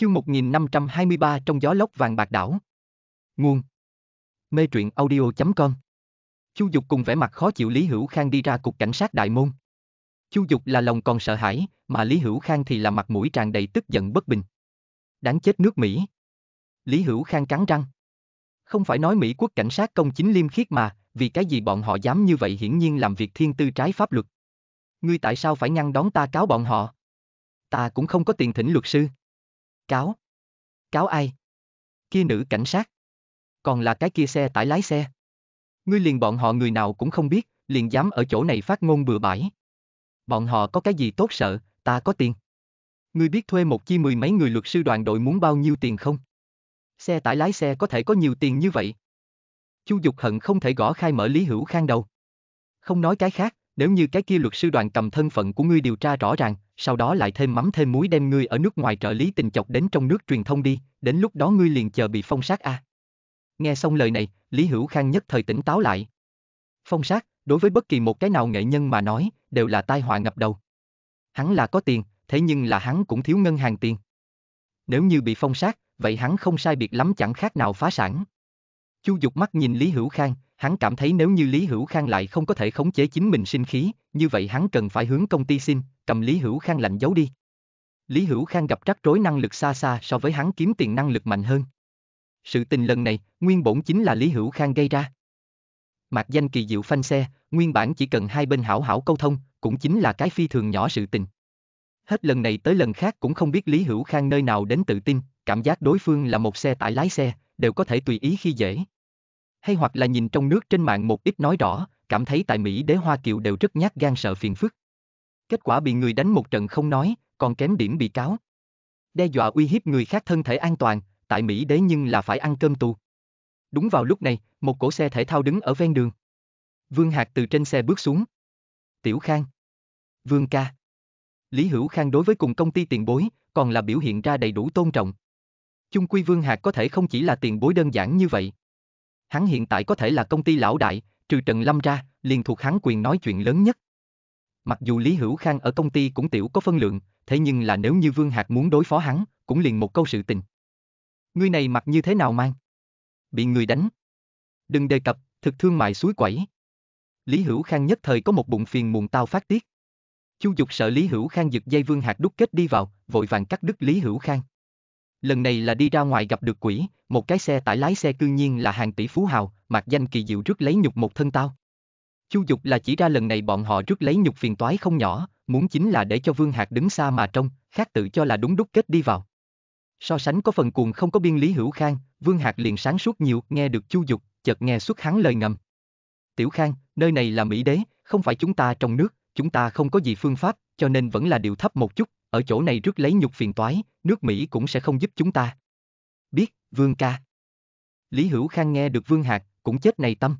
Chương 1523 trong gió lốc vàng bạc đảo. Nguồn. Mê truyện audio.com Chu Dục cùng vẻ mặt khó chịu Lý Hữu Khang đi ra cục cảnh sát đại môn. Chu Dục là lòng còn sợ hãi, mà Lý Hữu Khang thì là mặt mũi tràn đầy tức giận bất bình. Đáng chết nước Mỹ. Lý Hữu Khang cắn răng. Không phải nói Mỹ quốc cảnh sát công chính liêm khiết mà, vì cái gì bọn họ dám như vậy hiển nhiên làm việc thiên tư trái pháp luật. Ngươi tại sao phải ngăn đón ta cáo bọn họ? Ta cũng không có tiền thỉnh luật sư. Cáo. Cáo ai? Kia nữ cảnh sát. Còn là cái kia xe tải lái xe. Ngươi liền bọn họ người nào cũng không biết, liền dám ở chỗ này phát ngôn bừa bãi. Bọn họ có cái gì tốt sợ, ta có tiền. Ngươi biết thuê một chi mười mấy người luật sư đoàn đội muốn bao nhiêu tiền không? Xe tải lái xe có thể có nhiều tiền như vậy. Chu Dục Hận không thể gõ khai mở Lý Hữu Khang đâu. Không nói cái khác, nếu như cái kia luật sư đoàn cầm thân phận của ngươi điều tra rõ ràng, sau đó lại thêm mắm thêm muối đem ngươi ở nước ngoài trợ lý tình chọc đến trong nước truyền thông đi, đến lúc đó ngươi liền chờ bị phong sát a. À. Nghe xong lời này, Lý Hữu Khang nhất thời tỉnh táo lại. Phong sát, đối với bất kỳ một cái nào nghệ nhân mà nói, đều là tai họa ngập đầu. Hắn là có tiền, thế nhưng là hắn cũng thiếu ngân hàng tiền. Nếu như bị phong sát, vậy hắn không sai biệt lắm chẳng khác nào phá sản. Chu Dục mắt nhìn Lý Hữu Khang, hắn cảm thấy nếu như Lý Hữu Khang lại không có thể khống chế chính mình sinh khí, như vậy hắn cần phải hướng công ty xin, cầm Lý Hữu Khang lạnh giấu đi. Lý Hữu Khang gặp rắc rối năng lực xa xa so với hắn kiếm tiền năng lực mạnh hơn. Sự tình lần này, nguyên bổn chính là Lý Hữu Khang gây ra. Mạc danh kỳ diệu phanh xe, nguyên bản chỉ cần hai bên hảo hảo câu thông, cũng chính là cái phi thường nhỏ sự tình. Hết lần này tới lần khác cũng không biết Lý Hữu Khang nơi nào đến tự tin, cảm giác đối phương là một xe tải lái xe, đều có thể tùy ý khi dễ hay hoặc là nhìn trong nước trên mạng một ít nói rõ, cảm thấy tại Mỹ đế Hoa Kiều đều rất nhát gan sợ phiền phức. Kết quả bị người đánh một trận không nói, còn kém điểm bị cáo. Đe dọa uy hiếp người khác thân thể an toàn, tại Mỹ đế nhưng là phải ăn cơm tù. Đúng vào lúc này, một cổ xe thể thao đứng ở ven đường. Vương Hạc từ trên xe bước xuống. Tiểu Khang. Vương ca. Lý Hữu Khang đối với cùng công ty tiền bối, còn là biểu hiện ra đầy đủ tôn trọng. Chung quy Vương Hạc có thể không chỉ là tiền bối đơn giản như vậy hắn hiện tại có thể là công ty lão đại, trừ Trần Lâm ra, liền thuộc hắn quyền nói chuyện lớn nhất. Mặc dù Lý Hữu Khang ở công ty cũng tiểu có phân lượng, thế nhưng là nếu như Vương Hạc muốn đối phó hắn, cũng liền một câu sự tình. Ngươi này mặc như thế nào mang? Bị người đánh. Đừng đề cập, thực thương mại suối quẩy. Lý Hữu Khang nhất thời có một bụng phiền muộn tao phát tiết. Chu Dục sợ Lý Hữu Khang giật dây Vương Hạc đúc kết đi vào, vội vàng cắt đứt Lý Hữu Khang. Lần này là đi ra ngoài gặp được quỷ, một cái xe tải lái xe cương nhiên là hàng tỷ phú hào, mặc danh kỳ diệu rước lấy nhục một thân tao. Chu dục là chỉ ra lần này bọn họ rước lấy nhục phiền toái không nhỏ, muốn chính là để cho Vương Hạc đứng xa mà trông, khác tự cho là đúng đúc kết đi vào. So sánh có phần cuồng không có biên lý hữu khang, Vương Hạc liền sáng suốt nhiều, nghe được Chu Dục, chợt nghe xuất hắn lời ngầm. Tiểu Khang, nơi này là Mỹ đế, không phải chúng ta trong nước, chúng ta không có gì phương pháp, cho nên vẫn là điều thấp một chút, ở chỗ này rước lấy nhục phiền toái, nước Mỹ cũng sẽ không giúp chúng ta. Biết, Vương ca. Lý Hữu Khang nghe được Vương Hạc, cũng chết này tâm.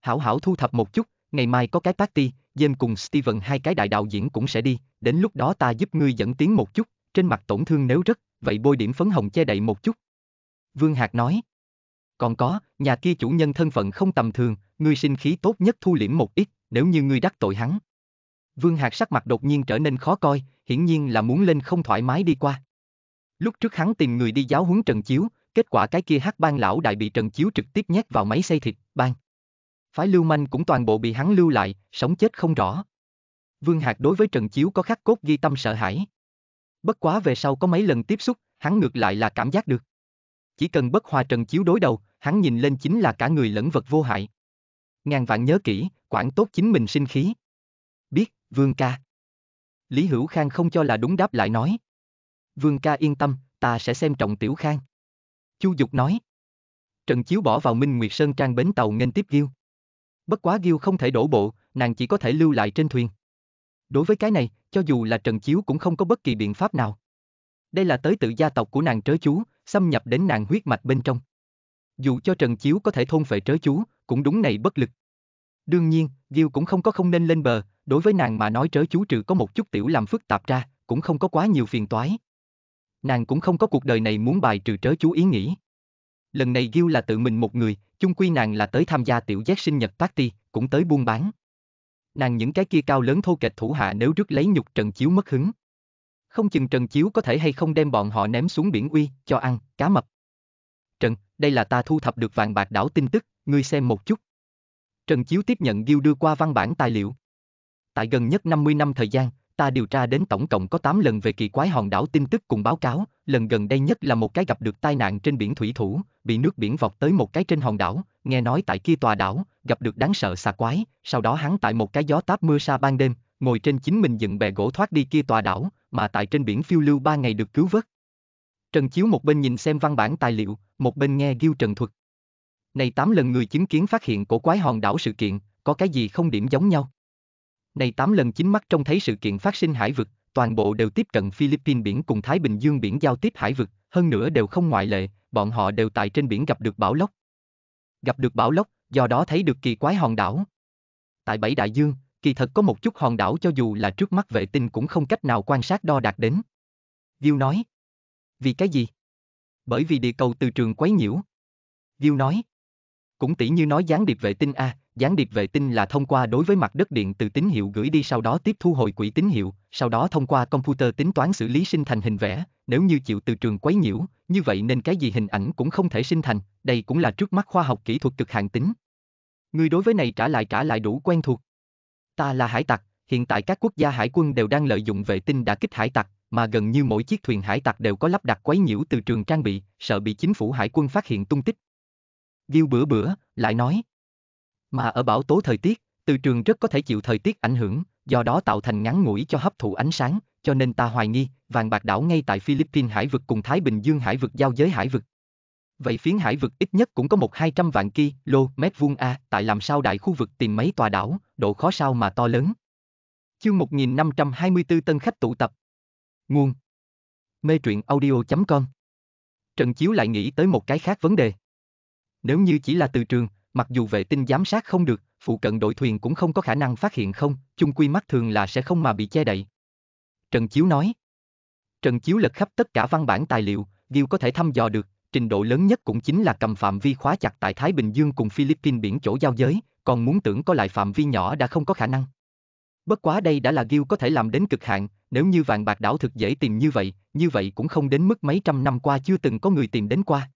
Hảo hảo thu thập một chút, ngày mai có cái party, dêm cùng Steven hai cái đại đạo diễn cũng sẽ đi, đến lúc đó ta giúp ngươi dẫn tiến một chút, trên mặt tổn thương nếu rất, vậy bôi điểm phấn hồng che đậy một chút. Vương Hạc nói. Còn có, nhà kia chủ nhân thân phận không tầm thường, ngươi sinh khí tốt nhất thu liễm một ít, nếu như ngươi đắc tội hắn, Vương Hạc sắc mặt đột nhiên trở nên khó coi, hiển nhiên là muốn lên không thoải mái đi qua. Lúc trước hắn tìm người đi giáo huấn Trần Chiếu, kết quả cái kia hát bang lão đại bị Trần Chiếu trực tiếp nhét vào máy xây thịt, bang. Phái lưu manh cũng toàn bộ bị hắn lưu lại, sống chết không rõ. Vương Hạc đối với Trần Chiếu có khắc cốt ghi tâm sợ hãi. Bất quá về sau có mấy lần tiếp xúc, hắn ngược lại là cảm giác được. Chỉ cần bất hòa Trần Chiếu đối đầu, hắn nhìn lên chính là cả người lẫn vật vô hại. Ngàn vạn nhớ kỹ, quản tốt chính mình sinh khí. Vương ca. Lý Hữu Khang không cho là đúng đáp lại nói. Vương ca yên tâm, ta sẽ xem trọng Tiểu Khang. Chu Dục nói. Trần Chiếu bỏ vào Minh Nguyệt Sơn Trang bến tàu nghênh tiếp Ghiêu. Bất quá Ghiêu không thể đổ bộ, nàng chỉ có thể lưu lại trên thuyền. Đối với cái này, cho dù là Trần Chiếu cũng không có bất kỳ biện pháp nào. Đây là tới tự gia tộc của nàng trớ chú, xâm nhập đến nàng huyết mạch bên trong. Dù cho Trần Chiếu có thể thôn phệ trớ chú, cũng đúng này bất lực. Đương nhiên, Gil cũng không có không nên lên bờ, đối với nàng mà nói trớ chú trừ có một chút tiểu làm phức tạp ra, cũng không có quá nhiều phiền toái. Nàng cũng không có cuộc đời này muốn bài trừ trớ chú ý nghĩ. Lần này Gil là tự mình một người, chung quy nàng là tới tham gia tiểu giác sinh nhật party, cũng tới buôn bán. Nàng những cái kia cao lớn thô kệch thủ hạ nếu rước lấy nhục Trần Chiếu mất hứng. Không chừng Trần Chiếu có thể hay không đem bọn họ ném xuống biển uy, cho ăn, cá mập. Trần, đây là ta thu thập được vàng bạc đảo tin tức, ngươi xem một chút. Trần Chiếu tiếp nhận Gil đưa qua văn bản tài liệu. Tại gần nhất 50 năm thời gian, ta điều tra đến tổng cộng có 8 lần về kỳ quái hòn đảo tin tức cùng báo cáo, lần gần đây nhất là một cái gặp được tai nạn trên biển thủy thủ, bị nước biển vọt tới một cái trên hòn đảo, nghe nói tại kia tòa đảo, gặp được đáng sợ xà quái, sau đó hắn tại một cái gió táp mưa sa ban đêm, ngồi trên chính mình dựng bè gỗ thoát đi kia tòa đảo, mà tại trên biển phiêu lưu 3 ngày được cứu vớt. Trần Chiếu một bên nhìn xem văn bản tài liệu, một bên nghe Gil Trần thuật. Này tám lần người chứng kiến phát hiện cổ quái hòn đảo sự kiện, có cái gì không điểm giống nhau? Này tám lần chính mắt trông thấy sự kiện phát sinh hải vực, toàn bộ đều tiếp cận Philippines biển cùng Thái Bình Dương biển giao tiếp hải vực, hơn nữa đều không ngoại lệ, bọn họ đều tại trên biển gặp được bão lốc. Gặp được bão lốc, do đó thấy được kỳ quái hòn đảo. Tại Bảy Đại Dương, kỳ thật có một chút hòn đảo cho dù là trước mắt vệ tinh cũng không cách nào quan sát đo đạt đến. Diêu nói. Vì cái gì? Bởi vì địa cầu từ trường quấy nhiễu. Diêu nói. Cũng tỷ như nói gián điệp vệ tinh A, gián điệp vệ tinh là thông qua đối với mặt đất điện từ tín hiệu gửi đi sau đó tiếp thu hồi quỹ tín hiệu, sau đó thông qua computer tính toán xử lý sinh thành hình vẽ, nếu như chịu từ trường quấy nhiễu, như vậy nên cái gì hình ảnh cũng không thể sinh thành, đây cũng là trước mắt khoa học kỹ thuật cực hạn tính. Người đối với này trả lại trả lại đủ quen thuộc. Ta là hải tặc, hiện tại các quốc gia hải quân đều đang lợi dụng vệ tinh đã kích hải tặc, mà gần như mỗi chiếc thuyền hải tặc đều có lắp đặt quấy nhiễu từ trường trang bị, sợ bị chính phủ hải quân phát hiện tung tích, Gil bữa bữa, lại nói. Mà ở bão tố thời tiết, từ trường rất có thể chịu thời tiết ảnh hưởng, do đó tạo thành ngắn ngủi cho hấp thụ ánh sáng, cho nên ta hoài nghi, vàng bạc đảo ngay tại Philippines hải vực cùng Thái Bình Dương hải vực giao giới hải vực. Vậy phiến hải vực ít nhất cũng có một hai trăm vạn ki lô mét vuông A, tại làm sao đại khu vực tìm mấy tòa đảo, độ khó sao mà to lớn. Chương 1524 tân khách tụ tập. Nguồn. Mê truyện audio.com Trần Chiếu lại nghĩ tới một cái khác vấn đề. Nếu như chỉ là từ trường, mặc dù vệ tinh giám sát không được, phụ cận đội thuyền cũng không có khả năng phát hiện không, chung quy mắt thường là sẽ không mà bị che đậy. Trần Chiếu nói. Trần Chiếu lật khắp tất cả văn bản tài liệu, Gil có thể thăm dò được, trình độ lớn nhất cũng chính là cầm phạm vi khóa chặt tại Thái Bình Dương cùng Philippines biển chỗ giao giới, còn muốn tưởng có lại phạm vi nhỏ đã không có khả năng. Bất quá đây đã là Gil có thể làm đến cực hạn, nếu như vàng bạc đảo thực dễ tìm như vậy, như vậy cũng không đến mức mấy trăm năm qua chưa từng có người tìm đến qua.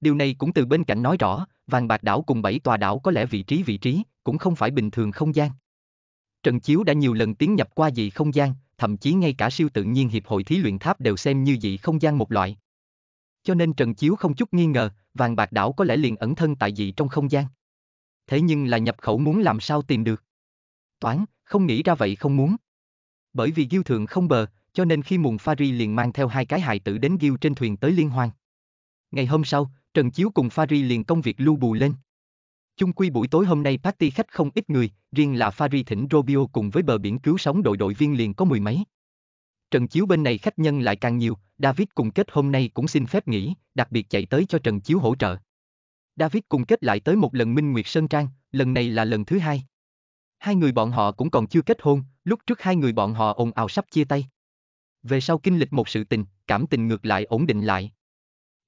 Điều này cũng từ bên cạnh nói rõ, vàng bạc đảo cùng bảy tòa đảo có lẽ vị trí vị trí, cũng không phải bình thường không gian. Trần Chiếu đã nhiều lần tiến nhập qua dị không gian, thậm chí ngay cả siêu tự nhiên hiệp hội thí luyện tháp đều xem như dị không gian một loại. Cho nên Trần Chiếu không chút nghi ngờ, vàng bạc đảo có lẽ liền ẩn thân tại dị trong không gian. Thế nhưng là nhập khẩu muốn làm sao tìm được? Toán, không nghĩ ra vậy không muốn. Bởi vì ghiêu thượng không bờ, cho nên khi mùng Phari liền mang theo hai cái hài tử đến ghiêu trên thuyền tới Liên Hoan. Ngày hôm sau, Trần Chiếu cùng Fari liền công việc lưu bù lên. Chung quy buổi tối hôm nay party khách không ít người, riêng là Fari thỉnh Robio cùng với bờ biển cứu sống đội đội viên liền có mười mấy. Trần Chiếu bên này khách nhân lại càng nhiều, David cùng kết hôm nay cũng xin phép nghỉ, đặc biệt chạy tới cho Trần Chiếu hỗ trợ. David cùng kết lại tới một lần Minh Nguyệt Sơn Trang, lần này là lần thứ hai. Hai người bọn họ cũng còn chưa kết hôn, lúc trước hai người bọn họ ồn ào sắp chia tay. Về sau kinh lịch một sự tình, cảm tình ngược lại ổn định lại.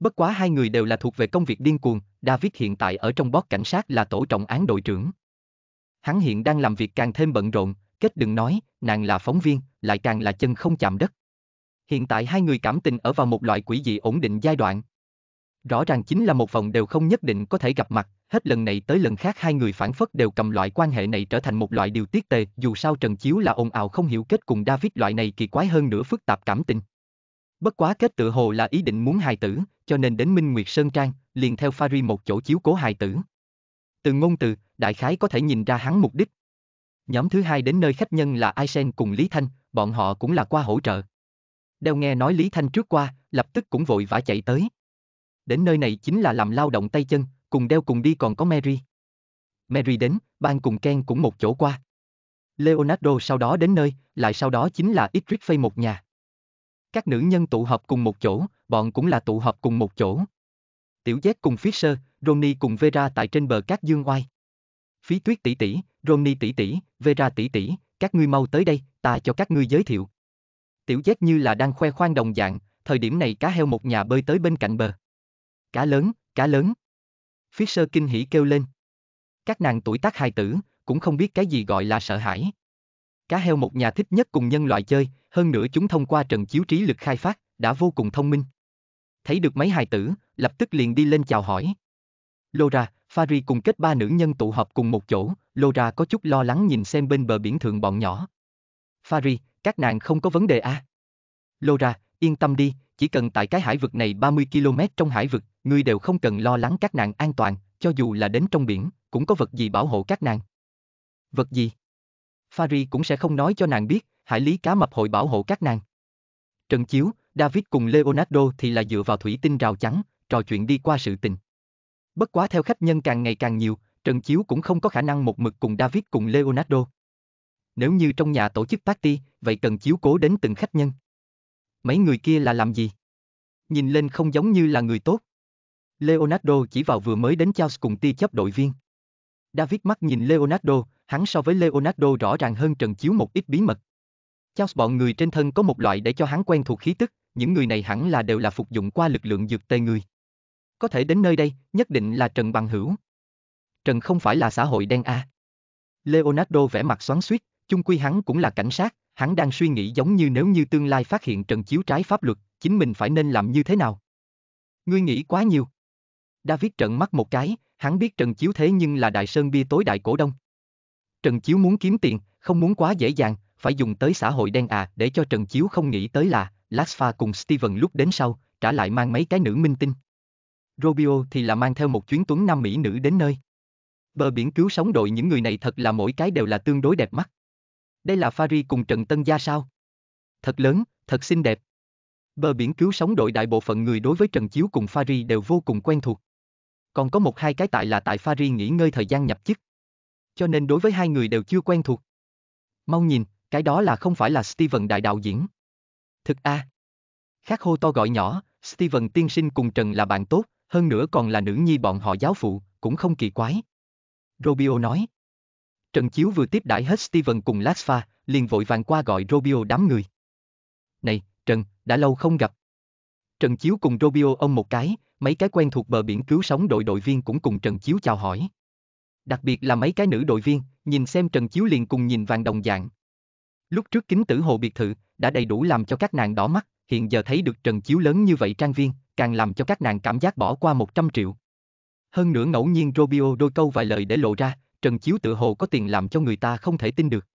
Bất quá hai người đều là thuộc về công việc điên cuồng, David hiện tại ở trong bót cảnh sát là tổ trọng án đội trưởng. Hắn hiện đang làm việc càng thêm bận rộn, kết đừng nói, nàng là phóng viên, lại càng là chân không chạm đất. Hiện tại hai người cảm tình ở vào một loại quỷ dị ổn định giai đoạn. Rõ ràng chính là một phòng đều không nhất định có thể gặp mặt, hết lần này tới lần khác hai người phản phất đều cầm loại quan hệ này trở thành một loại điều tiết tề, dù sao Trần Chiếu là ồn ào không hiểu kết cùng David loại này kỳ quái hơn nữa phức tạp cảm tình. Bất quá kết tự hồ là ý định muốn hài tử, cho nên đến Minh Nguyệt Sơn Trang, liền theo Phari một chỗ chiếu cố hài tử. Từ ngôn từ, đại khái có thể nhìn ra hắn mục đích. Nhóm thứ hai đến nơi khách nhân là Aisen cùng Lý Thanh, bọn họ cũng là qua hỗ trợ. Đeo nghe nói Lý Thanh trước qua, lập tức cũng vội vã chạy tới. Đến nơi này chính là làm lao động tay chân, cùng đeo cùng đi còn có Mary. Mary đến, ban cùng Ken cũng một chỗ qua. Leonardo sau đó đến nơi, lại sau đó chính là Idris Fay một nhà. Các nữ nhân tụ họp cùng một chỗ, bọn cũng là tụ họp cùng một chỗ. Tiểu Z cùng Fisher, Ronnie cùng Vera tại trên bờ cát dương oai. Phí tuyết tỷ tỷ, Ronnie tỷ tỷ, Vera tỷ tỷ, các ngươi mau tới đây, ta cho các ngươi giới thiệu. Tiểu Z như là đang khoe khoang đồng dạng, thời điểm này cá heo một nhà bơi tới bên cạnh bờ. Cá lớn, cá lớn. Fisher kinh hỉ kêu lên. Các nàng tuổi tác hài tử, cũng không biết cái gì gọi là sợ hãi cá heo một nhà thích nhất cùng nhân loại chơi, hơn nữa chúng thông qua trận chiếu trí lực khai phát, đã vô cùng thông minh. Thấy được mấy hài tử, lập tức liền đi lên chào hỏi. Lora, Fari cùng kết ba nữ nhân tụ họp cùng một chỗ, Lora có chút lo lắng nhìn xem bên bờ biển thượng bọn nhỏ. Fari, các nàng không có vấn đề à? Lora, yên tâm đi, chỉ cần tại cái hải vực này 30 km trong hải vực, ngươi đều không cần lo lắng các nàng an toàn, cho dù là đến trong biển, cũng có vật gì bảo hộ các nàng. Vật gì? Fari cũng sẽ không nói cho nàng biết, hải lý cá mập hội bảo hộ các nàng. Trần Chiếu, David cùng Leonardo thì là dựa vào thủy tinh rào chắn, trò chuyện đi qua sự tình. Bất quá theo khách nhân càng ngày càng nhiều, Trần Chiếu cũng không có khả năng một mực cùng David cùng Leonardo. Nếu như trong nhà tổ chức party, vậy cần chiếu cố đến từng khách nhân. Mấy người kia là làm gì? Nhìn lên không giống như là người tốt. Leonardo chỉ vào vừa mới đến Charles cùng ti chấp đội viên. David mắt nhìn Leonardo, hắn so với Leonardo rõ ràng hơn trần chiếu một ít bí mật. Charles bọn người trên thân có một loại để cho hắn quen thuộc khí tức, những người này hẳn là đều là phục dụng qua lực lượng dược tê người. Có thể đến nơi đây, nhất định là Trần Bằng Hữu. Trần không phải là xã hội đen a. Leonardo vẻ mặt xoắn xuýt, chung quy hắn cũng là cảnh sát, hắn đang suy nghĩ giống như nếu như tương lai phát hiện Trần Chiếu trái pháp luật, chính mình phải nên làm như thế nào. Ngươi nghĩ quá nhiều. David trợn mắt một cái, hắn biết Trần Chiếu thế nhưng là Đại Sơn Bia tối đại cổ đông. Trần Chiếu muốn kiếm tiền, không muốn quá dễ dàng, phải dùng tới xã hội đen à để cho Trần Chiếu không nghĩ tới là, Lasfa cùng Steven lúc đến sau, trả lại mang mấy cái nữ minh tinh. Robio thì là mang theo một chuyến tuấn nam Mỹ nữ đến nơi. Bờ biển cứu sống đội những người này thật là mỗi cái đều là tương đối đẹp mắt. Đây là Fari cùng Trần Tân Gia sao? Thật lớn, thật xinh đẹp. Bờ biển cứu sống đội đại bộ phận người đối với Trần Chiếu cùng Fari đều vô cùng quen thuộc. Còn có một hai cái tại là tại Fari nghỉ ngơi thời gian nhập chức cho nên đối với hai người đều chưa quen thuộc. Mau nhìn, cái đó là không phải là Steven đại đạo diễn. Thực a. À, khác hô to gọi nhỏ, Steven tiên sinh cùng Trần là bạn tốt, hơn nữa còn là nữ nhi bọn họ giáo phụ, cũng không kỳ quái. Robio nói. Trần Chiếu vừa tiếp đãi hết Steven cùng Lasfa, liền vội vàng qua gọi Robio đám người. Này, Trần, đã lâu không gặp. Trần Chiếu cùng Robio ông một cái, mấy cái quen thuộc bờ biển cứu sống đội đội viên cũng cùng Trần Chiếu chào hỏi đặc biệt là mấy cái nữ đội viên, nhìn xem Trần Chiếu liền cùng nhìn vàng đồng dạng. Lúc trước kính tử hồ biệt thự, đã đầy đủ làm cho các nàng đỏ mắt, hiện giờ thấy được Trần Chiếu lớn như vậy trang viên, càng làm cho các nàng cảm giác bỏ qua 100 triệu. Hơn nữa ngẫu nhiên Robio đôi câu vài lời để lộ ra, Trần Chiếu tự hồ có tiền làm cho người ta không thể tin được.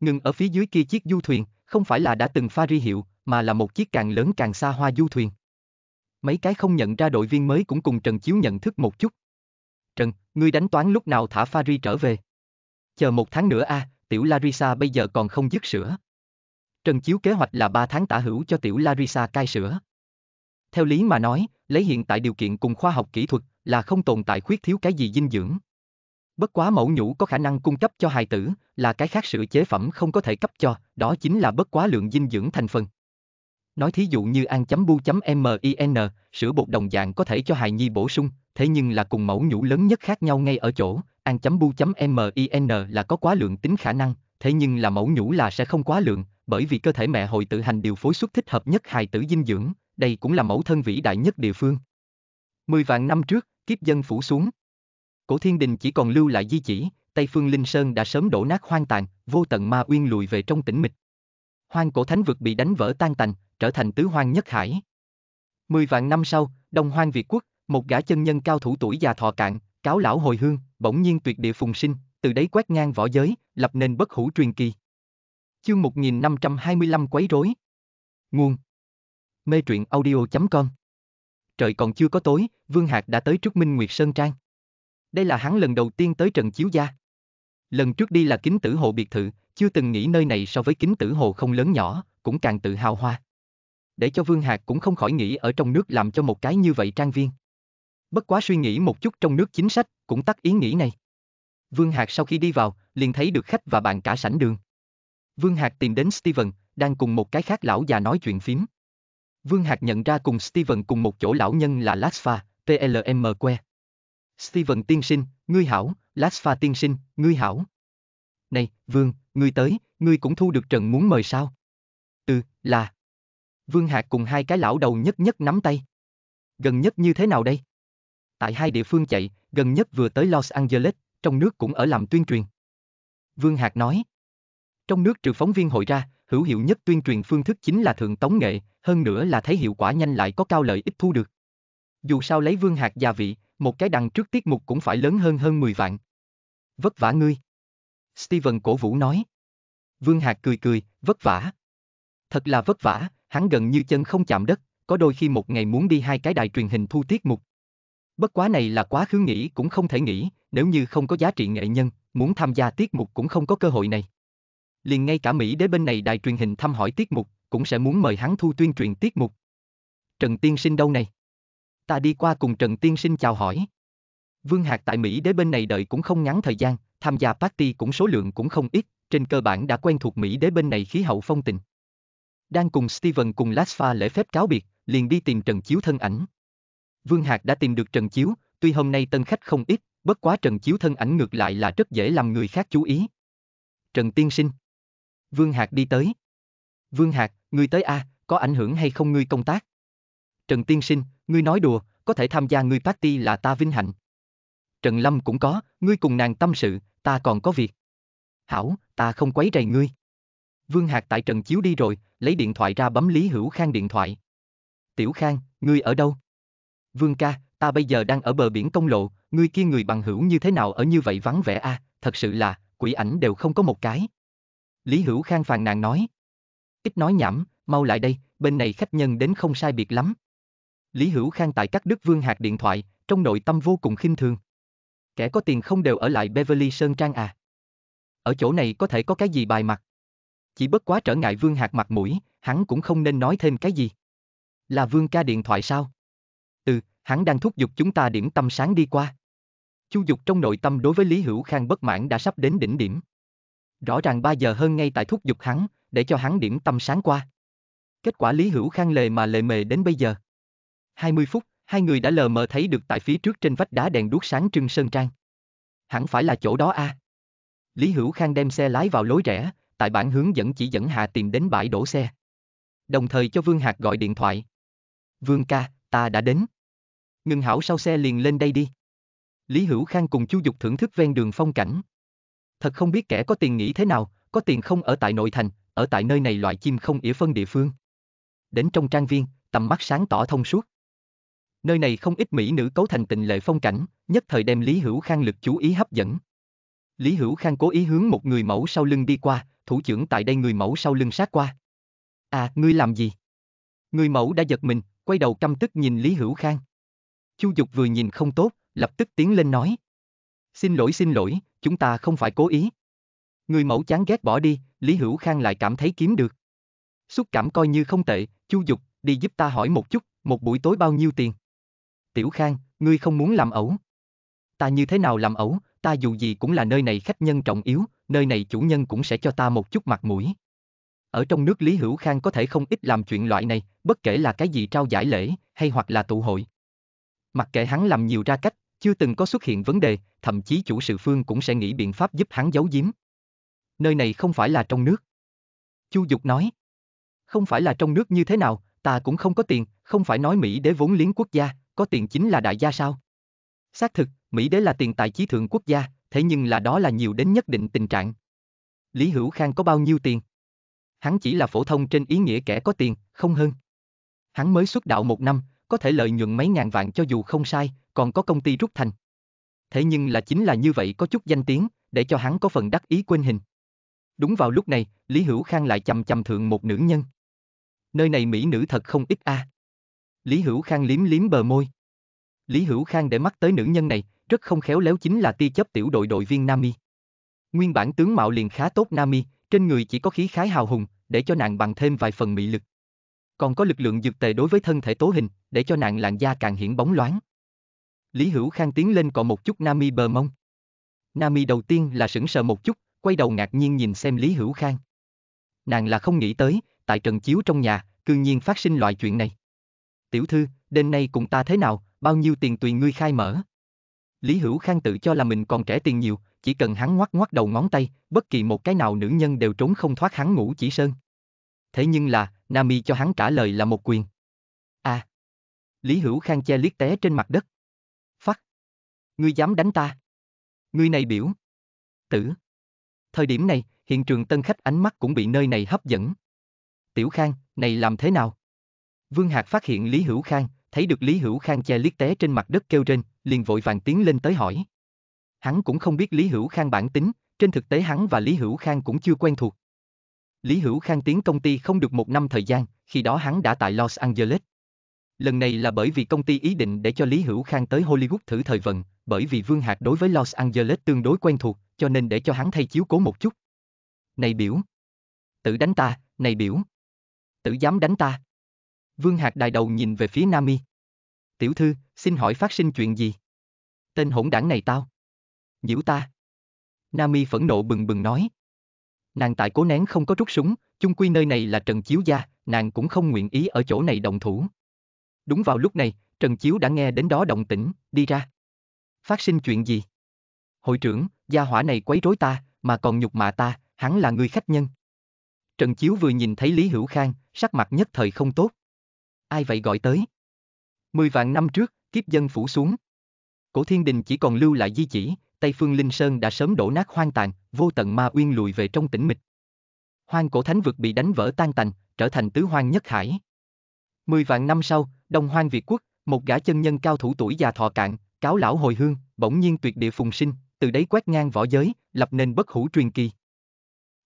Ngừng ở phía dưới kia chiếc du thuyền, không phải là đã từng pha ri hiệu, mà là một chiếc càng lớn càng xa hoa du thuyền. Mấy cái không nhận ra đội viên mới cũng cùng Trần Chiếu nhận thức một chút, Trần, ngươi đánh toán lúc nào thả Fari trở về? Chờ một tháng nữa a, à, tiểu Larissa bây giờ còn không dứt sữa. Trần Chiếu kế hoạch là 3 tháng tả hữu cho tiểu Larissa cai sữa. Theo lý mà nói, lấy hiện tại điều kiện cùng khoa học kỹ thuật là không tồn tại khuyết thiếu cái gì dinh dưỡng. Bất quá mẫu nhũ có khả năng cung cấp cho hài tử là cái khác sữa chế phẩm không có thể cấp cho, đó chính là bất quá lượng dinh dưỡng thành phần. Nói thí dụ như an.bu.min, chấm sữa bột đồng dạng có thể cho hài nhi bổ sung, thế nhưng là cùng mẫu nhũ lớn nhất khác nhau ngay ở chỗ, an.bu.min chấm là có quá lượng tính khả năng, thế nhưng là mẫu nhũ là sẽ không quá lượng, bởi vì cơ thể mẹ hội tự hành điều phối suất thích hợp nhất hài tử dinh dưỡng, đây cũng là mẫu thân vĩ đại nhất địa phương. Mười vạn năm trước, kiếp dân phủ xuống. Cổ thiên đình chỉ còn lưu lại di chỉ, Tây Phương Linh Sơn đã sớm đổ nát hoang tàn, vô tận ma uyên lùi về trong tĩnh mịch. Hoang cổ thánh vực bị đánh vỡ tan tành, trở thành tứ hoang nhất hải. Mười vạn năm sau, Đông Hoang Việt Quốc, một gã chân nhân cao thủ tuổi già thọ cạn, cáo lão hồi hương, bỗng nhiên tuyệt địa phùng sinh, từ đấy quét ngang võ giới, lập nên bất hủ truyền kỳ. Chương 1525 quấy rối. Nguồn. Mê truyện audio.com Trời còn chưa có tối, Vương Hạc đã tới trước Minh Nguyệt Sơn Trang. Đây là hắn lần đầu tiên tới Trần Chiếu Gia. Lần trước đi là kính tử hộ biệt thự, chưa từng nghĩ nơi này so với kính tử hồ không lớn nhỏ, cũng càng tự hào hoa. Để cho Vương Hạc cũng không khỏi nghĩ ở trong nước làm cho một cái như vậy trang viên. Bất quá suy nghĩ một chút trong nước chính sách, cũng tắt ý nghĩ này. Vương Hạc sau khi đi vào, liền thấy được khách và bạn cả sảnh đường. Vương Hạc tìm đến Steven, đang cùng một cái khác lão già nói chuyện phím. Vương Hạc nhận ra cùng Steven cùng một chỗ lão nhân là Lasfa, PLM Que. Steven tiên sinh, ngươi hảo, Lasfa tiên sinh, ngươi hảo. Này, Vương, ngươi tới, ngươi cũng thu được trận muốn mời sao? từ, là. Vương Hạc cùng hai cái lão đầu nhất nhất nắm tay. Gần nhất như thế nào đây? tại hai địa phương chạy, gần nhất vừa tới Los Angeles, trong nước cũng ở làm tuyên truyền. Vương Hạc nói, trong nước trừ phóng viên hội ra, hữu hiệu nhất tuyên truyền phương thức chính là thượng tống nghệ, hơn nữa là thấy hiệu quả nhanh lại có cao lợi ích thu được. Dù sao lấy Vương Hạc gia vị, một cái đằng trước tiết mục cũng phải lớn hơn hơn 10 vạn. Vất vả ngươi. Steven cổ vũ nói. Vương Hạc cười cười, vất vả. Thật là vất vả, hắn gần như chân không chạm đất, có đôi khi một ngày muốn đi hai cái đài truyền hình thu tiết mục, Bất quá này là quá khứ nghĩ cũng không thể nghĩ, nếu như không có giá trị nghệ nhân, muốn tham gia tiết mục cũng không có cơ hội này. Liền ngay cả Mỹ đế bên này đài truyền hình thăm hỏi tiết mục, cũng sẽ muốn mời hắn thu tuyên truyền tiết mục. Trần Tiên Sinh đâu này? Ta đi qua cùng Trần Tiên Sinh chào hỏi. Vương Hạc tại Mỹ đế bên này đợi cũng không ngắn thời gian, tham gia party cũng số lượng cũng không ít, trên cơ bản đã quen thuộc Mỹ đế bên này khí hậu phong tình. Đang cùng Steven cùng Lasfa lễ phép cáo biệt, liền đi tìm Trần Chiếu thân ảnh. Vương Hạc đã tìm được Trần Chiếu, tuy hôm nay tân khách không ít, bất quá Trần Chiếu thân ảnh ngược lại là rất dễ làm người khác chú ý. Trần Tiên Sinh Vương Hạc đi tới. Vương Hạc, ngươi tới a, à, có ảnh hưởng hay không ngươi công tác? Trần Tiên Sinh, ngươi nói đùa, có thể tham gia ngươi party là ta vinh hạnh. Trần Lâm cũng có, ngươi cùng nàng tâm sự, ta còn có việc. Hảo, ta không quấy rầy ngươi. Vương Hạc tại Trần Chiếu đi rồi, lấy điện thoại ra bấm Lý Hữu Khang điện thoại. Tiểu Khang, ngươi ở đâu? Vương ca, ta bây giờ đang ở bờ biển công lộ, ngươi kia người bằng hữu như thế nào ở như vậy vắng vẻ a, à, thật sự là, quỷ ảnh đều không có một cái. Lý Hữu Khang phàn nàn nói. Ít nói nhảm, mau lại đây, bên này khách nhân đến không sai biệt lắm. Lý Hữu Khang tại các đức vương hạt điện thoại, trong nội tâm vô cùng khinh thường. Kẻ có tiền không đều ở lại Beverly Sơn Trang à. Ở chỗ này có thể có cái gì bài mặt. Chỉ bất quá trở ngại vương hạt mặt mũi, hắn cũng không nên nói thêm cái gì. Là vương ca điện thoại sao? hắn đang thúc giục chúng ta điểm tâm sáng đi qua. Chu dục trong nội tâm đối với Lý Hữu Khang bất mãn đã sắp đến đỉnh điểm. Rõ ràng 3 giờ hơn ngay tại thúc giục hắn, để cho hắn điểm tâm sáng qua. Kết quả Lý Hữu Khang lề mà lề mề đến bây giờ. 20 phút, hai người đã lờ mờ thấy được tại phía trước trên vách đá đèn đuốc sáng trưng sơn trang. Hẳn phải là chỗ đó a. À. Lý Hữu Khang đem xe lái vào lối rẽ, tại bản hướng dẫn chỉ dẫn hạ tìm đến bãi đổ xe. Đồng thời cho Vương Hạc gọi điện thoại. Vương ca, ta đã đến ngừng hảo sau xe liền lên đây đi. Lý Hữu Khang cùng Chu Dục thưởng thức ven đường phong cảnh. Thật không biết kẻ có tiền nghĩ thế nào, có tiền không ở tại nội thành, ở tại nơi này loại chim không ỉa phân địa phương. Đến trong trang viên, tầm mắt sáng tỏ thông suốt. Nơi này không ít mỹ nữ cấu thành tình lệ phong cảnh, nhất thời đem Lý Hữu Khang lực chú ý hấp dẫn. Lý Hữu Khang cố ý hướng một người mẫu sau lưng đi qua, thủ trưởng tại đây người mẫu sau lưng sát qua. À, ngươi làm gì? Người mẫu đã giật mình, quay đầu căm tức nhìn Lý Hữu Khang. Chu Dục vừa nhìn không tốt, lập tức tiến lên nói. Xin lỗi xin lỗi, chúng ta không phải cố ý. Người mẫu chán ghét bỏ đi, Lý Hữu Khang lại cảm thấy kiếm được. Xúc cảm coi như không tệ, Chu Dục, đi giúp ta hỏi một chút, một buổi tối bao nhiêu tiền? Tiểu Khang, ngươi không muốn làm ẩu. Ta như thế nào làm ẩu, ta dù gì cũng là nơi này khách nhân trọng yếu, nơi này chủ nhân cũng sẽ cho ta một chút mặt mũi. Ở trong nước Lý Hữu Khang có thể không ít làm chuyện loại này, bất kể là cái gì trao giải lễ, hay hoặc là tụ hội. Mặc kệ hắn làm nhiều ra cách, chưa từng có xuất hiện vấn đề, thậm chí chủ sự phương cũng sẽ nghĩ biện pháp giúp hắn giấu giếm. Nơi này không phải là trong nước. Chu Dục nói. Không phải là trong nước như thế nào, ta cũng không có tiền, không phải nói Mỹ đế vốn liếng quốc gia, có tiền chính là đại gia sao? Xác thực, Mỹ đế là tiền tài trí thượng quốc gia, thế nhưng là đó là nhiều đến nhất định tình trạng. Lý Hữu Khang có bao nhiêu tiền? Hắn chỉ là phổ thông trên ý nghĩa kẻ có tiền, không hơn. Hắn mới xuất đạo một năm, có thể lợi nhuận mấy ngàn vạn cho dù không sai, còn có công ty rút thành. Thế nhưng là chính là như vậy có chút danh tiếng, để cho hắn có phần đắc ý quên hình. Đúng vào lúc này, Lý Hữu Khang lại chầm chầm thượng một nữ nhân. Nơi này mỹ nữ thật không ít a. À. Lý Hữu Khang liếm liếm bờ môi. Lý Hữu Khang để mắt tới nữ nhân này, rất không khéo léo chính là ti chấp tiểu đội đội viên Nami. Nguyên bản tướng mạo liền khá tốt Nami, trên người chỉ có khí khái hào hùng, để cho nàng bằng thêm vài phần mỹ lực. Còn có lực lượng dược tề đối với thân thể tố hình, để cho nàng làn da càng hiển bóng loáng. Lý Hữu Khang tiến lên còn một chút Nami bờ mông. Nami đầu tiên là sững sờ một chút, quay đầu ngạc nhiên nhìn xem Lý Hữu Khang. Nàng là không nghĩ tới, tại trần chiếu trong nhà, cư nhiên phát sinh loại chuyện này. Tiểu thư, đêm nay cùng ta thế nào, bao nhiêu tiền tùy ngươi khai mở. Lý Hữu Khang tự cho là mình còn trẻ tiền nhiều, chỉ cần hắn ngoắc ngoắc đầu ngón tay, bất kỳ một cái nào nữ nhân đều trốn không thoát hắn ngủ chỉ sơn. Thế nhưng là, Nami cho hắn trả lời là một quyền. À, Lý Hữu Khang che liếc té trên mặt đất. Phắc! Ngươi dám đánh ta! Ngươi này biểu! Tử! Thời điểm này, hiện trường tân khách ánh mắt cũng bị nơi này hấp dẫn. Tiểu Khang, này làm thế nào? Vương Hạc phát hiện Lý Hữu Khang, thấy được Lý Hữu Khang che liếc té trên mặt đất kêu trên, liền vội vàng tiến lên tới hỏi. Hắn cũng không biết Lý Hữu Khang bản tính, trên thực tế hắn và Lý Hữu Khang cũng chưa quen thuộc. Lý Hữu Khang tiến công ty không được một năm thời gian, khi đó hắn đã tại Los Angeles. Lần này là bởi vì công ty ý định để cho Lý Hữu Khang tới Hollywood thử thời vận, bởi vì Vương Hạc đối với Los Angeles tương đối quen thuộc, cho nên để cho hắn thay chiếu cố một chút. Này biểu! Tự đánh ta, này biểu! Tự dám đánh ta! Vương Hạc đài đầu nhìn về phía Nami. Tiểu thư, xin hỏi phát sinh chuyện gì? Tên hỗn đảng này tao. Nhiễu ta. Nami phẫn nộ bừng bừng nói. Nàng tại cố nén không có rút súng, chung quy nơi này là trần chiếu gia, nàng cũng không nguyện ý ở chỗ này đồng thủ. Đúng vào lúc này, Trần Chiếu đã nghe đến đó động tĩnh, đi ra. Phát sinh chuyện gì? Hội trưởng, gia hỏa này quấy rối ta, mà còn nhục mạ ta, hắn là người khách nhân. Trần Chiếu vừa nhìn thấy Lý Hữu Khang, sắc mặt nhất thời không tốt. Ai vậy gọi tới? Mười vạn năm trước, kiếp dân phủ xuống. Cổ thiên đình chỉ còn lưu lại di chỉ, Tây Phương Linh Sơn đã sớm đổ nát hoang tàn, vô tận ma uyên lùi về trong tĩnh mịch. Hoang cổ thánh vực bị đánh vỡ tan tành, trở thành tứ hoang nhất hải. Mười vạn năm sau, Đông Hoang Việt Quốc, một gã chân nhân cao thủ tuổi già thọ cạn, cáo lão hồi hương, bỗng nhiên tuyệt địa phùng sinh, từ đấy quét ngang võ giới, lập nên bất hủ truyền kỳ.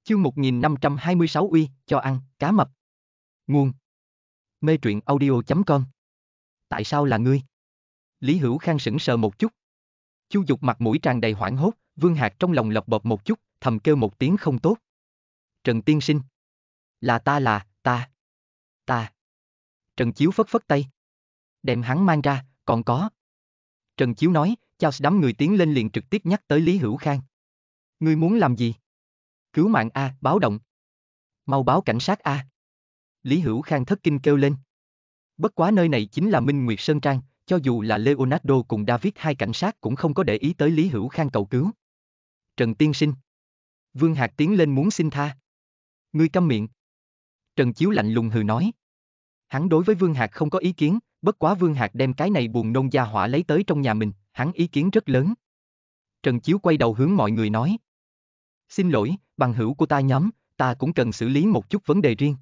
Chương 1526 uy, cho ăn, cá mập. Nguồn. Mê truyện audio.com Tại sao là ngươi? Lý Hữu Khang sững sờ một chút. Chu Dục mặt mũi tràn đầy hoảng hốt, Vương Hạc trong lòng lập bập một chút, thầm kêu một tiếng không tốt. Trần Tiên Sinh. Là ta là, ta. Ta. Trần Chiếu phất phất tay đem hắn mang ra, còn có. Trần Chiếu nói, Charles đám người tiến lên liền trực tiếp nhắc tới Lý Hữu Khang. Ngươi muốn làm gì? Cứu mạng A, báo động. Mau báo cảnh sát A. Lý Hữu Khang thất kinh kêu lên. Bất quá nơi này chính là Minh Nguyệt Sơn Trang, cho dù là Leonardo cùng David hai cảnh sát cũng không có để ý tới Lý Hữu Khang cầu cứu. Trần Tiên Sinh. Vương Hạc tiến lên muốn xin tha. Ngươi câm miệng. Trần Chiếu lạnh lùng hừ nói. Hắn đối với Vương Hạc không có ý kiến, Bất quá Vương Hạc đem cái này buồn nôn gia hỏa lấy tới trong nhà mình, hắn ý kiến rất lớn. Trần Chiếu quay đầu hướng mọi người nói. Xin lỗi, bằng hữu của ta nhóm, ta cũng cần xử lý một chút vấn đề riêng.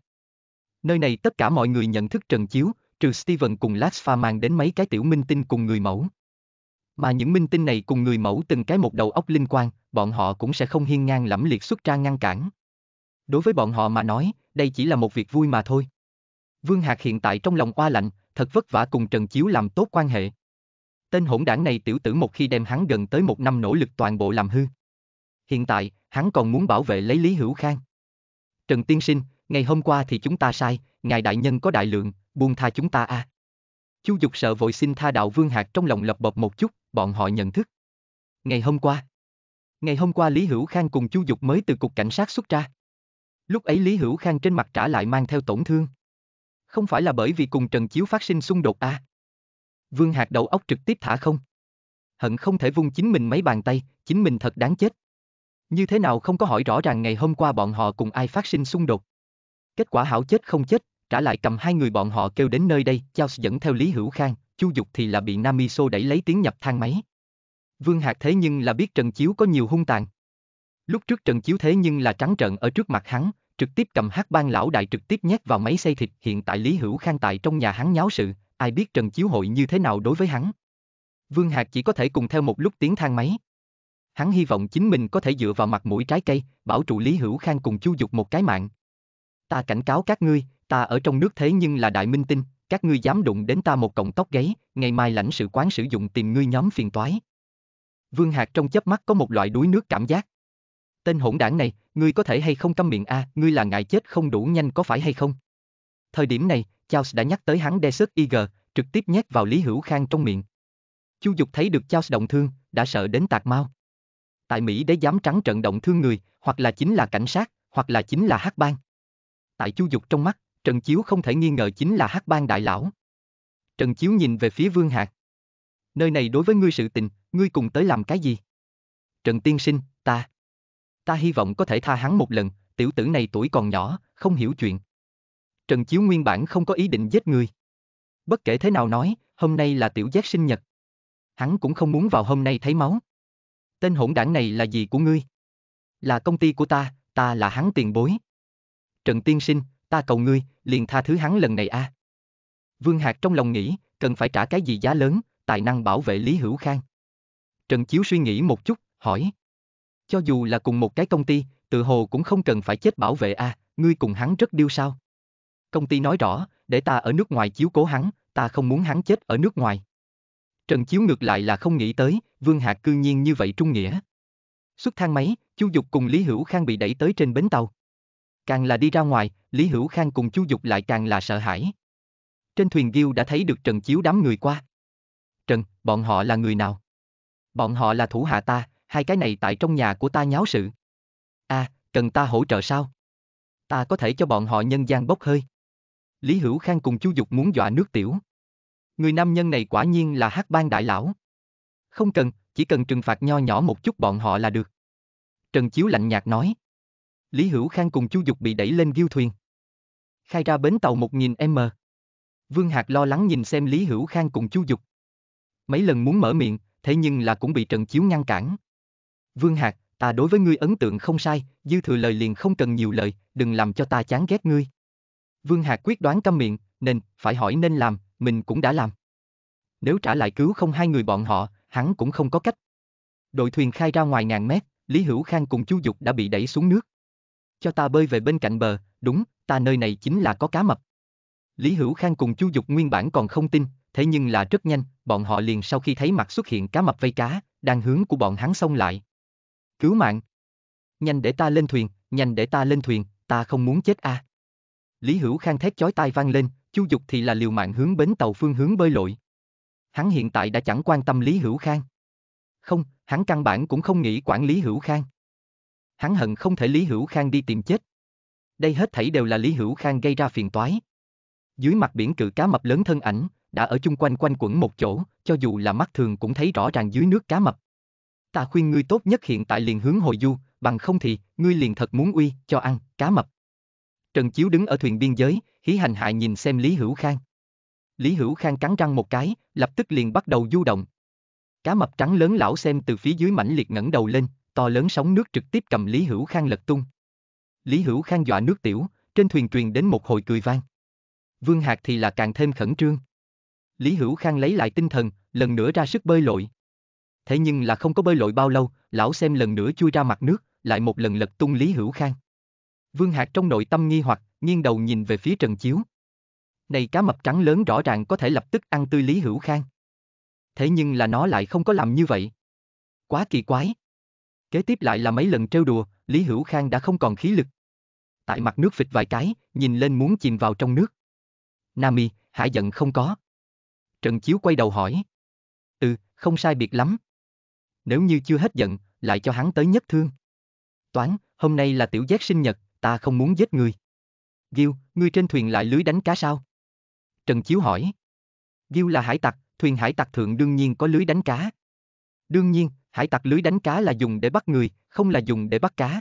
Nơi này tất cả mọi người nhận thức Trần Chiếu, trừ Steven cùng Lasfa mang đến mấy cái tiểu minh tinh cùng người mẫu. Mà những minh tinh này cùng người mẫu từng cái một đầu óc linh quan, bọn họ cũng sẽ không hiên ngang lẫm liệt xuất ra ngăn cản. Đối với bọn họ mà nói, đây chỉ là một việc vui mà thôi. Vương Hạc hiện tại trong lòng oa lạnh, thật vất vả cùng Trần Chiếu làm tốt quan hệ. Tên hỗn đảng này tiểu tử một khi đem hắn gần tới một năm nỗ lực toàn bộ làm hư. Hiện tại, hắn còn muốn bảo vệ lấy Lý Hữu Khang. Trần Tiên Sinh, ngày hôm qua thì chúng ta sai, ngài đại nhân có đại lượng, buông tha chúng ta a. À. Chu Dục sợ vội xin tha đạo Vương Hạc trong lòng lập bập một chút, bọn họ nhận thức. Ngày hôm qua. Ngày hôm qua Lý Hữu Khang cùng Chu Dục mới từ cục cảnh sát xuất ra. Lúc ấy Lý Hữu Khang trên mặt trả lại mang theo tổn thương không phải là bởi vì cùng Trần Chiếu phát sinh xung đột à? Vương Hạc đầu óc trực tiếp thả không. Hận không thể vung chính mình mấy bàn tay, chính mình thật đáng chết. Như thế nào không có hỏi rõ ràng ngày hôm qua bọn họ cùng ai phát sinh xung đột. Kết quả hảo chết không chết, trả lại cầm hai người bọn họ kêu đến nơi đây, Charles dẫn theo Lý Hữu Khang, Chu Dục thì là bị Namiso đẩy lấy tiếng nhập thang máy. Vương Hạc thế nhưng là biết Trần Chiếu có nhiều hung tàn. Lúc trước Trần Chiếu thế nhưng là trắng trận ở trước mặt hắn, trực tiếp cầm hát ban lão đại trực tiếp nhét vào máy xay thịt. Hiện tại Lý Hữu Khang tại trong nhà hắn nháo sự, ai biết Trần Chiếu Hội như thế nào đối với hắn. Vương Hạc chỉ có thể cùng theo một lúc tiếng thang máy. Hắn hy vọng chính mình có thể dựa vào mặt mũi trái cây, bảo trụ Lý Hữu Khang cùng chu dục một cái mạng. Ta cảnh cáo các ngươi, ta ở trong nước thế nhưng là đại minh tinh, các ngươi dám đụng đến ta một cọng tóc gáy, ngày mai lãnh sự quán sử dụng tìm ngươi nhóm phiền toái. Vương Hạc trong chớp mắt có một loại đuối nước cảm giác tên hỗn đảng này, ngươi có thể hay không câm miệng a, à, ngươi là ngại chết không đủ nhanh có phải hay không? Thời điểm này, Charles đã nhắc tới hắn Desert Eager, trực tiếp nhét vào Lý Hữu Khang trong miệng. Chu Dục thấy được Charles động thương, đã sợ đến tạc mau. Tại Mỹ để dám trắng trận động thương người, hoặc là chính là cảnh sát, hoặc là chính là hát bang. Tại Chu Dục trong mắt, Trần Chiếu không thể nghi ngờ chính là hát bang đại lão. Trần Chiếu nhìn về phía Vương Hạc. Nơi này đối với ngươi sự tình, ngươi cùng tới làm cái gì? Trần Tiên Sinh, ta ta hy vọng có thể tha hắn một lần, tiểu tử này tuổi còn nhỏ, không hiểu chuyện. Trần Chiếu nguyên bản không có ý định giết người. Bất kể thế nào nói, hôm nay là tiểu giác sinh nhật. Hắn cũng không muốn vào hôm nay thấy máu. Tên hỗn đảng này là gì của ngươi? Là công ty của ta, ta là hắn tiền bối. Trần Tiên Sinh, ta cầu ngươi, liền tha thứ hắn lần này a. À. Vương Hạc trong lòng nghĩ, cần phải trả cái gì giá lớn, tài năng bảo vệ Lý Hữu Khang. Trần Chiếu suy nghĩ một chút, hỏi cho dù là cùng một cái công ty, tự hồ cũng không cần phải chết bảo vệ a, à, ngươi cùng hắn rất điêu sao. Công ty nói rõ, để ta ở nước ngoài chiếu cố hắn, ta không muốn hắn chết ở nước ngoài. Trần Chiếu ngược lại là không nghĩ tới, Vương Hạc cư nhiên như vậy trung nghĩa. Xuất thang máy, Chu Dục cùng Lý Hữu Khang bị đẩy tới trên bến tàu. Càng là đi ra ngoài, Lý Hữu Khang cùng Chu Dục lại càng là sợ hãi. Trên thuyền ghiêu đã thấy được Trần Chiếu đám người qua. Trần, bọn họ là người nào? Bọn họ là thủ hạ ta, hai cái này tại trong nhà của ta nháo sự. a à, cần ta hỗ trợ sao? Ta có thể cho bọn họ nhân gian bốc hơi. Lý Hữu Khang cùng chú Dục muốn dọa nước tiểu. Người nam nhân này quả nhiên là hát bang đại lão. Không cần, chỉ cần trừng phạt nho nhỏ một chút bọn họ là được. Trần Chiếu lạnh nhạt nói. Lý Hữu Khang cùng chú Dục bị đẩy lên ghiêu thuyền. Khai ra bến tàu 1000m. Vương Hạc lo lắng nhìn xem Lý Hữu Khang cùng chú Dục. Mấy lần muốn mở miệng, thế nhưng là cũng bị Trần Chiếu ngăn cản. Vương Hạc, ta đối với ngươi ấn tượng không sai, dư thừa lời liền không cần nhiều lời, đừng làm cho ta chán ghét ngươi. Vương Hạc quyết đoán căm miệng, nên, phải hỏi nên làm, mình cũng đã làm. Nếu trả lại cứu không hai người bọn họ, hắn cũng không có cách. Đội thuyền khai ra ngoài ngàn mét, Lý Hữu Khang cùng Chu Dục đã bị đẩy xuống nước. Cho ta bơi về bên cạnh bờ, đúng, ta nơi này chính là có cá mập. Lý Hữu Khang cùng Chu Dục nguyên bản còn không tin, thế nhưng là rất nhanh, bọn họ liền sau khi thấy mặt xuất hiện cá mập vây cá, đang hướng của bọn hắn xông lại cứu mạng. Nhanh để ta lên thuyền, nhanh để ta lên thuyền, ta không muốn chết a. À. Lý Hữu Khang thét chói tai vang lên, Chu Dục thì là liều mạng hướng bến tàu phương hướng bơi lội. Hắn hiện tại đã chẳng quan tâm Lý Hữu Khang. Không, hắn căn bản cũng không nghĩ quản Lý Hữu Khang. Hắn hận không thể Lý Hữu Khang đi tìm chết. Đây hết thảy đều là Lý Hữu Khang gây ra phiền toái. Dưới mặt biển cự cá mập lớn thân ảnh, đã ở chung quanh quanh quẩn một chỗ, cho dù là mắt thường cũng thấy rõ ràng dưới nước cá mập ta khuyên ngươi tốt nhất hiện tại liền hướng hồi du, bằng không thì, ngươi liền thật muốn uy, cho ăn, cá mập. Trần Chiếu đứng ở thuyền biên giới, hí hành hại nhìn xem Lý Hữu Khang. Lý Hữu Khang cắn răng một cái, lập tức liền bắt đầu du động. Cá mập trắng lớn lão xem từ phía dưới mãnh liệt ngẩng đầu lên, to lớn sóng nước trực tiếp cầm Lý Hữu Khang lật tung. Lý Hữu Khang dọa nước tiểu, trên thuyền truyền đến một hồi cười vang. Vương Hạc thì là càng thêm khẩn trương. Lý Hữu Khang lấy lại tinh thần, lần nữa ra sức bơi lội. Thế nhưng là không có bơi lội bao lâu, lão xem lần nữa chui ra mặt nước, lại một lần lật tung Lý Hữu Khang. Vương Hạc trong nội tâm nghi hoặc, nghiêng đầu nhìn về phía Trần Chiếu. Này cá mập trắng lớn rõ ràng có thể lập tức ăn tươi Lý Hữu Khang. Thế nhưng là nó lại không có làm như vậy. Quá kỳ quái. Kế tiếp lại là mấy lần trêu đùa, Lý Hữu Khang đã không còn khí lực. Tại mặt nước phịch vài cái, nhìn lên muốn chìm vào trong nước. Nami, hải giận không có. Trần Chiếu quay đầu hỏi. Ừ, không sai biệt lắm nếu như chưa hết giận, lại cho hắn tới nhất thương. Toán, hôm nay là tiểu giác sinh nhật, ta không muốn giết người. Gil, ngươi trên thuyền lại lưới đánh cá sao? Trần Chiếu hỏi. Gil là hải tặc, thuyền hải tặc thượng đương nhiên có lưới đánh cá. Đương nhiên, hải tặc lưới đánh cá là dùng để bắt người, không là dùng để bắt cá.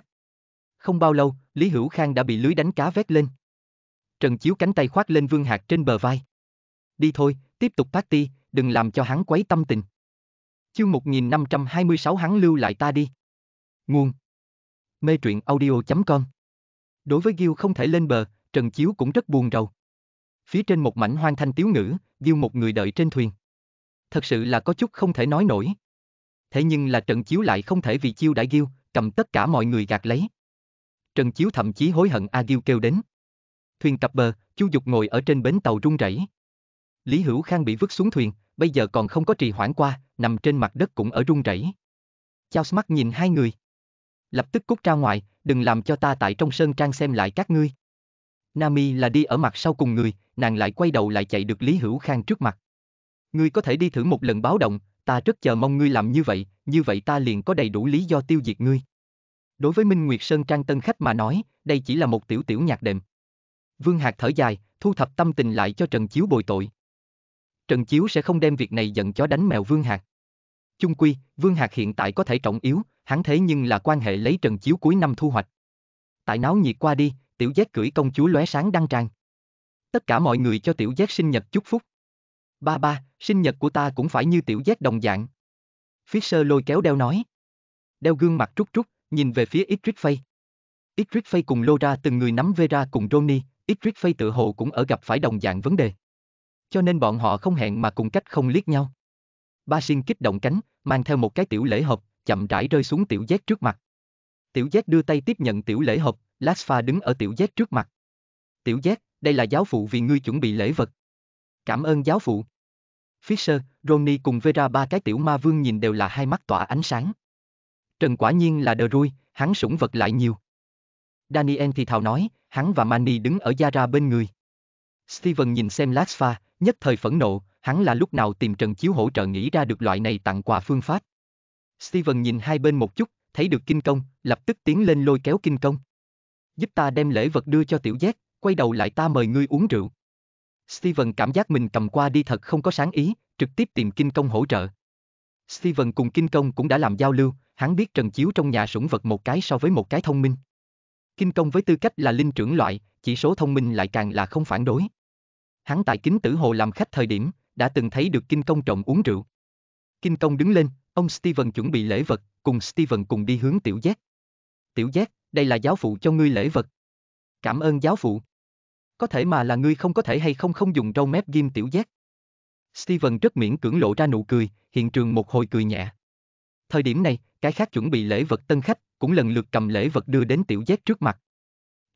Không bao lâu, Lý Hữu Khang đã bị lưới đánh cá vét lên. Trần Chiếu cánh tay khoác lên Vương hạt trên bờ vai. Đi thôi, tiếp tục party, đừng làm cho hắn quấy tâm tình. Chương 1526 hắn lưu lại ta đi. Nguồn. Mê truyện audio.com Đối với Gil không thể lên bờ, Trần Chiếu cũng rất buồn rầu. Phía trên một mảnh hoang thanh tiếu ngữ, Gil một người đợi trên thuyền. Thật sự là có chút không thể nói nổi. Thế nhưng là Trần Chiếu lại không thể vì chiêu đãi Gil, cầm tất cả mọi người gạt lấy. Trần Chiếu thậm chí hối hận A Gil kêu đến. Thuyền cập bờ, Chu Dục ngồi ở trên bến tàu rung rẩy. Lý Hữu Khang bị vứt xuống thuyền, bây giờ còn không có trì hoãn qua, nằm trên mặt đất cũng ở run rẩy. Charles mắt nhìn hai người. Lập tức cút ra ngoài, đừng làm cho ta tại trong sơn trang xem lại các ngươi. Nami là đi ở mặt sau cùng người, nàng lại quay đầu lại chạy được Lý Hữu Khang trước mặt. Ngươi có thể đi thử một lần báo động, ta rất chờ mong ngươi làm như vậy, như vậy ta liền có đầy đủ lý do tiêu diệt ngươi. Đối với Minh Nguyệt Sơn Trang Tân Khách mà nói, đây chỉ là một tiểu tiểu nhạc đệm. Vương Hạc thở dài, thu thập tâm tình lại cho Trần Chiếu bồi tội. Trần Chiếu sẽ không đem việc này giận chó đánh mèo Vương Hạc. Chung quy, Vương Hạc hiện tại có thể trọng yếu, hắn thế nhưng là quan hệ lấy Trần Chiếu cuối năm thu hoạch. Tại náo nhiệt qua đi, tiểu giác cưỡi công chúa lóe sáng đăng tràn. Tất cả mọi người cho tiểu giác sinh nhật chúc phúc. Ba ba, sinh nhật của ta cũng phải như tiểu giác đồng dạng. Fisher lôi kéo đeo nói. Đeo gương mặt trúc trúc, nhìn về phía Idris Fay. Idris Fay cùng Lora từng người nắm Vera cùng Ronnie, Idris Fay tự hồ cũng ở gặp phải đồng dạng vấn đề cho nên bọn họ không hẹn mà cùng cách không liếc nhau. Ba Sinh kích động cánh, mang theo một cái tiểu lễ hộp, chậm rãi rơi xuống tiểu giác trước mặt. Tiểu giác đưa tay tiếp nhận tiểu lễ hộp, Lasfa đứng ở tiểu giác trước mặt. Tiểu giác, đây là giáo phụ vì ngươi chuẩn bị lễ vật. Cảm ơn giáo phụ. Fisher, Ronnie cùng Vera ba cái tiểu ma vương nhìn đều là hai mắt tỏa ánh sáng. Trần quả nhiên là đờ rui, hắn sủng vật lại nhiều. Daniel thì thào nói, hắn và Manny đứng ở Yara bên người. Steven nhìn xem Lasfa, nhất thời phẫn nộ, hắn là lúc nào tìm Trần Chiếu hỗ trợ nghĩ ra được loại này tặng quà phương pháp. Steven nhìn hai bên một chút, thấy được kinh công, lập tức tiến lên lôi kéo kinh công. Giúp ta đem lễ vật đưa cho tiểu giác, quay đầu lại ta mời ngươi uống rượu. Steven cảm giác mình cầm qua đi thật không có sáng ý, trực tiếp tìm kinh công hỗ trợ. Steven cùng kinh công cũng đã làm giao lưu, hắn biết Trần Chiếu trong nhà sủng vật một cái so với một cái thông minh. Kinh công với tư cách là linh trưởng loại, chỉ số thông minh lại càng là không phản đối hắn tại kính tử hồ làm khách thời điểm, đã từng thấy được Kinh Công trọng uống rượu. Kinh Công đứng lên, ông Steven chuẩn bị lễ vật, cùng Steven cùng đi hướng tiểu giác. Tiểu giác, đây là giáo phụ cho ngươi lễ vật. Cảm ơn giáo phụ. Có thể mà là ngươi không có thể hay không không dùng râu mép ghim tiểu giác. Steven rất miễn cưỡng lộ ra nụ cười, hiện trường một hồi cười nhẹ. Thời điểm này, cái khác chuẩn bị lễ vật tân khách, cũng lần lượt cầm lễ vật đưa đến tiểu giác trước mặt.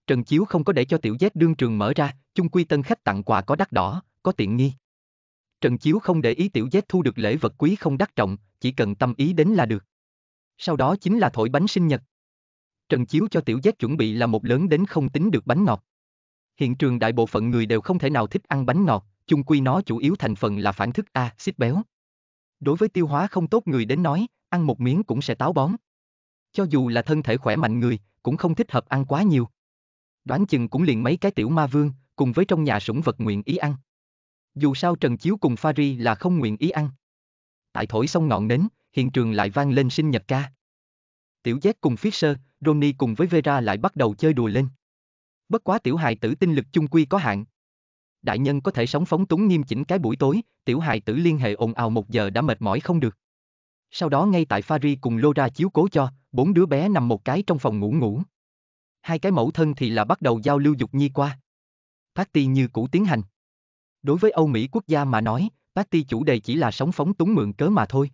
Trần Chiếu không có để cho tiểu Z đương trường mở ra, chung quy tân khách tặng quà có đắt đỏ, có tiện nghi. Trần Chiếu không để ý tiểu Z thu được lễ vật quý không đắt trọng, chỉ cần tâm ý đến là được. Sau đó chính là thổi bánh sinh nhật. Trần Chiếu cho tiểu Z chuẩn bị là một lớn đến không tính được bánh ngọt. Hiện trường đại bộ phận người đều không thể nào thích ăn bánh ngọt, chung quy nó chủ yếu thành phần là phản thức axit béo. Đối với tiêu hóa không tốt người đến nói, ăn một miếng cũng sẽ táo bón. Cho dù là thân thể khỏe mạnh người, cũng không thích hợp ăn quá nhiều, đoán chừng cũng liền mấy cái tiểu ma vương, cùng với trong nhà sủng vật nguyện ý ăn. Dù sao Trần Chiếu cùng Fari là không nguyện ý ăn. Tại thổi xong ngọn nến, hiện trường lại vang lên sinh nhật ca. Tiểu Giác cùng Fisher, Ronnie cùng với Vera lại bắt đầu chơi đùa lên. Bất quá tiểu hài tử tinh lực chung quy có hạn. Đại nhân có thể sống phóng túng nghiêm chỉnh cái buổi tối, tiểu hài tử liên hệ ồn ào một giờ đã mệt mỏi không được. Sau đó ngay tại Fari cùng Lora chiếu cố cho, bốn đứa bé nằm một cái trong phòng ngủ ngủ hai cái mẫu thân thì là bắt đầu giao lưu dục nhi qua. Patty như cũ tiến hành. Đối với Âu Mỹ quốc gia mà nói, Patty chủ đề chỉ là sống phóng túng mượn cớ mà thôi.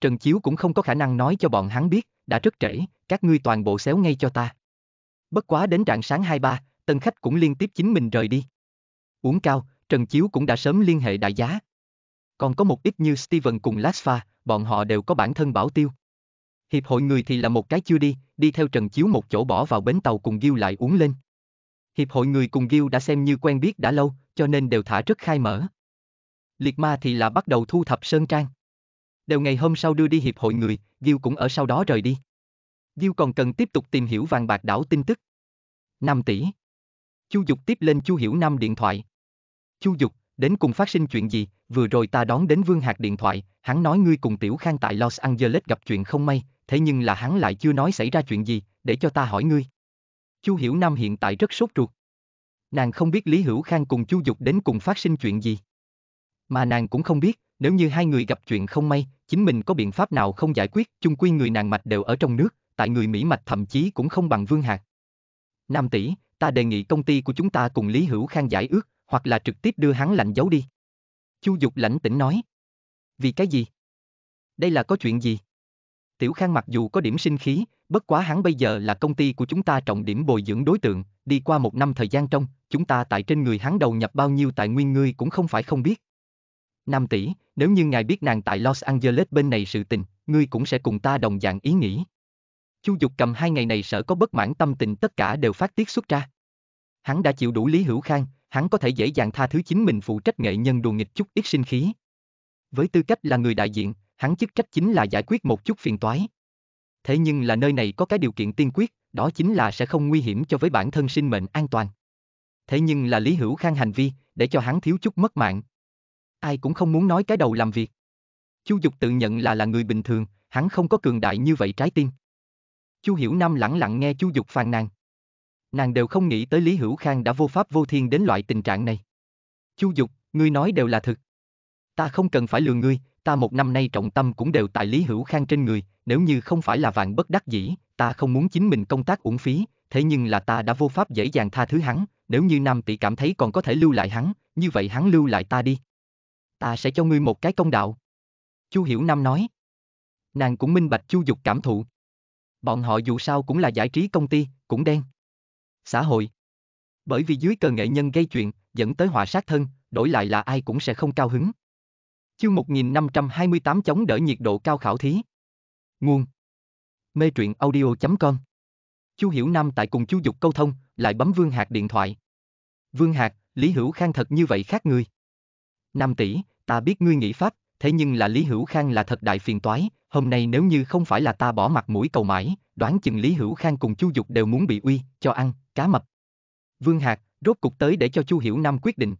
Trần Chiếu cũng không có khả năng nói cho bọn hắn biết, đã rất trễ, các ngươi toàn bộ xéo ngay cho ta. Bất quá đến rạng sáng 23, tân khách cũng liên tiếp chính mình rời đi. Uống cao, Trần Chiếu cũng đã sớm liên hệ đại giá. Còn có một ít như Steven cùng Lasfa, bọn họ đều có bản thân bảo tiêu. Hiệp hội người thì là một cái chưa đi, đi theo Trần Chiếu một chỗ bỏ vào bến tàu cùng Gil lại uống lên. Hiệp hội người cùng Gil đã xem như quen biết đã lâu, cho nên đều thả rất khai mở. Liệt ma thì là bắt đầu thu thập sơn trang. Đều ngày hôm sau đưa đi hiệp hội người, Gil cũng ở sau đó rời đi. Gil còn cần tiếp tục tìm hiểu vàng bạc đảo tin tức. 5 tỷ. Chu Dục tiếp lên Chu Hiểu Nam điện thoại. Chu Dục, đến cùng phát sinh chuyện gì, vừa rồi ta đón đến Vương Hạc điện thoại, hắn nói ngươi cùng Tiểu Khang tại Los Angeles gặp chuyện không may, thế nhưng là hắn lại chưa nói xảy ra chuyện gì, để cho ta hỏi ngươi. Chu Hiểu Nam hiện tại rất sốt ruột. Nàng không biết Lý Hữu Khang cùng Chu Dục đến cùng phát sinh chuyện gì. Mà nàng cũng không biết, nếu như hai người gặp chuyện không may, chính mình có biện pháp nào không giải quyết, chung quy người nàng mạch đều ở trong nước, tại người Mỹ mạch thậm chí cũng không bằng Vương Hạc. Nam tỷ, ta đề nghị công ty của chúng ta cùng Lý Hữu Khang giải ước, hoặc là trực tiếp đưa hắn lạnh giấu đi. Chu Dục lãnh tĩnh nói. Vì cái gì? Đây là có chuyện gì? Tiểu Khang mặc dù có điểm sinh khí, bất quá hắn bây giờ là công ty của chúng ta trọng điểm bồi dưỡng đối tượng, đi qua một năm thời gian trong, chúng ta tại trên người hắn đầu nhập bao nhiêu tài nguyên ngươi cũng không phải không biết. Nam tỷ, nếu như ngài biết nàng tại Los Angeles bên này sự tình, ngươi cũng sẽ cùng ta đồng dạng ý nghĩ. Chu Dục cầm hai ngày này sợ có bất mãn tâm tình tất cả đều phát tiết xuất ra. Hắn đã chịu đủ Lý Hữu Khang, hắn có thể dễ dàng tha thứ chính mình phụ trách nghệ nhân đùa nghịch chút ít sinh khí. Với tư cách là người đại diện, hắn chức trách chính là giải quyết một chút phiền toái. Thế nhưng là nơi này có cái điều kiện tiên quyết, đó chính là sẽ không nguy hiểm cho với bản thân sinh mệnh an toàn. Thế nhưng là Lý Hữu Khang hành vi, để cho hắn thiếu chút mất mạng. Ai cũng không muốn nói cái đầu làm việc. Chu Dục tự nhận là là người bình thường, hắn không có cường đại như vậy trái tim. Chu Hiểu Nam lặng lặng nghe Chu Dục phàn nàn. Nàng đều không nghĩ tới Lý Hữu Khang đã vô pháp vô thiên đến loại tình trạng này. Chu Dục, ngươi nói đều là thật. Ta không cần phải lừa ngươi, ta một năm nay trọng tâm cũng đều tại Lý Hữu Khang trên người, nếu như không phải là vạn bất đắc dĩ, ta không muốn chính mình công tác uổng phí, thế nhưng là ta đã vô pháp dễ dàng tha thứ hắn, nếu như Nam Tỷ cảm thấy còn có thể lưu lại hắn, như vậy hắn lưu lại ta đi. Ta sẽ cho ngươi một cái công đạo. Chu Hiểu Nam nói. Nàng cũng minh bạch Chu Dục cảm thụ. Bọn họ dù sao cũng là giải trí công ty, cũng đen. Xã hội. Bởi vì dưới cờ nghệ nhân gây chuyện, dẫn tới họa sát thân, đổi lại là ai cũng sẽ không cao hứng. Chương 1528 chống đỡ nhiệt độ cao khảo thí. Nguồn. Mê truyện audio.com Chu Hiểu Nam tại cùng Chu Dục câu thông, lại bấm Vương Hạc điện thoại. Vương Hạc, Lý Hữu Khang thật như vậy khác ngươi. Nam tỷ, ta biết ngươi nghĩ pháp, thế nhưng là Lý Hữu Khang là thật đại phiền toái, hôm nay nếu như không phải là ta bỏ mặt mũi cầu mãi, đoán chừng Lý Hữu Khang cùng Chu Dục đều muốn bị uy, cho ăn, cá mập. Vương Hạc, rốt cục tới để cho Chu Hiểu Nam quyết định.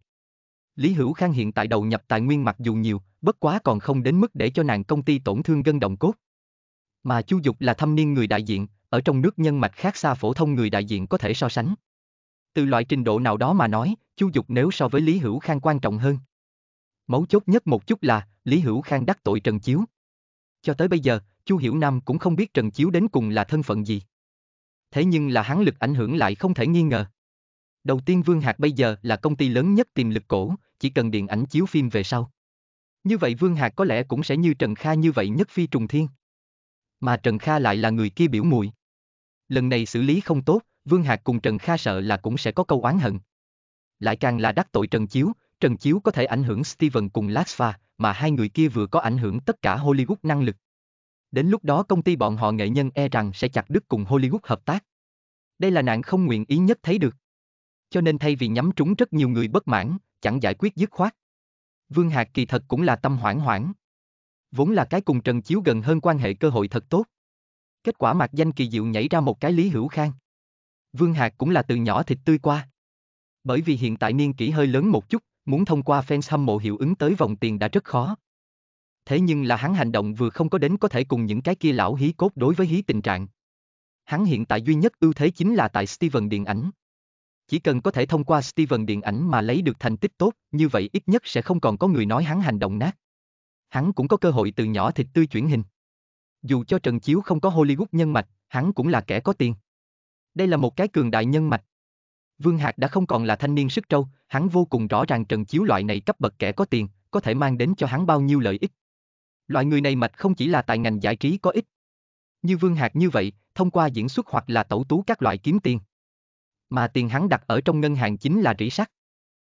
Lý Hữu Khang hiện tại đầu nhập tài nguyên mặc dù nhiều, bất quá còn không đến mức để cho nàng công ty tổn thương gân động cốt. Mà Chu Dục là thâm niên người đại diện, ở trong nước nhân mạch khác xa phổ thông người đại diện có thể so sánh. Từ loại trình độ nào đó mà nói, Chu Dục nếu so với Lý Hữu Khang quan trọng hơn. Mấu chốt nhất một chút là, Lý Hữu Khang đắc tội Trần Chiếu. Cho tới bây giờ, Chu Hiểu Nam cũng không biết Trần Chiếu đến cùng là thân phận gì. Thế nhưng là hắn lực ảnh hưởng lại không thể nghi ngờ. Đầu tiên Vương Hạc bây giờ là công ty lớn nhất tiềm lực cổ, chỉ cần điện ảnh chiếu phim về sau. Như vậy Vương Hạc có lẽ cũng sẽ như Trần Kha như vậy nhất phi trùng thiên. Mà Trần Kha lại là người kia biểu muội. Lần này xử lý không tốt, Vương Hạc cùng Trần Kha sợ là cũng sẽ có câu oán hận. Lại càng là đắc tội Trần Chiếu, Trần Chiếu có thể ảnh hưởng Steven cùng Lasva, mà hai người kia vừa có ảnh hưởng tất cả Hollywood năng lực. Đến lúc đó công ty bọn họ nghệ nhân e rằng sẽ chặt đứt cùng Hollywood hợp tác. Đây là nạn không nguyện ý nhất thấy được cho nên thay vì nhắm trúng rất nhiều người bất mãn, chẳng giải quyết dứt khoát. Vương Hạc kỳ thật cũng là tâm hoảng hoảng. Vốn là cái cùng Trần Chiếu gần hơn quan hệ cơ hội thật tốt. Kết quả mặt danh kỳ diệu nhảy ra một cái lý hữu khang. Vương Hạc cũng là từ nhỏ thịt tươi qua. Bởi vì hiện tại niên kỷ hơi lớn một chút, muốn thông qua fans hâm mộ hiệu ứng tới vòng tiền đã rất khó. Thế nhưng là hắn hành động vừa không có đến có thể cùng những cái kia lão hí cốt đối với hí tình trạng. Hắn hiện tại duy nhất ưu thế chính là tại Steven điện ảnh chỉ cần có thể thông qua Steven điện ảnh mà lấy được thành tích tốt, như vậy ít nhất sẽ không còn có người nói hắn hành động nát. Hắn cũng có cơ hội từ nhỏ thịt tươi chuyển hình. Dù cho Trần Chiếu không có Hollywood nhân mạch, hắn cũng là kẻ có tiền. Đây là một cái cường đại nhân mạch. Vương Hạc đã không còn là thanh niên sức trâu, hắn vô cùng rõ ràng Trần Chiếu loại này cấp bậc kẻ có tiền, có thể mang đến cho hắn bao nhiêu lợi ích. Loại người này mạch không chỉ là tại ngành giải trí có ích. Như Vương Hạc như vậy, thông qua diễn xuất hoặc là tẩu tú các loại kiếm tiền. Mà tiền hắn đặt ở trong ngân hàng chính là rỉ sắt.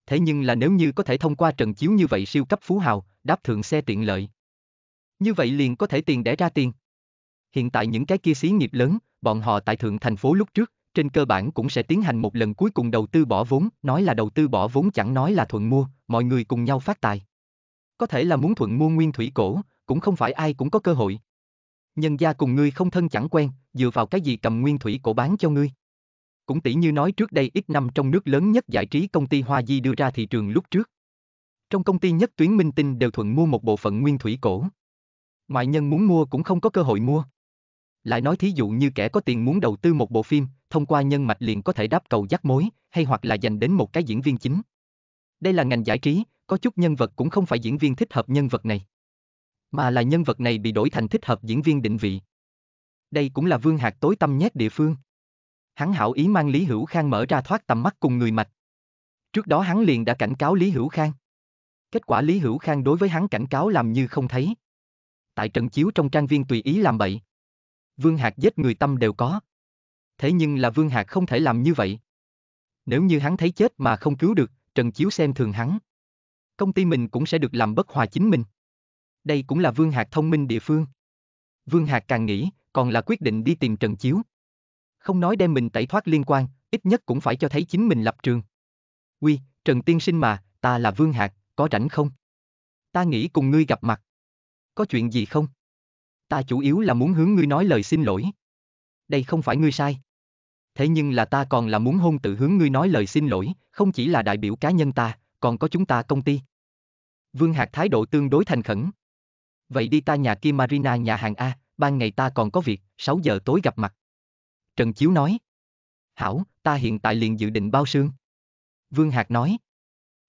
Thế nhưng là nếu như có thể thông qua trần chiếu như vậy siêu cấp phú hào, đáp thượng xe tiện lợi. Như vậy liền có thể tiền để ra tiền. Hiện tại những cái kia xí nghiệp lớn, bọn họ tại thượng thành phố lúc trước, trên cơ bản cũng sẽ tiến hành một lần cuối cùng đầu tư bỏ vốn, nói là đầu tư bỏ vốn chẳng nói là thuận mua, mọi người cùng nhau phát tài. Có thể là muốn thuận mua nguyên thủy cổ, cũng không phải ai cũng có cơ hội. Nhân gia cùng ngươi không thân chẳng quen, dựa vào cái gì cầm nguyên thủy cổ bán cho ngươi. Cũng tỷ như nói trước đây ít năm trong nước lớn nhất giải trí công ty Hoa Di đưa ra thị trường lúc trước. Trong công ty nhất tuyến minh tinh đều thuận mua một bộ phận nguyên thủy cổ. Ngoại nhân muốn mua cũng không có cơ hội mua. Lại nói thí dụ như kẻ có tiền muốn đầu tư một bộ phim, thông qua nhân mạch liền có thể đáp cầu dắt mối, hay hoặc là dành đến một cái diễn viên chính. Đây là ngành giải trí, có chút nhân vật cũng không phải diễn viên thích hợp nhân vật này. Mà là nhân vật này bị đổi thành thích hợp diễn viên định vị. Đây cũng là Vương hạt tối tâm nhét địa phương hắn hảo ý mang Lý Hữu Khang mở ra thoát tầm mắt cùng người mạch. Trước đó hắn liền đã cảnh cáo Lý Hữu Khang. Kết quả Lý Hữu Khang đối với hắn cảnh cáo làm như không thấy. Tại trận chiếu trong trang viên tùy ý làm bậy. Vương Hạc giết người tâm đều có. Thế nhưng là Vương Hạc không thể làm như vậy. Nếu như hắn thấy chết mà không cứu được, Trần Chiếu xem thường hắn. Công ty mình cũng sẽ được làm bất hòa chính mình. Đây cũng là Vương Hạc thông minh địa phương. Vương Hạc càng nghĩ, còn là quyết định đi tìm Trần Chiếu không nói đem mình tẩy thoát liên quan, ít nhất cũng phải cho thấy chính mình lập trường. Uy, Trần Tiên Sinh mà, ta là Vương Hạc, có rảnh không? Ta nghĩ cùng ngươi gặp mặt. Có chuyện gì không? Ta chủ yếu là muốn hướng ngươi nói lời xin lỗi. Đây không phải ngươi sai. Thế nhưng là ta còn là muốn hôn tự hướng ngươi nói lời xin lỗi, không chỉ là đại biểu cá nhân ta, còn có chúng ta công ty. Vương Hạc thái độ tương đối thành khẩn. Vậy đi ta nhà kia Marina nhà hàng A, ban ngày ta còn có việc, 6 giờ tối gặp mặt. Trần Chiếu nói. Hảo, ta hiện tại liền dự định bao sương. Vương Hạc nói.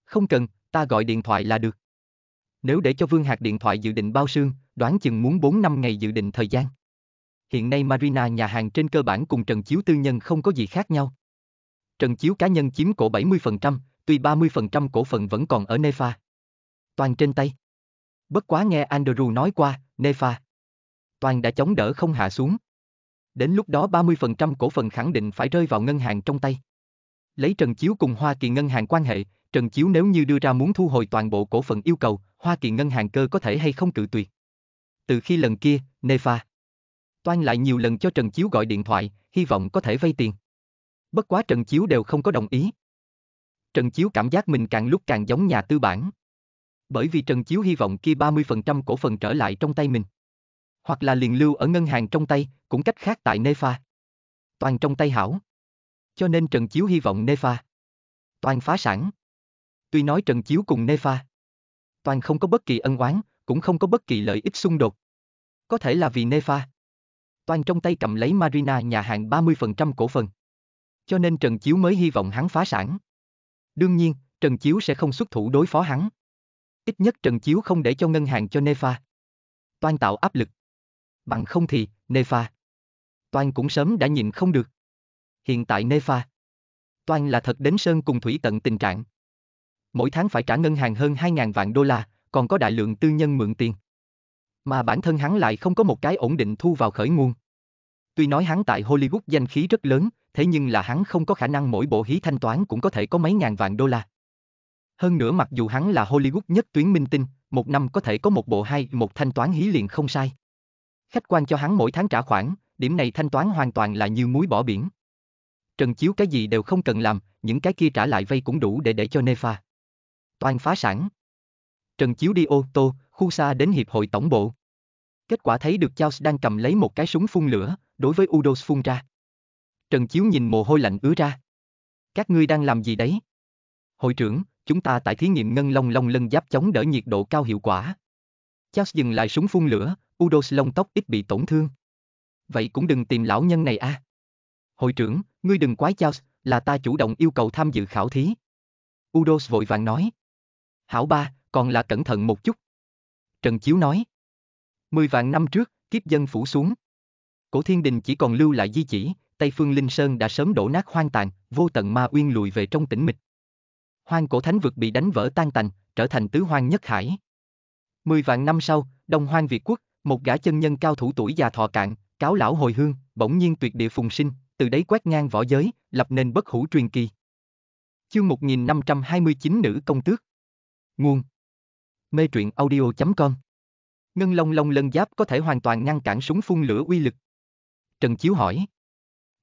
Không cần, ta gọi điện thoại là được. Nếu để cho Vương Hạc điện thoại dự định bao sương, đoán chừng muốn 4 năm ngày dự định thời gian. Hiện nay Marina nhà hàng trên cơ bản cùng Trần Chiếu tư nhân không có gì khác nhau. Trần Chiếu cá nhân chiếm cổ 70%, tuy 30% cổ phần vẫn còn ở Nefa. Toàn trên tay. Bất quá nghe Andrew nói qua, Nefa. Toàn đã chống đỡ không hạ xuống. Đến lúc đó 30% cổ phần khẳng định phải rơi vào ngân hàng trong tay. Lấy Trần Chiếu cùng Hoa Kỳ ngân hàng quan hệ, Trần Chiếu nếu như đưa ra muốn thu hồi toàn bộ cổ phần yêu cầu, Hoa Kỳ ngân hàng cơ có thể hay không cự tuyệt. Từ khi lần kia, Nefa toan lại nhiều lần cho Trần Chiếu gọi điện thoại, hy vọng có thể vay tiền. Bất quá Trần Chiếu đều không có đồng ý. Trần Chiếu cảm giác mình càng lúc càng giống nhà tư bản. Bởi vì Trần Chiếu hy vọng kia 30% cổ phần trở lại trong tay mình hoặc là liền lưu ở ngân hàng trong tay, cũng cách khác tại Nefa. Toàn trong tay hảo. Cho nên Trần Chiếu hy vọng Nefa. Toàn phá sản. Tuy nói Trần Chiếu cùng Nefa. Toàn không có bất kỳ ân oán, cũng không có bất kỳ lợi ích xung đột. Có thể là vì Nefa. Toàn trong tay cầm lấy Marina nhà hàng 30% cổ phần. Cho nên Trần Chiếu mới hy vọng hắn phá sản. Đương nhiên, Trần Chiếu sẽ không xuất thủ đối phó hắn. Ít nhất Trần Chiếu không để cho ngân hàng cho Nefa. toàn tạo áp lực bằng không thì, Nefa. Toan cũng sớm đã nhìn không được. Hiện tại Nefa. Toan là thật đến sơn cùng thủy tận tình trạng. Mỗi tháng phải trả ngân hàng hơn 2.000 vạn đô la, còn có đại lượng tư nhân mượn tiền. Mà bản thân hắn lại không có một cái ổn định thu vào khởi nguồn. Tuy nói hắn tại Hollywood danh khí rất lớn, thế nhưng là hắn không có khả năng mỗi bộ hí thanh toán cũng có thể có mấy ngàn vạn đô la. Hơn nữa mặc dù hắn là Hollywood nhất tuyến minh tinh, một năm có thể có một bộ hay một thanh toán hí liền không sai khách quan cho hắn mỗi tháng trả khoản, điểm này thanh toán hoàn toàn là như muối bỏ biển. Trần Chiếu cái gì đều không cần làm, những cái kia trả lại vay cũng đủ để để cho Nefa. Toàn phá sản. Trần Chiếu đi ô tô, khu xa đến hiệp hội tổng bộ. Kết quả thấy được Charles đang cầm lấy một cái súng phun lửa, đối với Udos phun ra. Trần Chiếu nhìn mồ hôi lạnh ứa ra. Các ngươi đang làm gì đấy? Hội trưởng, chúng ta tại thí nghiệm ngân long long lân giáp chống đỡ nhiệt độ cao hiệu quả. Charles dừng lại súng phun lửa, Udos lông tóc ít bị tổn thương. Vậy cũng đừng tìm lão nhân này a. À. Hội trưởng, ngươi đừng quái Charles, là ta chủ động yêu cầu tham dự khảo thí. Udos vội vàng nói. Hảo ba, còn là cẩn thận một chút. Trần Chiếu nói. Mười vạn năm trước, kiếp dân phủ xuống. Cổ thiên đình chỉ còn lưu lại di chỉ, Tây Phương Linh Sơn đã sớm đổ nát hoang tàn, vô tận ma uyên lùi về trong tĩnh mịch. Hoang cổ thánh vực bị đánh vỡ tan tành, trở thành tứ hoang nhất hải. Mười vạn năm sau, Đông Hoang Việt Quốc, một gã chân nhân cao thủ tuổi già thọ cạn, cáo lão hồi hương, bỗng nhiên tuyệt địa phùng sinh, từ đấy quét ngang võ giới, lập nên bất hủ truyền kỳ. Chương 1529 Nữ Công Tước Nguồn Mê truyện audio.com Ngân long long lân giáp có thể hoàn toàn ngăn cản súng phun lửa uy lực. Trần Chiếu hỏi.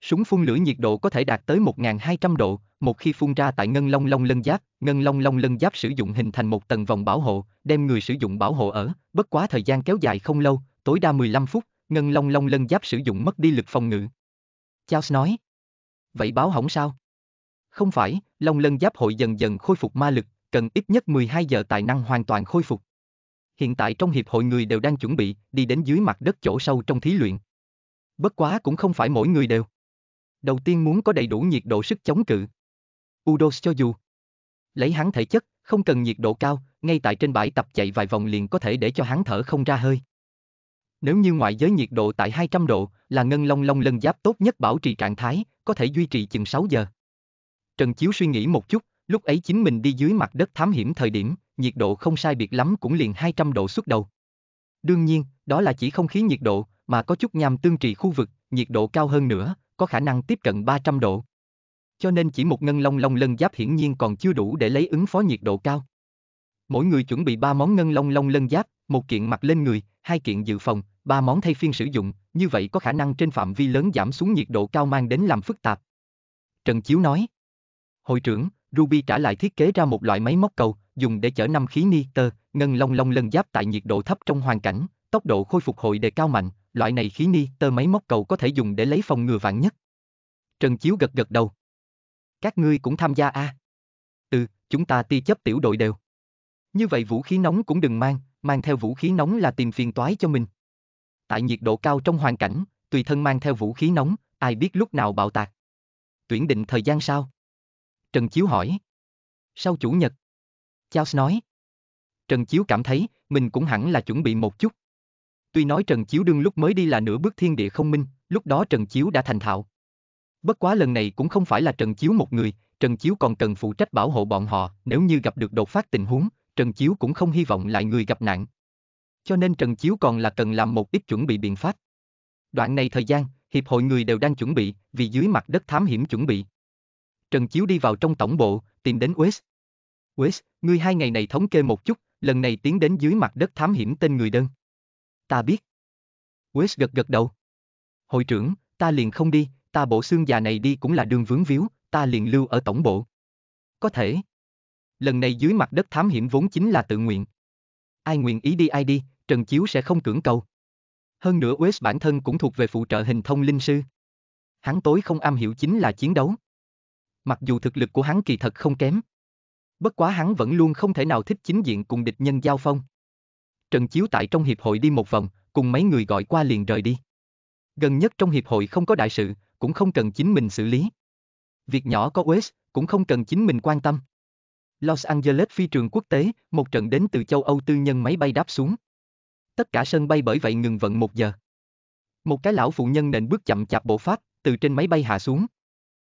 Súng phun lửa nhiệt độ có thể đạt tới 1.200 độ, một khi phun ra tại ngân long long lân giáp, ngân long long lân giáp sử dụng hình thành một tầng vòng bảo hộ, đem người sử dụng bảo hộ ở, bất quá thời gian kéo dài không lâu, tối đa 15 phút, ngân long long lân giáp sử dụng mất đi lực phòng ngự. Charles nói. Vậy báo hỏng sao? Không phải, long lân giáp hội dần dần khôi phục ma lực, cần ít nhất 12 giờ tài năng hoàn toàn khôi phục. Hiện tại trong hiệp hội người đều đang chuẩn bị đi đến dưới mặt đất chỗ sâu trong thí luyện. Bất quá cũng không phải mỗi người đều đầu tiên muốn có đầy đủ nhiệt độ sức chống cự. Udos cho dù lấy hắn thể chất, không cần nhiệt độ cao, ngay tại trên bãi tập chạy vài vòng liền có thể để cho hắn thở không ra hơi. Nếu như ngoại giới nhiệt độ tại 200 độ, là ngân long long lân giáp tốt nhất bảo trì trạng thái, có thể duy trì chừng 6 giờ. Trần Chiếu suy nghĩ một chút, lúc ấy chính mình đi dưới mặt đất thám hiểm thời điểm, nhiệt độ không sai biệt lắm cũng liền 200 độ suốt đầu. Đương nhiên, đó là chỉ không khí nhiệt độ, mà có chút nham tương trì khu vực, nhiệt độ cao hơn nữa, có khả năng tiếp cận 300 độ. Cho nên chỉ một ngân long long lân giáp hiển nhiên còn chưa đủ để lấy ứng phó nhiệt độ cao. Mỗi người chuẩn bị ba món ngân long long lân giáp, một kiện mặc lên người, hai kiện dự phòng, ba món thay phiên sử dụng, như vậy có khả năng trên phạm vi lớn giảm xuống nhiệt độ cao mang đến làm phức tạp. Trần Chiếu nói. Hội trưởng, Ruby trả lại thiết kế ra một loại máy móc cầu, dùng để chở năm khí nitơ, ngân long long lân giáp tại nhiệt độ thấp trong hoàn cảnh, tốc độ khôi phục hội đề cao mạnh, loại này khí ni tơ máy móc cầu có thể dùng để lấy phòng ngừa vạn nhất. Trần Chiếu gật gật đầu. Các ngươi cũng tham gia a à? Ừ, chúng ta ti chấp tiểu đội đều. Như vậy vũ khí nóng cũng đừng mang, mang theo vũ khí nóng là tìm phiền toái cho mình. Tại nhiệt độ cao trong hoàn cảnh, tùy thân mang theo vũ khí nóng, ai biết lúc nào bạo tạc. Tuyển định thời gian sao? Trần Chiếu hỏi. Sau chủ nhật? Charles nói. Trần Chiếu cảm thấy, mình cũng hẳn là chuẩn bị một chút. Tuy nói Trần Chiếu đương lúc mới đi là nửa bước thiên địa không minh, lúc đó Trần Chiếu đã thành thạo. Bất quá lần này cũng không phải là Trần Chiếu một người, Trần Chiếu còn cần phụ trách bảo hộ bọn họ, nếu như gặp được đột phát tình huống, Trần Chiếu cũng không hy vọng lại người gặp nạn. Cho nên Trần Chiếu còn là cần làm một ít chuẩn bị biện pháp. Đoạn này thời gian, hiệp hội người đều đang chuẩn bị, vì dưới mặt đất thám hiểm chuẩn bị. Trần Chiếu đi vào trong tổng bộ, tìm đến Wes. Wes, ngươi hai ngày này thống kê một chút, lần này tiến đến dưới mặt đất thám hiểm tên người đơn ta biết. West gật gật đầu. Hội trưởng, ta liền không đi, ta bộ xương già này đi cũng là đường vướng víu, ta liền lưu ở tổng bộ. Có thể. Lần này dưới mặt đất thám hiểm vốn chính là tự nguyện. Ai nguyện ý đi ai đi, Trần Chiếu sẽ không cưỡng cầu. Hơn nữa West bản thân cũng thuộc về phụ trợ hình thông linh sư. Hắn tối không am hiểu chính là chiến đấu. Mặc dù thực lực của hắn kỳ thật không kém. Bất quá hắn vẫn luôn không thể nào thích chính diện cùng địch nhân giao phong. Trần Chiếu tại trong hiệp hội đi một vòng, cùng mấy người gọi qua liền rời đi. Gần nhất trong hiệp hội không có đại sự, cũng không cần chính mình xử lý. Việc nhỏ có West, cũng không cần chính mình quan tâm. Los Angeles phi trường quốc tế, một trận đến từ châu Âu tư nhân máy bay đáp xuống. Tất cả sân bay bởi vậy ngừng vận một giờ. Một cái lão phụ nhân nện bước chậm chạp bộ pháp, từ trên máy bay hạ xuống.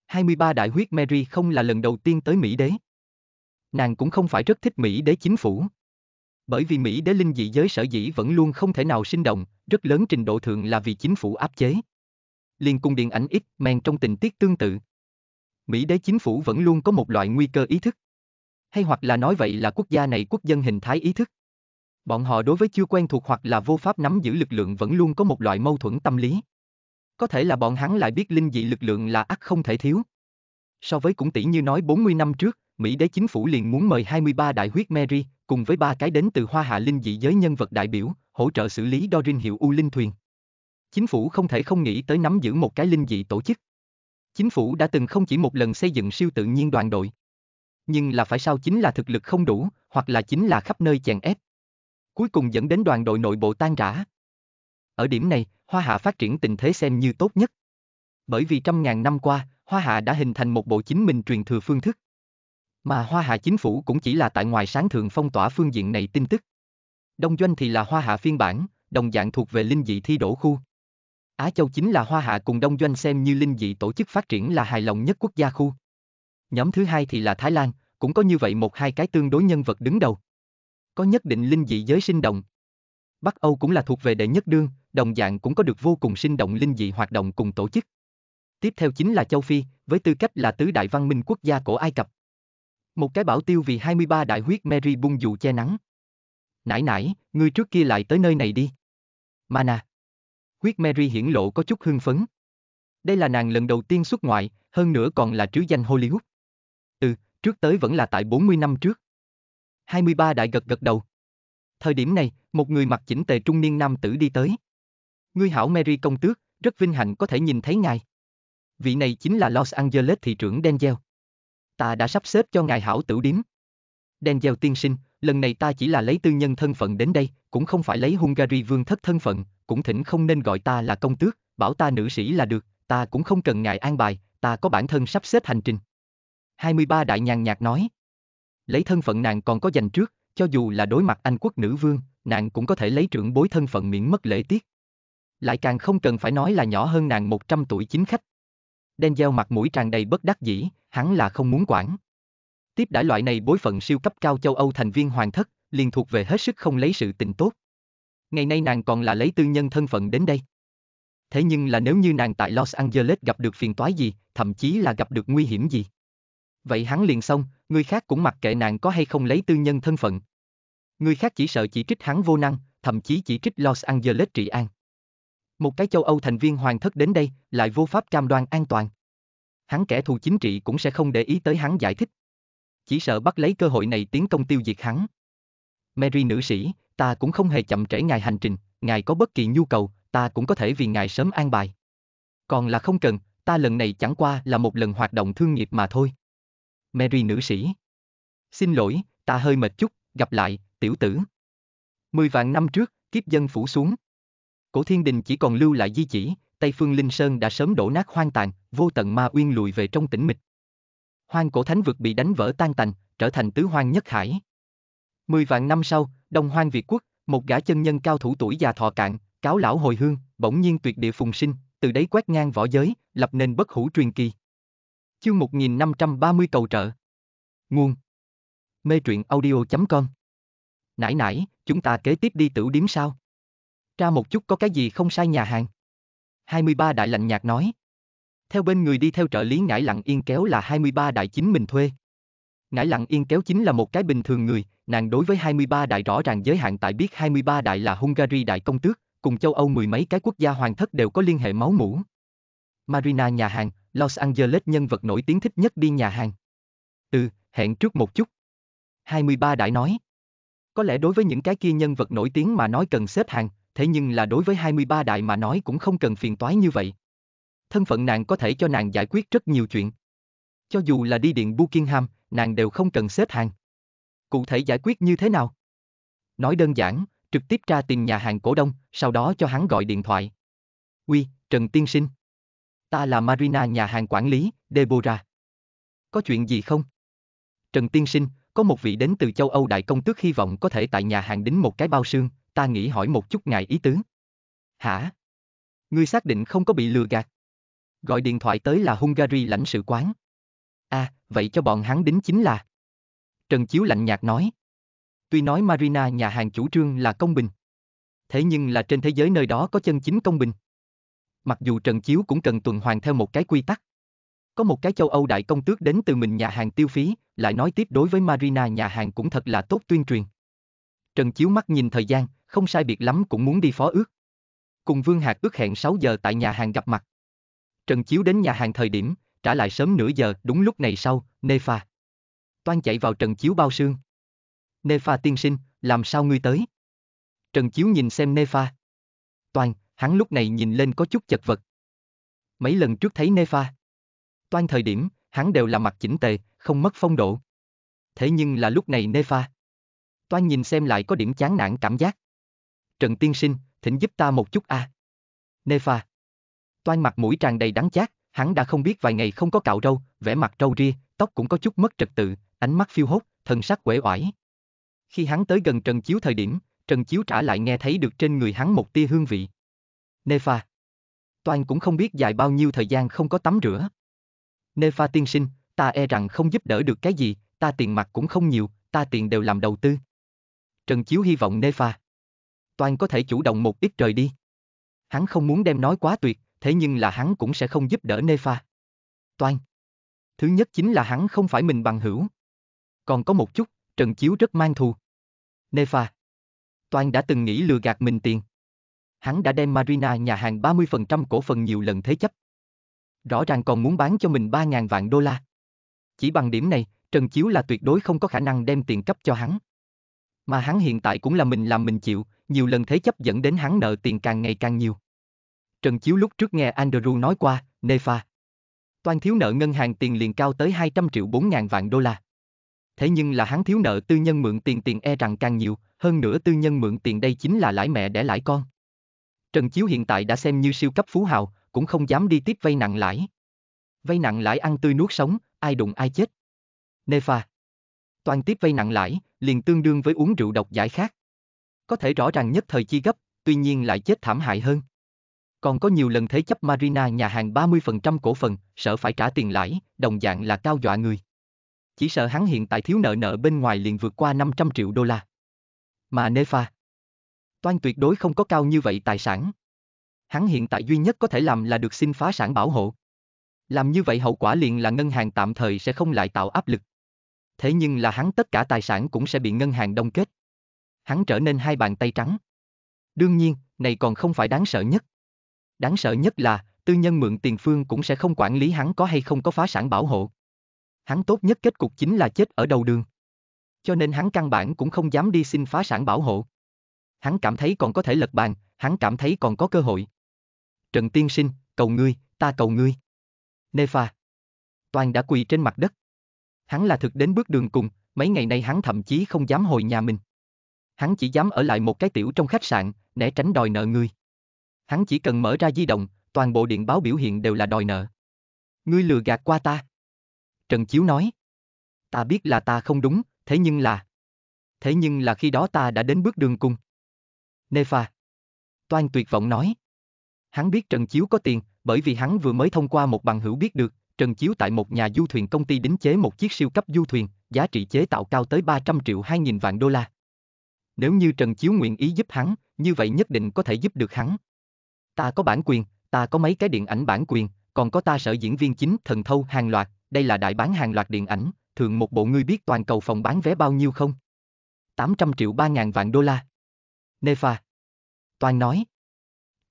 23 đại huyết Mary không là lần đầu tiên tới Mỹ đế. Nàng cũng không phải rất thích Mỹ đế chính phủ bởi vì Mỹ đế linh dị giới sở dĩ vẫn luôn không thể nào sinh động, rất lớn trình độ thượng là vì chính phủ áp chế. Liên cung điện ảnh ít, men trong tình tiết tương tự. Mỹ đế chính phủ vẫn luôn có một loại nguy cơ ý thức. Hay hoặc là nói vậy là quốc gia này quốc dân hình thái ý thức. Bọn họ đối với chưa quen thuộc hoặc là vô pháp nắm giữ lực lượng vẫn luôn có một loại mâu thuẫn tâm lý. Có thể là bọn hắn lại biết linh dị lực lượng là ắt không thể thiếu. So với cũng tỷ như nói 40 năm trước, Mỹ đế chính phủ liền muốn mời 23 đại huyết Mary, cùng với ba cái đến từ Hoa Hạ Linh dị giới nhân vật đại biểu, hỗ trợ xử lý Dorin hiệu U Linh Thuyền. Chính phủ không thể không nghĩ tới nắm giữ một cái linh dị tổ chức. Chính phủ đã từng không chỉ một lần xây dựng siêu tự nhiên đoàn đội. Nhưng là phải sao chính là thực lực không đủ, hoặc là chính là khắp nơi chèn ép. Cuối cùng dẫn đến đoàn đội nội bộ tan rã. Ở điểm này, Hoa Hạ phát triển tình thế xem như tốt nhất. Bởi vì trăm ngàn năm qua, Hoa Hạ đã hình thành một bộ chính mình truyền thừa phương thức. Mà Hoa Hạ chính phủ cũng chỉ là tại ngoài sáng thường phong tỏa phương diện này tin tức. Đông Doanh thì là Hoa Hạ phiên bản, đồng dạng thuộc về linh dị thi đổ khu. Á Châu chính là Hoa Hạ cùng Đông Doanh xem như linh dị tổ chức phát triển là hài lòng nhất quốc gia khu. Nhóm thứ hai thì là Thái Lan, cũng có như vậy một hai cái tương đối nhân vật đứng đầu. Có nhất định linh dị giới sinh động. Bắc Âu cũng là thuộc về đệ nhất đương, đồng dạng cũng có được vô cùng sinh động linh dị hoạt động cùng tổ chức. Tiếp theo chính là châu Phi, với tư cách là tứ đại văn minh quốc gia của Ai Cập. Một cái bảo tiêu vì 23 đại huyết Mary bung dù che nắng. Nãy nãy, ngươi trước kia lại tới nơi này đi. Mana. Huyết Mary hiển lộ có chút hưng phấn. Đây là nàng lần đầu tiên xuất ngoại, hơn nữa còn là trứ danh Hollywood. Ừ, trước tới vẫn là tại 40 năm trước. 23 đại gật gật đầu. Thời điểm này, một người mặc chỉnh tề trung niên nam tử đi tới. Ngươi hảo Mary công tước, rất vinh hạnh có thể nhìn thấy ngài. Vị này chính là Los Angeles thị trưởng Daniel ta đã sắp xếp cho ngài hảo tử điếm. Đen gieo tiên sinh, lần này ta chỉ là lấy tư nhân thân phận đến đây, cũng không phải lấy Hungary vương thất thân phận, cũng thỉnh không nên gọi ta là công tước, bảo ta nữ sĩ là được, ta cũng không cần ngài an bài, ta có bản thân sắp xếp hành trình. 23 đại nhàn nhạt nói. Lấy thân phận nàng còn có dành trước, cho dù là đối mặt Anh quốc nữ vương, nàng cũng có thể lấy trưởng bối thân phận miễn mất lễ tiết. Lại càng không cần phải nói là nhỏ hơn nàng 100 tuổi chính khách. Đen Denzel mặt mũi tràn đầy bất đắc dĩ, hắn là không muốn quản. Tiếp đãi loại này bối phận siêu cấp cao châu Âu thành viên hoàng thất, liền thuộc về hết sức không lấy sự tình tốt. Ngày nay nàng còn là lấy tư nhân thân phận đến đây. Thế nhưng là nếu như nàng tại Los Angeles gặp được phiền toái gì, thậm chí là gặp được nguy hiểm gì. Vậy hắn liền xong, người khác cũng mặc kệ nàng có hay không lấy tư nhân thân phận. Người khác chỉ sợ chỉ trích hắn vô năng, thậm chí chỉ trích Los Angeles trị an. Một cái châu Âu thành viên hoàng thất đến đây, lại vô pháp cam đoan an toàn. Hắn kẻ thù chính trị cũng sẽ không để ý tới hắn giải thích. Chỉ sợ bắt lấy cơ hội này tiến công tiêu diệt hắn. Mary nữ sĩ, ta cũng không hề chậm trễ ngài hành trình, ngài có bất kỳ nhu cầu, ta cũng có thể vì ngài sớm an bài. Còn là không cần, ta lần này chẳng qua là một lần hoạt động thương nghiệp mà thôi. Mary nữ sĩ. Xin lỗi, ta hơi mệt chút, gặp lại, tiểu tử. Mười vạn năm trước, kiếp dân phủ xuống. Cổ thiên đình chỉ còn lưu lại di chỉ, Tây Phương Linh Sơn đã sớm đổ nát hoang tàn, vô tận ma uyên lùi về trong tĩnh mịch. Hoang cổ thánh vực bị đánh vỡ tan tành, trở thành tứ hoang nhất hải. Mười vạn năm sau, Đông Hoang Việt Quốc, một gã chân nhân cao thủ tuổi già thọ cạn, cáo lão hồi hương, bỗng nhiên tuyệt địa phùng sinh, từ đấy quét ngang võ giới, lập nên bất hủ truyền kỳ. Chương 1530 cầu trợ. Nguồn. Mê truyện audio.com Nãy nãy, chúng ta kế tiếp đi tử điếm sao? tra một chút có cái gì không sai nhà hàng. 23 đại lạnh nhạt nói. Theo bên người đi theo trợ lý ngải lặng yên kéo là 23 đại chính mình thuê. Ngải lặng yên kéo chính là một cái bình thường người, nàng đối với 23 đại rõ ràng giới hạn tại biết 23 đại là Hungary đại công tước, cùng châu Âu mười mấy cái quốc gia hoàng thất đều có liên hệ máu mủ. Marina nhà hàng, Los Angeles nhân vật nổi tiếng thích nhất đi nhà hàng. Ừ, hẹn trước một chút. 23 đại nói. Có lẽ đối với những cái kia nhân vật nổi tiếng mà nói cần xếp hàng, thế nhưng là đối với 23 đại mà nói cũng không cần phiền toái như vậy. Thân phận nàng có thể cho nàng giải quyết rất nhiều chuyện. Cho dù là đi điện Buckingham, nàng đều không cần xếp hàng. Cụ thể giải quyết như thế nào? Nói đơn giản, trực tiếp tra tìm nhà hàng cổ đông, sau đó cho hắn gọi điện thoại. Uy, Trần Tiên Sinh. Ta là Marina nhà hàng quản lý, Deborah. Có chuyện gì không? Trần Tiên Sinh, có một vị đến từ châu Âu đại công tước hy vọng có thể tại nhà hàng đính một cái bao xương ta nghĩ hỏi một chút ngài ý tứ. Hả? Ngươi xác định không có bị lừa gạt. Gọi điện thoại tới là Hungary lãnh sự quán. À, vậy cho bọn hắn đính chính là. Trần Chiếu lạnh nhạt nói. Tuy nói Marina nhà hàng chủ trương là công bình. Thế nhưng là trên thế giới nơi đó có chân chính công bình. Mặc dù Trần Chiếu cũng cần tuần hoàn theo một cái quy tắc. Có một cái châu Âu đại công tước đến từ mình nhà hàng tiêu phí, lại nói tiếp đối với Marina nhà hàng cũng thật là tốt tuyên truyền. Trần Chiếu mắt nhìn thời gian, không sai biệt lắm cũng muốn đi phó ước. Cùng Vương Hạc ước hẹn 6 giờ tại nhà hàng gặp mặt. Trần Chiếu đến nhà hàng thời điểm, trả lại sớm nửa giờ, đúng lúc này sau, Nê Pha. Toan chạy vào Trần Chiếu bao sương. Nê Pha tiên sinh, làm sao ngươi tới? Trần Chiếu nhìn xem Nê Pha. Toan, hắn lúc này nhìn lên có chút chật vật. Mấy lần trước thấy Nê Pha. Toan thời điểm, hắn đều là mặt chỉnh tề, không mất phong độ. Thế nhưng là lúc này Nê Pha. Toan nhìn xem lại có điểm chán nản cảm giác. Trần Tiên Sinh, thỉnh giúp ta một chút a. À. Nefa. Toan mặt mũi tràn đầy đắng chát, hắn đã không biết vài ngày không có cạo râu, vẻ mặt râu ria, tóc cũng có chút mất trật tự, ánh mắt phiêu hốt, thần sắc uể oải. Khi hắn tới gần Trần Chiếu thời điểm, Trần Chiếu trả lại nghe thấy được trên người hắn một tia hương vị. Nefa. Toan cũng không biết dài bao nhiêu thời gian không có tắm rửa. Nefa tiên sinh, ta e rằng không giúp đỡ được cái gì, ta tiền mặt cũng không nhiều, ta tiền đều làm đầu tư. Trần Chiếu hy vọng Nefa. Toàn có thể chủ động một ít rời đi. Hắn không muốn đem nói quá tuyệt, thế nhưng là hắn cũng sẽ không giúp đỡ Nefa. Toàn. Thứ nhất chính là hắn không phải mình bằng hữu. Còn có một chút, Trần Chiếu rất mang thù. Nefa. Toàn đã từng nghĩ lừa gạt mình tiền. Hắn đã đem Marina nhà hàng 30% cổ phần nhiều lần thế chấp. Rõ ràng còn muốn bán cho mình 3.000 vạn đô la. Chỉ bằng điểm này, Trần Chiếu là tuyệt đối không có khả năng đem tiền cấp cho hắn. Mà hắn hiện tại cũng là mình làm mình chịu, nhiều lần thế chấp dẫn đến hắn nợ tiền càng ngày càng nhiều. Trần Chiếu lúc trước nghe Andrew nói qua, Nefa. Toàn thiếu nợ ngân hàng tiền liền cao tới 200 triệu 4 ngàn vạn đô la. Thế nhưng là hắn thiếu nợ tư nhân mượn tiền tiền e rằng càng nhiều, hơn nữa tư nhân mượn tiền đây chính là lãi mẹ để lãi con. Trần Chiếu hiện tại đã xem như siêu cấp phú hào, cũng không dám đi tiếp vay nặng lãi. Vay nặng lãi ăn tươi nuốt sống, ai đụng ai chết. Nefa. Toàn tiếp vay nặng lãi, liền tương đương với uống rượu độc giải khác. Có thể rõ ràng nhất thời chi gấp, tuy nhiên lại chết thảm hại hơn. Còn có nhiều lần thế chấp Marina nhà hàng 30% cổ phần, sợ phải trả tiền lãi, đồng dạng là cao dọa người. Chỉ sợ hắn hiện tại thiếu nợ nợ bên ngoài liền vượt qua 500 triệu đô la. Mà Nefa, toan tuyệt đối không có cao như vậy tài sản. Hắn hiện tại duy nhất có thể làm là được xin phá sản bảo hộ. Làm như vậy hậu quả liền là ngân hàng tạm thời sẽ không lại tạo áp lực thế nhưng là hắn tất cả tài sản cũng sẽ bị ngân hàng đông kết. Hắn trở nên hai bàn tay trắng. Đương nhiên, này còn không phải đáng sợ nhất. Đáng sợ nhất là, tư nhân mượn tiền phương cũng sẽ không quản lý hắn có hay không có phá sản bảo hộ. Hắn tốt nhất kết cục chính là chết ở đầu đường. Cho nên hắn căn bản cũng không dám đi xin phá sản bảo hộ. Hắn cảm thấy còn có thể lật bàn, hắn cảm thấy còn có cơ hội. Trần Tiên Sinh, cầu ngươi, ta cầu ngươi. Nê Toàn đã quỳ trên mặt đất hắn là thực đến bước đường cùng, mấy ngày nay hắn thậm chí không dám hồi nhà mình. Hắn chỉ dám ở lại một cái tiểu trong khách sạn, để tránh đòi nợ ngươi. Hắn chỉ cần mở ra di động, toàn bộ điện báo biểu hiện đều là đòi nợ. Ngươi lừa gạt qua ta. Trần Chiếu nói. Ta biết là ta không đúng, thế nhưng là... Thế nhưng là khi đó ta đã đến bước đường cùng. Nê Toan tuyệt vọng nói. Hắn biết Trần Chiếu có tiền, bởi vì hắn vừa mới thông qua một bằng hữu biết được, Trần Chiếu tại một nhà du thuyền công ty đính chế một chiếc siêu cấp du thuyền, giá trị chế tạo cao tới 300 triệu 2.000 vạn đô la. Nếu như Trần Chiếu nguyện ý giúp hắn, như vậy nhất định có thể giúp được hắn. Ta có bản quyền, ta có mấy cái điện ảnh bản quyền, còn có ta sở diễn viên chính Thần Thâu hàng loạt, đây là đại bán hàng loạt điện ảnh, thường một bộ ngươi biết toàn cầu phòng bán vé bao nhiêu không? 800 triệu 3.000 vạn đô la. Nefa. Toàn nói.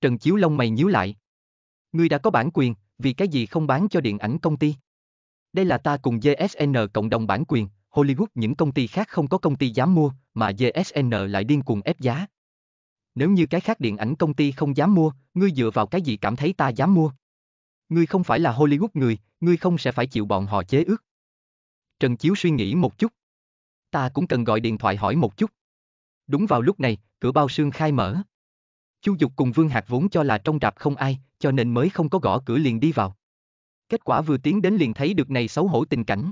Trần Chiếu lông mày nhíu lại. Ngươi đã có bản quyền, vì cái gì không bán cho điện ảnh công ty? Đây là ta cùng JSN cộng đồng bản quyền, Hollywood những công ty khác không có công ty dám mua, mà JSN lại điên cuồng ép giá. Nếu như cái khác điện ảnh công ty không dám mua, ngươi dựa vào cái gì cảm thấy ta dám mua? Ngươi không phải là Hollywood người, ngươi không sẽ phải chịu bọn họ chế ước. Trần Chiếu suy nghĩ một chút. Ta cũng cần gọi điện thoại hỏi một chút. Đúng vào lúc này, cửa bao xương khai mở. Chu Dục cùng Vương Hạc vốn cho là trong rạp không ai, cho nên mới không có gõ cửa liền đi vào. Kết quả vừa tiến đến liền thấy được này xấu hổ tình cảnh.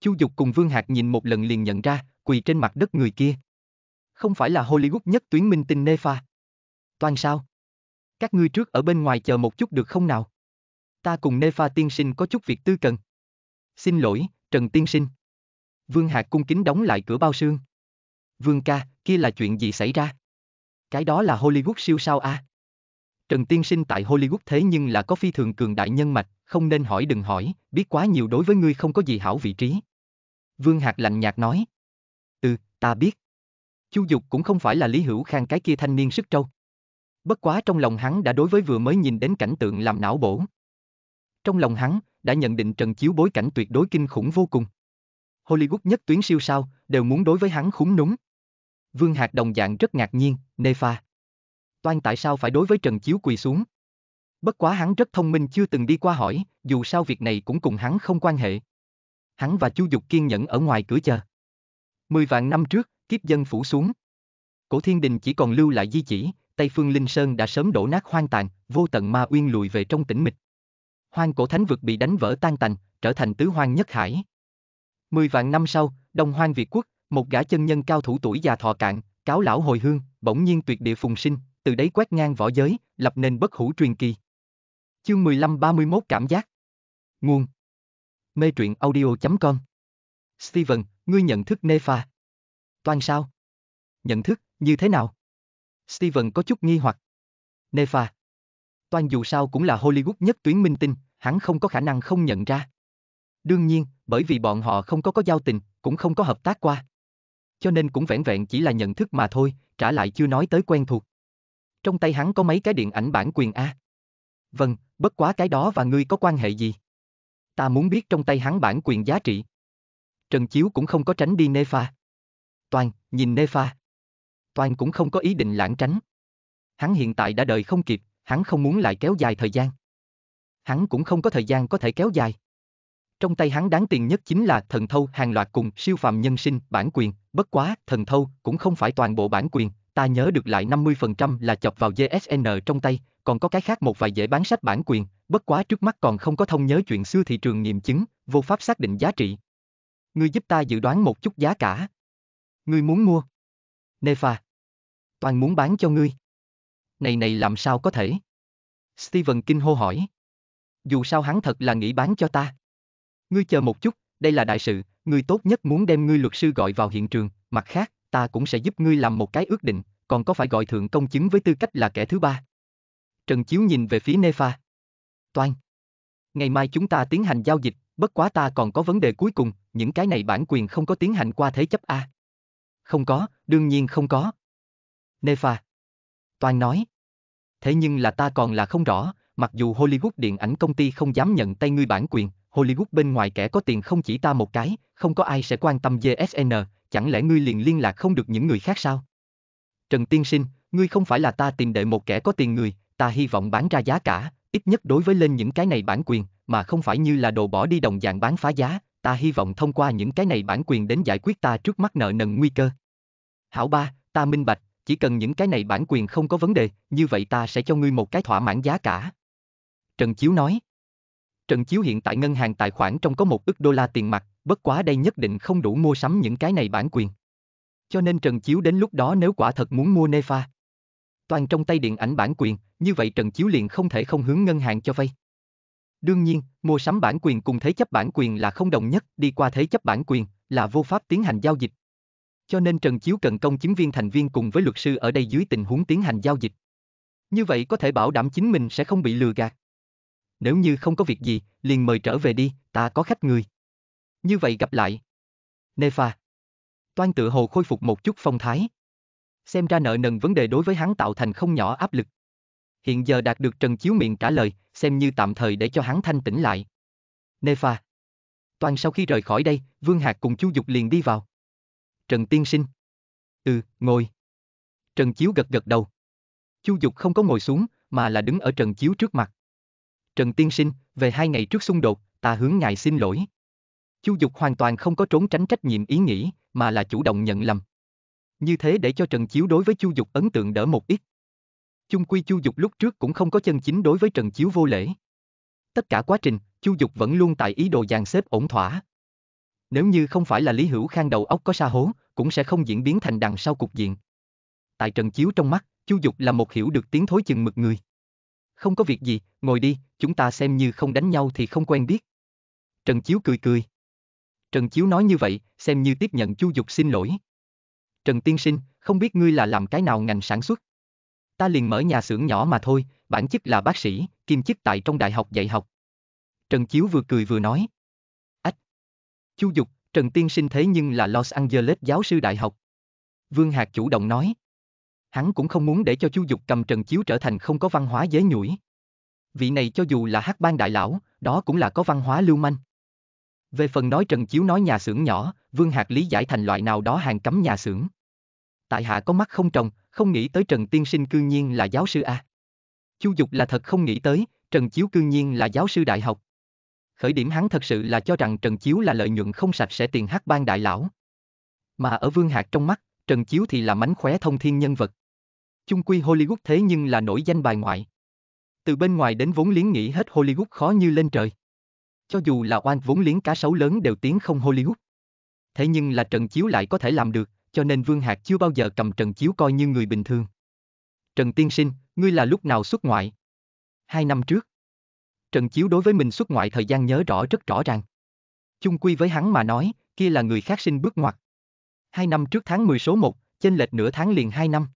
Chu Dục cùng Vương Hạc nhìn một lần liền nhận ra, quỳ trên mặt đất người kia. Không phải là Hollywood nhất tuyến minh tinh Nefa. Toàn sao? Các ngươi trước ở bên ngoài chờ một chút được không nào? Ta cùng Nefa tiên sinh có chút việc tư cần. Xin lỗi, Trần tiên sinh. Vương Hạc cung kính đóng lại cửa bao sương. Vương ca, kia là chuyện gì xảy ra? Cái đó là Hollywood siêu sao a? À? Trần Tiên Sinh tại Hollywood thế nhưng là có phi thường cường đại nhân mạch, không nên hỏi đừng hỏi, biết quá nhiều đối với ngươi không có gì hảo vị trí. Vương Hạc lạnh nhạt nói. Ừ, ta biết. Chu Dục cũng không phải là Lý Hữu Khang cái kia thanh niên sức trâu. Bất quá trong lòng hắn đã đối với vừa mới nhìn đến cảnh tượng làm não bổ. Trong lòng hắn, đã nhận định Trần Chiếu bối cảnh tuyệt đối kinh khủng vô cùng. Hollywood nhất tuyến siêu sao, đều muốn đối với hắn khúng núng. Vương Hạc đồng dạng rất ngạc nhiên, Nê Pha toan tại sao phải đối với Trần Chiếu quỳ xuống. Bất quá hắn rất thông minh chưa từng đi qua hỏi, dù sao việc này cũng cùng hắn không quan hệ. Hắn và Chu Dục kiên nhẫn ở ngoài cửa chờ. Mười vạn năm trước, kiếp dân phủ xuống. Cổ thiên đình chỉ còn lưu lại di chỉ, Tây Phương Linh Sơn đã sớm đổ nát hoang tàn, vô tận ma uyên lùi về trong tĩnh mịch. Hoang cổ thánh vực bị đánh vỡ tan tành, trở thành tứ hoang nhất hải. Mười vạn năm sau, Đông Hoang Việt Quốc, một gã chân nhân cao thủ tuổi già thọ cạn, cáo lão hồi hương, bỗng nhiên tuyệt địa phùng sinh, từ đấy quét ngang võ giới, lập nên bất hủ truyền kỳ. Chương 15-31 Cảm giác Nguồn Mê truyện audio.com Steven, ngươi nhận thức Nepha. Toàn sao? Nhận thức, như thế nào? Steven có chút nghi hoặc. Nepha. Toàn dù sao cũng là Hollywood nhất tuyến minh tinh, hắn không có khả năng không nhận ra. Đương nhiên, bởi vì bọn họ không có có giao tình, cũng không có hợp tác qua. Cho nên cũng vẹn vẹn chỉ là nhận thức mà thôi, trả lại chưa nói tới quen thuộc trong tay hắn có mấy cái điện ảnh bản quyền A. Vâng, bất quá cái đó và ngươi có quan hệ gì? Ta muốn biết trong tay hắn bản quyền giá trị. Trần Chiếu cũng không có tránh đi Nefa. Toàn, nhìn Nefa. Toàn cũng không có ý định lãng tránh. Hắn hiện tại đã đợi không kịp, hắn không muốn lại kéo dài thời gian. Hắn cũng không có thời gian có thể kéo dài. Trong tay hắn đáng tiền nhất chính là thần thâu hàng loạt cùng siêu phàm nhân sinh bản quyền, bất quá thần thâu cũng không phải toàn bộ bản quyền, ta nhớ được lại 50% là chọc vào JSN trong tay, còn có cái khác một vài dễ bán sách bản quyền, bất quá trước mắt còn không có thông nhớ chuyện xưa thị trường nghiệm chứng, vô pháp xác định giá trị. Ngươi giúp ta dự đoán một chút giá cả. Ngươi muốn mua. Nefa. Toàn muốn bán cho ngươi. Này này làm sao có thể? Steven kinh hô hỏi. Dù sao hắn thật là nghĩ bán cho ta. Ngươi chờ một chút, đây là đại sự, ngươi tốt nhất muốn đem ngươi luật sư gọi vào hiện trường, mặt khác, ta cũng sẽ giúp ngươi làm một cái ước định, còn có phải gọi thượng công chứng với tư cách là kẻ thứ ba. Trần Chiếu nhìn về phía Nefa. Toan. Ngày mai chúng ta tiến hành giao dịch, bất quá ta còn có vấn đề cuối cùng, những cái này bản quyền không có tiến hành qua thế chấp A. Không có, đương nhiên không có. Nefa. Toan nói. Thế nhưng là ta còn là không rõ, mặc dù Hollywood điện ảnh công ty không dám nhận tay ngươi bản quyền, Hollywood bên ngoài kẻ có tiền không chỉ ta một cái, không có ai sẽ quan tâm GSN, chẳng lẽ ngươi liền liên lạc không được những người khác sao? Trần Tiên Sinh, ngươi không phải là ta tìm đệ một kẻ có tiền người, ta hy vọng bán ra giá cả, ít nhất đối với lên những cái này bản quyền, mà không phải như là đồ bỏ đi đồng dạng bán phá giá, ta hy vọng thông qua những cái này bản quyền đến giải quyết ta trước mắt nợ nần nguy cơ. Hảo ba, ta minh bạch, chỉ cần những cái này bản quyền không có vấn đề, như vậy ta sẽ cho ngươi một cái thỏa mãn giá cả. Trần Chiếu nói. Trần Chiếu hiện tại ngân hàng tài khoản trong có một ức đô la tiền mặt, bất quá đây nhất định không đủ mua sắm những cái này bản quyền. Cho nên Trần Chiếu đến lúc đó nếu quả thật muốn mua Nefa, toàn trong tay điện ảnh bản quyền, như vậy Trần Chiếu liền không thể không hướng ngân hàng cho vay. Đương nhiên, mua sắm bản quyền cùng thế chấp bản quyền là không đồng nhất, đi qua thế chấp bản quyền là vô pháp tiến hành giao dịch. Cho nên Trần Chiếu cần công chứng viên thành viên cùng với luật sư ở đây dưới tình huống tiến hành giao dịch. Như vậy có thể bảo đảm chính mình sẽ không bị lừa gạt. Nếu như không có việc gì, liền mời trở về đi, ta có khách người. Như vậy gặp lại. Nefa. Toan tự hồ khôi phục một chút phong thái. Xem ra nợ nần vấn đề đối với hắn tạo thành không nhỏ áp lực. Hiện giờ đạt được Trần Chiếu miệng trả lời, xem như tạm thời để cho hắn thanh tĩnh lại. Nefa. Toàn sau khi rời khỏi đây, Vương Hạc cùng Chu Dục liền đi vào. Trần Tiên Sinh. Ừ, ngồi. Trần Chiếu gật gật đầu. Chu Dục không có ngồi xuống, mà là đứng ở Trần Chiếu trước mặt. Trần Tiên Sinh, về hai ngày trước xung đột, ta hướng ngài xin lỗi. Chu Dục hoàn toàn không có trốn tránh trách nhiệm ý nghĩ, mà là chủ động nhận lầm. Như thế để cho Trần Chiếu đối với Chu Dục ấn tượng đỡ một ít. Chung quy Chu Dục lúc trước cũng không có chân chính đối với Trần Chiếu vô lễ. Tất cả quá trình, Chu Dục vẫn luôn tại ý đồ dàn xếp ổn thỏa. Nếu như không phải là Lý Hữu Khang đầu óc có sa hố, cũng sẽ không diễn biến thành đằng sau cục diện. Tại Trần Chiếu trong mắt, Chu Dục là một hiểu được tiếng thối chừng mực người. Không có việc gì, ngồi đi, chúng ta xem như không đánh nhau thì không quen biết. Trần Chiếu cười cười. Trần Chiếu nói như vậy, xem như tiếp nhận Chu Dục xin lỗi. Trần Tiên Sinh, không biết ngươi là làm cái nào ngành sản xuất? Ta liền mở nhà xưởng nhỏ mà thôi, bản chức là bác sĩ, kiêm chức tại trong đại học dạy học. Trần Chiếu vừa cười vừa nói. Ách! Chu Dục, Trần Tiên Sinh thế nhưng là Los Angeles giáo sư đại học. Vương Hạc chủ động nói. Hắn cũng không muốn để cho Chu Dục cầm Trần Chiếu trở thành không có văn hóa dế nhủi. Vị này cho dù là hát ban đại lão, đó cũng là có văn hóa lưu manh. Về phần nói Trần Chiếu nói nhà xưởng nhỏ, Vương Hạc lý giải thành loại nào đó hàng cấm nhà xưởng. Tại hạ có mắt không trồng, không nghĩ tới Trần Tiên Sinh cư nhiên là giáo sư A. Chu Dục là thật không nghĩ tới, Trần Chiếu cư nhiên là giáo sư đại học. Khởi điểm hắn thật sự là cho rằng Trần Chiếu là lợi nhuận không sạch sẽ tiền hát ban đại lão. Mà ở Vương Hạc trong mắt, Trần Chiếu thì là mánh khóe thông thiên nhân vật. Chung quy Hollywood thế nhưng là nổi danh bài ngoại. Từ bên ngoài đến vốn liếng nghĩ hết Hollywood khó như lên trời cho dù là oan vốn liếng cá sấu lớn đều tiến không Hollywood. Thế nhưng là Trần Chiếu lại có thể làm được, cho nên Vương Hạc chưa bao giờ cầm Trần Chiếu coi như người bình thường. Trần Tiên Sinh, ngươi là lúc nào xuất ngoại? Hai năm trước. Trần Chiếu đối với mình xuất ngoại thời gian nhớ rõ rất rõ ràng. Chung quy với hắn mà nói, kia là người khác sinh bước ngoặt. Hai năm trước tháng 10 số 1, chênh lệch nửa tháng liền hai năm.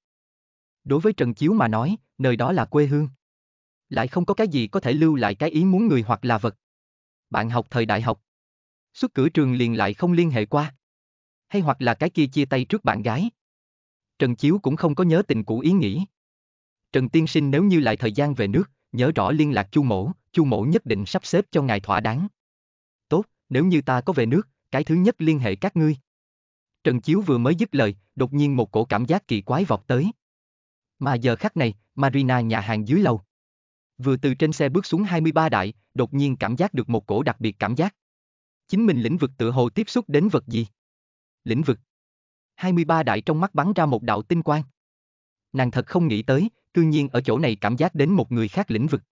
Đối với Trần Chiếu mà nói, nơi đó là quê hương. Lại không có cái gì có thể lưu lại cái ý muốn người hoặc là vật bạn học thời đại học. Xuất cửa trường liền lại không liên hệ qua. Hay hoặc là cái kia chia tay trước bạn gái. Trần Chiếu cũng không có nhớ tình cũ ý nghĩ. Trần Tiên Sinh nếu như lại thời gian về nước, nhớ rõ liên lạc chu mổ, chu mổ nhất định sắp xếp cho ngài thỏa đáng. Tốt, nếu như ta có về nước, cái thứ nhất liên hệ các ngươi. Trần Chiếu vừa mới dứt lời, đột nhiên một cổ cảm giác kỳ quái vọt tới. Mà giờ khắc này, Marina nhà hàng dưới lầu. Vừa từ trên xe bước xuống 23 đại, đột nhiên cảm giác được một cổ đặc biệt cảm giác. Chính mình lĩnh vực tự hồ tiếp xúc đến vật gì? Lĩnh vực. 23 đại trong mắt bắn ra một đạo tinh quang. Nàng thật không nghĩ tới, cư nhiên ở chỗ này cảm giác đến một người khác lĩnh vực.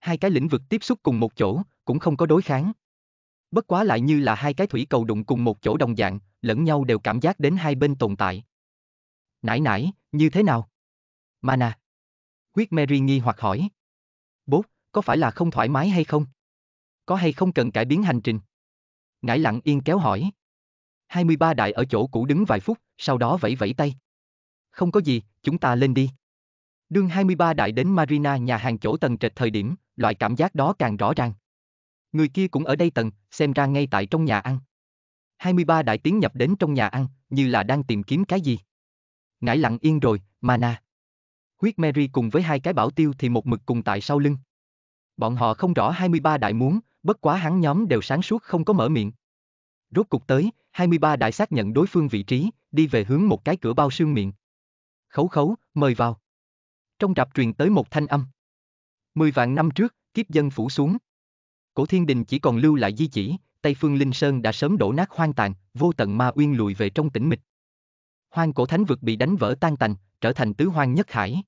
Hai cái lĩnh vực tiếp xúc cùng một chỗ, cũng không có đối kháng. Bất quá lại như là hai cái thủy cầu đụng cùng một chỗ đồng dạng, lẫn nhau đều cảm giác đến hai bên tồn tại. Nãy nãy, như thế nào? Mana. quyết Mary nghi hoặc hỏi có phải là không thoải mái hay không? Có hay không cần cải biến hành trình? Ngải lặng yên kéo hỏi. 23 đại ở chỗ cũ đứng vài phút, sau đó vẫy vẫy tay. Không có gì, chúng ta lên đi. Đương 23 đại đến Marina nhà hàng chỗ tầng trệt thời điểm, loại cảm giác đó càng rõ ràng. Người kia cũng ở đây tầng, xem ra ngay tại trong nhà ăn. 23 đại tiến nhập đến trong nhà ăn, như là đang tìm kiếm cái gì. Ngải lặng yên rồi, Mana. Huyết Mary cùng với hai cái bảo tiêu thì một mực cùng tại sau lưng. Bọn họ không rõ 23 đại muốn, bất quá hắn nhóm đều sáng suốt không có mở miệng. Rốt cục tới, 23 đại xác nhận đối phương vị trí, đi về hướng một cái cửa bao xương miệng. Khấu khấu, mời vào. Trong rạp truyền tới một thanh âm. Mười vạn năm trước, kiếp dân phủ xuống. Cổ thiên đình chỉ còn lưu lại di chỉ, Tây Phương Linh Sơn đã sớm đổ nát hoang tàn, vô tận ma uyên lùi về trong tĩnh mịch. Hoang cổ thánh vực bị đánh vỡ tan tành, trở thành tứ hoang nhất hải.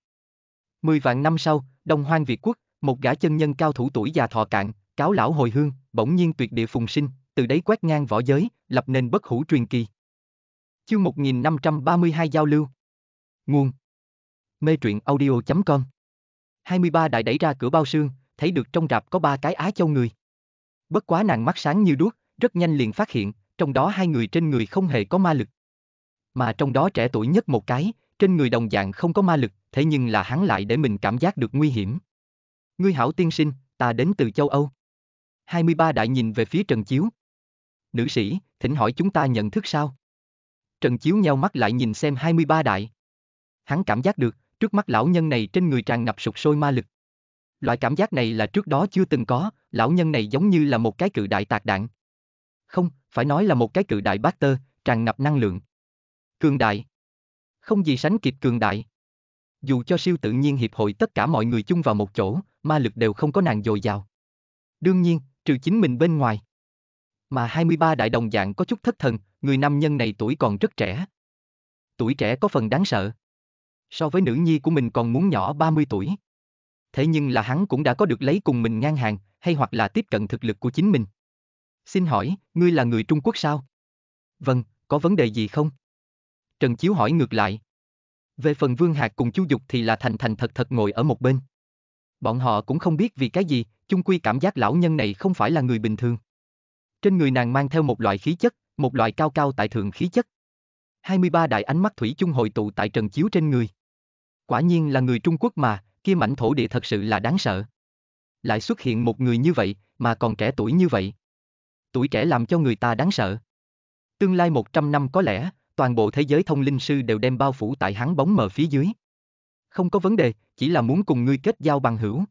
Mười vạn năm sau, Đông Hoang Việt quốc, một gã chân nhân cao thủ tuổi già thọ cạn, cáo lão hồi hương, bỗng nhiên tuyệt địa phùng sinh, từ đấy quét ngang võ giới, lập nên bất hủ truyền kỳ. Chương 1532 giao lưu. Nguồn. Mê truyện audio.com 23 đại đẩy ra cửa bao sương, thấy được trong rạp có ba cái Á Châu người. Bất quá nàng mắt sáng như đuốc, rất nhanh liền phát hiện, trong đó hai người trên người không hề có ma lực. Mà trong đó trẻ tuổi nhất một cái, trên người đồng dạng không có ma lực, thế nhưng là hắn lại để mình cảm giác được nguy hiểm. Ngươi hảo tiên sinh, ta đến từ châu Âu. 23 đại nhìn về phía Trần Chiếu. Nữ sĩ, thỉnh hỏi chúng ta nhận thức sao? Trần Chiếu nheo mắt lại nhìn xem 23 đại. Hắn cảm giác được, trước mắt lão nhân này trên người tràn ngập sụp sôi ma lực. Loại cảm giác này là trước đó chưa từng có, lão nhân này giống như là một cái cự đại tạc đạn. Không, phải nói là một cái cự đại bát tơ, tràn ngập năng lượng. Cường đại. Không gì sánh kịp cường đại. Dù cho siêu tự nhiên hiệp hội tất cả mọi người chung vào một chỗ, ma lực đều không có nàng dồi dào. Đương nhiên, trừ chính mình bên ngoài. Mà 23 đại đồng dạng có chút thất thần, người nam nhân này tuổi còn rất trẻ. Tuổi trẻ có phần đáng sợ. So với nữ nhi của mình còn muốn nhỏ 30 tuổi. Thế nhưng là hắn cũng đã có được lấy cùng mình ngang hàng, hay hoặc là tiếp cận thực lực của chính mình. Xin hỏi, ngươi là người Trung Quốc sao? Vâng, có vấn đề gì không? Trần Chiếu hỏi ngược lại. Về phần Vương Hạc cùng Chu Dục thì là thành thành thật thật ngồi ở một bên. Bọn họ cũng không biết vì cái gì, chung quy cảm giác lão nhân này không phải là người bình thường. Trên người nàng mang theo một loại khí chất, một loại cao cao tại thượng khí chất. 23 đại ánh mắt thủy chung hội tụ tại trần chiếu trên người. Quả nhiên là người Trung Quốc mà, kia mảnh thổ địa thật sự là đáng sợ. Lại xuất hiện một người như vậy, mà còn trẻ tuổi như vậy. Tuổi trẻ làm cho người ta đáng sợ. Tương lai 100 năm có lẽ, toàn bộ thế giới thông linh sư đều đem bao phủ tại hắn bóng mờ phía dưới không có vấn đề, chỉ là muốn cùng ngươi kết giao bằng hữu.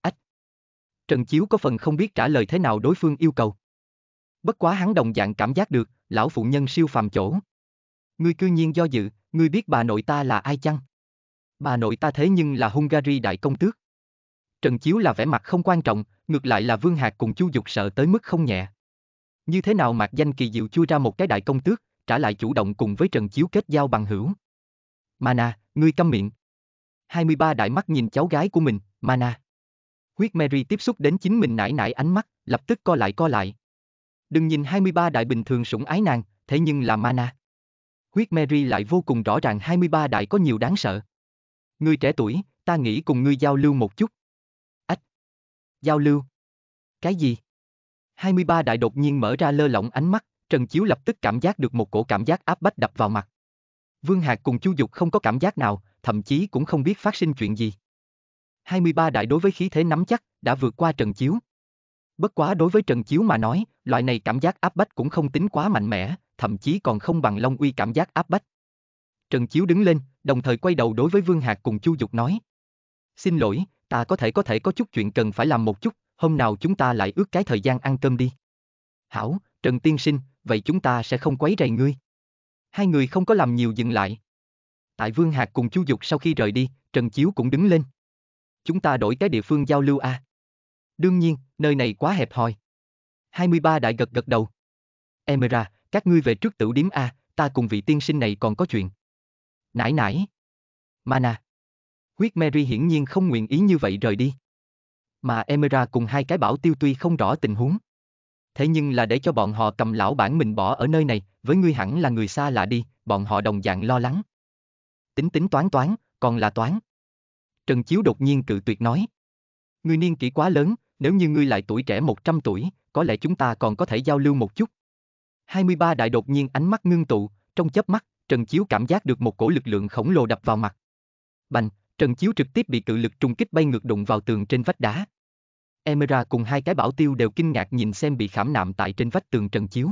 Ách! Trần Chiếu có phần không biết trả lời thế nào đối phương yêu cầu. Bất quá hắn đồng dạng cảm giác được, lão phụ nhân siêu phàm chỗ. Ngươi cư nhiên do dự, ngươi biết bà nội ta là ai chăng? Bà nội ta thế nhưng là Hungary đại công tước. Trần Chiếu là vẻ mặt không quan trọng, ngược lại là Vương Hạc cùng Chu Dục sợ tới mức không nhẹ. Như thế nào mặc danh kỳ diệu chui ra một cái đại công tước, trả lại chủ động cùng với Trần Chiếu kết giao bằng hữu. Mana, ngươi câm miệng. 23 đại mắt nhìn cháu gái của mình, Mana. Huyết Mary tiếp xúc đến chính mình nải nải ánh mắt, lập tức co lại co lại. Đừng nhìn 23 đại bình thường sủng ái nàng, thế nhưng là Mana. Huyết Mary lại vô cùng rõ ràng 23 đại có nhiều đáng sợ. Ngươi trẻ tuổi, ta nghĩ cùng ngươi giao lưu một chút. Ách. Giao lưu. Cái gì? 23 đại đột nhiên mở ra lơ lỏng ánh mắt, Trần Chiếu lập tức cảm giác được một cổ cảm giác áp bách đập vào mặt. Vương Hạc cùng Chu Dục không có cảm giác nào, thậm chí cũng không biết phát sinh chuyện gì. 23 đại đối với khí thế nắm chắc, đã vượt qua Trần Chiếu. Bất quá đối với Trần Chiếu mà nói, loại này cảm giác áp bách cũng không tính quá mạnh mẽ, thậm chí còn không bằng Long Uy cảm giác áp bách. Trần Chiếu đứng lên, đồng thời quay đầu đối với Vương Hạc cùng Chu Dục nói. Xin lỗi, ta có thể có thể có chút chuyện cần phải làm một chút, hôm nào chúng ta lại ước cái thời gian ăn cơm đi. Hảo, Trần Tiên Sinh, vậy chúng ta sẽ không quấy rầy ngươi. Hai người không có làm nhiều dừng lại. Tại Vương Hạc cùng Chu Dục sau khi rời đi, Trần Chiếu cũng đứng lên. Chúng ta đổi cái địa phương giao lưu a. À? Đương nhiên, nơi này quá hẹp hòi. 23 đại gật gật đầu. Emera, các ngươi về trước tử điếm a, ta cùng vị tiên sinh này còn có chuyện. Nãi nãi. Mana. Huyết Mary hiển nhiên không nguyện ý như vậy rời đi. Mà Emera cùng hai cái bảo tiêu tuy không rõ tình huống. Thế nhưng là để cho bọn họ cầm lão bản mình bỏ ở nơi này, với ngươi hẳn là người xa lạ đi, bọn họ đồng dạng lo lắng tính tính toán toán, còn là toán. Trần Chiếu đột nhiên cự tuyệt nói. Ngươi niên kỷ quá lớn, nếu như ngươi lại tuổi trẻ 100 tuổi, có lẽ chúng ta còn có thể giao lưu một chút. 23 đại đột nhiên ánh mắt ngưng tụ, trong chớp mắt, Trần Chiếu cảm giác được một cổ lực lượng khổng lồ đập vào mặt. Bành, Trần Chiếu trực tiếp bị cự lực trùng kích bay ngược đụng vào tường trên vách đá. Emera cùng hai cái bảo tiêu đều kinh ngạc nhìn xem bị khảm nạm tại trên vách tường Trần Chiếu.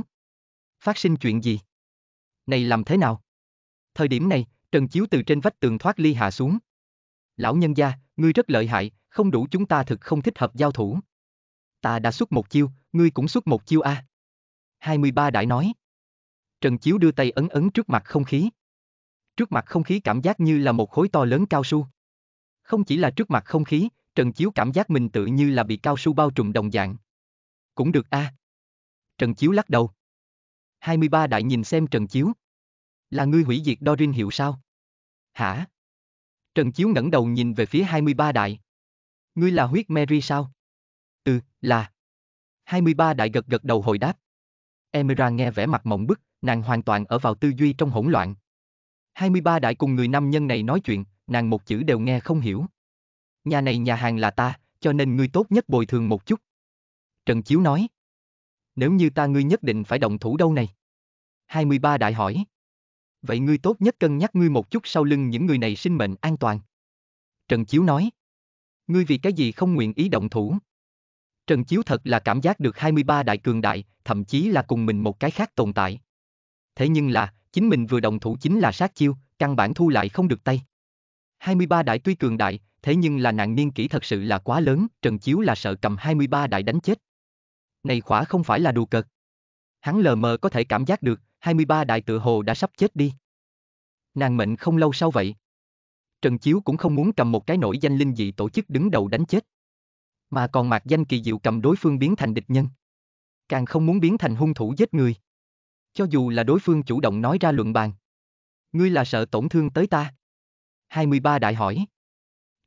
Phát sinh chuyện gì? Này làm thế nào? Thời điểm này, Trần Chiếu từ trên vách tường thoát ly hạ xuống. Lão nhân gia, ngươi rất lợi hại, không đủ chúng ta thực không thích hợp giao thủ. Ta đã xuất một chiêu, ngươi cũng xuất một chiêu a. 23 đại nói. Trần Chiếu đưa tay ấn ấn trước mặt không khí. Trước mặt không khí cảm giác như là một khối to lớn cao su. Không chỉ là trước mặt không khí, Trần Chiếu cảm giác mình tự như là bị cao su bao trùm đồng dạng. Cũng được a. Trần Chiếu lắc đầu. 23 đại nhìn xem Trần Chiếu. Là ngươi hủy diệt Dorin hiệu sao? hả? Trần Chiếu ngẩng đầu nhìn về phía 23 đại. Ngươi là huyết Mary sao? Ừ, là. 23 đại gật gật đầu hồi đáp. Emira nghe vẻ mặt mộng bức, nàng hoàn toàn ở vào tư duy trong hỗn loạn. 23 đại cùng người nam nhân này nói chuyện, nàng một chữ đều nghe không hiểu. Nhà này nhà hàng là ta, cho nên ngươi tốt nhất bồi thường một chút. Trần Chiếu nói. Nếu như ta ngươi nhất định phải động thủ đâu này? 23 đại hỏi. Vậy ngươi tốt nhất cân nhắc ngươi một chút sau lưng những người này sinh mệnh an toàn. Trần Chiếu nói. Ngươi vì cái gì không nguyện ý động thủ? Trần Chiếu thật là cảm giác được 23 đại cường đại, thậm chí là cùng mình một cái khác tồn tại. Thế nhưng là, chính mình vừa động thủ chính là sát chiêu, căn bản thu lại không được tay. 23 đại tuy cường đại, thế nhưng là nạn niên kỷ thật sự là quá lớn, Trần Chiếu là sợ cầm 23 đại đánh chết. Này khỏa không phải là đùa cợt. Hắn lờ mờ có thể cảm giác được, 23 đại tự hồ đã sắp chết đi. Nàng mệnh không lâu sau vậy. Trần Chiếu cũng không muốn cầm một cái nổi danh linh dị tổ chức đứng đầu đánh chết. Mà còn mặc danh kỳ diệu cầm đối phương biến thành địch nhân. Càng không muốn biến thành hung thủ giết người. Cho dù là đối phương chủ động nói ra luận bàn. Ngươi là sợ tổn thương tới ta. 23 đại hỏi.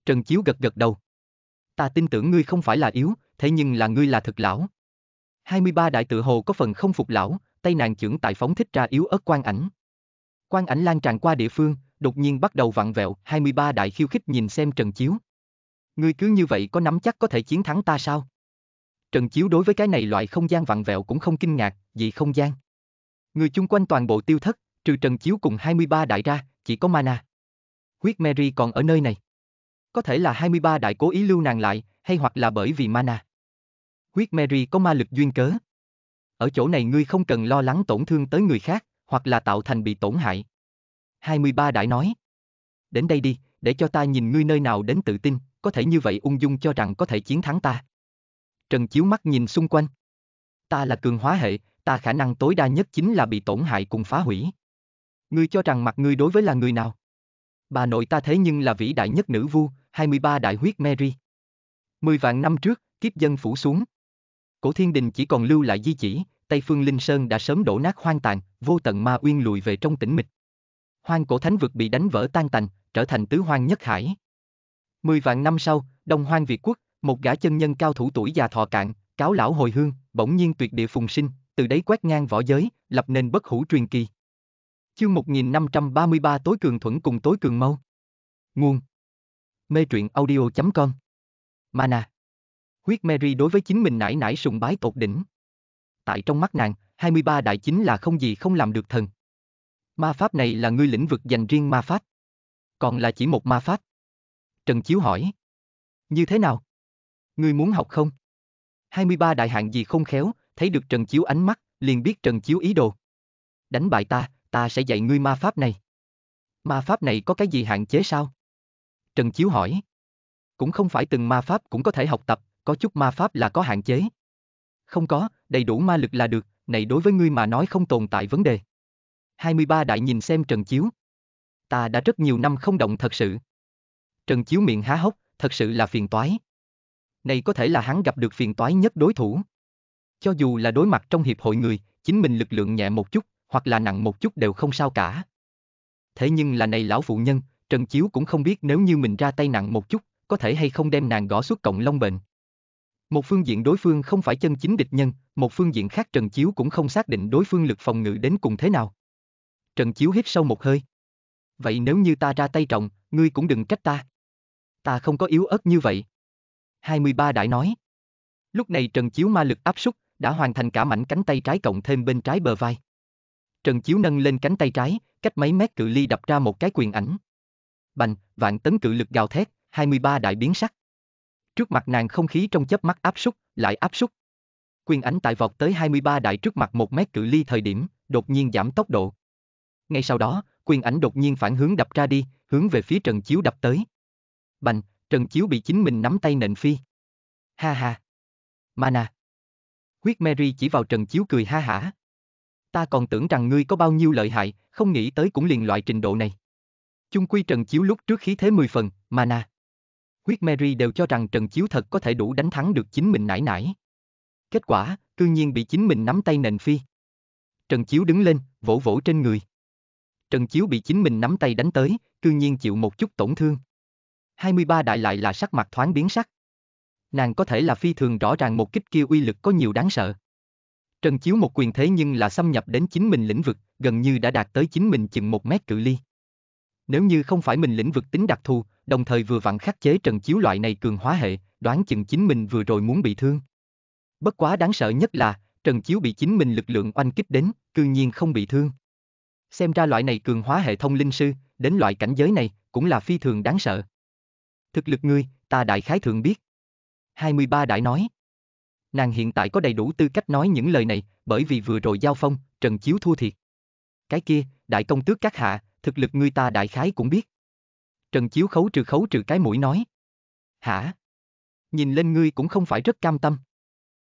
Trần Chiếu gật gật đầu. Ta tin tưởng ngươi không phải là yếu, thế nhưng là ngươi là thực lão. 23 đại tự hồ có phần không phục lão, tay nàng trưởng tài phóng thích ra yếu ớt quan ảnh. Quan ảnh lan tràn qua địa phương, đột nhiên bắt đầu vặn vẹo, 23 đại khiêu khích nhìn xem Trần Chiếu. Ngươi cứ như vậy có nắm chắc có thể chiến thắng ta sao? Trần Chiếu đối với cái này loại không gian vặn vẹo cũng không kinh ngạc, vì không gian. Người chung quanh toàn bộ tiêu thất, trừ Trần Chiếu cùng 23 đại ra, chỉ có Mana. Huyết Mary còn ở nơi này. Có thể là 23 đại cố ý lưu nàng lại, hay hoặc là bởi vì Mana. Huyết Mary có ma lực duyên cớ ở chỗ này ngươi không cần lo lắng tổn thương tới người khác, hoặc là tạo thành bị tổn hại. 23 đại nói. Đến đây đi, để cho ta nhìn ngươi nơi nào đến tự tin, có thể như vậy ung dung cho rằng có thể chiến thắng ta. Trần Chiếu mắt nhìn xung quanh. Ta là cường hóa hệ, ta khả năng tối đa nhất chính là bị tổn hại cùng phá hủy. Ngươi cho rằng mặt ngươi đối với là người nào? Bà nội ta thế nhưng là vĩ đại nhất nữ vua, 23 đại huyết Mary. Mười vạn năm trước, kiếp dân phủ xuống. Cổ thiên đình chỉ còn lưu lại di chỉ, Tây Phương Linh Sơn đã sớm đổ nát hoang tàn, vô tận ma uyên lùi về trong tĩnh mịch. Hoang cổ thánh vực bị đánh vỡ tan tành, trở thành tứ hoang nhất hải. Mười vạn năm sau, Đông Hoang Việt Quốc, một gã chân nhân cao thủ tuổi già thọ cạn, cáo lão hồi hương, bỗng nhiên tuyệt địa phùng sinh, từ đấy quét ngang võ giới, lập nên bất hủ truyền kỳ. Chương 1533 Tối cường thuẫn cùng tối cường mâu. Nguồn. Mê truyện audio.com. Mana. Quyết Mary đối với chính mình nải nải sùng bái tột đỉnh. Tại trong mắt nàng, 23 đại chính là không gì không làm được thần. Ma pháp này là ngươi lĩnh vực dành riêng ma pháp. Còn là chỉ một ma pháp. Trần Chiếu hỏi. Như thế nào? Ngươi muốn học không? 23 đại hạng gì không khéo, thấy được Trần Chiếu ánh mắt, liền biết Trần Chiếu ý đồ. Đánh bại ta, ta sẽ dạy ngươi ma pháp này. Ma pháp này có cái gì hạn chế sao? Trần Chiếu hỏi. Cũng không phải từng ma pháp cũng có thể học tập, có chút ma pháp là có hạn chế. Không có, đầy đủ ma lực là được, này đối với ngươi mà nói không tồn tại vấn đề. 23 đại nhìn xem Trần Chiếu. Ta đã rất nhiều năm không động thật sự. Trần Chiếu miệng há hốc, thật sự là phiền toái. Này có thể là hắn gặp được phiền toái nhất đối thủ. Cho dù là đối mặt trong hiệp hội người, chính mình lực lượng nhẹ một chút, hoặc là nặng một chút đều không sao cả. Thế nhưng là này lão phụ nhân, Trần Chiếu cũng không biết nếu như mình ra tay nặng một chút, có thể hay không đem nàng gõ suốt cộng long bệnh. Một phương diện đối phương không phải chân chính địch nhân, một phương diện khác Trần Chiếu cũng không xác định đối phương lực phòng ngự đến cùng thế nào. Trần Chiếu hít sâu một hơi. Vậy nếu như ta ra tay trọng, ngươi cũng đừng trách ta. Ta không có yếu ớt như vậy. 23 đại nói. Lúc này Trần Chiếu ma lực áp súc, đã hoàn thành cả mảnh cánh tay trái cộng thêm bên trái bờ vai. Trần Chiếu nâng lên cánh tay trái, cách mấy mét cự ly đập ra một cái quyền ảnh. Bành, vạn tấn cự lực gào thét, 23 đại biến sắc. Trước mặt nàng không khí trong chớp mắt áp súc, lại áp súc. Quyền Ánh tại vọt tới 23 đại trước mặt một mét cự ly thời điểm, đột nhiên giảm tốc độ. Ngay sau đó, quyền ảnh đột nhiên phản hướng đập ra đi, hướng về phía Trần Chiếu đập tới. Bành, Trần Chiếu bị chính mình nắm tay nện phi. Ha ha. Mana. Quyết Mary chỉ vào Trần Chiếu cười ha hả. Ta còn tưởng rằng ngươi có bao nhiêu lợi hại, không nghĩ tới cũng liền loại trình độ này. Chung quy Trần Chiếu lúc trước khí thế 10 phần, Mana. Quyết Mary đều cho rằng Trần Chiếu thật có thể đủ đánh thắng được chính mình nải nải. Kết quả, cư nhiên bị chính mình nắm tay nền phi. Trần Chiếu đứng lên, vỗ vỗ trên người. Trần Chiếu bị chính mình nắm tay đánh tới, cư nhiên chịu một chút tổn thương. 23 đại lại là sắc mặt thoáng biến sắc. Nàng có thể là phi thường rõ ràng một kích kia uy lực có nhiều đáng sợ. Trần Chiếu một quyền thế nhưng là xâm nhập đến chính mình lĩnh vực, gần như đã đạt tới chính mình chừng một mét cự ly. Nếu như không phải mình lĩnh vực tính đặc thù, đồng thời vừa vặn khắc chế trần chiếu loại này cường hóa hệ, đoán chừng chính mình vừa rồi muốn bị thương. Bất quá đáng sợ nhất là, trần chiếu bị chính mình lực lượng oanh kích đến, cư nhiên không bị thương. Xem ra loại này cường hóa hệ thông linh sư, đến loại cảnh giới này, cũng là phi thường đáng sợ. Thực lực ngươi, ta đại khái thường biết. 23 đại nói. Nàng hiện tại có đầy đủ tư cách nói những lời này, bởi vì vừa rồi giao phong, Trần Chiếu thua thiệt. Cái kia, đại công tước các hạ, thực lực ngươi ta đại khái cũng biết. Trần Chiếu khấu trừ khấu trừ cái mũi nói. Hả? Nhìn lên ngươi cũng không phải rất cam tâm.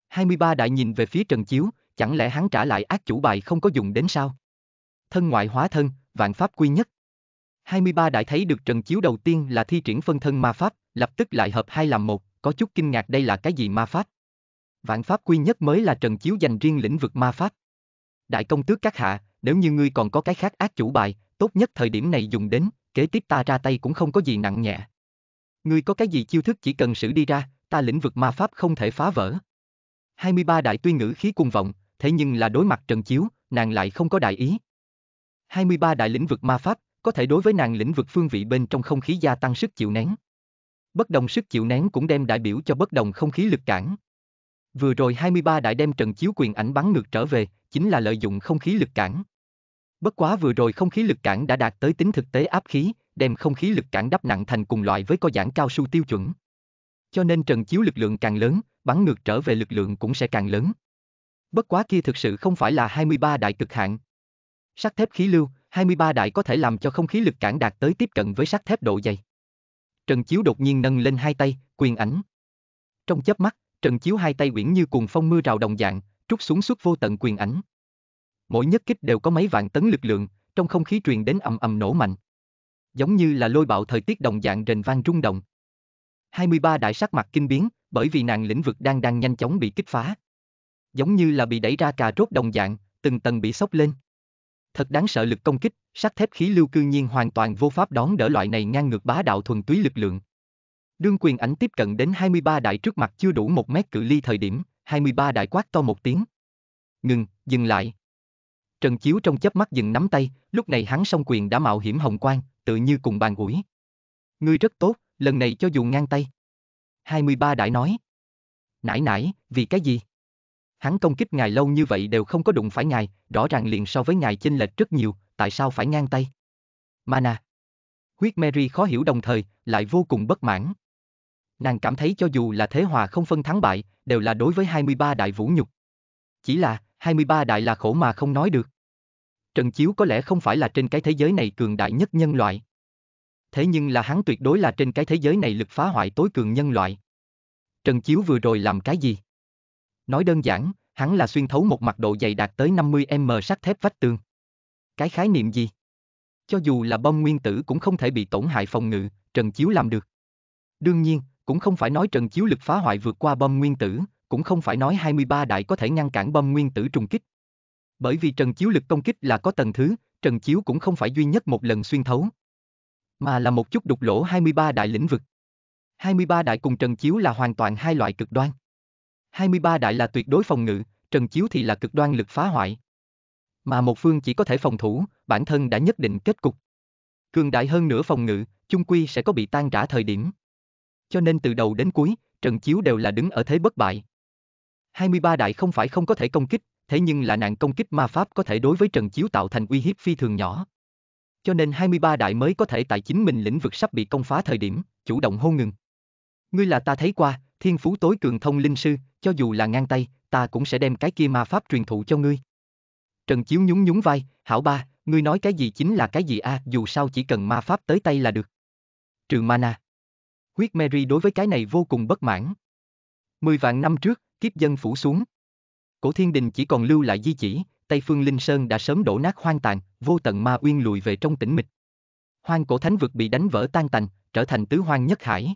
23 đại nhìn về phía Trần Chiếu, chẳng lẽ hắn trả lại ác chủ bài không có dùng đến sao? Thân ngoại hóa thân, vạn pháp quy nhất. 23 đại thấy được Trần Chiếu đầu tiên là thi triển phân thân ma pháp, lập tức lại hợp hai làm một, có chút kinh ngạc đây là cái gì ma pháp? Vạn pháp quy nhất mới là Trần Chiếu dành riêng lĩnh vực ma pháp. Đại công tước các hạ, nếu như ngươi còn có cái khác ác chủ bài, tốt nhất thời điểm này dùng đến, kế tiếp ta ra tay cũng không có gì nặng nhẹ. Ngươi có cái gì chiêu thức chỉ cần sử đi ra, ta lĩnh vực ma pháp không thể phá vỡ. 23 đại tuy ngữ khí cuồng vọng, thế nhưng là đối mặt Trần Chiếu, nàng lại không có đại ý. 23 đại lĩnh vực ma pháp, có thể đối với nàng lĩnh vực phương vị bên trong không khí gia tăng sức chịu nén. Bất đồng sức chịu nén cũng đem đại biểu cho bất đồng không khí lực cản. Vừa rồi 23 đại đem Trần Chiếu quyền ảnh bắn ngược trở về, chính là lợi dụng không khí lực cản. Bất quá vừa rồi không khí lực cản đã đạt tới tính thực tế áp khí, đem không khí lực cản đắp nặng thành cùng loại với co giãn cao su tiêu chuẩn. Cho nên trần chiếu lực lượng càng lớn, bắn ngược trở về lực lượng cũng sẽ càng lớn. Bất quá kia thực sự không phải là 23 đại cực hạn. Sắt thép khí lưu, 23 đại có thể làm cho không khí lực cản đạt tới tiếp cận với sắt thép độ dày. Trần Chiếu đột nhiên nâng lên hai tay, quyền ảnh. Trong chớp mắt, Trần Chiếu hai tay quyển như cuồng phong mưa rào đồng dạng, trút xuống suốt vô tận quyền ảnh mỗi nhất kích đều có mấy vạn tấn lực lượng, trong không khí truyền đến ầm ầm nổ mạnh. Giống như là lôi bạo thời tiết đồng dạng rền vang rung động. 23 đại sắc mặt kinh biến, bởi vì nàng lĩnh vực đang đang nhanh chóng bị kích phá. Giống như là bị đẩy ra cà rốt đồng dạng, từng tầng bị sốc lên. Thật đáng sợ lực công kích, sắt thép khí lưu cư nhiên hoàn toàn vô pháp đón đỡ loại này ngang ngược bá đạo thuần túy lực lượng. Đương quyền ảnh tiếp cận đến 23 đại trước mặt chưa đủ một mét cự ly thời điểm, 23 đại quát to một tiếng. Ngừng, dừng lại, Trần Chiếu trong chớp mắt dừng nắm tay, lúc này hắn song quyền đã mạo hiểm hồng quang, tự như cùng bàn ủi. Ngươi rất tốt, lần này cho dù ngang tay. 23 đại nói. Nãy nãy, vì cái gì? Hắn công kích ngài lâu như vậy đều không có đụng phải ngài, rõ ràng liền so với ngài chênh lệch rất nhiều, tại sao phải ngang tay? Mana. Huyết Mary khó hiểu đồng thời, lại vô cùng bất mãn. Nàng cảm thấy cho dù là thế hòa không phân thắng bại, đều là đối với 23 đại vũ nhục. Chỉ là, 23 đại là khổ mà không nói được. Trần Chiếu có lẽ không phải là trên cái thế giới này cường đại nhất nhân loại. Thế nhưng là hắn tuyệt đối là trên cái thế giới này lực phá hoại tối cường nhân loại. Trần Chiếu vừa rồi làm cái gì? Nói đơn giản, hắn là xuyên thấu một mặt độ dày đạt tới 50m sắt thép vách tường. Cái khái niệm gì? Cho dù là bom nguyên tử cũng không thể bị tổn hại phòng ngự, Trần Chiếu làm được. Đương nhiên, cũng không phải nói Trần Chiếu lực phá hoại vượt qua bom nguyên tử, cũng không phải nói 23 đại có thể ngăn cản bom nguyên tử trùng kích. Bởi vì trần chiếu lực công kích là có tầng thứ, trần chiếu cũng không phải duy nhất một lần xuyên thấu, mà là một chút đục lỗ 23 đại lĩnh vực. 23 đại cùng trần chiếu là hoàn toàn hai loại cực đoan. 23 đại là tuyệt đối phòng ngự, trần chiếu thì là cực đoan lực phá hoại. Mà một phương chỉ có thể phòng thủ, bản thân đã nhất định kết cục. Cường đại hơn nửa phòng ngự, chung quy sẽ có bị tan rã thời điểm. Cho nên từ đầu đến cuối, Trần Chiếu đều là đứng ở thế bất bại. 23 đại không phải không có thể công kích, thế nhưng là nạn công kích ma pháp có thể đối với Trần Chiếu tạo thành uy hiếp phi thường nhỏ. Cho nên 23 đại mới có thể tại chính mình lĩnh vực sắp bị công phá thời điểm, chủ động hô ngừng. Ngươi là ta thấy qua, thiên phú tối cường thông linh sư, cho dù là ngang tay, ta cũng sẽ đem cái kia ma pháp truyền thụ cho ngươi. Trần Chiếu nhún nhún vai, hảo ba, ngươi nói cái gì chính là cái gì a, à, dù sao chỉ cần ma pháp tới tay là được. Trừ mana. Huyết Mary đối với cái này vô cùng bất mãn. Mười vạn năm trước, kiếp dân phủ xuống. Cổ thiên đình chỉ còn lưu lại di chỉ, Tây Phương Linh Sơn đã sớm đổ nát hoang tàn, vô tận ma uyên lùi về trong tĩnh mịch. Hoang cổ thánh vực bị đánh vỡ tan tành, trở thành tứ hoang nhất hải.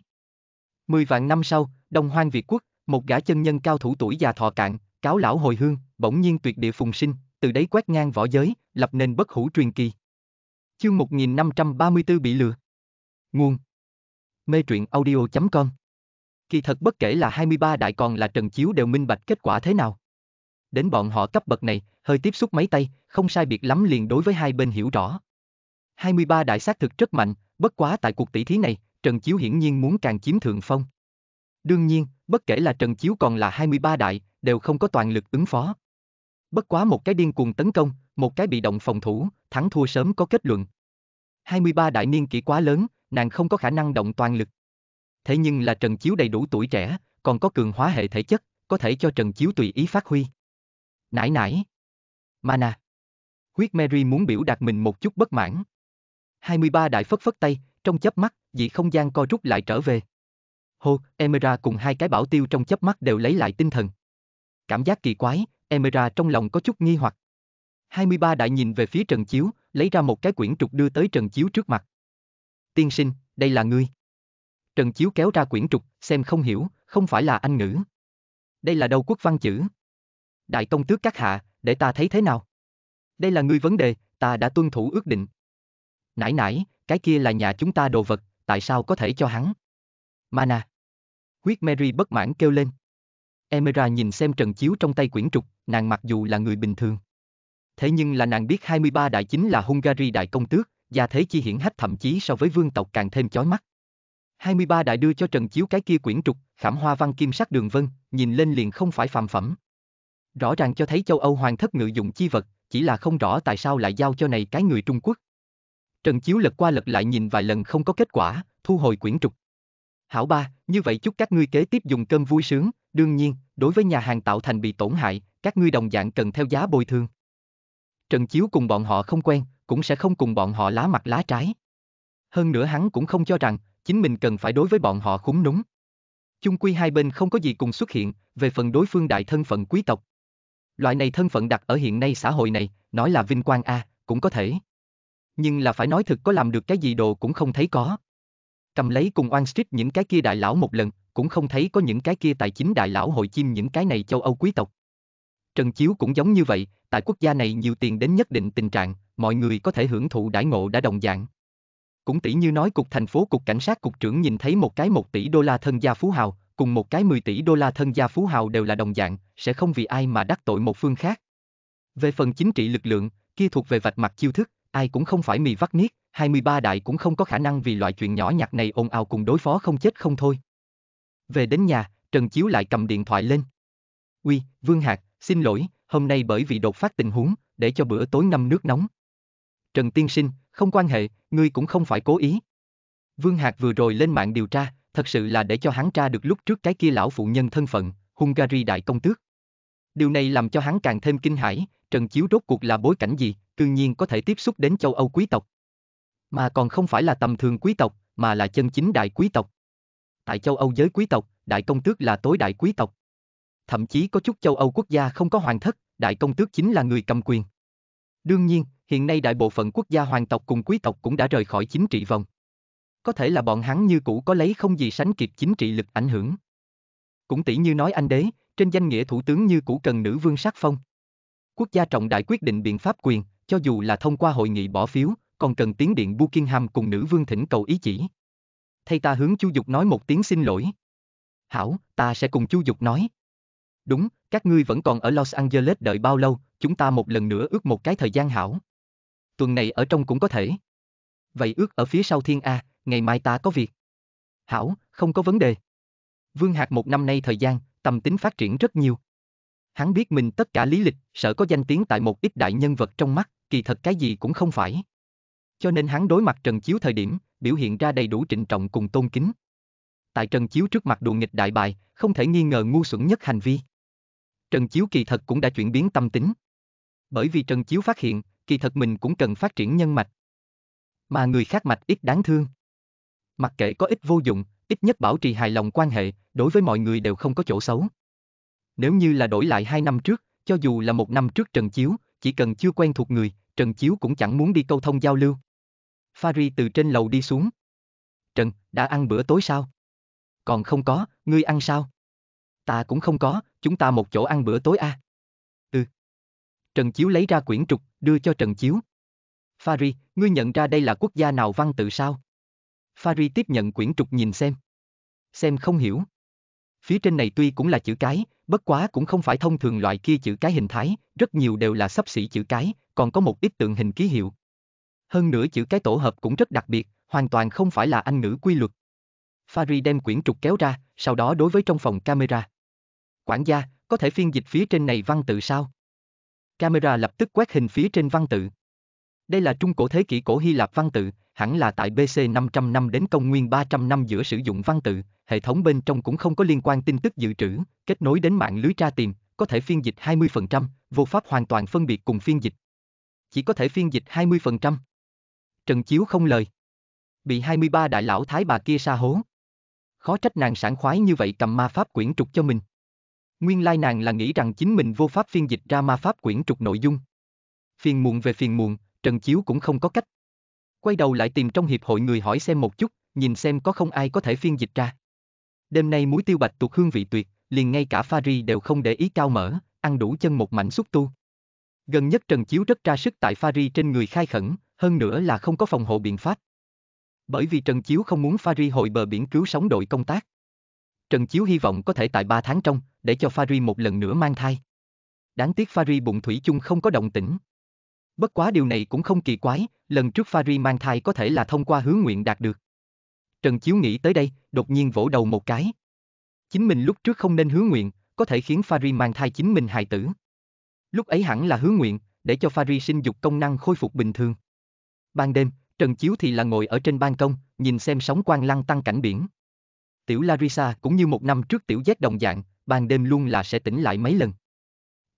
Mười vạn năm sau, Đông Hoang Việt Quốc, một gã chân nhân cao thủ tuổi già thọ cạn, cáo lão hồi hương, bỗng nhiên tuyệt địa phùng sinh, từ đấy quét ngang võ giới, lập nên bất hủ truyền kỳ. Chương 1534 bị lừa. Nguồn Mê truyện audio.com Kỳ thật bất kể là 23 đại còn là Trần Chiếu đều minh bạch kết quả thế nào. Đến bọn họ cấp bậc này, hơi tiếp xúc mấy tay, không sai biệt lắm liền đối với hai bên hiểu rõ. 23 đại xác thực rất mạnh, bất quá tại cuộc tỷ thí này, Trần Chiếu hiển nhiên muốn càng chiếm thượng phong. Đương nhiên, bất kể là Trần Chiếu còn là 23 đại, đều không có toàn lực ứng phó. Bất quá một cái điên cuồng tấn công, một cái bị động phòng thủ, thắng thua sớm có kết luận. 23 đại niên kỷ quá lớn, nàng không có khả năng động toàn lực thế nhưng là Trần Chiếu đầy đủ tuổi trẻ, còn có cường hóa hệ thể chất, có thể cho Trần Chiếu tùy ý phát huy. Nãi nãi. Mana. Huyết Mary muốn biểu đạt mình một chút bất mãn. 23 đại phất phất tay, trong chớp mắt, dị không gian co rút lại trở về. Hô, Emera cùng hai cái bảo tiêu trong chớp mắt đều lấy lại tinh thần. Cảm giác kỳ quái, Emera trong lòng có chút nghi hoặc. 23 đại nhìn về phía Trần Chiếu, lấy ra một cái quyển trục đưa tới Trần Chiếu trước mặt. Tiên sinh, đây là ngươi. Trần Chiếu kéo ra quyển trục, xem không hiểu, không phải là anh ngữ. Đây là đầu quốc văn chữ. Đại công tước các hạ, để ta thấy thế nào? Đây là người vấn đề, ta đã tuân thủ ước định. Nãy nãy, cái kia là nhà chúng ta đồ vật, tại sao có thể cho hắn? Mana. Huyết Mary bất mãn kêu lên. Emira nhìn xem trần chiếu trong tay quyển trục, nàng mặc dù là người bình thường. Thế nhưng là nàng biết 23 đại chính là Hungary đại công tước, gia thế chi hiển hách thậm chí so với vương tộc càng thêm chói mắt. 23 đại đưa cho Trần Chiếu cái kia quyển trục, khảm hoa văn kim sắc đường vân, nhìn lên liền không phải phàm phẩm. Rõ ràng cho thấy châu Âu hoàng thất ngự dụng chi vật, chỉ là không rõ tại sao lại giao cho này cái người Trung Quốc. Trần Chiếu lật qua lật lại nhìn vài lần không có kết quả, thu hồi quyển trục. Hảo ba, như vậy chúc các ngươi kế tiếp dùng cơm vui sướng, đương nhiên, đối với nhà hàng tạo thành bị tổn hại, các ngươi đồng dạng cần theo giá bồi thường. Trần Chiếu cùng bọn họ không quen, cũng sẽ không cùng bọn họ lá mặt lá trái. Hơn nữa hắn cũng không cho rằng, chính mình cần phải đối với bọn họ khúng núng. Chung quy hai bên không có gì cùng xuất hiện, về phần đối phương đại thân phận quý tộc. Loại này thân phận đặt ở hiện nay xã hội này, nói là vinh quang a, à, cũng có thể. Nhưng là phải nói thực có làm được cái gì đồ cũng không thấy có. Cầm lấy cùng oan street những cái kia đại lão một lần, cũng không thấy có những cái kia tài chính đại lão hội chim những cái này châu Âu quý tộc. Trần Chiếu cũng giống như vậy, tại quốc gia này nhiều tiền đến nhất định tình trạng, mọi người có thể hưởng thụ đãi ngộ đã đồng dạng cũng tỷ như nói cục thành phố cục cảnh sát cục trưởng nhìn thấy một cái một tỷ đô la thân gia phú hào, cùng một cái 10 tỷ đô la thân gia phú hào đều là đồng dạng, sẽ không vì ai mà đắc tội một phương khác. Về phần chính trị lực lượng, kia thuộc về vạch mặt chiêu thức, ai cũng không phải mì vắt niết, 23 đại cũng không có khả năng vì loại chuyện nhỏ nhặt này ồn ào cùng đối phó không chết không thôi. Về đến nhà, Trần Chiếu lại cầm điện thoại lên. Uy, Vương Hạc, xin lỗi, hôm nay bởi vì đột phát tình huống, để cho bữa tối ngâm nước nóng. Trần Tiên Sinh, không quan hệ, ngươi cũng không phải cố ý. Vương Hạc vừa rồi lên mạng điều tra, thật sự là để cho hắn tra được lúc trước cái kia lão phụ nhân thân phận, Hungary đại công tước. Điều này làm cho hắn càng thêm kinh hãi, Trần Chiếu rốt cuộc là bối cảnh gì, cương nhiên có thể tiếp xúc đến châu Âu quý tộc. Mà còn không phải là tầm thường quý tộc, mà là chân chính đại quý tộc. Tại châu Âu giới quý tộc, đại công tước là tối đại quý tộc. Thậm chí có chút châu Âu quốc gia không có hoàng thất, đại công tước chính là người cầm quyền. Đương nhiên, hiện nay đại bộ phận quốc gia hoàng tộc cùng quý tộc cũng đã rời khỏi chính trị vòng. Có thể là bọn hắn như cũ có lấy không gì sánh kịp chính trị lực ảnh hưởng. Cũng tỷ như nói anh đế, trên danh nghĩa thủ tướng như cũ cần nữ vương sát phong. Quốc gia trọng đại quyết định biện pháp quyền, cho dù là thông qua hội nghị bỏ phiếu, còn cần tiến điện Buckingham cùng nữ vương thỉnh cầu ý chỉ. Thay ta hướng Chu Dục nói một tiếng xin lỗi. Hảo, ta sẽ cùng Chu Dục nói. Đúng, các ngươi vẫn còn ở Los Angeles đợi bao lâu, chúng ta một lần nữa ước một cái thời gian hảo tuần này ở trong cũng có thể. Vậy ước ở phía sau thiên A, ngày mai ta có việc. Hảo, không có vấn đề. Vương Hạc một năm nay thời gian, tầm tính phát triển rất nhiều. Hắn biết mình tất cả lý lịch, sợ có danh tiếng tại một ít đại nhân vật trong mắt, kỳ thật cái gì cũng không phải. Cho nên hắn đối mặt Trần Chiếu thời điểm, biểu hiện ra đầy đủ trịnh trọng cùng tôn kính. Tại Trần Chiếu trước mặt đùa nghịch đại bài, không thể nghi ngờ ngu xuẩn nhất hành vi. Trần Chiếu kỳ thật cũng đã chuyển biến tâm tính. Bởi vì Trần Chiếu phát hiện, kỳ thật mình cũng cần phát triển nhân mạch. Mà người khác mạch ít đáng thương. Mặc kệ có ít vô dụng, ít nhất bảo trì hài lòng quan hệ, đối với mọi người đều không có chỗ xấu. Nếu như là đổi lại hai năm trước, cho dù là một năm trước Trần Chiếu, chỉ cần chưa quen thuộc người, Trần Chiếu cũng chẳng muốn đi câu thông giao lưu. Fari từ trên lầu đi xuống. Trần, đã ăn bữa tối sao? Còn không có, ngươi ăn sao? Ta cũng không có, chúng ta một chỗ ăn bữa tối a. À? Ừ. Trần Chiếu lấy ra quyển trục, đưa cho Trần Chiếu. Fari, ngươi nhận ra đây là quốc gia nào văn tự sao? Fari tiếp nhận quyển trục nhìn xem. Xem không hiểu. Phía trên này tuy cũng là chữ cái, bất quá cũng không phải thông thường loại kia chữ cái hình thái, rất nhiều đều là sắp xỉ chữ cái, còn có một ít tượng hình ký hiệu. Hơn nữa chữ cái tổ hợp cũng rất đặc biệt, hoàn toàn không phải là anh ngữ quy luật. Fari đem quyển trục kéo ra, sau đó đối với trong phòng camera. Quản gia, có thể phiên dịch phía trên này văn tự sao? Camera lập tức quét hình phía trên văn tự. Đây là trung cổ thế kỷ cổ Hy Lạp văn tự, hẳn là tại BC 500 năm đến công nguyên 300 năm giữa sử dụng văn tự, hệ thống bên trong cũng không có liên quan tin tức dự trữ, kết nối đến mạng lưới tra tìm, có thể phiên dịch 20%, vô pháp hoàn toàn phân biệt cùng phiên dịch. Chỉ có thể phiên dịch 20%. Trần Chiếu không lời. Bị 23 đại lão thái bà kia sa hố. Khó trách nàng sản khoái như vậy cầm ma pháp quyển trục cho mình. Nguyên lai nàng là nghĩ rằng chính mình vô pháp phiên dịch ra ma pháp quyển trục nội dung. Phiền muộn về phiền muộn, Trần Chiếu cũng không có cách. Quay đầu lại tìm trong hiệp hội người hỏi xem một chút, nhìn xem có không ai có thể phiên dịch ra. Đêm nay muối tiêu bạch tuột hương vị tuyệt, liền ngay cả pha đều không để ý cao mở, ăn đủ chân một mảnh xúc tu. Gần nhất Trần Chiếu rất ra sức tại pha trên người khai khẩn, hơn nữa là không có phòng hộ biện pháp. Bởi vì Trần Chiếu không muốn pha hội bờ biển cứu sống đội công tác. Trần Chiếu hy vọng có thể tại 3 tháng trong, để cho Fari một lần nữa mang thai. Đáng tiếc Fari bụng thủy chung không có động tĩnh. Bất quá điều này cũng không kỳ quái, lần trước Fari mang thai có thể là thông qua hứa nguyện đạt được. Trần Chiếu nghĩ tới đây, đột nhiên vỗ đầu một cái. Chính mình lúc trước không nên hứa nguyện, có thể khiến Fari mang thai chính mình hài tử. Lúc ấy hẳn là hứa nguyện, để cho Fari sinh dục công năng khôi phục bình thường. Ban đêm, Trần Chiếu thì là ngồi ở trên ban công, nhìn xem sóng quang lăng tăng cảnh biển. Tiểu Larissa cũng như một năm trước tiểu Z đồng dạng, ban đêm luôn là sẽ tỉnh lại mấy lần.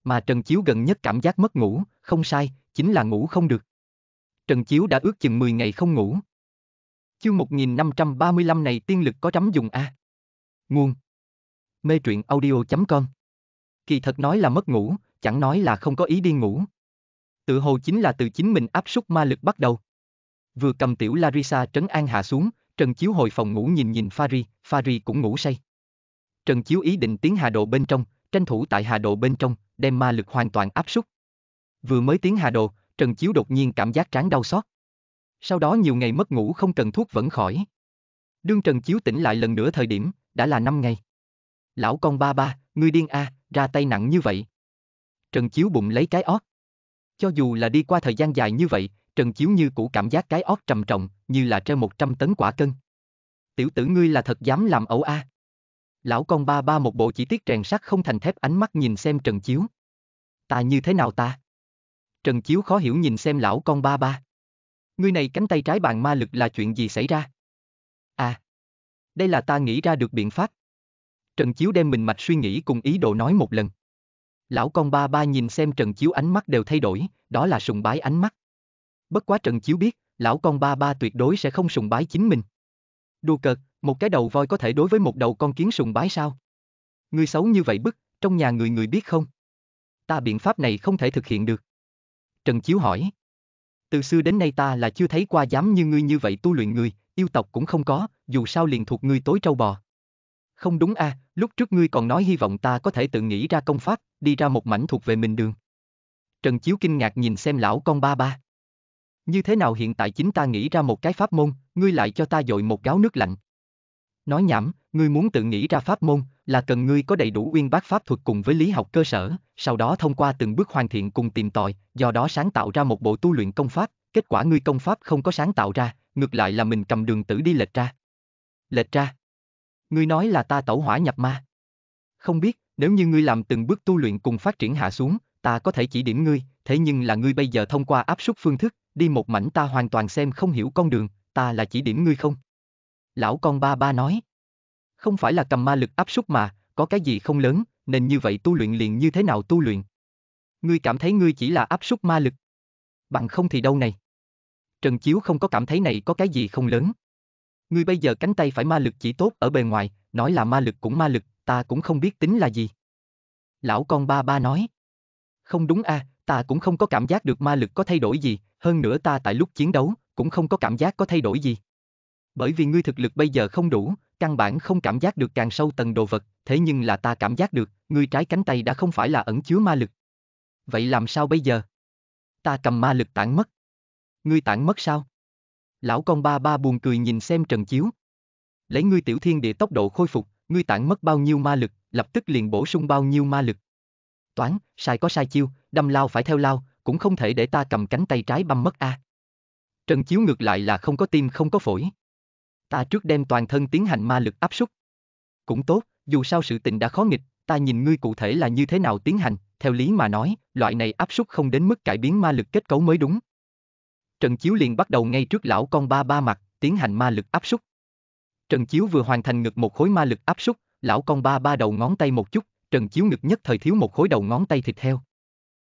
Mà Trần Chiếu gần nhất cảm giác mất ngủ, không sai, chính là ngủ không được. Trần Chiếu đã ước chừng 10 ngày không ngủ. Chương 1535 này tiên lực có trắm dùng A. Nguồn. Mê truyện audio.com Kỳ thật nói là mất ngủ, chẳng nói là không có ý đi ngủ. Tự hồ chính là từ chính mình áp súc ma lực bắt đầu. Vừa cầm tiểu Larissa trấn an hạ xuống, Trần Chiếu hồi phòng ngủ nhìn nhìn Fari, Fari cũng ngủ say. Trần Chiếu ý định tiến hà độ bên trong, tranh thủ tại hà độ bên trong, đem ma lực hoàn toàn áp súc. Vừa mới tiến hà độ, Trần Chiếu đột nhiên cảm giác trán đau xót. Sau đó nhiều ngày mất ngủ không cần thuốc vẫn khỏi. Đương Trần Chiếu tỉnh lại lần nữa thời điểm, đã là 5 ngày. Lão con ba ba, ngươi điên a, à, ra tay nặng như vậy. Trần Chiếu bụng lấy cái ót. Cho dù là đi qua thời gian dài như vậy, Trần Chiếu như cũ cảm giác cái óc trầm trọng, như là treo 100 tấn quả cân. Tiểu tử ngươi là thật dám làm ẩu a. À. Lão con ba ba một bộ chỉ tiết rèn sắt không thành thép ánh mắt nhìn xem Trần Chiếu. Ta như thế nào ta? Trần Chiếu khó hiểu nhìn xem lão con ba ba. Ngươi này cánh tay trái bàn ma lực là chuyện gì xảy ra? À, đây là ta nghĩ ra được biện pháp. Trần Chiếu đem mình mạch suy nghĩ cùng ý đồ nói một lần. Lão con ba ba nhìn xem Trần Chiếu ánh mắt đều thay đổi, đó là sùng bái ánh mắt bất quá Trần Chiếu biết, lão con ba ba tuyệt đối sẽ không sùng bái chính mình. Đùa cợt, một cái đầu voi có thể đối với một đầu con kiến sùng bái sao? Người xấu như vậy bức, trong nhà người người biết không? Ta biện pháp này không thể thực hiện được. Trần Chiếu hỏi. Từ xưa đến nay ta là chưa thấy qua dám như ngươi như vậy tu luyện người, yêu tộc cũng không có, dù sao liền thuộc ngươi tối trâu bò. Không đúng a, à, lúc trước ngươi còn nói hy vọng ta có thể tự nghĩ ra công pháp, đi ra một mảnh thuộc về mình đường. Trần Chiếu kinh ngạc nhìn xem lão con ba ba. Như thế nào hiện tại chính ta nghĩ ra một cái pháp môn, ngươi lại cho ta dội một gáo nước lạnh. Nói nhảm, ngươi muốn tự nghĩ ra pháp môn, là cần ngươi có đầy đủ uyên bác pháp thuật cùng với lý học cơ sở, sau đó thông qua từng bước hoàn thiện cùng tìm tòi, do đó sáng tạo ra một bộ tu luyện công pháp, kết quả ngươi công pháp không có sáng tạo ra, ngược lại là mình cầm đường tử đi lệch ra. Lệch ra? Ngươi nói là ta tẩu hỏa nhập ma. Không biết, nếu như ngươi làm từng bước tu luyện cùng phát triển hạ xuống, ta có thể chỉ điểm ngươi, thế nhưng là ngươi bây giờ thông qua áp suất phương thức, đi một mảnh ta hoàn toàn xem không hiểu con đường, ta là chỉ điểm ngươi không? Lão con ba ba nói. Không phải là cầm ma lực áp suất mà, có cái gì không lớn, nên như vậy tu luyện liền như thế nào tu luyện? Ngươi cảm thấy ngươi chỉ là áp suất ma lực. Bằng không thì đâu này? Trần Chiếu không có cảm thấy này có cái gì không lớn. Ngươi bây giờ cánh tay phải ma lực chỉ tốt ở bề ngoài, nói là ma lực cũng ma lực, ta cũng không biết tính là gì. Lão con ba ba nói. Không đúng a, à, ta cũng không có cảm giác được ma lực có thay đổi gì, hơn nữa ta tại lúc chiến đấu, cũng không có cảm giác có thay đổi gì. Bởi vì ngươi thực lực bây giờ không đủ, căn bản không cảm giác được càng sâu tầng đồ vật, thế nhưng là ta cảm giác được, ngươi trái cánh tay đã không phải là ẩn chứa ma lực. Vậy làm sao bây giờ? Ta cầm ma lực tản mất. Ngươi tản mất sao? Lão con ba ba buồn cười nhìn xem Trần Chiếu. Lấy ngươi tiểu thiên địa tốc độ khôi phục, ngươi tản mất bao nhiêu ma lực, lập tức liền bổ sung bao nhiêu ma lực. Toán, sai có sai chiêu, đâm lao phải theo lao, cũng không thể để ta cầm cánh tay trái băm mất a. À. Trần Chiếu ngược lại là không có tim không có phổi. Ta trước đem toàn thân tiến hành ma lực áp súc. Cũng tốt, dù sao sự tình đã khó nghịch, ta nhìn ngươi cụ thể là như thế nào tiến hành, theo lý mà nói, loại này áp súc không đến mức cải biến ma lực kết cấu mới đúng. Trần Chiếu liền bắt đầu ngay trước lão con ba ba mặt, tiến hành ma lực áp súc. Trần Chiếu vừa hoàn thành ngực một khối ma lực áp súc, lão con ba ba đầu ngón tay một chút, Trần Chiếu ngực nhất thời thiếu một khối đầu ngón tay thịt heo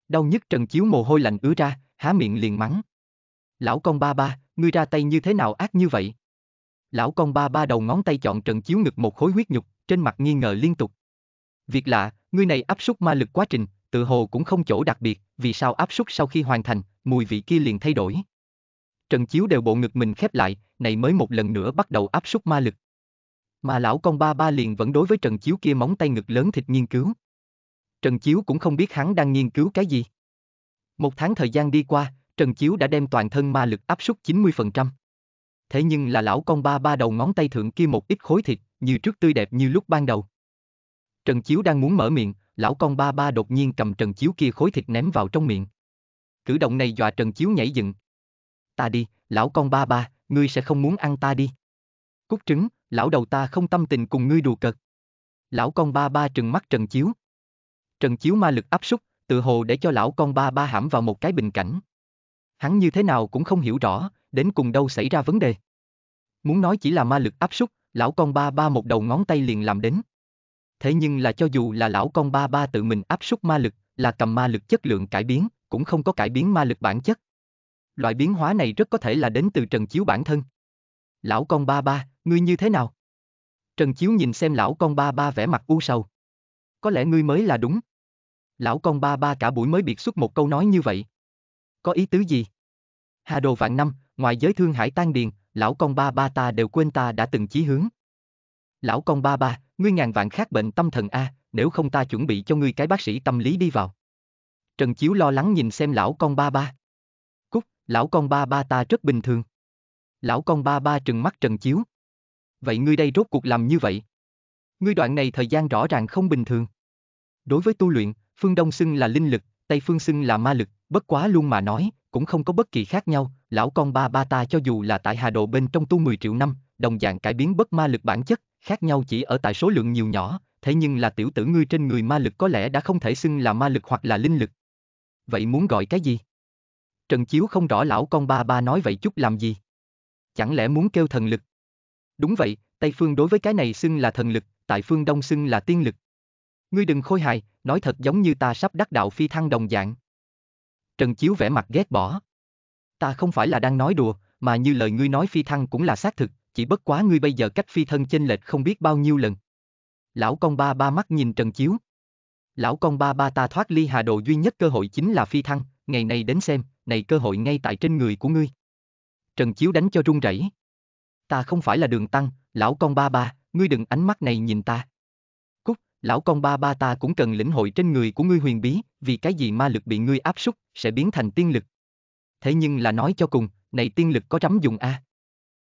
đau nhức trần chiếu mồ hôi lạnh ứa ra, há miệng liền mắng. Lão con ba ba, ngươi ra tay như thế nào ác như vậy? Lão con ba ba đầu ngón tay chọn trần chiếu ngực một khối huyết nhục, trên mặt nghi ngờ liên tục. Việc lạ, ngươi này áp suất ma lực quá trình, tự hồ cũng không chỗ đặc biệt, vì sao áp suất sau khi hoàn thành, mùi vị kia liền thay đổi. Trần Chiếu đều bộ ngực mình khép lại, này mới một lần nữa bắt đầu áp suất ma lực. Mà lão con ba ba liền vẫn đối với Trần Chiếu kia móng tay ngực lớn thịt nghiên cứu. Trần Chiếu cũng không biết hắn đang nghiên cứu cái gì. Một tháng thời gian đi qua, Trần Chiếu đã đem toàn thân ma lực áp suất 90%. Thế nhưng là lão con ba ba đầu ngón tay thượng kia một ít khối thịt, như trước tươi đẹp như lúc ban đầu. Trần Chiếu đang muốn mở miệng, lão con ba ba đột nhiên cầm Trần Chiếu kia khối thịt ném vào trong miệng. Cử động này dọa Trần Chiếu nhảy dựng. Ta đi, lão con ba ba, ngươi sẽ không muốn ăn ta đi. Cút trứng, lão đầu ta không tâm tình cùng ngươi đùa cợt. Lão con ba ba trừng mắt Trần Chiếu. Trần Chiếu ma lực áp súc, tự hồ để cho lão con ba ba hãm vào một cái bình cảnh. Hắn như thế nào cũng không hiểu rõ, đến cùng đâu xảy ra vấn đề. Muốn nói chỉ là ma lực áp súc, lão con ba ba một đầu ngón tay liền làm đến. Thế nhưng là cho dù là lão con ba ba tự mình áp súc ma lực, là cầm ma lực chất lượng cải biến, cũng không có cải biến ma lực bản chất. Loại biến hóa này rất có thể là đến từ Trần Chiếu bản thân. Lão con ba ba, ngươi như thế nào? Trần Chiếu nhìn xem lão con ba ba vẻ mặt u sầu. Có lẽ ngươi mới là đúng lão con ba ba cả buổi mới biệt xuất một câu nói như vậy. Có ý tứ gì? Hà đồ vạn năm, ngoài giới thương hải tan điền, lão con ba ba ta đều quên ta đã từng chí hướng. Lão con ba ba, ngươi ngàn vạn khác bệnh tâm thần A, nếu không ta chuẩn bị cho ngươi cái bác sĩ tâm lý đi vào. Trần Chiếu lo lắng nhìn xem lão con ba ba. Cúc, lão con ba ba ta rất bình thường. Lão con ba ba trừng mắt Trần Chiếu. Vậy ngươi đây rốt cuộc làm như vậy? Ngươi đoạn này thời gian rõ ràng không bình thường. Đối với tu luyện, Phương Đông xưng là linh lực, Tây Phương xưng là ma lực, bất quá luôn mà nói, cũng không có bất kỳ khác nhau, lão con ba ba ta cho dù là tại Hà Độ bên trong tu 10 triệu năm, đồng dạng cải biến bất ma lực bản chất, khác nhau chỉ ở tại số lượng nhiều nhỏ, thế nhưng là tiểu tử ngươi trên người ma lực có lẽ đã không thể xưng là ma lực hoặc là linh lực. Vậy muốn gọi cái gì? Trần Chiếu không rõ lão con ba ba nói vậy chút làm gì. Chẳng lẽ muốn kêu thần lực? Đúng vậy, Tây Phương đối với cái này xưng là thần lực, tại phương Đông xưng là tiên lực. Ngươi đừng khôi hài, nói thật giống như ta sắp đắc đạo phi thăng đồng dạng. Trần Chiếu vẻ mặt ghét bỏ. Ta không phải là đang nói đùa, mà như lời ngươi nói phi thăng cũng là xác thực, chỉ bất quá ngươi bây giờ cách phi thân chênh lệch không biết bao nhiêu lần. Lão con ba ba mắt nhìn Trần Chiếu. Lão con ba ba ta thoát ly hà đồ duy nhất cơ hội chính là phi thăng, ngày này đến xem, này cơ hội ngay tại trên người của ngươi. Trần Chiếu đánh cho run rẩy. Ta không phải là đường tăng, lão con ba ba, ngươi đừng ánh mắt này nhìn ta lão con ba ba ta cũng cần lĩnh hội trên người của ngươi huyền bí, vì cái gì ma lực bị ngươi áp súc, sẽ biến thành tiên lực. Thế nhưng là nói cho cùng, này tiên lực có rắm dùng a.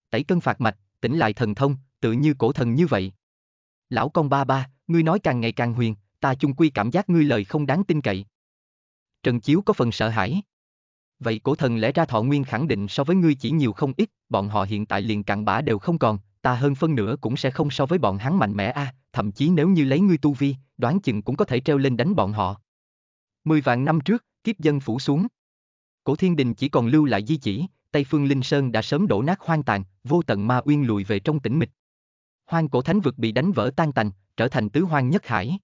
Tẩy cân phạt mạch, tỉnh lại thần thông, tự như cổ thần như vậy. Lão con ba ba, ngươi nói càng ngày càng huyền, ta chung quy cảm giác ngươi lời không đáng tin cậy. Trần Chiếu có phần sợ hãi. Vậy cổ thần lẽ ra thọ nguyên khẳng định so với ngươi chỉ nhiều không ít, bọn họ hiện tại liền cặn bã đều không còn, ta hơn phân nửa cũng sẽ không so với bọn hắn mạnh mẽ a, à, thậm chí nếu như lấy ngươi tu vi, đoán chừng cũng có thể treo lên đánh bọn họ. Mười vạn năm trước, kiếp dân phủ xuống. Cổ thiên đình chỉ còn lưu lại di chỉ, Tây Phương Linh Sơn đã sớm đổ nát hoang tàn, vô tận ma uyên lùi về trong tĩnh mịch. Hoang cổ thánh vực bị đánh vỡ tan tành, trở thành tứ hoang nhất hải.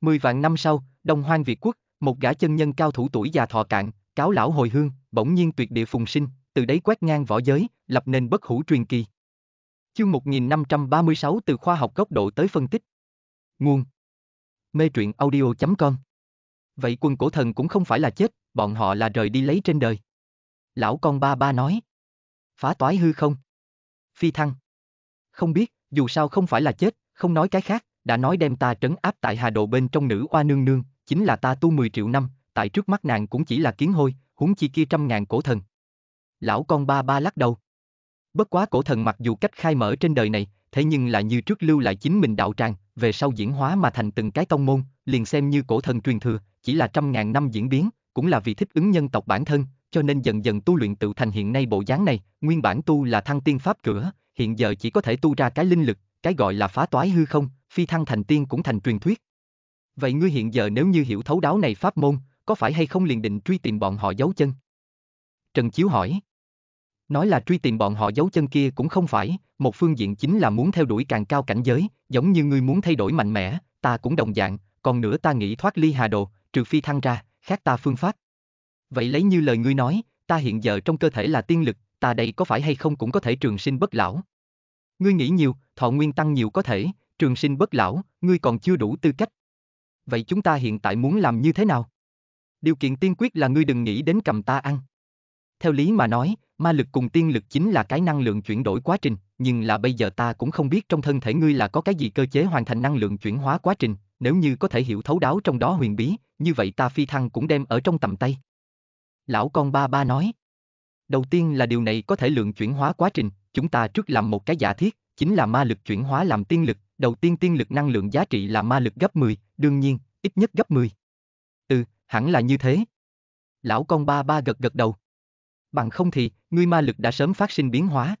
Mười vạn năm sau, Đông Hoang Việt Quốc, một gã chân nhân cao thủ tuổi già thọ cạn, cáo lão hồi hương, bỗng nhiên tuyệt địa phùng sinh, từ đấy quét ngang võ giới, lập nên bất hủ truyền kỳ. Chương 1536 từ khoa học góc độ tới phân tích. Nguồn. Mê truyện audio.com Vậy quân cổ thần cũng không phải là chết, bọn họ là rời đi lấy trên đời. Lão con ba ba nói. Phá toái hư không? Phi thăng. Không biết, dù sao không phải là chết, không nói cái khác, đã nói đem ta trấn áp tại hà độ bên trong nữ oa nương nương, chính là ta tu 10 triệu năm, tại trước mắt nàng cũng chỉ là kiến hôi, huống chi kia trăm ngàn cổ thần. Lão con ba ba lắc đầu. Bất quá cổ thần mặc dù cách khai mở trên đời này, thế nhưng lại như trước lưu lại chính mình đạo tràng, về sau diễn hóa mà thành từng cái tông môn, liền xem như cổ thần truyền thừa, chỉ là trăm ngàn năm diễn biến, cũng là vì thích ứng nhân tộc bản thân, cho nên dần dần tu luyện tự thành hiện nay bộ dáng này, nguyên bản tu là thăng tiên pháp cửa, hiện giờ chỉ có thể tu ra cái linh lực, cái gọi là phá toái hư không, phi thăng thành tiên cũng thành truyền thuyết. Vậy ngươi hiện giờ nếu như hiểu thấu đáo này pháp môn, có phải hay không liền định truy tìm bọn họ giấu chân? Trần Chiếu hỏi. Nói là truy tìm bọn họ giấu chân kia cũng không phải, một phương diện chính là muốn theo đuổi càng cao cảnh giới, giống như ngươi muốn thay đổi mạnh mẽ, ta cũng đồng dạng, còn nữa ta nghĩ thoát ly hà đồ, trừ phi thăng ra, khác ta phương pháp. Vậy lấy như lời ngươi nói, ta hiện giờ trong cơ thể là tiên lực, ta đây có phải hay không cũng có thể trường sinh bất lão. Ngươi nghĩ nhiều, thọ nguyên tăng nhiều có thể, trường sinh bất lão, ngươi còn chưa đủ tư cách. Vậy chúng ta hiện tại muốn làm như thế nào? Điều kiện tiên quyết là ngươi đừng nghĩ đến cầm ta ăn. Theo lý mà nói, ma lực cùng tiên lực chính là cái năng lượng chuyển đổi quá trình, nhưng là bây giờ ta cũng không biết trong thân thể ngươi là có cái gì cơ chế hoàn thành năng lượng chuyển hóa quá trình, nếu như có thể hiểu thấu đáo trong đó huyền bí, như vậy ta phi thăng cũng đem ở trong tầm tay. Lão con ba ba nói. Đầu tiên là điều này có thể lượng chuyển hóa quá trình, chúng ta trước làm một cái giả thiết, chính là ma lực chuyển hóa làm tiên lực, đầu tiên tiên lực năng lượng giá trị là ma lực gấp 10, đương nhiên, ít nhất gấp 10. Ừ, hẳn là như thế. Lão con ba ba gật gật đầu bằng không thì, ngươi ma lực đã sớm phát sinh biến hóa.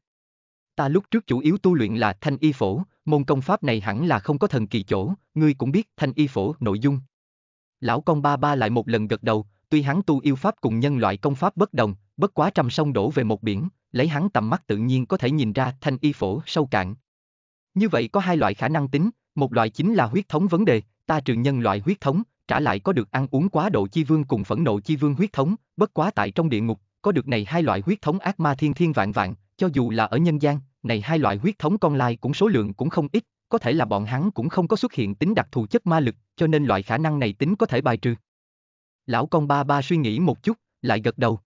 Ta lúc trước chủ yếu tu luyện là thanh y phổ, môn công pháp này hẳn là không có thần kỳ chỗ, ngươi cũng biết thanh y phổ nội dung. Lão con ba ba lại một lần gật đầu, tuy hắn tu yêu pháp cùng nhân loại công pháp bất đồng, bất quá trăm sông đổ về một biển, lấy hắn tầm mắt tự nhiên có thể nhìn ra thanh y phổ sâu cạn. Như vậy có hai loại khả năng tính, một loại chính là huyết thống vấn đề, ta trừ nhân loại huyết thống, trả lại có được ăn uống quá độ chi vương cùng phẫn nộ chi vương huyết thống, bất quá tại trong địa ngục có được này hai loại huyết thống ác ma thiên thiên vạn vạn, cho dù là ở nhân gian, này hai loại huyết thống con lai cũng số lượng cũng không ít, có thể là bọn hắn cũng không có xuất hiện tính đặc thù chất ma lực, cho nên loại khả năng này tính có thể bài trừ. Lão con ba ba suy nghĩ một chút, lại gật đầu.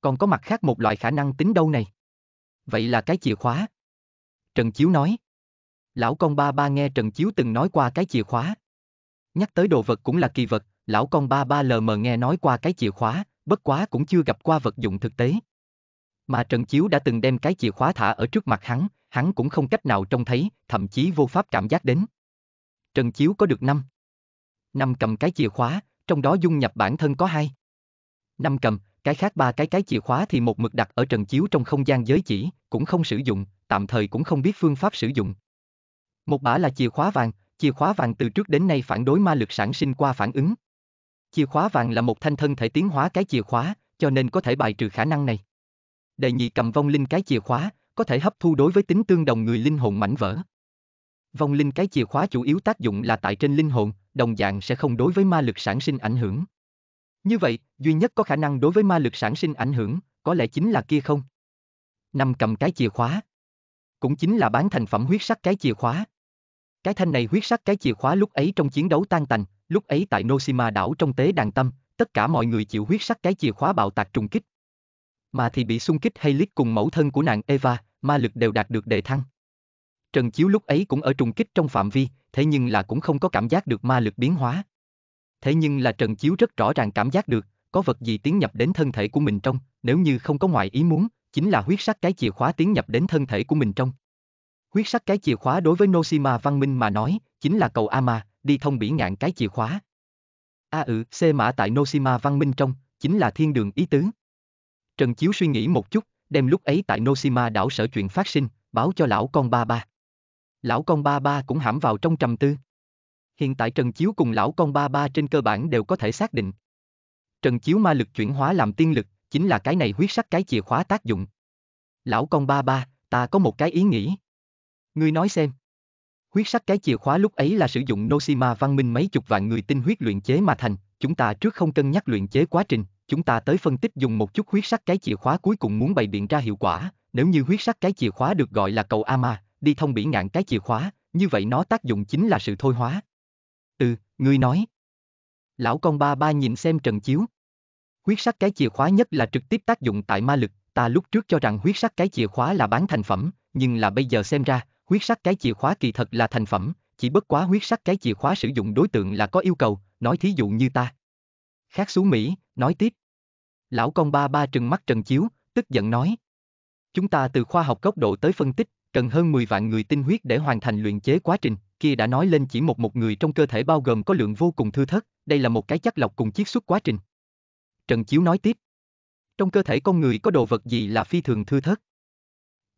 Còn có mặt khác một loại khả năng tính đâu này? Vậy là cái chìa khóa. Trần Chiếu nói. Lão con ba ba nghe Trần Chiếu từng nói qua cái chìa khóa. Nhắc tới đồ vật cũng là kỳ vật, lão con ba ba lờ mờ nghe nói qua cái chìa khóa, bất quá cũng chưa gặp qua vật dụng thực tế. Mà Trần Chiếu đã từng đem cái chìa khóa thả ở trước mặt hắn, hắn cũng không cách nào trông thấy, thậm chí vô pháp cảm giác đến. Trần Chiếu có được năm. Năm cầm cái chìa khóa, trong đó dung nhập bản thân có hai. Năm cầm, cái khác ba cái cái chìa khóa thì một mực đặt ở Trần Chiếu trong không gian giới chỉ, cũng không sử dụng, tạm thời cũng không biết phương pháp sử dụng. Một bả là chìa khóa vàng, chìa khóa vàng từ trước đến nay phản đối ma lực sản sinh qua phản ứng, Chìa khóa vàng là một thanh thân thể tiến hóa cái chìa khóa, cho nên có thể bài trừ khả năng này. Đệ nhị cầm vong linh cái chìa khóa, có thể hấp thu đối với tính tương đồng người linh hồn mảnh vỡ. Vong linh cái chìa khóa chủ yếu tác dụng là tại trên linh hồn, đồng dạng sẽ không đối với ma lực sản sinh ảnh hưởng. Như vậy, duy nhất có khả năng đối với ma lực sản sinh ảnh hưởng, có lẽ chính là kia không. Năm cầm cái chìa khóa. Cũng chính là bán thành phẩm huyết sắc cái chìa khóa. Cái thanh này huyết sắc cái chìa khóa lúc ấy trong chiến đấu tan tành, Lúc ấy tại Noshima đảo trong tế đàn tâm, tất cả mọi người chịu huyết sắc cái chìa khóa bạo tạc trùng kích. Mà thì bị xung kích hay lít cùng mẫu thân của nàng Eva, ma lực đều đạt được đề thăng. Trần Chiếu lúc ấy cũng ở trùng kích trong phạm vi, thế nhưng là cũng không có cảm giác được ma lực biến hóa. Thế nhưng là Trần Chiếu rất rõ ràng cảm giác được, có vật gì tiến nhập đến thân thể của mình trong, nếu như không có ngoại ý muốn, chính là huyết sắc cái chìa khóa tiến nhập đến thân thể của mình trong. Huyết sắc cái chìa khóa đối với Noshima văn minh mà nói, chính là cầu Ama, đi thông bỉ ngạn cái chìa khóa. A à ừ, C mã tại Noshima văn minh trong, chính là thiên đường ý tứ. Trần Chiếu suy nghĩ một chút, đem lúc ấy tại Noshima đảo sở chuyện phát sinh, báo cho lão con ba ba. Lão con ba ba cũng hãm vào trong trầm tư. Hiện tại Trần Chiếu cùng lão con ba ba trên cơ bản đều có thể xác định. Trần Chiếu ma lực chuyển hóa làm tiên lực, chính là cái này huyết sắc cái chìa khóa tác dụng. Lão con ba ba, ta có một cái ý nghĩ. Ngươi nói xem, Huyết sắc cái chìa khóa lúc ấy là sử dụng Noshima văn minh mấy chục vạn người tinh huyết luyện chế mà thành, chúng ta trước không cân nhắc luyện chế quá trình, chúng ta tới phân tích dùng một chút huyết sắc cái chìa khóa cuối cùng muốn bày biện ra hiệu quả, nếu như huyết sắc cái chìa khóa được gọi là cầu Ama, đi thông bỉ ngạn cái chìa khóa, như vậy nó tác dụng chính là sự thôi hóa. Ừ, ngươi nói. Lão con ba ba nhìn xem trần chiếu. Huyết sắc cái chìa khóa nhất là trực tiếp tác dụng tại ma lực, ta lúc trước cho rằng huyết sắc cái chìa khóa là bán thành phẩm, nhưng là bây giờ xem ra, Huyết sắc cái chìa khóa kỳ thật là thành phẩm, chỉ bất quá huyết sắc cái chìa khóa sử dụng đối tượng là có yêu cầu, nói thí dụ như ta. Khác xuống Mỹ, nói tiếp. Lão công ba ba trừng mắt trần chiếu, tức giận nói. Chúng ta từ khoa học góc độ tới phân tích, cần hơn 10 vạn người tinh huyết để hoàn thành luyện chế quá trình, kia đã nói lên chỉ một một người trong cơ thể bao gồm có lượng vô cùng thư thất, đây là một cái chắc lọc cùng chiết xuất quá trình. Trần Chiếu nói tiếp. Trong cơ thể con người có đồ vật gì là phi thường thư thất?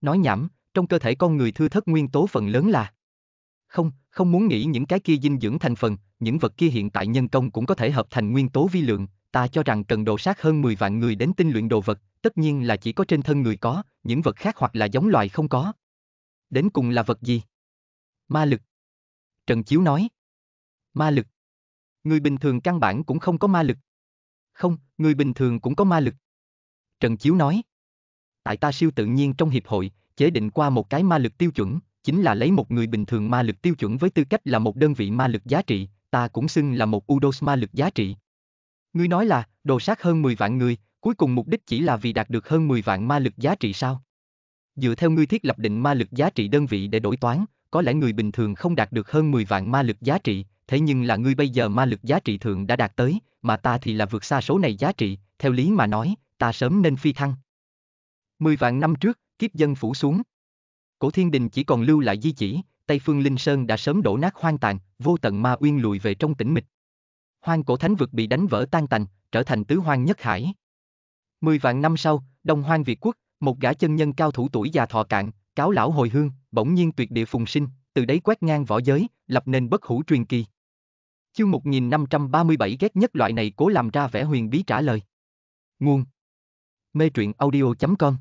Nói nhảm, trong cơ thể con người thưa thất nguyên tố phần lớn là. Không, không muốn nghĩ những cái kia dinh dưỡng thành phần, những vật kia hiện tại nhân công cũng có thể hợp thành nguyên tố vi lượng, ta cho rằng cần đồ sát hơn 10 vạn người đến tinh luyện đồ vật, tất nhiên là chỉ có trên thân người có, những vật khác hoặc là giống loài không có. Đến cùng là vật gì? Ma lực. Trần Chiếu nói. Ma lực. Người bình thường căn bản cũng không có ma lực. Không, người bình thường cũng có ma lực. Trần Chiếu nói. Tại ta siêu tự nhiên trong hiệp hội, chế định qua một cái ma lực tiêu chuẩn, chính là lấy một người bình thường ma lực tiêu chuẩn với tư cách là một đơn vị ma lực giá trị, ta cũng xưng là một Udos ma lực giá trị. Ngươi nói là, đồ sát hơn 10 vạn người, cuối cùng mục đích chỉ là vì đạt được hơn 10 vạn ma lực giá trị sao? Dựa theo ngươi thiết lập định ma lực giá trị đơn vị để đổi toán, có lẽ người bình thường không đạt được hơn 10 vạn ma lực giá trị, thế nhưng là ngươi bây giờ ma lực giá trị thượng đã đạt tới, mà ta thì là vượt xa số này giá trị, theo lý mà nói, ta sớm nên phi thăng. 10 vạn năm trước, kiếp dân phủ xuống. Cổ thiên đình chỉ còn lưu lại di chỉ, Tây Phương Linh Sơn đã sớm đổ nát hoang tàn, vô tận ma uyên lùi về trong tĩnh mịch. Hoang cổ thánh vực bị đánh vỡ tan tành, trở thành tứ hoang nhất hải. Mười vạn năm sau, Đông Hoang Việt Quốc, một gã chân nhân cao thủ tuổi già thọ cạn, cáo lão hồi hương, bỗng nhiên tuyệt địa phùng sinh, từ đấy quét ngang võ giới, lập nên bất hủ truyền kỳ. Chương 1537 ghét nhất loại này cố làm ra vẻ huyền bí trả lời. Nguồn Mê truyện audio.com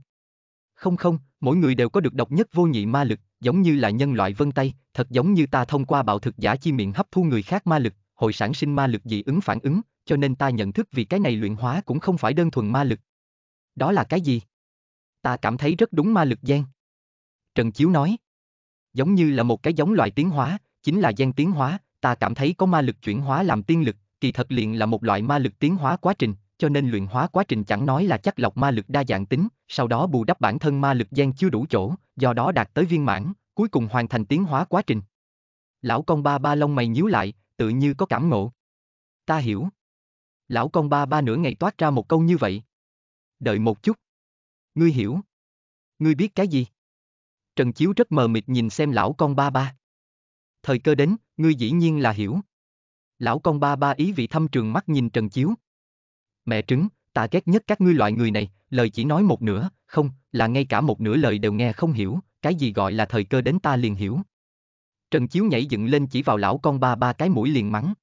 không không, mỗi người đều có được độc nhất vô nhị ma lực, giống như là nhân loại vân tay, thật giống như ta thông qua bạo thực giả chi miệng hấp thu người khác ma lực, hội sản sinh ma lực dị ứng phản ứng, cho nên ta nhận thức vì cái này luyện hóa cũng không phải đơn thuần ma lực. Đó là cái gì? Ta cảm thấy rất đúng ma lực gen. Trần Chiếu nói. Giống như là một cái giống loại tiến hóa, chính là gen tiến hóa, ta cảm thấy có ma lực chuyển hóa làm tiên lực, kỳ thật liền là một loại ma lực tiến hóa quá trình, cho nên luyện hóa quá trình chẳng nói là chắc lọc ma lực đa dạng tính, sau đó bù đắp bản thân ma lực gian chưa đủ chỗ, do đó đạt tới viên mãn, cuối cùng hoàn thành tiến hóa quá trình. Lão con ba ba lông mày nhíu lại, tự như có cảm ngộ. Ta hiểu. Lão con ba ba nửa ngày toát ra một câu như vậy. Đợi một chút. Ngươi hiểu. Ngươi biết cái gì? Trần Chiếu rất mờ mịt nhìn xem lão con ba ba. Thời cơ đến, ngươi dĩ nhiên là hiểu. Lão con ba ba ý vị thâm trường mắt nhìn Trần Chiếu, Mẹ trứng, ta ghét nhất các ngươi loại người này, lời chỉ nói một nửa, không, là ngay cả một nửa lời đều nghe không hiểu, cái gì gọi là thời cơ đến ta liền hiểu. Trần Chiếu nhảy dựng lên chỉ vào lão con ba ba cái mũi liền mắng.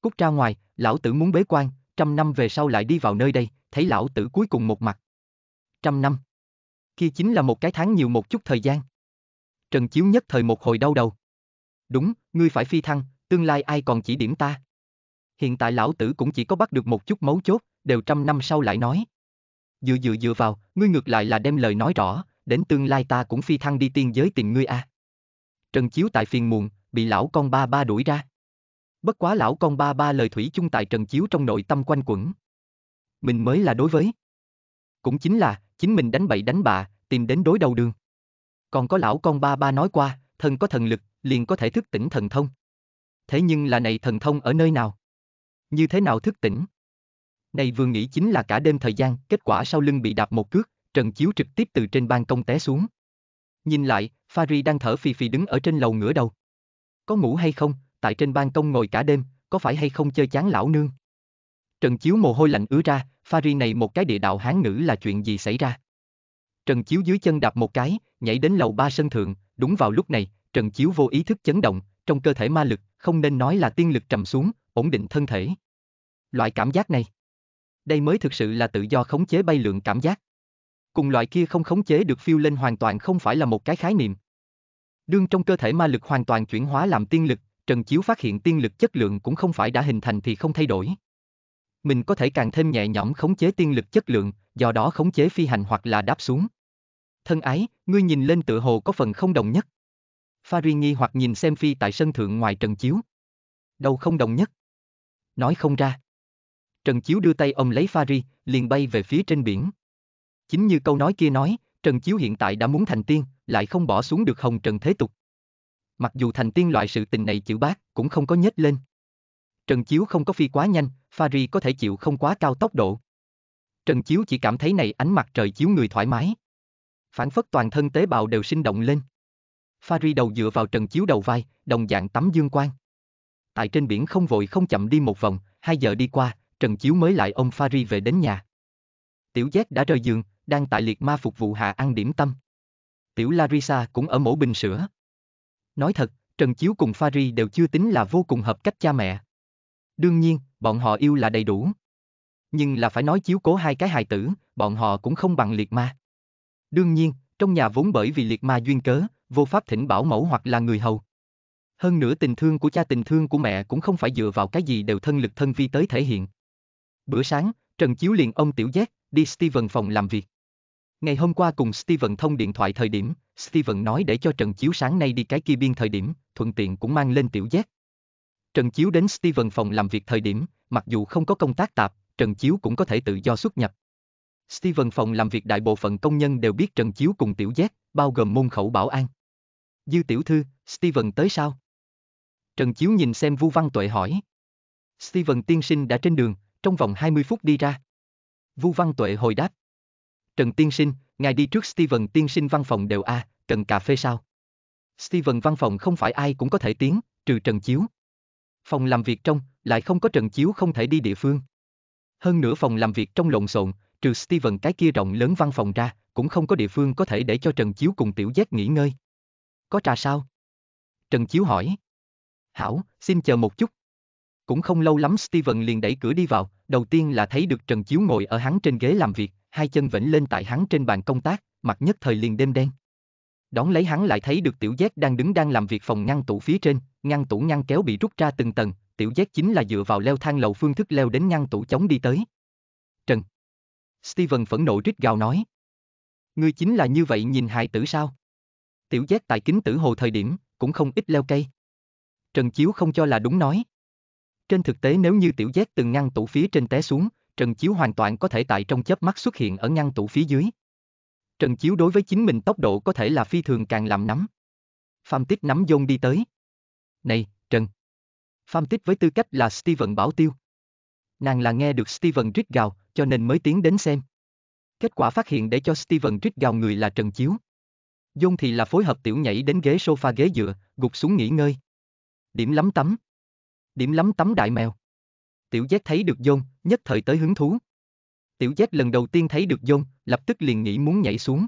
Cút ra ngoài, lão tử muốn bế quan, trăm năm về sau lại đi vào nơi đây, thấy lão tử cuối cùng một mặt. Trăm năm. Kia chính là một cái tháng nhiều một chút thời gian. Trần Chiếu nhất thời một hồi đau đầu. Đúng, ngươi phải phi thăng, tương lai ai còn chỉ điểm ta hiện tại lão tử cũng chỉ có bắt được một chút mấu chốt, đều trăm năm sau lại nói. Dựa dựa dựa vào, ngươi ngược lại là đem lời nói rõ, đến tương lai ta cũng phi thăng đi tiên giới tìm ngươi a. À. Trần Chiếu tại phiền muộn, bị lão con ba ba đuổi ra. Bất quá lão con ba ba lời thủy chung tại Trần Chiếu trong nội tâm quanh quẩn. Mình mới là đối với. Cũng chính là, chính mình đánh bậy đánh bạ, tìm đến đối đầu đường. Còn có lão con ba ba nói qua, thần có thần lực, liền có thể thức tỉnh thần thông. Thế nhưng là này thần thông ở nơi nào? Như thế nào thức tỉnh? Này vừa nghĩ chính là cả đêm thời gian, kết quả sau lưng bị đạp một cước, Trần Chiếu trực tiếp từ trên ban công té xuống. Nhìn lại, Fari đang thở phì phì đứng ở trên lầu ngửa đầu. Có ngủ hay không, tại trên ban công ngồi cả đêm, có phải hay không chơi chán lão nương? Trần Chiếu mồ hôi lạnh ứa ra, Fari này một cái địa đạo hán ngữ là chuyện gì xảy ra? Trần Chiếu dưới chân đạp một cái, nhảy đến lầu ba sân thượng, đúng vào lúc này, Trần Chiếu vô ý thức chấn động, trong cơ thể ma lực, không nên nói là tiên lực trầm xuống, ổn định thân thể. Loại cảm giác này, đây mới thực sự là tự do khống chế bay lượng cảm giác. Cùng loại kia không khống chế được phiêu lên hoàn toàn không phải là một cái khái niệm. Đương trong cơ thể ma lực hoàn toàn chuyển hóa làm tiên lực, Trần Chiếu phát hiện tiên lực chất lượng cũng không phải đã hình thành thì không thay đổi. Mình có thể càng thêm nhẹ nhõm khống chế tiên lực chất lượng, do đó khống chế phi hành hoặc là đáp xuống. Thân ái, ngươi nhìn lên tựa hồ có phần không đồng nhất. Pha Ri nghi hoặc nhìn xem phi tại sân thượng ngoài Trần Chiếu. đâu không đồng nhất nói không ra. Trần Chiếu đưa tay ông lấy Phari, liền bay về phía trên biển. Chính như câu nói kia nói, Trần Chiếu hiện tại đã muốn thành tiên, lại không bỏ xuống được hồng trần thế tục. Mặc dù thành tiên loại sự tình này chữ bác cũng không có nhếch lên. Trần Chiếu không có phi quá nhanh, Phari có thể chịu không quá cao tốc độ. Trần Chiếu chỉ cảm thấy này ánh mặt trời chiếu người thoải mái. Phản phất toàn thân tế bào đều sinh động lên. Phari đầu dựa vào Trần Chiếu đầu vai, đồng dạng tắm dương quang tại trên biển không vội không chậm đi một vòng, hai giờ đi qua, Trần Chiếu mới lại ông Phari về đến nhà. Tiểu Giác đã rời giường, đang tại liệt ma phục vụ hạ ăn điểm tâm. Tiểu Larissa cũng ở mổ bình sữa. Nói thật, Trần Chiếu cùng Phari đều chưa tính là vô cùng hợp cách cha mẹ. Đương nhiên, bọn họ yêu là đầy đủ. Nhưng là phải nói chiếu cố hai cái hài tử, bọn họ cũng không bằng liệt ma. Đương nhiên, trong nhà vốn bởi vì liệt ma duyên cớ, vô pháp thỉnh bảo mẫu hoặc là người hầu. Hơn nữa tình thương của cha tình thương của mẹ cũng không phải dựa vào cái gì đều thân lực thân vi tới thể hiện. Bữa sáng, Trần Chiếu liền ông Tiểu Giác, đi Steven phòng làm việc. Ngày hôm qua cùng Steven thông điện thoại thời điểm, Steven nói để cho Trần Chiếu sáng nay đi cái kia biên thời điểm, thuận tiện cũng mang lên Tiểu Giác. Trần Chiếu đến Steven phòng làm việc thời điểm, mặc dù không có công tác tạp, Trần Chiếu cũng có thể tự do xuất nhập. Steven phòng làm việc đại bộ phận công nhân đều biết Trần Chiếu cùng Tiểu Giác, bao gồm môn khẩu bảo an. Dư Tiểu Thư, Steven tới sao? Trần Chiếu nhìn xem Vu Văn Tuệ hỏi. Steven tiên sinh đã trên đường, trong vòng 20 phút đi ra. Vu Văn Tuệ hồi đáp. Trần tiên sinh, ngài đi trước Steven tiên sinh văn phòng đều A, à, cần cà phê sao? Steven văn phòng không phải ai cũng có thể tiến, trừ Trần Chiếu. Phòng làm việc trong, lại không có Trần Chiếu không thể đi địa phương. Hơn nữa phòng làm việc trong lộn xộn, trừ Steven cái kia rộng lớn văn phòng ra, cũng không có địa phương có thể để cho Trần Chiếu cùng Tiểu Giác nghỉ ngơi. Có trà sao? Trần Chiếu hỏi. Hảo, xin chờ một chút. Cũng không lâu lắm Steven liền đẩy cửa đi vào, đầu tiên là thấy được Trần Chiếu ngồi ở hắn trên ghế làm việc, hai chân vẫn lên tại hắn trên bàn công tác, mặt nhất thời liền đêm đen. Đón lấy hắn lại thấy được tiểu giác đang đứng đang làm việc phòng ngăn tủ phía trên, ngăn tủ ngăn kéo bị rút ra từng tầng, tiểu giác chính là dựa vào leo thang lầu phương thức leo đến ngăn tủ chống đi tới. Trần. Steven phẫn nộ rít gào nói. Ngươi chính là như vậy nhìn hại tử sao? Tiểu giác tại kính tử hồ thời điểm, cũng không ít leo cây. Trần Chiếu không cho là đúng nói. Trên thực tế nếu như tiểu giác từng ngăn tủ phía trên té xuống, Trần Chiếu hoàn toàn có thể tại trong chớp mắt xuất hiện ở ngăn tủ phía dưới. Trần Chiếu đối với chính mình tốc độ có thể là phi thường càng làm nắm. Phạm Tích nắm dông đi tới. Này, Trần. Phạm Tích với tư cách là Steven Bảo Tiêu. Nàng là nghe được Steven rít gào, cho nên mới tiến đến xem. Kết quả phát hiện để cho Steven rít gào người là Trần Chiếu. Dung thì là phối hợp tiểu nhảy đến ghế sofa ghế dựa, gục xuống nghỉ ngơi. Điểm lắm tắm. Điểm lắm tắm đại mèo. Tiểu giác thấy được dôn, nhất thời tới hứng thú. Tiểu giác lần đầu tiên thấy được dôn, lập tức liền nghĩ muốn nhảy xuống.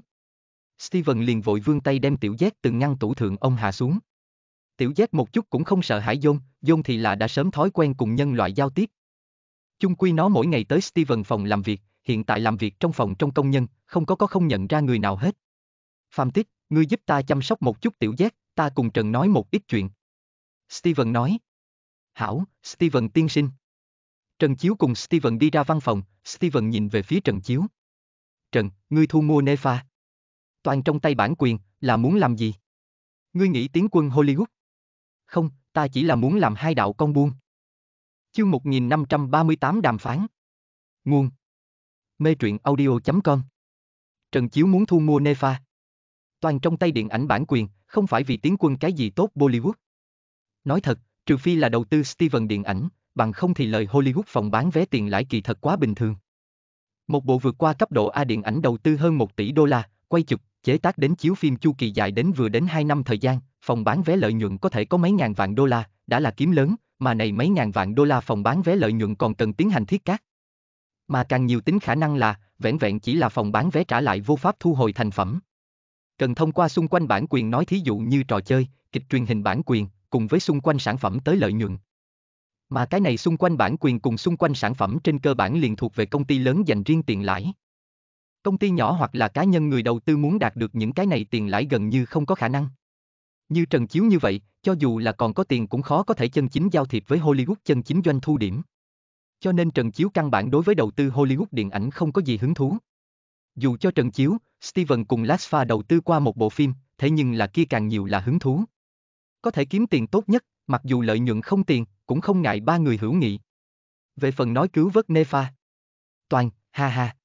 Steven liền vội vương tay đem tiểu giác từng ngăn tủ thượng ông hạ xuống. Tiểu giác một chút cũng không sợ hãi dôn, dôn thì là đã sớm thói quen cùng nhân loại giao tiếp. Chung quy nó mỗi ngày tới Steven phòng làm việc, hiện tại làm việc trong phòng trong công nhân, không có có không nhận ra người nào hết. Phạm Tích, ngươi giúp ta chăm sóc một chút tiểu giác, ta cùng Trần nói một ít chuyện. Steven nói. Hảo, Steven tiên sinh. Trần Chiếu cùng Steven đi ra văn phòng, Steven nhìn về phía Trần Chiếu. Trần, ngươi thu mua Nefa. Toàn trong tay bản quyền, là muốn làm gì? Ngươi nghĩ tiến quân Hollywood? Không, ta chỉ là muốn làm hai đạo con buôn. Chương 1538 đàm phán. Nguồn. Mê truyện audio.com Trần Chiếu muốn thu mua Nefa. Toàn trong tay điện ảnh bản quyền, không phải vì tiến quân cái gì tốt Bollywood. Nói thật, trừ phi là đầu tư Steven điện ảnh, bằng không thì lời Hollywood phòng bán vé tiền lãi kỳ thật quá bình thường. Một bộ vượt qua cấp độ A điện ảnh đầu tư hơn 1 tỷ đô la, quay chụp, chế tác đến chiếu phim chu kỳ dài đến vừa đến 2 năm thời gian, phòng bán vé lợi nhuận có thể có mấy ngàn vạn đô la, đã là kiếm lớn, mà này mấy ngàn vạn đô la phòng bán vé lợi nhuận còn cần tiến hành thiết cát. Mà càng nhiều tính khả năng là, vẹn vẹn chỉ là phòng bán vé trả lại vô pháp thu hồi thành phẩm. Cần thông qua xung quanh bản quyền nói thí dụ như trò chơi, kịch truyền hình bản quyền, cùng với xung quanh sản phẩm tới lợi nhuận. Mà cái này xung quanh bản quyền cùng xung quanh sản phẩm trên cơ bản liền thuộc về công ty lớn dành riêng tiền lãi. Công ty nhỏ hoặc là cá nhân người đầu tư muốn đạt được những cái này tiền lãi gần như không có khả năng. Như Trần Chiếu như vậy, cho dù là còn có tiền cũng khó có thể chân chính giao thiệp với Hollywood chân chính doanh thu điểm. Cho nên Trần Chiếu căn bản đối với đầu tư Hollywood điện ảnh không có gì hứng thú. Dù cho Trần Chiếu, Steven cùng Lasfa đầu tư qua một bộ phim, thế nhưng là kia càng nhiều là hứng thú có thể kiếm tiền tốt nhất, mặc dù lợi nhuận không tiền, cũng không ngại ba người hữu nghị. Về phần nói cứu vớt Nepha. Toàn, ha ha.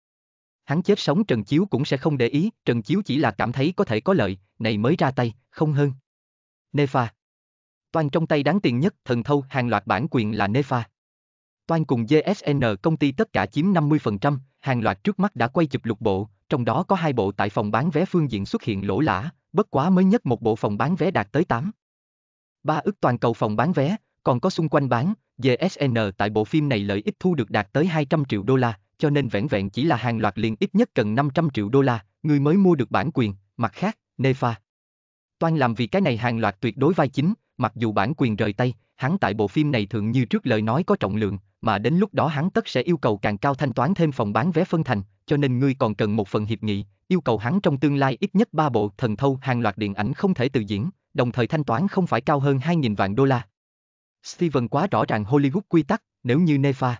Hắn chết sống Trần Chiếu cũng sẽ không để ý, Trần Chiếu chỉ là cảm thấy có thể có lợi, này mới ra tay, không hơn. Nepha. Toàn trong tay đáng tiền nhất, thần thâu hàng loạt bản quyền là Nepha. Toàn cùng JSN công ty tất cả chiếm 50%, hàng loạt trước mắt đã quay chụp lục bộ, trong đó có hai bộ tại phòng bán vé phương diện xuất hiện lỗ lã, bất quá mới nhất một bộ phòng bán vé đạt tới 8 ba ức toàn cầu phòng bán vé, còn có xung quanh bán, GSN tại bộ phim này lợi ích thu được đạt tới 200 triệu đô la, cho nên vẹn vẹn chỉ là hàng loạt liền ít nhất cần 500 triệu đô la, người mới mua được bản quyền, mặt khác, Nefa. Toan làm vì cái này hàng loạt tuyệt đối vai chính, mặc dù bản quyền rời tay, hắn tại bộ phim này thường như trước lời nói có trọng lượng, mà đến lúc đó hắn tất sẽ yêu cầu càng cao thanh toán thêm phòng bán vé phân thành, cho nên ngươi còn cần một phần hiệp nghị, yêu cầu hắn trong tương lai ít nhất ba bộ thần thâu hàng loạt điện ảnh không thể tự diễn, đồng thời thanh toán không phải cao hơn 2.000 vạn đô la. Steven quá rõ ràng Hollywood quy tắc, nếu như Nefa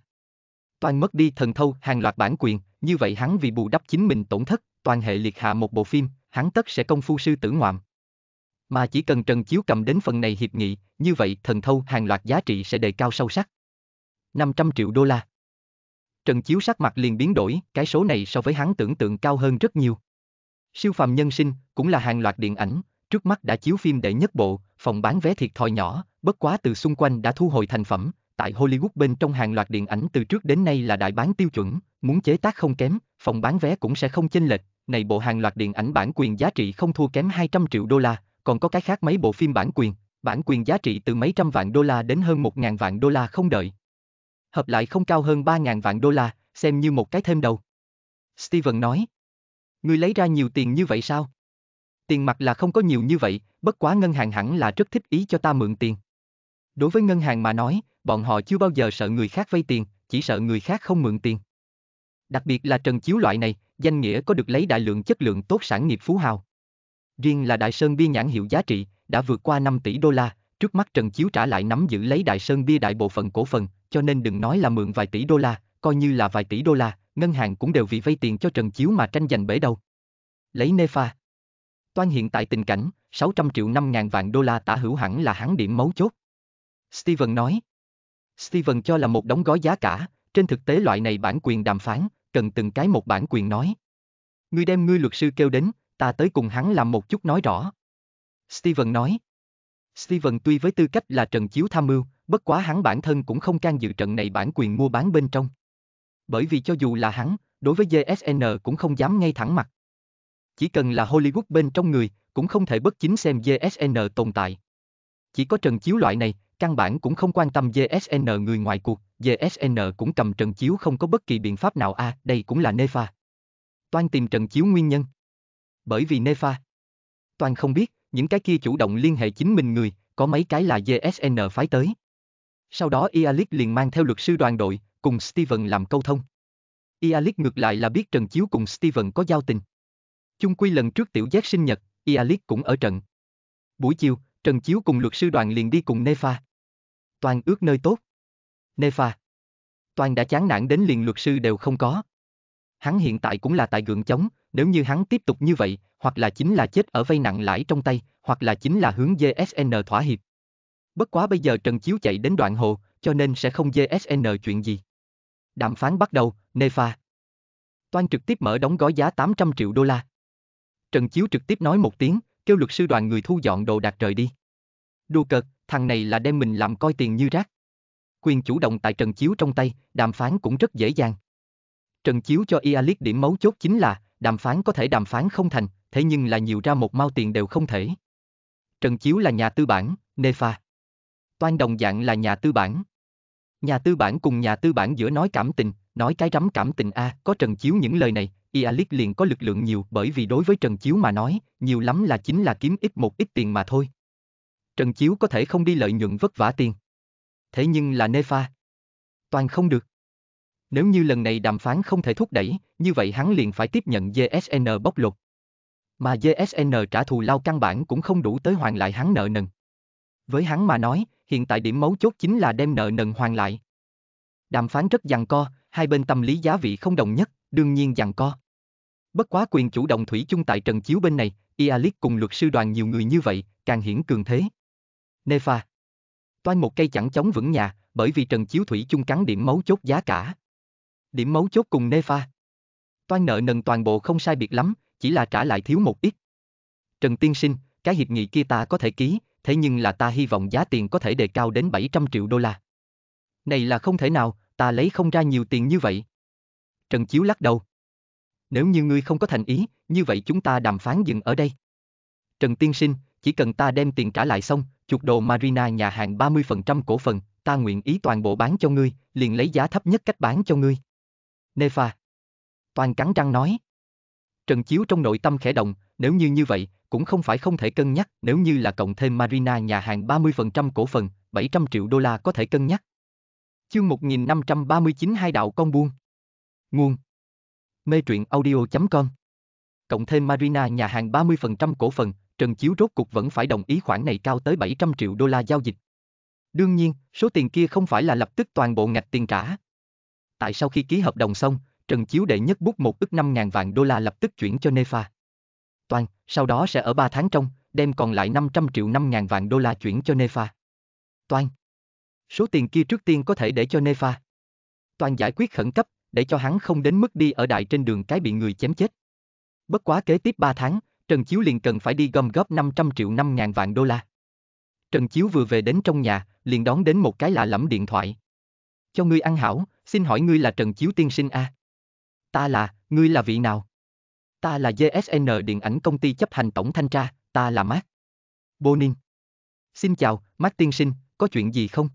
toàn mất đi thần thâu hàng loạt bản quyền, như vậy hắn vì bù đắp chính mình tổn thất, toàn hệ liệt hạ một bộ phim, hắn tất sẽ công phu sư tử ngoạm. Mà chỉ cần Trần Chiếu cầm đến phần này hiệp nghị, như vậy thần thâu hàng loạt giá trị sẽ đề cao sâu sắc. 500 triệu đô la Trần Chiếu sắc mặt liền biến đổi, cái số này so với hắn tưởng tượng cao hơn rất nhiều. Siêu phàm nhân sinh cũng là hàng loạt điện ảnh, trước mắt đã chiếu phim đệ nhất bộ, phòng bán vé thiệt thòi nhỏ, bất quá từ xung quanh đã thu hồi thành phẩm, tại Hollywood bên trong hàng loạt điện ảnh từ trước đến nay là đại bán tiêu chuẩn, muốn chế tác không kém, phòng bán vé cũng sẽ không chênh lệch, này bộ hàng loạt điện ảnh bản quyền giá trị không thua kém 200 triệu đô la, còn có cái khác mấy bộ phim bản quyền, bản quyền giá trị từ mấy trăm vạn đô la đến hơn 1.000 vạn đô la không đợi, hợp lại không cao hơn 3.000 vạn đô la, xem như một cái thêm đầu. Steven nói. Ngươi lấy ra nhiều tiền như vậy sao? Tiền mặt là không có nhiều như vậy, bất quá ngân hàng hẳn là rất thích ý cho ta mượn tiền. Đối với ngân hàng mà nói, bọn họ chưa bao giờ sợ người khác vay tiền, chỉ sợ người khác không mượn tiền. Đặc biệt là trần chiếu loại này, danh nghĩa có được lấy đại lượng chất lượng tốt sản nghiệp phú hào. Riêng là Đại Sơn Bia nhãn hiệu giá trị, đã vượt qua 5 tỷ đô la, Trước mắt Trần Chiếu trả lại nắm giữ lấy Đại Sơn Bia đại bộ phận cổ phần, cho nên đừng nói là mượn vài tỷ đô la, coi như là vài tỷ đô la, ngân hàng cũng đều vì vay tiền cho Trần Chiếu mà tranh giành bể đầu. Lấy Nefa. Toan hiện tại tình cảnh, 600 triệu 5 ngàn vạn đô la tả hữu hẳn là hắn điểm mấu chốt. Steven nói. Steven cho là một đóng gói giá cả, trên thực tế loại này bản quyền đàm phán, cần từng cái một bản quyền nói. Ngươi đem ngươi luật sư kêu đến, ta tới cùng hắn làm một chút nói rõ. Steven nói. Steven tuy với tư cách là Trần Chiếu tham mưu, bất quá hắn bản thân cũng không can dự trận này bản quyền mua bán bên trong. Bởi vì cho dù là hắn, đối với JSN cũng không dám ngay thẳng mặt. Chỉ cần là Hollywood bên trong người, cũng không thể bất chính xem JSN tồn tại. Chỉ có Trần Chiếu loại này, căn bản cũng không quan tâm JSN người ngoài cuộc, JSN cũng cầm Trần Chiếu không có bất kỳ biện pháp nào a, à, đây cũng là Nefa. Toan tìm Trần Chiếu nguyên nhân. Bởi vì Nefa. Toan không biết, những cái kia chủ động liên hệ chính mình người, có mấy cái là JSN phái tới. Sau đó Ialik liền mang theo luật sư đoàn đội, cùng Steven làm câu thông. Ialik ngược lại là biết Trần Chiếu cùng Steven có giao tình. Chung quy lần trước tiểu giác sinh nhật, Ialik cũng ở trận. Buổi chiều, Trần Chiếu cùng luật sư đoàn liền đi cùng Nefa. Toàn ước nơi tốt. Nefa. Toàn đã chán nản đến liền luật sư đều không có hắn hiện tại cũng là tại gượng chống, nếu như hắn tiếp tục như vậy, hoặc là chính là chết ở vay nặng lãi trong tay, hoặc là chính là hướng GSN thỏa hiệp. Bất quá bây giờ Trần Chiếu chạy đến đoạn hồ, cho nên sẽ không GSN chuyện gì. Đàm phán bắt đầu, Nefa. Toan trực tiếp mở đóng gói giá 800 triệu đô la. Trần Chiếu trực tiếp nói một tiếng, kêu luật sư đoàn người thu dọn đồ đạc trời đi. Đùa cợt, thằng này là đem mình làm coi tiền như rác. Quyền chủ động tại Trần Chiếu trong tay, đàm phán cũng rất dễ dàng. Trần Chiếu cho Ialit điểm mấu chốt chính là, đàm phán có thể đàm phán không thành, thế nhưng là nhiều ra một mao tiền đều không thể. Trần Chiếu là nhà tư bản, Nefa. Toan đồng dạng là nhà tư bản. Nhà tư bản cùng nhà tư bản giữa nói cảm tình, nói cái rắm cảm tình a, có Trần Chiếu những lời này, Ialit liền có lực lượng nhiều bởi vì đối với Trần Chiếu mà nói, nhiều lắm là chính là kiếm ít một ít tiền mà thôi. Trần Chiếu có thể không đi lợi nhuận vất vả tiền. Thế nhưng là Nefa. Toàn không được. Nếu như lần này đàm phán không thể thúc đẩy, như vậy hắn liền phải tiếp nhận JSN bóc lột. Mà JSN trả thù lao căn bản cũng không đủ tới hoàn lại hắn nợ nần. Với hắn mà nói, hiện tại điểm mấu chốt chính là đem nợ nần hoàn lại. Đàm phán rất giằng co, hai bên tâm lý giá vị không đồng nhất, đương nhiên giằng co. Bất quá quyền chủ động thủy chung tại Trần Chiếu bên này, Ialit cùng luật sư đoàn nhiều người như vậy, càng hiển cường thế. Nefa Toan một cây chẳng chống vững nhà, bởi vì Trần Chiếu thủy chung cắn điểm mấu chốt giá cả. Điểm mấu chốt cùng Nefa. Toan nợ nần toàn bộ không sai biệt lắm, chỉ là trả lại thiếu một ít. Trần Tiên Sinh, cái hiệp nghị kia ta có thể ký, thế nhưng là ta hy vọng giá tiền có thể đề cao đến 700 triệu đô la. Này là không thể nào, ta lấy không ra nhiều tiền như vậy. Trần Chiếu lắc đầu. Nếu như ngươi không có thành ý, như vậy chúng ta đàm phán dừng ở đây. Trần Tiên Sinh, chỉ cần ta đem tiền trả lại xong, chuột đồ Marina nhà hàng 30% cổ phần, ta nguyện ý toàn bộ bán cho ngươi, liền lấy giá thấp nhất cách bán cho ngươi nê Toàn cắn răng nói. Trần Chiếu trong nội tâm khẽ động, nếu như như vậy, cũng không phải không thể cân nhắc, nếu như là cộng thêm Marina nhà hàng 30% cổ phần, 700 triệu đô la có thể cân nhắc. Chương 1539 hai đạo con buông. Nguồn. Mê truyện audio.com Cộng thêm Marina nhà hàng 30% cổ phần, Trần Chiếu rốt cục vẫn phải đồng ý khoản này cao tới 700 triệu đô la giao dịch. Đương nhiên, số tiền kia không phải là lập tức toàn bộ ngạch tiền trả, Tại sau khi ký hợp đồng xong, Trần Chiếu đệ nhất bút một ức 5.000 vạn đô la lập tức chuyển cho Nefa. Toàn, sau đó sẽ ở 3 tháng trong, đem còn lại 500 triệu 5.000 vạn đô la chuyển cho Nefa. Toàn, số tiền kia trước tiên có thể để cho Nefa. Toàn giải quyết khẩn cấp, để cho hắn không đến mức đi ở đại trên đường cái bị người chém chết. Bất quá kế tiếp 3 tháng, Trần Chiếu liền cần phải đi gom góp 500 triệu 5.000 vạn đô la. Trần Chiếu vừa về đến trong nhà, liền đón đến một cái lạ lẫm điện thoại cho ngươi ăn hảo, xin hỏi ngươi là Trần Chiếu Tiên Sinh à? Ta là, ngươi là vị nào? Ta là GSN Điện ảnh công ty chấp hành tổng thanh tra, ta là Mát. Bonin. Xin chào, Mát Tiên Sinh, có chuyện gì không?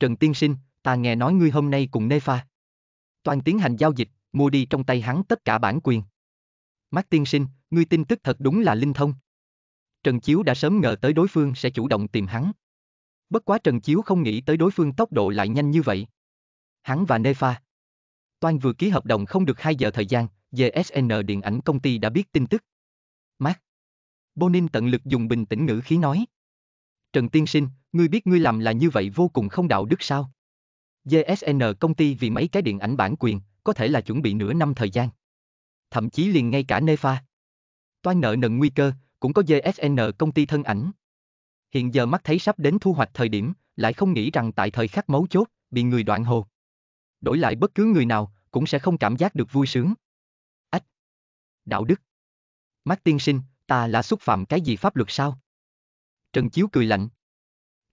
Trần Tiên Sinh, ta nghe nói ngươi hôm nay cùng Nê Toàn tiến hành giao dịch, mua đi trong tay hắn tất cả bản quyền. Mát Tiên Sinh, ngươi tin tức thật đúng là linh thông. Trần Chiếu đã sớm ngờ tới đối phương sẽ chủ động tìm hắn, Bất quá Trần Chiếu không nghĩ tới đối phương tốc độ lại nhanh như vậy. Hắn và Nefa. Toan vừa ký hợp đồng không được 2 giờ thời gian, GSN điện ảnh công ty đã biết tin tức. Mát. Bonin tận lực dùng bình tĩnh ngữ khí nói. Trần Tiên Sinh, ngươi biết ngươi làm là như vậy vô cùng không đạo đức sao? GSN công ty vì mấy cái điện ảnh bản quyền, có thể là chuẩn bị nửa năm thời gian. Thậm chí liền ngay cả Nefa. Toan nợ nần nguy cơ, cũng có GSN công ty thân ảnh hiện giờ mắt thấy sắp đến thu hoạch thời điểm, lại không nghĩ rằng tại thời khắc mấu chốt, bị người đoạn hồ. Đổi lại bất cứ người nào, cũng sẽ không cảm giác được vui sướng. Ách! Đạo đức! Mắt tiên sinh, ta là xúc phạm cái gì pháp luật sao? Trần Chiếu cười lạnh.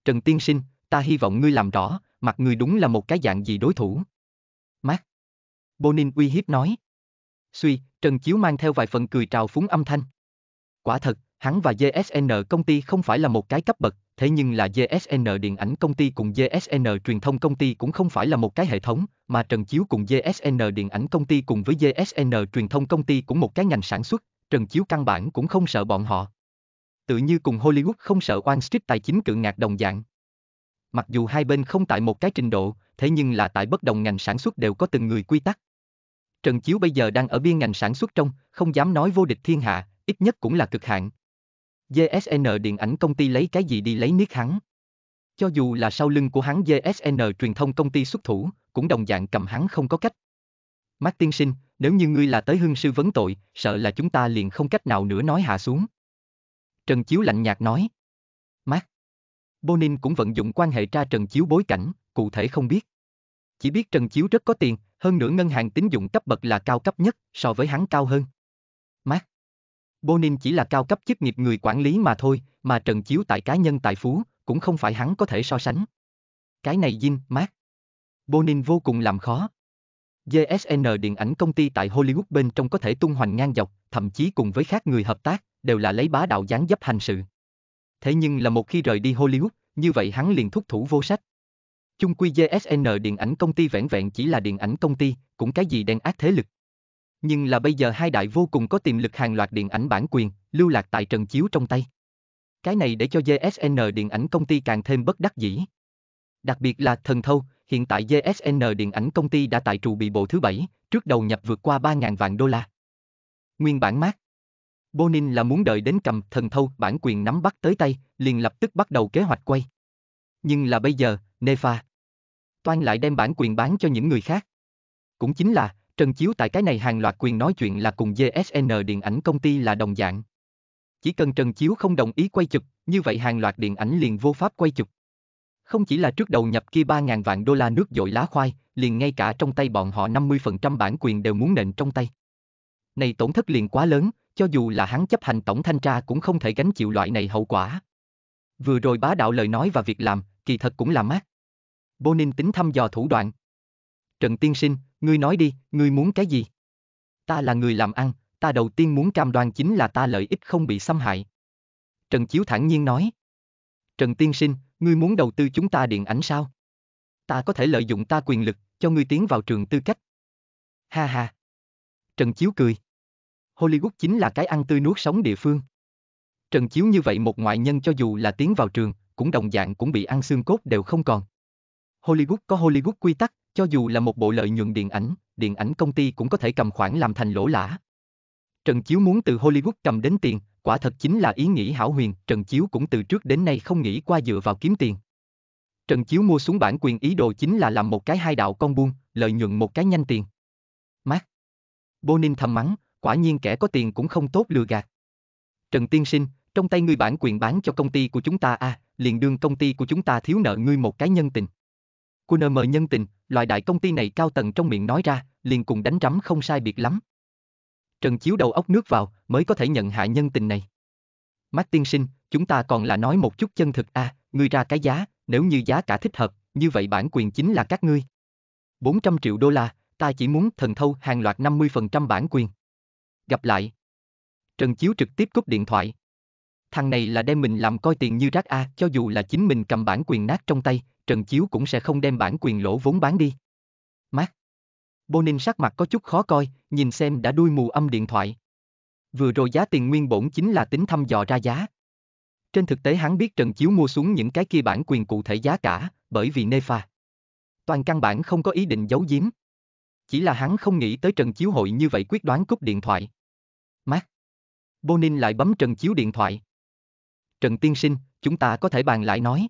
Trần tiên sinh, ta hy vọng ngươi làm rõ, mặt ngươi đúng là một cái dạng gì đối thủ. Mát! Bonin uy hiếp nói. Suy, Trần Chiếu mang theo vài phần cười trào phúng âm thanh. Quả thật, hắn và GSN công ty không phải là một cái cấp bậc, thế nhưng là GSN điện ảnh công ty cùng GSN truyền thông công ty cũng không phải là một cái hệ thống, mà Trần Chiếu cùng GSN điện ảnh công ty cùng với GSN truyền thông công ty cũng một cái ngành sản xuất, Trần Chiếu căn bản cũng không sợ bọn họ. Tự như cùng Hollywood không sợ Wall Street tài chính cự ngạc đồng dạng. Mặc dù hai bên không tại một cái trình độ, thế nhưng là tại bất đồng ngành sản xuất đều có từng người quy tắc. Trần Chiếu bây giờ đang ở biên ngành sản xuất trong, không dám nói vô địch thiên hạ, ít nhất cũng là cực hạn, GSN điện ảnh công ty lấy cái gì đi lấy niết hắn? Cho dù là sau lưng của hắn GSN truyền thông công ty xuất thủ, cũng đồng dạng cầm hắn không có cách. Mát tiên sinh, nếu như ngươi là tới hương sư vấn tội, sợ là chúng ta liền không cách nào nữa nói hạ xuống. Trần Chiếu lạnh nhạt nói. Mát. Bonin cũng vận dụng quan hệ tra Trần Chiếu bối cảnh, cụ thể không biết. Chỉ biết Trần Chiếu rất có tiền, hơn nữa ngân hàng tín dụng cấp bậc là cao cấp nhất, so với hắn cao hơn. Mát. Bonin chỉ là cao cấp chức nghiệp người quản lý mà thôi, mà Trần Chiếu tại cá nhân tài phú, cũng không phải hắn có thể so sánh. Cái này Jin, mát. Bonin vô cùng làm khó. JSN điện ảnh công ty tại Hollywood bên trong có thể tung hoành ngang dọc, thậm chí cùng với khác người hợp tác, đều là lấy bá đạo gián dấp hành sự. Thế nhưng là một khi rời đi Hollywood, như vậy hắn liền thúc thủ vô sách. Chung quy JSN điện ảnh công ty vẹn vẹn chỉ là điện ảnh công ty, cũng cái gì đen ác thế lực nhưng là bây giờ hai đại vô cùng có tiềm lực hàng loạt điện ảnh bản quyền, lưu lạc tại trần chiếu trong tay. Cái này để cho JSN điện ảnh công ty càng thêm bất đắc dĩ. Đặc biệt là Thần Thâu, hiện tại JSN điện ảnh công ty đã tại trụ bị bộ thứ bảy, trước đầu nhập vượt qua 3.000 vạn đô la. Nguyên bản mát. Bonin là muốn đợi đến cầm Thần Thâu bản quyền nắm bắt tới tay, liền lập tức bắt đầu kế hoạch quay. Nhưng là bây giờ, Nefa. Toan lại đem bản quyền bán cho những người khác. Cũng chính là, Trần Chiếu tại cái này hàng loạt quyền nói chuyện là cùng JSN điện ảnh công ty là đồng dạng. Chỉ cần Trần Chiếu không đồng ý quay chụp, như vậy hàng loạt điện ảnh liền vô pháp quay chụp. Không chỉ là trước đầu nhập kia 3.000 vạn đô la nước dội lá khoai, liền ngay cả trong tay bọn họ 50% bản quyền đều muốn nện trong tay. Này tổn thất liền quá lớn, cho dù là hắn chấp hành tổng thanh tra cũng không thể gánh chịu loại này hậu quả. Vừa rồi bá đạo lời nói và việc làm, kỳ thật cũng là mát. Bonin tính thăm dò thủ đoạn. Trần Tiên Sinh, ngươi nói đi, ngươi muốn cái gì? Ta là người làm ăn, ta đầu tiên muốn cam đoan chính là ta lợi ích không bị xâm hại. Trần Chiếu thản nhiên nói. Trần Tiên Sinh, ngươi muốn đầu tư chúng ta điện ảnh sao? Ta có thể lợi dụng ta quyền lực, cho ngươi tiến vào trường tư cách. Ha ha. Trần Chiếu cười. Hollywood chính là cái ăn tươi nuốt sống địa phương. Trần Chiếu như vậy một ngoại nhân cho dù là tiến vào trường, cũng đồng dạng cũng bị ăn xương cốt đều không còn. Hollywood có Hollywood quy tắc, cho dù là một bộ lợi nhuận điện ảnh, điện ảnh công ty cũng có thể cầm khoản làm thành lỗ lã. Trần Chiếu muốn từ Hollywood cầm đến tiền, quả thật chính là ý nghĩ hảo huyền, Trần Chiếu cũng từ trước đến nay không nghĩ qua dựa vào kiếm tiền. Trần Chiếu mua xuống bản quyền ý đồ chính là làm một cái hai đạo con buôn, lợi nhuận một cái nhanh tiền. Mát. Bonin thầm mắng, quả nhiên kẻ có tiền cũng không tốt lừa gạt. Trần Tiên Sinh, trong tay ngươi bản quyền bán cho công ty của chúng ta a, à, liền đương công ty của chúng ta thiếu nợ ngươi một cái nhân tình. Cô nợ mời nhân tình, loại đại công ty này cao tầng trong miệng nói ra, liền cùng đánh rắm không sai biệt lắm. Trần Chiếu đầu óc nước vào, mới có thể nhận hạ nhân tình này. Mắt tiên sinh, chúng ta còn là nói một chút chân thực a, à, ngươi ra cái giá, nếu như giá cả thích hợp, như vậy bản quyền chính là các ngươi. 400 triệu đô la, ta chỉ muốn thần thâu hàng loạt 50% bản quyền. Gặp lại. Trần Chiếu trực tiếp cúp điện thoại. Thằng này là đem mình làm coi tiền như rác A, cho dù là chính mình cầm bản quyền nát trong tay, Trần Chiếu cũng sẽ không đem bản quyền lỗ vốn bán đi. Mát. Ninh sắc mặt có chút khó coi, nhìn xem đã đuôi mù âm điện thoại. Vừa rồi giá tiền nguyên bổn chính là tính thăm dò ra giá. Trên thực tế hắn biết Trần Chiếu mua xuống những cái kia bản quyền cụ thể giá cả, bởi vì Nefa. Toàn căn bản không có ý định giấu giếm. Chỉ là hắn không nghĩ tới Trần Chiếu hội như vậy quyết đoán cúp điện thoại. Mát. Ninh lại bấm Trần Chiếu điện thoại. Trần Tiên Sinh, chúng ta có thể bàn lại nói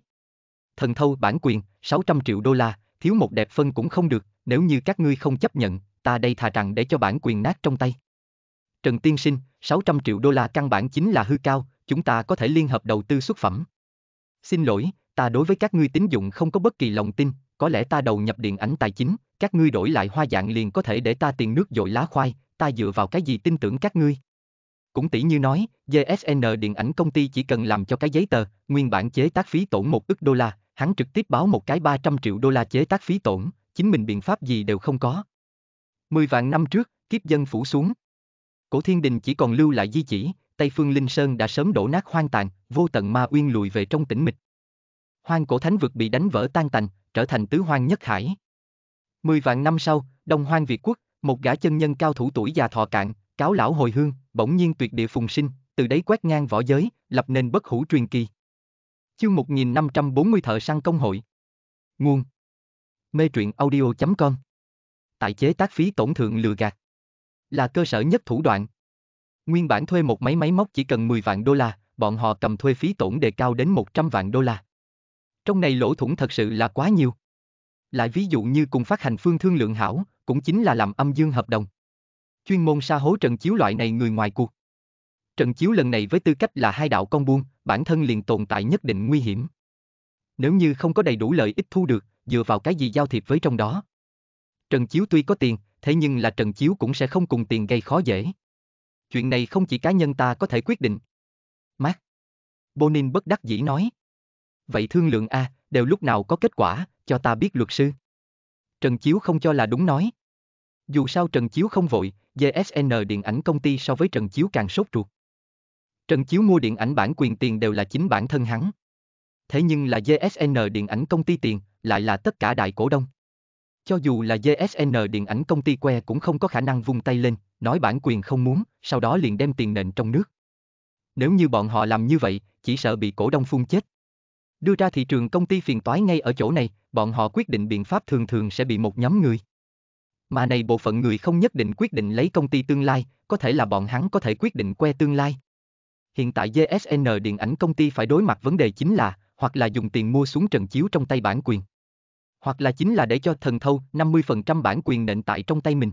thần thâu bản quyền, 600 triệu đô la, thiếu một đẹp phân cũng không được, nếu như các ngươi không chấp nhận, ta đây thà rằng để cho bản quyền nát trong tay. Trần Tiên Sinh, 600 triệu đô la căn bản chính là hư cao, chúng ta có thể liên hợp đầu tư xuất phẩm. Xin lỗi, ta đối với các ngươi tín dụng không có bất kỳ lòng tin, có lẽ ta đầu nhập điện ảnh tài chính, các ngươi đổi lại hoa dạng liền có thể để ta tiền nước dội lá khoai, ta dựa vào cái gì tin tưởng các ngươi. Cũng tỷ như nói, GSN điện ảnh công ty chỉ cần làm cho cái giấy tờ, nguyên bản chế tác phí tổn một ức đô la, hắn trực tiếp báo một cái 300 triệu đô la chế tác phí tổn, chính mình biện pháp gì đều không có. Mười vạn năm trước, kiếp dân phủ xuống. Cổ thiên đình chỉ còn lưu lại di chỉ, Tây Phương Linh Sơn đã sớm đổ nát hoang tàn, vô tận ma uyên lùi về trong tĩnh mịch. Hoang cổ thánh vực bị đánh vỡ tan tành, trở thành tứ hoang nhất hải. Mười vạn năm sau, Đông Hoang Việt Quốc, một gã chân nhân cao thủ tuổi già thọ cạn, cáo lão hồi hương, bỗng nhiên tuyệt địa phùng sinh, từ đấy quét ngang võ giới, lập nên bất hủ truyền kỳ. Chương 1540 Thợ săn công hội Nguồn Mê truyện audio.com Tại chế tác phí tổn thượng lừa gạt Là cơ sở nhất thủ đoạn Nguyên bản thuê một máy máy móc chỉ cần 10 vạn đô la, bọn họ cầm thuê phí tổn đề cao đến 100 vạn đô la. Trong này lỗ thủng thật sự là quá nhiều. Lại ví dụ như cùng phát hành phương thương lượng hảo, cũng chính là làm âm dương hợp đồng. Chuyên môn sa hố trần chiếu loại này người ngoài cuộc. Trận chiếu lần này với tư cách là hai đạo con buôn, bản thân liền tồn tại nhất định nguy hiểm. Nếu như không có đầy đủ lợi ích thu được, dựa vào cái gì giao thiệp với trong đó. Trần Chiếu tuy có tiền, thế nhưng là Trần Chiếu cũng sẽ không cùng tiền gây khó dễ. Chuyện này không chỉ cá nhân ta có thể quyết định. Mark. Bonin bất đắc dĩ nói. Vậy thương lượng A, đều lúc nào có kết quả, cho ta biết luật sư. Trần Chiếu không cho là đúng nói. Dù sao Trần Chiếu không vội, GSN điện ảnh công ty so với Trần Chiếu càng sốt ruột. Trần Chiếu mua điện ảnh bản quyền tiền đều là chính bản thân hắn. Thế nhưng là JSN điện ảnh công ty tiền, lại là tất cả đại cổ đông. Cho dù là JSN điện ảnh công ty que cũng không có khả năng vung tay lên, nói bản quyền không muốn, sau đó liền đem tiền nền trong nước. Nếu như bọn họ làm như vậy, chỉ sợ bị cổ đông phun chết. Đưa ra thị trường công ty phiền toái ngay ở chỗ này, bọn họ quyết định biện pháp thường thường sẽ bị một nhóm người. Mà này bộ phận người không nhất định quyết định lấy công ty tương lai, có thể là bọn hắn có thể quyết định que tương lai, Hiện tại GSN điện ảnh công ty phải đối mặt vấn đề chính là, hoặc là dùng tiền mua xuống trần chiếu trong tay bản quyền. Hoặc là chính là để cho thần thâu 50% bản quyền nện tại trong tay mình.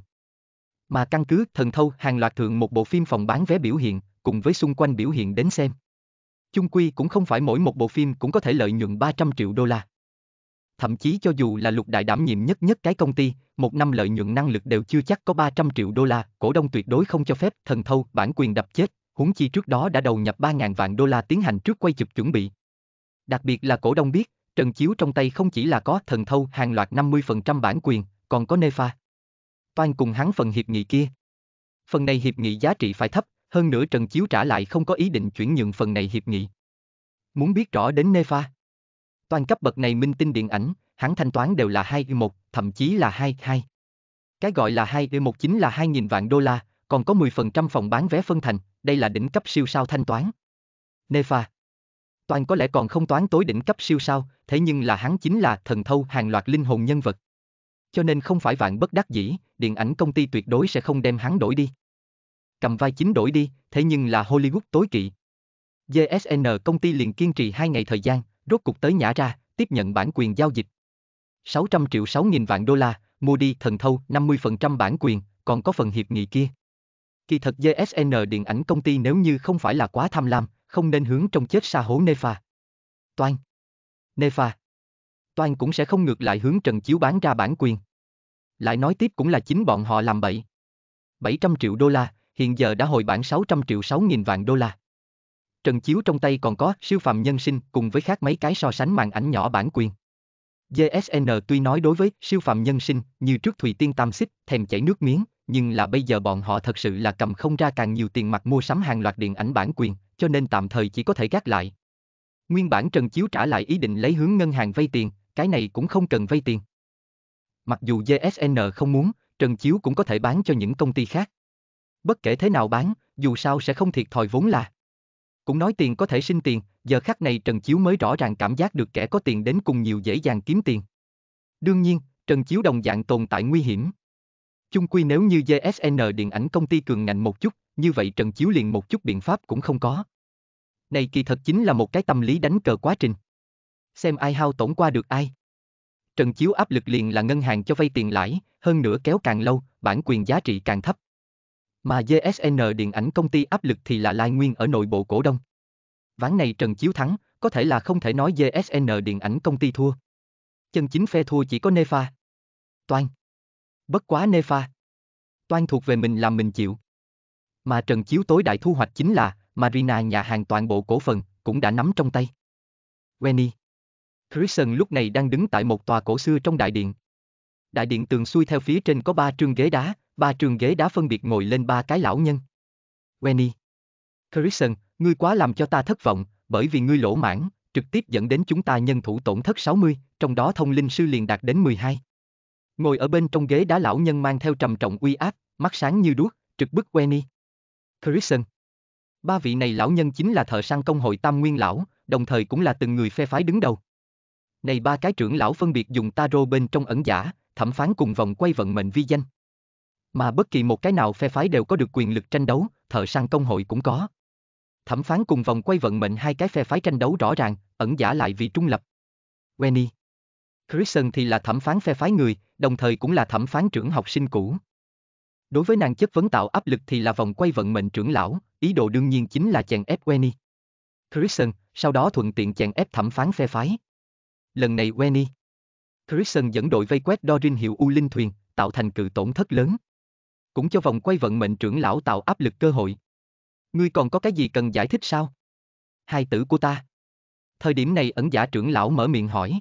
Mà căn cứ thần thâu hàng loạt thượng một bộ phim phòng bán vé biểu hiện, cùng với xung quanh biểu hiện đến xem. Chung quy cũng không phải mỗi một bộ phim cũng có thể lợi nhuận 300 triệu đô la. Thậm chí cho dù là lục đại đảm nhiệm nhất nhất cái công ty, một năm lợi nhuận năng lực đều chưa chắc có 300 triệu đô la, cổ đông tuyệt đối không cho phép thần thâu bản quyền đập chết, huống chi trước đó đã đầu nhập 3.000 vạn đô la tiến hành trước quay chụp chuẩn bị. Đặc biệt là cổ đông biết, Trần Chiếu trong tay không chỉ là có thần thâu hàng loạt 50% bản quyền, còn có Nefa. Toàn cùng hắn phần hiệp nghị kia. Phần này hiệp nghị giá trị phải thấp, hơn nữa Trần Chiếu trả lại không có ý định chuyển nhượng phần này hiệp nghị. Muốn biết rõ đến Nefa. Toàn cấp bậc này minh tinh điện ảnh, hắn thanh toán đều là 2-1, thậm chí là 2-2. Cái gọi là 2-1 chính là 2.000 vạn đô la, còn có 10% phòng bán vé phân thành, đây là đỉnh cấp siêu sao thanh toán. Nefa Toàn có lẽ còn không toán tối đỉnh cấp siêu sao, thế nhưng là hắn chính là thần thâu hàng loạt linh hồn nhân vật. Cho nên không phải vạn bất đắc dĩ, điện ảnh công ty tuyệt đối sẽ không đem hắn đổi đi. Cầm vai chính đổi đi, thế nhưng là Hollywood tối kỵ. JSN công ty liền kiên trì hai ngày thời gian, rốt cục tới nhả ra, tiếp nhận bản quyền giao dịch. 600 triệu 6.000 vạn đô la, mua đi thần thâu 50% bản quyền, còn có phần hiệp nghị kia. Kỳ thật JSN điện ảnh công ty nếu như không phải là quá tham lam, không nên hướng trong chết xa hố Nefa. Toan. Nefa. Toan cũng sẽ không ngược lại hướng Trần Chiếu bán ra bản quyền. Lại nói tiếp cũng là chính bọn họ làm bậy. 700 triệu đô la, hiện giờ đã hồi bản 600 triệu 6.000 vạn đô la. Trần Chiếu trong tay còn có siêu phàm nhân sinh cùng với khác mấy cái so sánh màn ảnh nhỏ bản quyền. JSN tuy nói đối với siêu phàm nhân sinh như trước Thùy Tiên Tam Xích thèm chảy nước miếng, nhưng là bây giờ bọn họ thật sự là cầm không ra càng nhiều tiền mặt mua sắm hàng loạt điện ảnh bản quyền, cho nên tạm thời chỉ có thể gác lại. Nguyên bản Trần Chiếu trả lại ý định lấy hướng ngân hàng vay tiền, cái này cũng không cần vay tiền. Mặc dù JSN không muốn, Trần Chiếu cũng có thể bán cho những công ty khác. Bất kể thế nào bán, dù sao sẽ không thiệt thòi vốn là. Cũng nói tiền có thể sinh tiền, giờ khắc này Trần Chiếu mới rõ ràng cảm giác được kẻ có tiền đến cùng nhiều dễ dàng kiếm tiền. Đương nhiên, Trần Chiếu đồng dạng tồn tại nguy hiểm. Chung quy nếu như JSN điện ảnh công ty cường ngạnh một chút, như vậy Trần Chiếu liền một chút biện pháp cũng không có. Này kỳ thật chính là một cái tâm lý đánh cờ quá trình. Xem ai hao tổn qua được ai. Trần Chiếu áp lực liền là ngân hàng cho vay tiền lãi, hơn nữa kéo càng lâu, bản quyền giá trị càng thấp. Mà JSN điện ảnh công ty áp lực thì là lai nguyên ở nội bộ cổ đông. Ván này Trần Chiếu thắng, có thể là không thể nói JSN điện ảnh công ty thua. Chân chính phe thua chỉ có Nefa. toan Bất quá nê pha. Toan thuộc về mình làm mình chịu. Mà Trần Chiếu tối đại thu hoạch chính là Marina nhà hàng toàn bộ cổ phần cũng đã nắm trong tay. Wenny. Christian lúc này đang đứng tại một tòa cổ xưa trong đại điện. Đại điện tường xuôi theo phía trên có ba trường ghế đá, ba trường ghế đá phân biệt ngồi lên ba cái lão nhân. Wenny. Christian, ngươi quá làm cho ta thất vọng, bởi vì ngươi lỗ mãn, trực tiếp dẫn đến chúng ta nhân thủ tổn thất 60, trong đó thông linh sư liền đạt đến 12. Ngồi ở bên trong ghế đá lão nhân mang theo trầm trọng uy áp, mắt sáng như đuốc, trực bức Wenny. Christian. Ba vị này lão nhân chính là thợ săn công hội Tam Nguyên Lão, đồng thời cũng là từng người phe phái đứng đầu. Này ba cái trưởng lão phân biệt dùng tarot bên trong ẩn giả, thẩm phán cùng vòng quay vận mệnh vi danh. Mà bất kỳ một cái nào phe phái đều có được quyền lực tranh đấu, thợ săn công hội cũng có. Thẩm phán cùng vòng quay vận mệnh hai cái phe phái tranh đấu rõ ràng, ẩn giả lại vì trung lập. Wenny. Christian thì là thẩm phán phe phái người, đồng thời cũng là thẩm phán trưởng học sinh cũ. Đối với nàng chất vấn tạo áp lực thì là vòng quay vận mệnh trưởng lão, ý đồ đương nhiên chính là chèn ép Wenny. Christian, sau đó thuận tiện chèn ép thẩm phán phe phái. Lần này Wenny. Christian dẫn đội vây quét Dorin hiệu U Linh Thuyền, tạo thành cự tổn thất lớn. Cũng cho vòng quay vận mệnh trưởng lão tạo áp lực cơ hội. Ngươi còn có cái gì cần giải thích sao? Hai tử của ta. Thời điểm này ẩn giả trưởng lão mở miệng hỏi.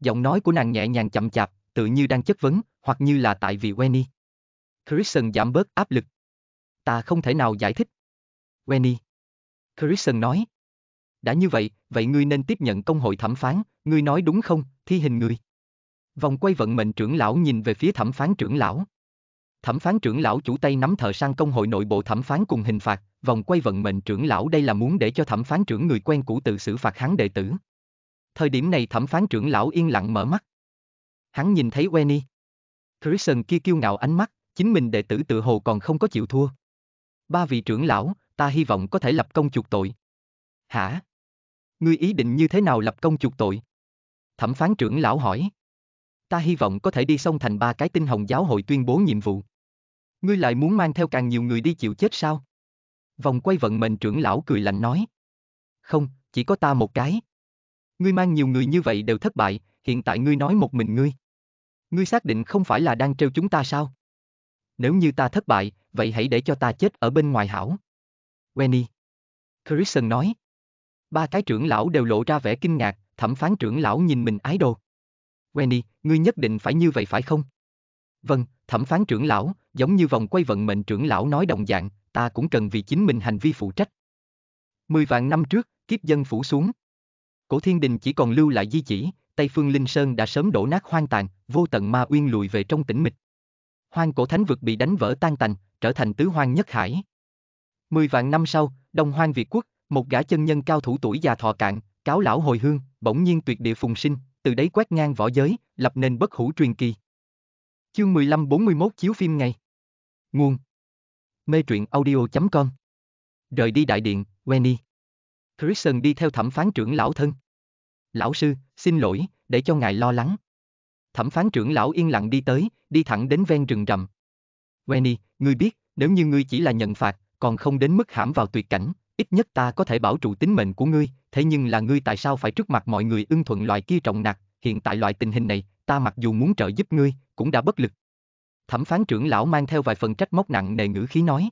Giọng nói của nàng nhẹ nhàng chậm chạp, tự như đang chất vấn, hoặc như là tại vì Wenny. Christian giảm bớt áp lực. Ta không thể nào giải thích. Wenny. Christian nói. Đã như vậy, vậy ngươi nên tiếp nhận công hội thẩm phán, ngươi nói đúng không, thi hình người. Vòng quay vận mệnh trưởng lão nhìn về phía thẩm phán trưởng lão. Thẩm phán trưởng lão chủ tay nắm thợ sang công hội nội bộ thẩm phán cùng hình phạt, vòng quay vận mệnh trưởng lão đây là muốn để cho thẩm phán trưởng người quen cũ tự xử phạt hắn đệ tử. Thời điểm này thẩm phán trưởng lão yên lặng mở mắt hắn nhìn thấy Wenny. Christian kia kiêu ngạo ánh mắt, chính mình đệ tử tự hồ còn không có chịu thua. Ba vị trưởng lão, ta hy vọng có thể lập công chuộc tội. Hả? Ngươi ý định như thế nào lập công chuộc tội? Thẩm phán trưởng lão hỏi. Ta hy vọng có thể đi xong thành ba cái tinh hồng giáo hội tuyên bố nhiệm vụ. Ngươi lại muốn mang theo càng nhiều người đi chịu chết sao? Vòng quay vận mệnh trưởng lão cười lạnh nói. Không, chỉ có ta một cái. Ngươi mang nhiều người như vậy đều thất bại, hiện tại ngươi nói một mình ngươi. Ngươi xác định không phải là đang trêu chúng ta sao? Nếu như ta thất bại, vậy hãy để cho ta chết ở bên ngoài hảo. Wenny. Christian nói. Ba cái trưởng lão đều lộ ra vẻ kinh ngạc, thẩm phán trưởng lão nhìn mình ái đồ. Wenny, ngươi nhất định phải như vậy phải không? Vâng, thẩm phán trưởng lão, giống như vòng quay vận mệnh trưởng lão nói đồng dạng, ta cũng cần vì chính mình hành vi phụ trách. Mười vạn năm trước, kiếp dân phủ xuống. Cổ thiên đình chỉ còn lưu lại di chỉ, Tây Phương Linh Sơn đã sớm đổ nát hoang tàn, vô tận ma uyên lùi về trong tĩnh mịch. Hoang cổ thánh vực bị đánh vỡ tan tành, trở thành tứ hoang nhất hải. Mười vạn năm sau, Đông Hoang Việt Quốc, một gã chân nhân cao thủ tuổi già thọ cạn, cáo lão hồi hương, bỗng nhiên tuyệt địa phùng sinh, từ đấy quét ngang võ giới, lập nên bất hủ truyền kỳ. Chương 1541 chiếu phim ngày. Nguồn. Mê truyện audio.com Rời đi đại điện, Wenny. Christian đi theo thẩm phán trưởng lão thân lão sư, xin lỗi, để cho ngài lo lắng. Thẩm phán trưởng lão yên lặng đi tới, đi thẳng đến ven rừng rậm. Wenny, ngươi biết, nếu như ngươi chỉ là nhận phạt, còn không đến mức hãm vào tuyệt cảnh, ít nhất ta có thể bảo trụ tính mệnh của ngươi, thế nhưng là ngươi tại sao phải trước mặt mọi người ưng thuận loại kia trọng nặc, hiện tại loại tình hình này, ta mặc dù muốn trợ giúp ngươi, cũng đã bất lực. Thẩm phán trưởng lão mang theo vài phần trách móc nặng nề ngữ khí nói.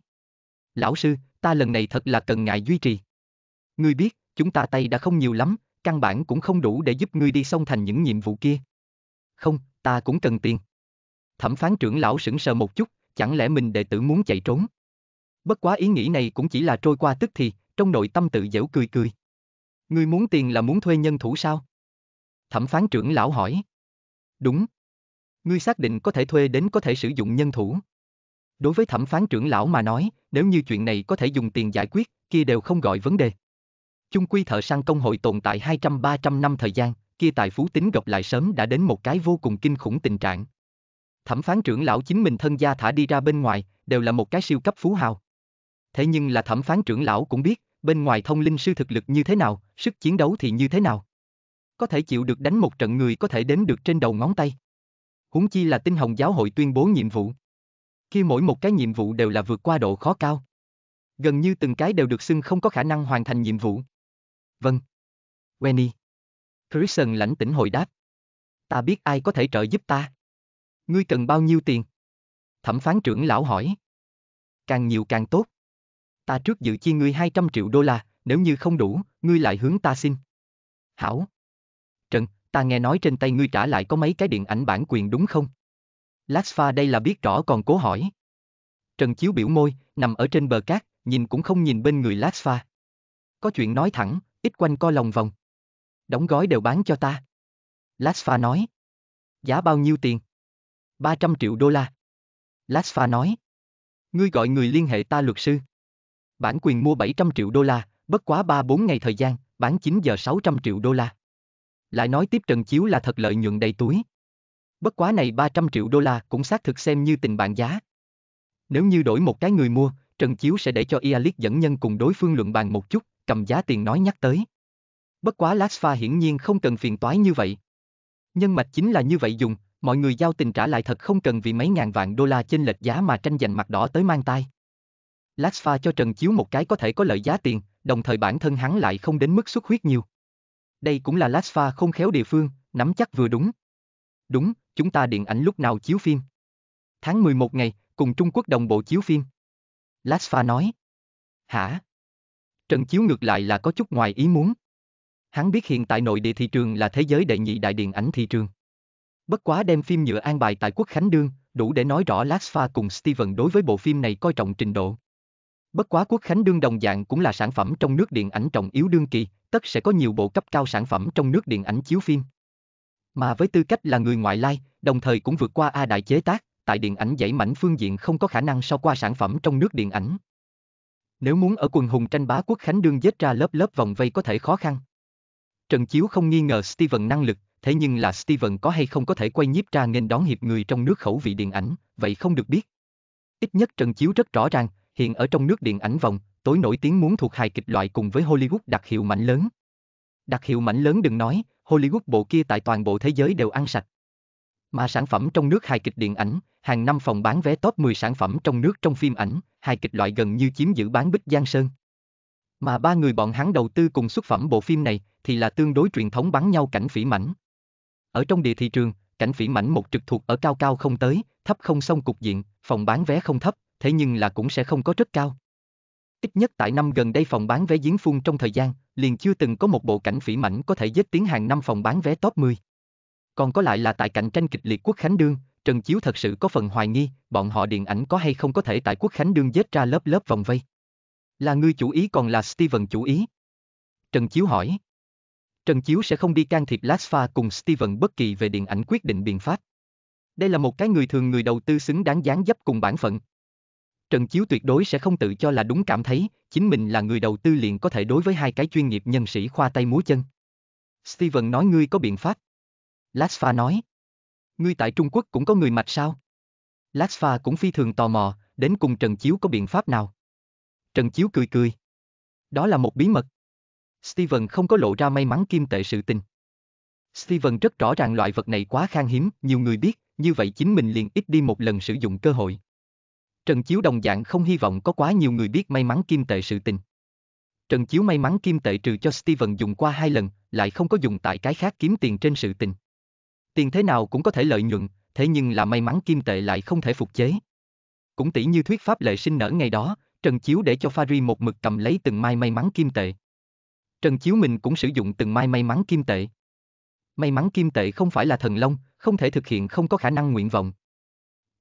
Lão sư, ta lần này thật là cần ngại duy trì. Ngươi biết, chúng ta tay đã không nhiều lắm, căn bản cũng không đủ để giúp ngươi đi xong thành những nhiệm vụ kia. Không, ta cũng cần tiền. Thẩm phán trưởng lão sững sờ một chút, chẳng lẽ mình đệ tử muốn chạy trốn? Bất quá ý nghĩ này cũng chỉ là trôi qua tức thì, trong nội tâm tự dễu cười cười. Ngươi muốn tiền là muốn thuê nhân thủ sao? Thẩm phán trưởng lão hỏi. Đúng. Ngươi xác định có thể thuê đến có thể sử dụng nhân thủ. Đối với thẩm phán trưởng lão mà nói, nếu như chuyện này có thể dùng tiền giải quyết, kia đều không gọi vấn đề chung quy thợ săn công hội tồn tại 200-300 năm thời gian, kia tài phú tính gộp lại sớm đã đến một cái vô cùng kinh khủng tình trạng. Thẩm phán trưởng lão chính mình thân gia thả đi ra bên ngoài, đều là một cái siêu cấp phú hào. Thế nhưng là thẩm phán trưởng lão cũng biết, bên ngoài thông linh sư thực lực như thế nào, sức chiến đấu thì như thế nào. Có thể chịu được đánh một trận người có thể đếm được trên đầu ngón tay. Huống chi là tinh hồng giáo hội tuyên bố nhiệm vụ. Khi mỗi một cái nhiệm vụ đều là vượt qua độ khó cao. Gần như từng cái đều được xưng không có khả năng hoàn thành nhiệm vụ. Vâng. Wendy. Christian lãnh tĩnh hồi đáp. Ta biết ai có thể trợ giúp ta. Ngươi cần bao nhiêu tiền? Thẩm phán trưởng lão hỏi. Càng nhiều càng tốt. Ta trước dự chi ngươi 200 triệu đô la, nếu như không đủ, ngươi lại hướng ta xin. Hảo. Trần, ta nghe nói trên tay ngươi trả lại có mấy cái điện ảnh bản quyền đúng không? Lasfa đây là biết rõ còn cố hỏi. Trần Chiếu biểu môi, nằm ở trên bờ cát, nhìn cũng không nhìn bên người Lasfa. Có chuyện nói thẳng, ít quanh co lòng vòng. Đóng gói đều bán cho ta. Lasfa nói. Giá bao nhiêu tiền? 300 triệu đô la. Lasfa nói. Ngươi gọi người liên hệ ta luật sư. Bản quyền mua 700 triệu đô la, bất quá 3-4 ngày thời gian, bán 9 giờ 600 triệu đô la. Lại nói tiếp Trần Chiếu là thật lợi nhuận đầy túi. Bất quá này 300 triệu đô la cũng xác thực xem như tình bạn giá. Nếu như đổi một cái người mua, Trần Chiếu sẽ để cho Ialit dẫn nhân cùng đối phương luận bàn một chút, cầm giá tiền nói nhắc tới. Bất quá Laxfa hiển nhiên không cần phiền toái như vậy. Nhân mạch chính là như vậy dùng, mọi người giao tình trả lại thật không cần vì mấy ngàn vạn đô la trên lệch giá mà tranh giành mặt đỏ tới mang tay. Laxfa cho Trần Chiếu một cái có thể có lợi giá tiền, đồng thời bản thân hắn lại không đến mức xuất huyết nhiều. Đây cũng là Laxfa không khéo địa phương, nắm chắc vừa đúng. Đúng, chúng ta điện ảnh lúc nào chiếu phim? Tháng 11 ngày, cùng Trung Quốc đồng bộ chiếu phim. Laxfa nói. Hả? Trần Chiếu ngược lại là có chút ngoài ý muốn. Hắn biết hiện tại nội địa thị trường là thế giới đệ nhị đại điện ảnh thị trường. Bất quá đem phim nhựa an bài tại quốc khánh đương, đủ để nói rõ Lasfa cùng Steven đối với bộ phim này coi trọng trình độ. Bất quá quốc khánh đương đồng dạng cũng là sản phẩm trong nước điện ảnh trọng yếu đương kỳ, tất sẽ có nhiều bộ cấp cao sản phẩm trong nước điện ảnh chiếu phim. Mà với tư cách là người ngoại lai, đồng thời cũng vượt qua A đại chế tác, tại điện ảnh dãy mảnh phương diện không có khả năng so qua sản phẩm trong nước điện ảnh nếu muốn ở quần hùng tranh bá quốc Khánh Đương giết ra lớp lớp vòng vây có thể khó khăn. Trần Chiếu không nghi ngờ Steven năng lực, thế nhưng là Steven có hay không có thể quay nhiếp ra nên đón hiệp người trong nước khẩu vị điện ảnh, vậy không được biết. Ít nhất Trần Chiếu rất rõ ràng, hiện ở trong nước điện ảnh vòng, tối nổi tiếng muốn thuộc hài kịch loại cùng với Hollywood đặc hiệu mạnh lớn. Đặc hiệu mạnh lớn đừng nói, Hollywood bộ kia tại toàn bộ thế giới đều ăn sạch. Mà sản phẩm trong nước hài kịch điện ảnh, hàng năm phòng bán vé top 10 sản phẩm trong nước trong phim ảnh, hài kịch loại gần như chiếm giữ bán Bích Giang Sơn. Mà ba người bọn hắn đầu tư cùng xuất phẩm bộ phim này thì là tương đối truyền thống bắn nhau cảnh phỉ mảnh. Ở trong địa thị trường, cảnh phỉ mảnh một trực thuộc ở cao cao không tới, thấp không xong cục diện, phòng bán vé không thấp, thế nhưng là cũng sẽ không có rất cao. Ít nhất tại năm gần đây phòng bán vé giếng phun trong thời gian, liền chưa từng có một bộ cảnh phỉ mảnh có thể giết tiến hàng năm phòng bán vé top 10. Còn có lại là tại cạnh tranh kịch liệt quốc Khánh Đương, Trần Chiếu thật sự có phần hoài nghi, bọn họ điện ảnh có hay không có thể tại Quốc Khánh Đương dết ra lớp lớp vòng vây. Là ngươi chủ ý còn là Steven chủ ý? Trần Chiếu hỏi. Trần Chiếu sẽ không đi can thiệp Lasfa cùng Steven bất kỳ về điện ảnh quyết định biện pháp. Đây là một cái người thường người đầu tư xứng đáng dáng dấp cùng bản phận. Trần Chiếu tuyệt đối sẽ không tự cho là đúng cảm thấy, chính mình là người đầu tư liền có thể đối với hai cái chuyên nghiệp nhân sĩ khoa tay múa chân. Steven nói ngươi có biện pháp. Lasfa nói ngươi tại Trung Quốc cũng có người mạch sao? Laxfa cũng phi thường tò mò, đến cùng Trần Chiếu có biện pháp nào? Trần Chiếu cười cười. Đó là một bí mật. Steven không có lộ ra may mắn kim tệ sự tình. Steven rất rõ ràng loại vật này quá khan hiếm, nhiều người biết, như vậy chính mình liền ít đi một lần sử dụng cơ hội. Trần Chiếu đồng dạng không hy vọng có quá nhiều người biết may mắn kim tệ sự tình. Trần Chiếu may mắn kim tệ trừ cho Steven dùng qua hai lần, lại không có dùng tại cái khác kiếm tiền trên sự tình tiền thế nào cũng có thể lợi nhuận, thế nhưng là may mắn kim tệ lại không thể phục chế. Cũng tỷ như thuyết pháp lệ sinh nở ngày đó, Trần Chiếu để cho Phari một mực cầm lấy từng mai may mắn kim tệ. Trần Chiếu mình cũng sử dụng từng mai may mắn kim tệ. May mắn kim tệ không phải là thần long, không thể thực hiện không có khả năng nguyện vọng.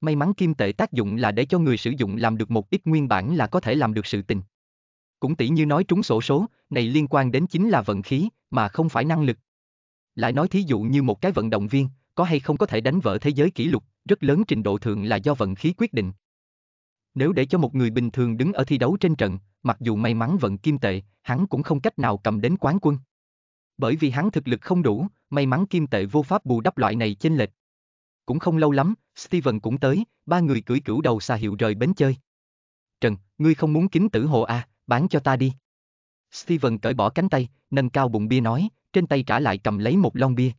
May mắn kim tệ tác dụng là để cho người sử dụng làm được một ít nguyên bản là có thể làm được sự tình. Cũng tỷ như nói trúng sổ số, này liên quan đến chính là vận khí, mà không phải năng lực. Lại nói thí dụ như một cái vận động viên, có hay không có thể đánh vỡ thế giới kỷ lục, rất lớn trình độ thường là do vận khí quyết định. Nếu để cho một người bình thường đứng ở thi đấu trên trận, mặc dù may mắn vận kim tệ, hắn cũng không cách nào cầm đến quán quân. Bởi vì hắn thực lực không đủ, may mắn kim tệ vô pháp bù đắp loại này chênh lệch. Cũng không lâu lắm, Steven cũng tới, ba người cưỡi cửu đầu xa hiệu rời bến chơi. Trần, ngươi không muốn kính tử hộ à, bán cho ta đi. Steven cởi bỏ cánh tay, nâng cao bụng bia nói, trên tay trả lại cầm lấy một lon bia.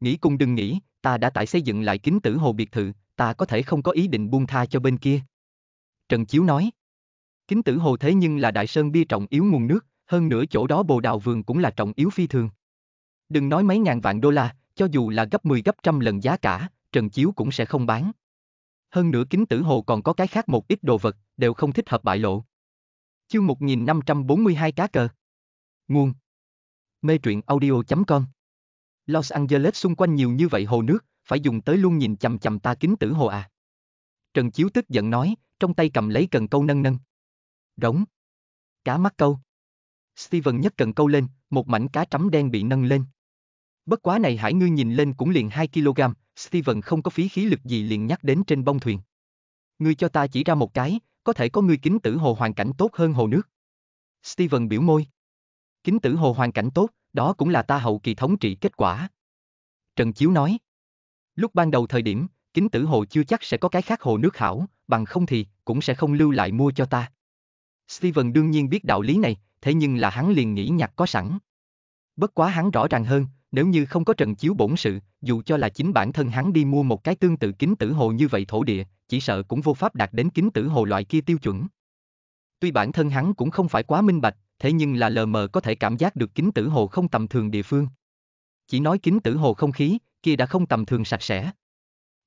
Nghĩ cùng đừng nghĩ, ta đã tải xây dựng lại kính tử hồ biệt thự, ta có thể không có ý định buông tha cho bên kia. Trần Chiếu nói. Kính tử hồ thế nhưng là đại sơn bia trọng yếu nguồn nước, hơn nữa chỗ đó bồ đào vườn cũng là trọng yếu phi thường. Đừng nói mấy ngàn vạn đô la, cho dù là gấp 10 gấp trăm lần giá cả, Trần Chiếu cũng sẽ không bán. Hơn nữa kính tử hồ còn có cái khác một ít đồ vật, đều không thích hợp bại lộ. Chương 1542 cá cờ. Nguồn mê truyện audio.com. Los Angeles xung quanh nhiều như vậy hồ nước, phải dùng tới luôn nhìn chằm chằm ta kính tử hồ à. Trần Chiếu tức giận nói, trong tay cầm lấy cần câu nâng nâng. Rống. Cá mắc câu. Steven nhấc cần câu lên, một mảnh cá trắm đen bị nâng lên. Bất quá này hải ngư nhìn lên cũng liền 2 kg, Steven không có phí khí lực gì liền nhắc đến trên bông thuyền. Ngươi cho ta chỉ ra một cái, có thể có ngươi kính tử hồ hoàn cảnh tốt hơn hồ nước. Steven biểu môi. Kính tử hồ hoàn cảnh tốt, đó cũng là ta hậu kỳ thống trị kết quả. Trần Chiếu nói. Lúc ban đầu thời điểm, kính tử hồ chưa chắc sẽ có cái khác hồ nước hảo, bằng không thì, cũng sẽ không lưu lại mua cho ta. Steven đương nhiên biết đạo lý này, thế nhưng là hắn liền nghĩ nhặt có sẵn. Bất quá hắn rõ ràng hơn, nếu như không có Trần Chiếu bổn sự, dù cho là chính bản thân hắn đi mua một cái tương tự kính tử hồ như vậy thổ địa, chỉ sợ cũng vô pháp đạt đến kính tử hồ loại kia tiêu chuẩn. Tuy bản thân hắn cũng không phải quá minh bạch, thế nhưng là lờ mờ có thể cảm giác được kính tử hồ không tầm thường địa phương. Chỉ nói kính tử hồ không khí, kia đã không tầm thường sạch sẽ.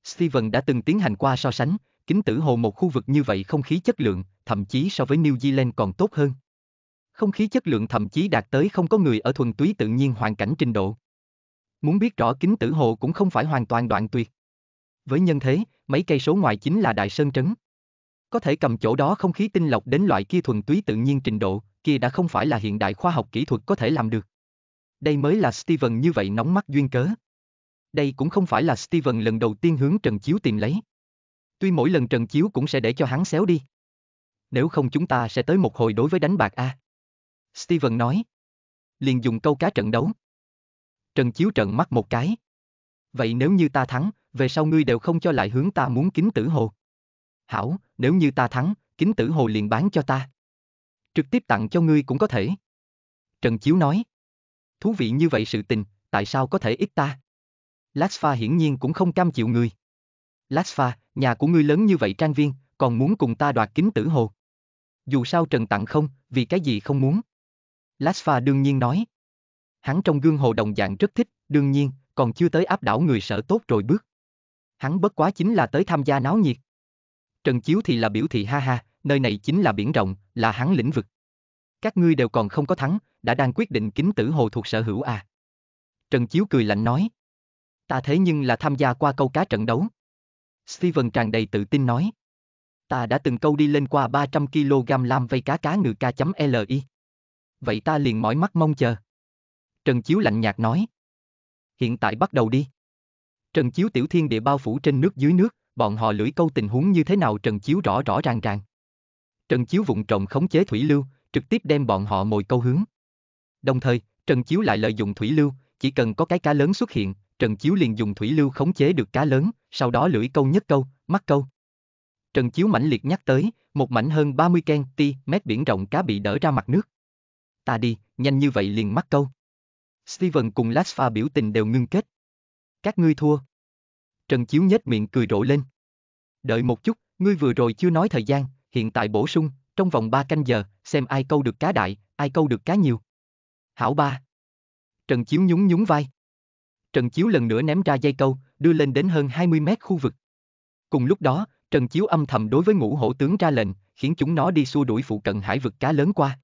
Steven đã từng tiến hành qua so sánh, kính tử hồ một khu vực như vậy không khí chất lượng, thậm chí so với New Zealand còn tốt hơn. Không khí chất lượng thậm chí đạt tới không có người ở thuần túy tự nhiên hoàn cảnh trình độ. Muốn biết rõ kính tử hồ cũng không phải hoàn toàn đoạn tuyệt. Với nhân thế, mấy cây số ngoài chính là đại sơn trấn. Có thể cầm chỗ đó không khí tinh lọc đến loại kia thuần túy tự nhiên trình độ, kia đã không phải là hiện đại khoa học kỹ thuật có thể làm được. Đây mới là Steven như vậy nóng mắt duyên cớ. Đây cũng không phải là Steven lần đầu tiên hướng Trần Chiếu tìm lấy. Tuy mỗi lần Trần Chiếu cũng sẽ để cho hắn xéo đi. Nếu không chúng ta sẽ tới một hồi đối với đánh bạc a. À? Steven nói. Liền dùng câu cá trận đấu. Trần Chiếu trận mắt một cái. Vậy nếu như ta thắng, về sau ngươi đều không cho lại hướng ta muốn kính tử hồ. Hảo, nếu như ta thắng, kính tử hồ liền bán cho ta trực tiếp tặng cho ngươi cũng có thể. Trần Chiếu nói. Thú vị như vậy sự tình, tại sao có thể ít ta? Laspha hiển nhiên cũng không cam chịu người. Laspha, nhà của ngươi lớn như vậy trang viên, còn muốn cùng ta đoạt kính tử hồ. Dù sao Trần tặng không, vì cái gì không muốn. Laspha đương nhiên nói. Hắn trong gương hồ đồng dạng rất thích, đương nhiên, còn chưa tới áp đảo người sợ tốt rồi bước. Hắn bất quá chính là tới tham gia náo nhiệt. Trần Chiếu thì là biểu thị ha ha, nơi này chính là biển rộng, là hắn lĩnh vực. Các ngươi đều còn không có thắng, đã đang quyết định kính tử hồ thuộc sở hữu à. Trần Chiếu cười lạnh nói. Ta thế nhưng là tham gia qua câu cá trận đấu. Steven tràn đầy tự tin nói. Ta đã từng câu đi lên qua 300kg lam vây cá cá ngừ k.li. Vậy ta liền mỏi mắt mong chờ. Trần Chiếu lạnh nhạt nói. Hiện tại bắt đầu đi. Trần Chiếu tiểu thiên địa bao phủ trên nước dưới nước, bọn họ lưỡi câu tình huống như thế nào Trần Chiếu rõ rõ ràng ràng. Trần Chiếu vụng trộm khống chế thủy lưu, trực tiếp đem bọn họ mồi câu hướng. Đồng thời, Trần Chiếu lại lợi dụng thủy lưu, chỉ cần có cái cá lớn xuất hiện, Trần Chiếu liền dùng thủy lưu khống chế được cá lớn, sau đó lưỡi câu nhất câu, mắt câu. Trần Chiếu mãnh liệt nhắc tới, một mảnh hơn 30 ken ti mét biển rộng cá bị đỡ ra mặt nước. Ta đi, nhanh như vậy liền mắc câu. Steven cùng Lasfa biểu tình đều ngưng kết. Các ngươi thua. Trần Chiếu nhếch miệng cười rộ lên. Đợi một chút, ngươi vừa rồi chưa nói thời gian, hiện tại bổ sung, trong vòng 3 canh giờ, xem ai câu được cá đại, ai câu được cá nhiều. Hảo ba. Trần Chiếu nhún nhún vai. Trần Chiếu lần nữa ném ra dây câu, đưa lên đến hơn 20 mét khu vực. Cùng lúc đó, Trần Chiếu âm thầm đối với ngũ hổ tướng ra lệnh, khiến chúng nó đi xua đuổi phụ cận hải vực cá lớn qua.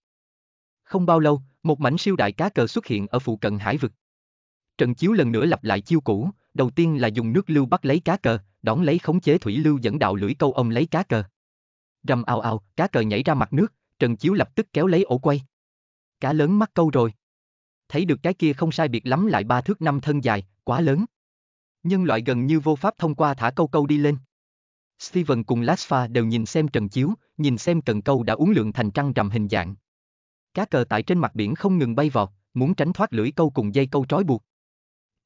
Không bao lâu, một mảnh siêu đại cá cờ xuất hiện ở phụ cận hải vực. Trần Chiếu lần nữa lặp lại chiêu cũ, đầu tiên là dùng nước lưu bắt lấy cá cờ, đón lấy khống chế thủy lưu dẫn đạo lưỡi câu ông lấy cá cờ. Rầm ao ao, cá cờ nhảy ra mặt nước, Trần Chiếu lập tức kéo lấy ổ quay. Cá lớn mắc câu rồi. Thấy được cái kia không sai biệt lắm lại ba thước năm thân dài, quá lớn. Nhân loại gần như vô pháp thông qua thả câu câu đi lên. Steven cùng Lasfa đều nhìn xem Trần Chiếu, nhìn xem cần câu đã uống lượng thành trăng rằm hình dạng. Cá cờ tại trên mặt biển không ngừng bay vọt, muốn tránh thoát lưỡi câu cùng dây câu trói buộc.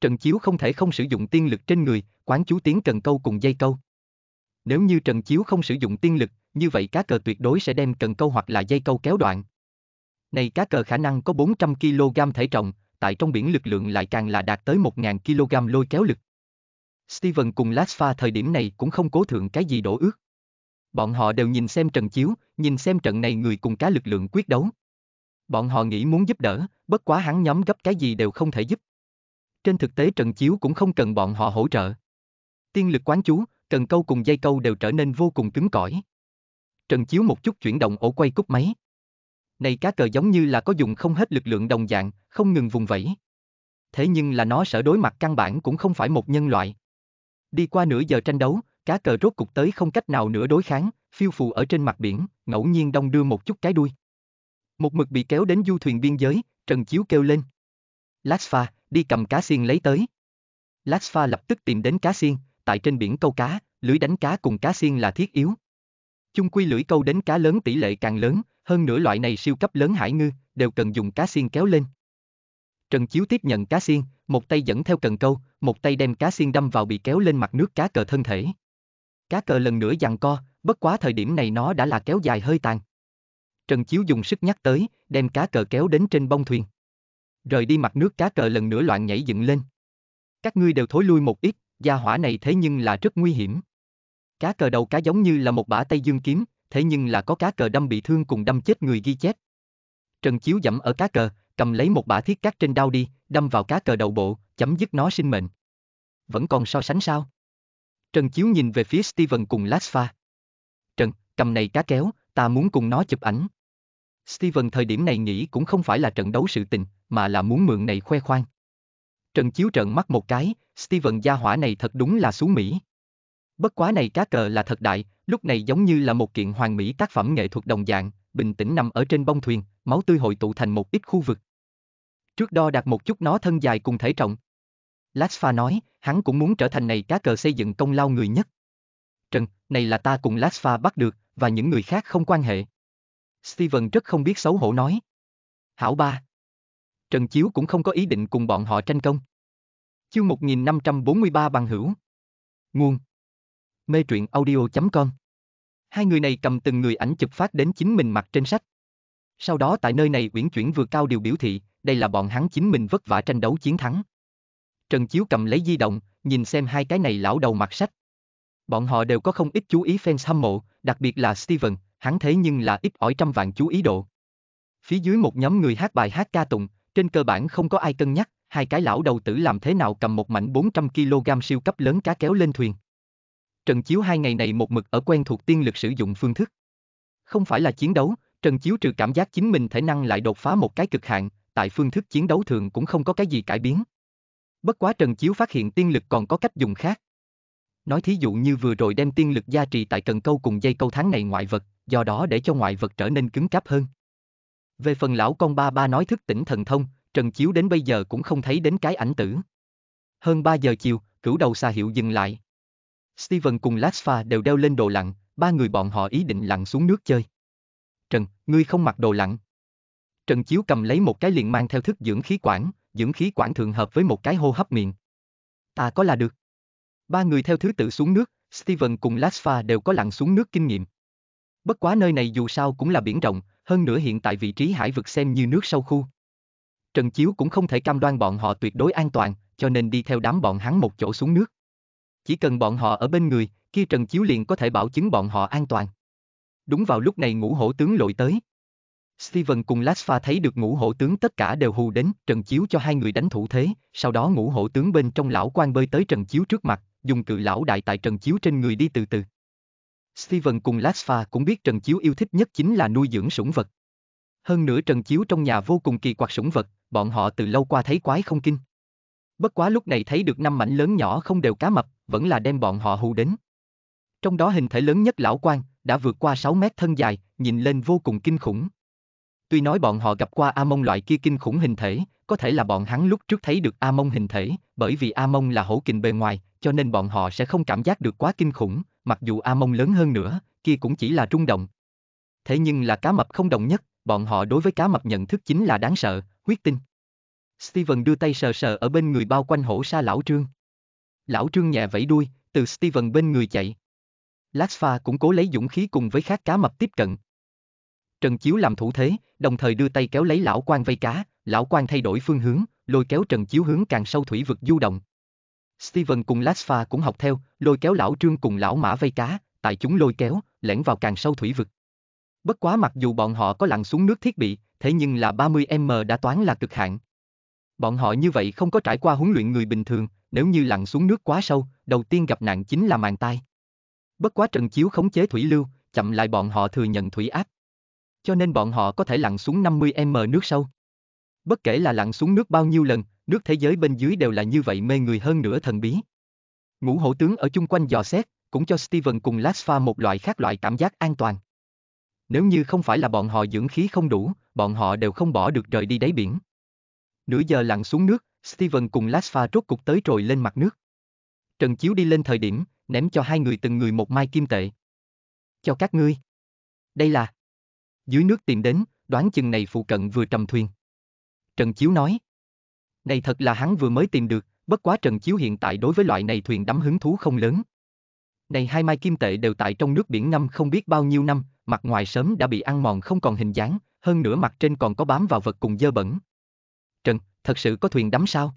Trần Chiếu không thể không sử dụng tiên lực trên người, quán chú tiếng cần câu cùng dây câu. Nếu như Trần Chiếu không sử dụng tiên lực, như vậy cá cờ tuyệt đối sẽ đem cần câu hoặc là dây câu kéo đoạn. Này cá cờ khả năng có 400 kg thể trọng, tại trong biển lực lượng lại càng là đạt tới 1.000 kg lôi kéo lực. Steven cùng Lasfa thời điểm này cũng không cố thượng cái gì đổ ước. Bọn họ đều nhìn xem trận chiếu, nhìn xem trận này người cùng cá lực lượng quyết đấu. Bọn họ nghĩ muốn giúp đỡ, bất quá hắn nhóm gấp cái gì đều không thể giúp. Trên thực tế trận chiếu cũng không cần bọn họ hỗ trợ. Tiên lực quán chú, cần câu cùng dây câu đều trở nên vô cùng cứng cỏi. Trần Chiếu một chút chuyển động ổ quay cúp máy. Này cá cờ giống như là có dùng không hết lực lượng đồng dạng, không ngừng vùng vẫy. Thế nhưng là nó sở đối mặt căn bản cũng không phải một nhân loại. Đi qua nửa giờ tranh đấu, cá cờ rốt cục tới không cách nào nữa đối kháng, phiêu phù ở trên mặt biển, ngẫu nhiên đông đưa một chút cái đuôi. Một mực bị kéo đến du thuyền biên giới, Trần Chiếu kêu lên. Laxfa, đi cầm cá xiên lấy tới. Laxfa lập tức tìm đến cá xiên, tại trên biển câu cá, lưới đánh cá cùng cá xiên là thiết yếu chung quy lưỡi câu đến cá lớn tỷ lệ càng lớn, hơn nữa loại này siêu cấp lớn hải ngư, đều cần dùng cá xiên kéo lên. Trần Chiếu tiếp nhận cá xiên, một tay dẫn theo cần câu, một tay đem cá xiên đâm vào bị kéo lên mặt nước cá cờ thân thể. Cá cờ lần nữa giằng co, bất quá thời điểm này nó đã là kéo dài hơi tàn. Trần Chiếu dùng sức nhắc tới, đem cá cờ kéo đến trên bông thuyền. Rời đi mặt nước cá cờ lần nữa loạn nhảy dựng lên. Các ngươi đều thối lui một ít, gia hỏa này thế nhưng là rất nguy hiểm. Cá cờ đầu cá giống như là một bả tay Dương kiếm, thế nhưng là có cá cờ đâm bị thương cùng đâm chết người ghi chép. Trần Chiếu dẫm ở cá cờ, cầm lấy một bả thiết cắt trên đao đi, đâm vào cá cờ đầu bộ, chấm dứt nó sinh mệnh. Vẫn còn so sánh sao? Trần Chiếu nhìn về phía Steven cùng Lasfa. Trần, cầm này cá kéo, ta muốn cùng nó chụp ảnh. Steven thời điểm này nghĩ cũng không phải là trận đấu sự tình, mà là muốn mượn này khoe khoang. Trần Chiếu trợn mắt một cái, Steven gia hỏa này thật đúng là xuống Mỹ. Bất quá này cá cờ là thật đại, lúc này giống như là một kiện hoàn mỹ tác phẩm nghệ thuật đồng dạng, bình tĩnh nằm ở trên bông thuyền, máu tươi hội tụ thành một ít khu vực. Trước đo đặt một chút nó thân dài cùng thể trọng. Lasfa nói, hắn cũng muốn trở thành này cá cờ xây dựng công lao người nhất. Trần, này là ta cùng Lasfa bắt được, và những người khác không quan hệ. Steven rất không biết xấu hổ nói. Hảo ba. Trần Chiếu cũng không có ý định cùng bọn họ tranh công. Chương 1543 bằng hữu. Nguồn mê truyện audio.com. Hai người này cầm từng người ảnh chụp phát đến chính mình mặt trên sách. Sau đó tại nơi này uyển chuyển vừa cao điều biểu thị, đây là bọn hắn chính mình vất vả tranh đấu chiến thắng. Trần Chiếu cầm lấy di động, nhìn xem hai cái này lão đầu mặt sách. Bọn họ đều có không ít chú ý fans hâm mộ, đặc biệt là Steven, hắn thế nhưng là ít ỏi trăm vạn chú ý độ. Phía dưới một nhóm người hát bài hát ca tụng, trên cơ bản không có ai cân nhắc, hai cái lão đầu tử làm thế nào cầm một mảnh 400kg siêu cấp lớn cá kéo lên thuyền. Trần Chiếu hai ngày này một mực ở quen thuộc tiên lực sử dụng phương thức. Không phải là chiến đấu, Trần Chiếu trừ cảm giác chính mình thể năng lại đột phá một cái cực hạn, tại phương thức chiến đấu thường cũng không có cái gì cải biến. Bất quá Trần Chiếu phát hiện tiên lực còn có cách dùng khác. Nói thí dụ như vừa rồi đem tiên lực gia trì tại cần câu cùng dây câu tháng này ngoại vật, do đó để cho ngoại vật trở nên cứng cáp hơn. Về phần lão con ba ba nói thức tỉnh thần thông, Trần Chiếu đến bây giờ cũng không thấy đến cái ảnh tử. Hơn 3 giờ chiều, cửu đầu xà hiệu dừng lại. Steven cùng Lasfa đều đeo lên đồ lặn, ba người bọn họ ý định lặn xuống nước chơi. Trần, ngươi không mặc đồ lặn. Trần Chiếu cầm lấy một cái liền mang theo thức dưỡng khí quản, dưỡng khí quản thường hợp với một cái hô hấp miệng. Ta có là được. Ba người theo thứ tự xuống nước, Steven cùng Lasfa đều có lặn xuống nước kinh nghiệm. Bất quá nơi này dù sao cũng là biển rộng, hơn nữa hiện tại vị trí hải vực xem như nước sâu khu. Trần Chiếu cũng không thể cam đoan bọn họ tuyệt đối an toàn, cho nên đi theo đám bọn hắn một chỗ xuống nước. Chỉ cần bọn họ ở bên người, kia Trần Chiếu liền có thể bảo chứng bọn họ an toàn. Đúng vào lúc này ngũ hổ tướng lội tới. Steven cùng Lasfa thấy được ngũ hổ tướng tất cả đều hù đến, Trần Chiếu cho hai người đánh thủ thế, sau đó ngũ hổ tướng bên trong lão quan bơi tới Trần Chiếu trước mặt, dùng cự lão đại tại Trần Chiếu trên người đi từ từ. Steven cùng Lasfa cũng biết Trần Chiếu yêu thích nhất chính là nuôi dưỡng sủng vật. Hơn nữa Trần Chiếu trong nhà vô cùng kỳ quặc sủng vật, bọn họ từ lâu qua thấy quái không kinh. Bất quá lúc này thấy được năm mảnh lớn nhỏ không đều cá mập, vẫn là đem bọn họ hù đến. Trong đó hình thể lớn nhất lão quan, đã vượt qua 6 mét thân dài, nhìn lên vô cùng kinh khủng. Tuy nói bọn họ gặp qua A Mông loại kia kinh khủng hình thể, có thể là bọn hắn lúc trước thấy được A Mông hình thể, bởi vì A Mông là hổ kình bề ngoài, cho nên bọn họ sẽ không cảm giác được quá kinh khủng, mặc dù A Mông lớn hơn nữa, kia cũng chỉ là trung động. Thế nhưng là cá mập không đồng nhất, bọn họ đối với cá mập nhận thức chính là đáng sợ, huyết tinh. Steven đưa tay sờ sờ ở bên người bao quanh hổ sa lão trương. Lão trương nhẹ vẫy đuôi, từ Steven bên người chạy. Laxfa cũng cố lấy dũng khí cùng với khác cá mập tiếp cận. Trần Chiếu làm thủ thế, đồng thời đưa tay kéo lấy lão quan vây cá, lão quan thay đổi phương hướng, lôi kéo Trần Chiếu hướng càng sâu thủy vực du động. Steven cùng Laxfa cũng học theo, lôi kéo lão trương cùng lão mã vây cá, tại chúng lôi kéo, lẻn vào càng sâu thủy vực. Bất quá mặc dù bọn họ có lặn xuống nước thiết bị, thế nhưng là 30m đã toán là cực hạn. Bọn họ như vậy không có trải qua huấn luyện người bình thường, nếu như lặn xuống nước quá sâu, đầu tiên gặp nạn chính là màn tai. Bất quá trần chiếu khống chế thủy lưu, chậm lại bọn họ thừa nhận thủy áp. Cho nên bọn họ có thể lặn xuống 50m nước sâu. Bất kể là lặn xuống nước bao nhiêu lần, nước thế giới bên dưới đều là như vậy mê người hơn nữa thần bí. Ngũ hổ tướng ở chung quanh dò xét, cũng cho Steven cùng Lasfa một loại khác loại cảm giác an toàn. Nếu như không phải là bọn họ dưỡng khí không đủ, bọn họ đều không bỏ được rời đi đáy biển. Nửa giờ lặn xuống nước, Steven cùng Lasfa rốt cục tới rồi lên mặt nước. Trần Chiếu đi lên thời điểm, ném cho hai người từng người một mai kim tệ. Cho các ngươi. Đây là. Dưới nước tìm đến, đoán chừng này phụ cận vừa trầm thuyền. Trần Chiếu nói. Này thật là hắn vừa mới tìm được, bất quá Trần Chiếu hiện tại đối với loại này thuyền đắm hứng thú không lớn. Này hai mai kim tệ đều tại trong nước biển ngâm không biết bao nhiêu năm, mặt ngoài sớm đã bị ăn mòn không còn hình dáng, hơn nữa mặt trên còn có bám vào vật cùng dơ bẩn. Trần, thật sự có thuyền đắm sao?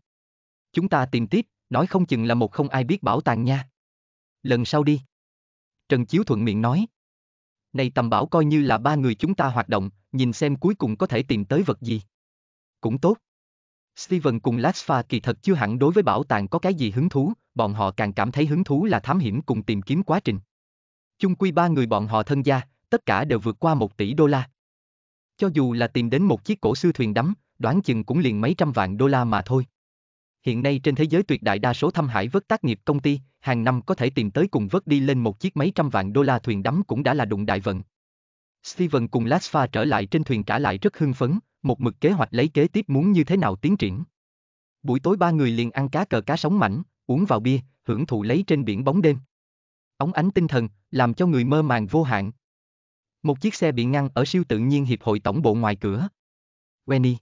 Chúng ta tìm tiếp, nói không chừng là một không ai biết bảo tàng nha. Lần sau đi. Trần Chiếu thuận miệng nói. Này tầm bảo coi như là ba người chúng ta hoạt động, nhìn xem cuối cùng có thể tìm tới vật gì. Cũng tốt. Steven cùng Lasfa kỳ thật chưa hẳn đối với bảo tàng có cái gì hứng thú, bọn họ càng cảm thấy hứng thú là thám hiểm cùng tìm kiếm quá trình. Chung quy ba người bọn họ thân gia, tất cả đều vượt qua một tỷ đô la. Cho dù là tìm đến một chiếc cổ xưa thuyền đắm, đoán chừng cũng liền mấy trăm vạn đô la mà thôi. Hiện nay trên thế giới tuyệt đại đa số thâm hải vớt tác nghiệp công ty, hàng năm có thể tìm tới cùng vớt đi lên một chiếc mấy trăm vạn đô la thuyền đắm cũng đã là đụng đại vận. Steven cùng Lasfa trở lại trên thuyền trả lại rất hưng phấn, một mực kế hoạch lấy kế tiếp muốn như thế nào tiến triển. Buổi tối ba người liền ăn cá cờ cá sống mảnh, uống vào bia, hưởng thụ lấy trên biển bóng đêm. Ống ánh tinh thần, làm cho người mơ màng vô hạn. Một chiếc xe bị ngăn ở siêu tự nhiên hiệp hội tổng bộ ngoài cửa. Wendy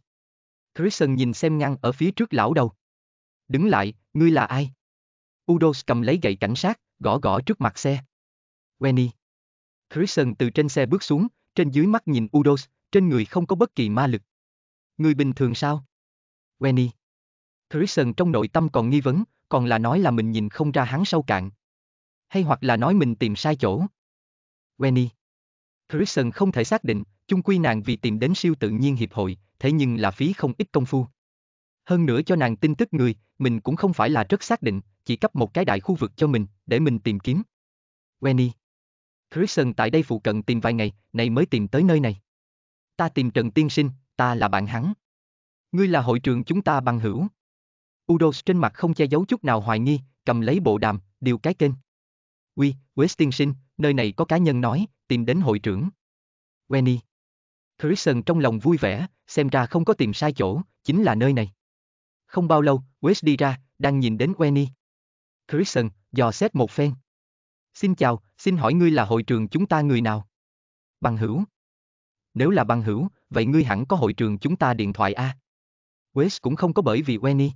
Christian nhìn xem ngăn ở phía trước lão đầu. Đứng lại, ngươi là ai? Udos cầm lấy gậy cảnh sát, gõ gõ trước mặt xe. Wenny. Christian từ trên xe bước xuống, trên dưới mắt nhìn Udos, trên người không có bất kỳ ma lực. Người bình thường sao? Wenny. Christian trong nội tâm còn nghi vấn, còn là nói là mình nhìn không ra hắn sâu cạn. Hay hoặc là nói mình tìm sai chỗ. Wenny. Christian không thể xác định, chung quy nàng vì tìm đến siêu tự nhiên hiệp hội, thế nhưng là phí không ít công phu. Hơn nữa cho nàng tin tức người, mình cũng không phải là rất xác định, chỉ cấp một cái đại khu vực cho mình, để mình tìm kiếm. Wenny. Christian tại đây phụ cận tìm vài ngày, này mới tìm tới nơi này. Ta tìm Trần Tiên Sinh, ta là bạn hắn. Ngươi là hội trưởng chúng ta bằng hữu. Udos trên mặt không che giấu chút nào hoài nghi, cầm lấy bộ đàm, điều cái kênh. Uy, West Tiên Sinh, nơi này có cá nhân nói, tìm đến hội trưởng. Wenny. Christian trong lòng vui vẻ, xem ra không có tìm sai chỗ, chính là nơi này. Không bao lâu, Wes đi ra, đang nhìn đến Wenny. Christian, dò xét một phen. Xin chào, xin hỏi ngươi là hội trường chúng ta người nào? Bằng hữu. Nếu là bằng hữu, vậy ngươi hẳn có hội trường chúng ta điện thoại A. Wes cũng không có bởi vì Wenny.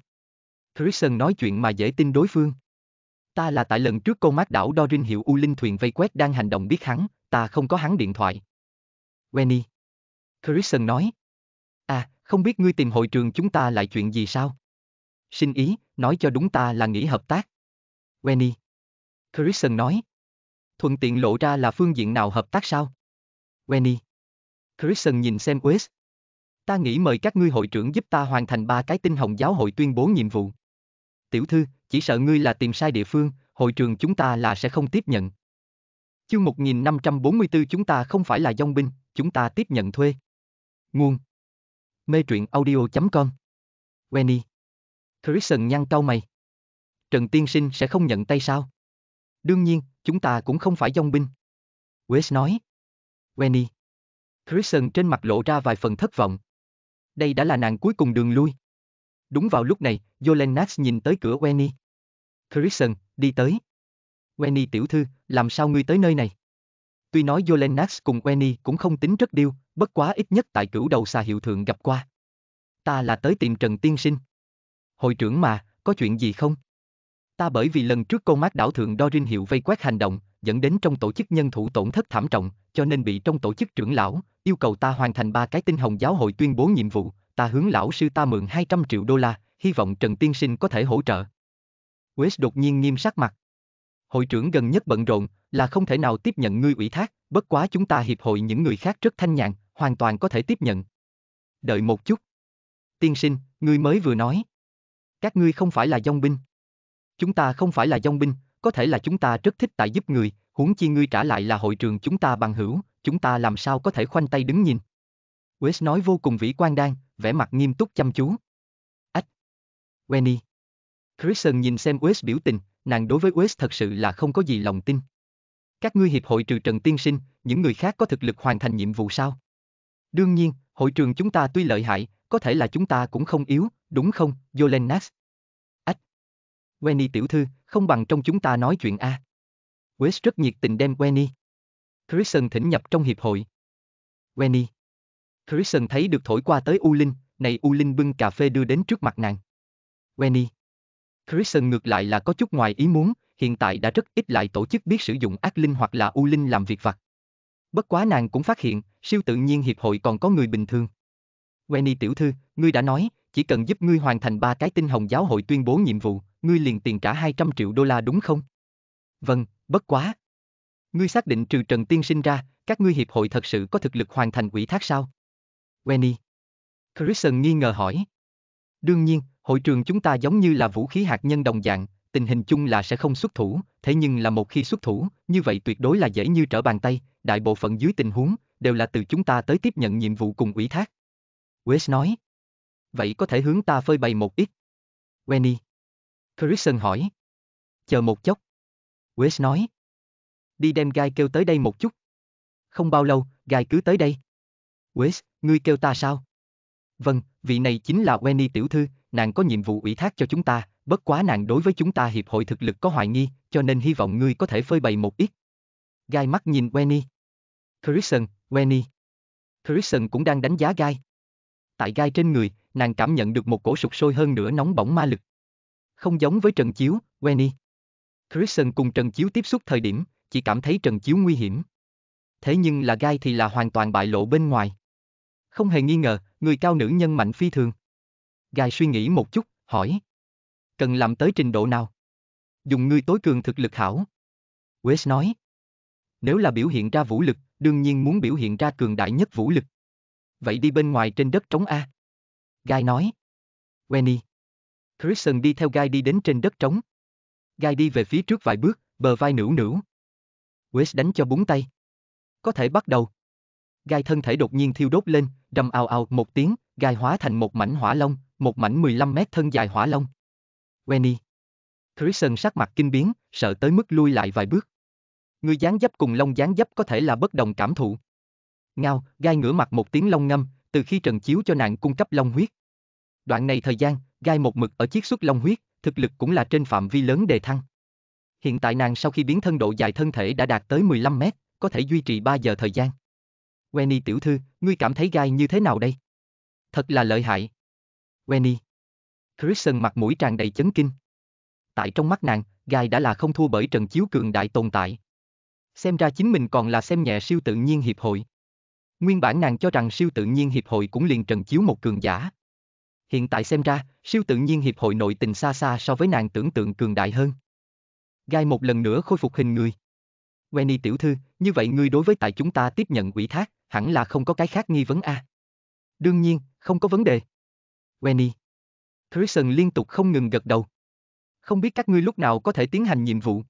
Christian nói chuyện mà dễ tin đối phương. Ta là tại lần trước cô mát đảo Dorin hiệu U Linh thuyền vây quét đang hành động biết hắn, ta không có hắn điện thoại. Wenny. Christian nói. À, không biết ngươi tìm hội trường chúng ta lại chuyện gì sao? Xin ý, nói cho đúng ta là nghĩ hợp tác. Wenny. Christian nói. Thuận tiện lộ ra là phương diện nào hợp tác sao? Wenny. Christian nhìn xem Wes. Ta nghĩ mời các ngươi hội trưởng giúp ta hoàn thành ba cái tinh hồng giáo hội tuyên bố nhiệm vụ. Tiểu thư, chỉ sợ ngươi là tìm sai địa phương, hội trường chúng ta là sẽ không tiếp nhận. Chương 1544 chúng ta không phải là dông binh, chúng ta tiếp nhận thuê. Nguồn Mê truyện audio.com Wendy Thurisson nhăn cau mày Trần Tiên Sinh sẽ không nhận tay sao? Đương nhiên, chúng ta cũng không phải dông binh. Wes nói Wendy Thurisson trên mặt lộ ra vài phần thất vọng. Đây đã là nàng cuối cùng đường lui. Đúng vào lúc này, Yolenax nhìn tới cửa Wendy. Thurisson, đi tới. Wendy tiểu thư, làm sao ngươi tới nơi này? Tuy nói Yolenax cùng Wenny cũng không tính rất điêu, bất quá ít nhất tại cửu đầu xà hiệu thượng gặp qua. Ta là tới tìm Trần Tiên Sinh. Hội trưởng mà, có chuyện gì không? Ta bởi vì lần trước cô mát đảo thượng Dorin hiệu vây quét hành động, dẫn đến trong tổ chức nhân thủ tổn thất thảm trọng, cho nên bị trong tổ chức trưởng lão, yêu cầu ta hoàn thành ba cái tinh hồng giáo hội tuyên bố nhiệm vụ, ta hướng lão sư ta mượn 200 triệu đô la, hy vọng Trần Tiên Sinh có thể hỗ trợ. West đột nhiên nghiêm sắc mặt hội trưởng gần nhất bận rộn, là không thể nào tiếp nhận ngươi ủy thác, bất quá chúng ta hiệp hội những người khác rất thanh nhàn, hoàn toàn có thể tiếp nhận. Đợi một chút. Tiên sinh, ngươi mới vừa nói. Các ngươi không phải là dòng binh. Chúng ta không phải là dòng binh, có thể là chúng ta rất thích tại giúp người, huống chi ngươi trả lại là hội trường chúng ta bằng hữu, chúng ta làm sao có thể khoanh tay đứng nhìn. Wes nói vô cùng vĩ quan đang, vẻ mặt nghiêm túc chăm chú. Ách! Wenny! Christian nhìn xem Wes biểu tình, nàng đối với West thật sự là không có gì lòng tin. Các ngươi hiệp hội trừ Trần Tiên Sinh, những người khác có thực lực hoàn thành nhiệm vụ sao? Đương nhiên, hội trường chúng ta tuy lợi hại, có thể là chúng ta cũng không yếu, đúng không, Yolenas? Ách! Wenny tiểu thư, không bằng trong chúng ta nói chuyện A. West rất nhiệt tình đem Wenny. Christian thỉnh nhập trong hiệp hội. Wenny. Christian thấy được thổi qua tới U Linh, này U Linh bưng cà phê đưa đến trước mặt nàng. Wenny. Christian ngược lại là có chút ngoài ý muốn, hiện tại đã rất ít lại tổ chức biết sử dụng ác linh hoặc là u linh làm việc vặt. Bất quá nàng cũng phát hiện, siêu tự nhiên hiệp hội còn có người bình thường. Wenny tiểu thư, ngươi đã nói, chỉ cần giúp ngươi hoàn thành ba cái tinh hồng giáo hội tuyên bố nhiệm vụ, ngươi liền tiền cả 200 triệu đô la đúng không? Vâng, bất quá. Ngươi xác định trừ Trần Tiên sinh ra, các ngươi hiệp hội thật sự có thực lực hoàn thành ủy thác sao? Wenny. Christian nghi ngờ hỏi. Đương nhiên, Hội trường chúng ta giống như là vũ khí hạt nhân đồng dạng, tình hình chung là sẽ không xuất thủ, thế nhưng là một khi xuất thủ, như vậy tuyệt đối là dễ như trở bàn tay, đại bộ phận dưới tình huống, đều là từ chúng ta tới tiếp nhận nhiệm vụ cùng ủy thác. Wes nói. Vậy có thể hướng ta phơi bày một ít. Wenny. Christian hỏi. Chờ một chốc. Wes nói. Đi đem Gai kêu tới đây một chút. Không bao lâu, Gai cứ tới đây. Wes, ngươi kêu ta sao? Vâng, vị này chính là Wenny tiểu thư, nàng có nhiệm vụ ủy thác cho chúng ta, bất quá nàng đối với chúng ta hiệp hội thực lực có hoài nghi, cho nên hy vọng ngươi có thể phơi bày một ít. Gai mắt nhìn Wenny. Christian, Wenny. Christian cũng đang đánh giá Gai. Tại Gai trên người, nàng cảm nhận được một cổ sục sôi hơn nữa nóng bỏng ma lực. Không giống với Trần Chiếu, Wenny. Christian cùng Trần Chiếu tiếp xúc thời điểm, chỉ cảm thấy Trần Chiếu nguy hiểm. Thế nhưng là Gai thì là hoàn toàn bại lộ bên ngoài. Không hề nghi ngờ, người cao nữ nhân mạnh phi thường. Gai suy nghĩ một chút, hỏi. Cần làm tới trình độ nào? Dùng người tối cường thực lực hảo. Wes nói. Nếu là biểu hiện ra vũ lực, đương nhiên muốn biểu hiện ra cường đại nhất vũ lực. Vậy đi bên ngoài trên đất trống A. Gai nói. Wenny. Christian đi theo Gai đi đến trên đất trống. Gai đi về phía trước vài bước, bờ vai nữu nữu. Wes đánh cho búng tay. Có thể bắt đầu. Gai thân thể đột nhiên thiêu đốt lên, Đâm ao ao một tiếng, gai hóa thành một mảnh hỏa long, một mảnh 15 mét thân dài hỏa long. Wenny. Christian sắc mặt kinh biến, sợ tới mức lui lại vài bước. Người gián dấp cùng Long gián dấp có thể là bất đồng cảm thụ. Ngao, gai ngửa mặt một tiếng long ngâm, từ khi trần chiếu cho nàng cung cấp long huyết. Đoạn này thời gian, gai một mực ở chiếc xuất long huyết, thực lực cũng là trên phạm vi lớn đề thăng. Hiện tại nàng sau khi biến thân độ dài thân thể đã đạt tới 15 mét, có thể duy trì 3 giờ thời gian. Wenny tiểu thư, ngươi cảm thấy gai như thế nào đây? Thật là lợi hại. Wenny. Christian mặt mũi tràn đầy chấn kinh. Tại trong mắt nàng, gai đã là không thua bởi trần chiếu cường đại tồn tại. Xem ra chính mình còn là xem nhẹ siêu tự nhiên hiệp hội. Nguyên bản nàng cho rằng siêu tự nhiên hiệp hội cũng liền trần chiếu một cường giả. Hiện tại xem ra, siêu tự nhiên hiệp hội nội tình xa xa so với nàng tưởng tượng cường đại hơn. Gai một lần nữa khôi phục hình người. Wenny tiểu thư, như vậy ngươi đối với tại chúng ta tiếp nhận ủy thác, hẳn là không có cái khác nghi vấn a. À. Đương nhiên, không có vấn đề. Wenny. Thurston liên tục không ngừng gật đầu. Không biết các ngươi lúc nào có thể tiến hành nhiệm vụ.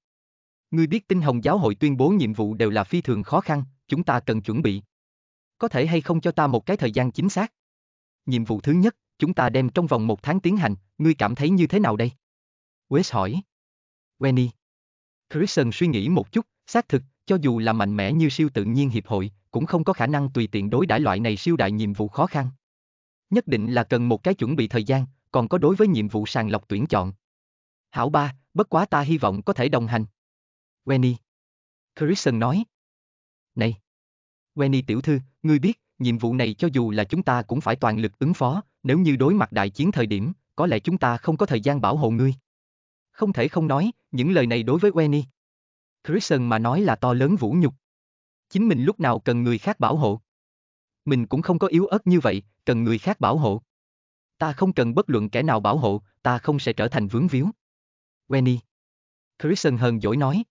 Ngươi biết tinh hồng giáo hội tuyên bố nhiệm vụ đều là phi thường khó khăn, chúng ta cần chuẩn bị. Có thể hay không cho ta một cái thời gian chính xác? Nhiệm vụ thứ nhất, chúng ta đem trong vòng một tháng tiến hành, ngươi cảm thấy như thế nào đây? Wes hỏi. Wenny. Thurston suy nghĩ một chút, xác thực, cho dù là mạnh mẽ như siêu tự nhiên hiệp hội, cũng không có khả năng tùy tiện đối đãi loại này siêu đại nhiệm vụ khó khăn. Nhất định là cần một cái chuẩn bị thời gian, còn có đối với nhiệm vụ sàng lọc tuyển chọn. Hảo ba, bất quá ta hy vọng có thể đồng hành. Wenny. Christian nói. Này. Wenny tiểu thư, ngươi biết, nhiệm vụ này cho dù là chúng ta cũng phải toàn lực ứng phó, nếu như đối mặt đại chiến thời điểm, có lẽ chúng ta không có thời gian bảo hộ ngươi. Không thể không nói, những lời này đối với Wenny. Christian mà nói là to lớn vũ nhục chính mình lúc nào cần người khác bảo hộ. Mình cũng không có yếu ớt như vậy, cần người khác bảo hộ. Ta không cần bất luận kẻ nào bảo hộ, ta không sẽ trở thành vướng víu. Wenny. Kristen hờn dỗi nói.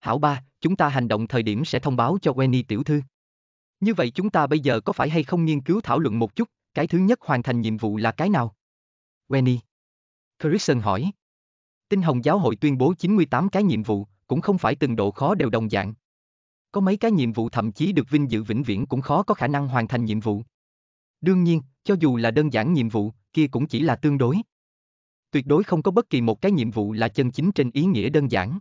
Hảo ba, chúng ta hành động thời điểm sẽ thông báo cho Wenny tiểu thư. Như vậy chúng ta bây giờ có phải hay không nghiên cứu thảo luận một chút, cái thứ nhất hoàn thành nhiệm vụ là cái nào? Wenny. Kristen hỏi. Tinh Hồng Giáo hội tuyên bố 98 cái nhiệm vụ, cũng không phải từng độ khó đều đồng dạng có mấy cái nhiệm vụ thậm chí được vinh dự vĩnh viễn cũng khó có khả năng hoàn thành nhiệm vụ. Đương nhiên, cho dù là đơn giản nhiệm vụ, kia cũng chỉ là tương đối. Tuyệt đối không có bất kỳ một cái nhiệm vụ là chân chính trên ý nghĩa đơn giản.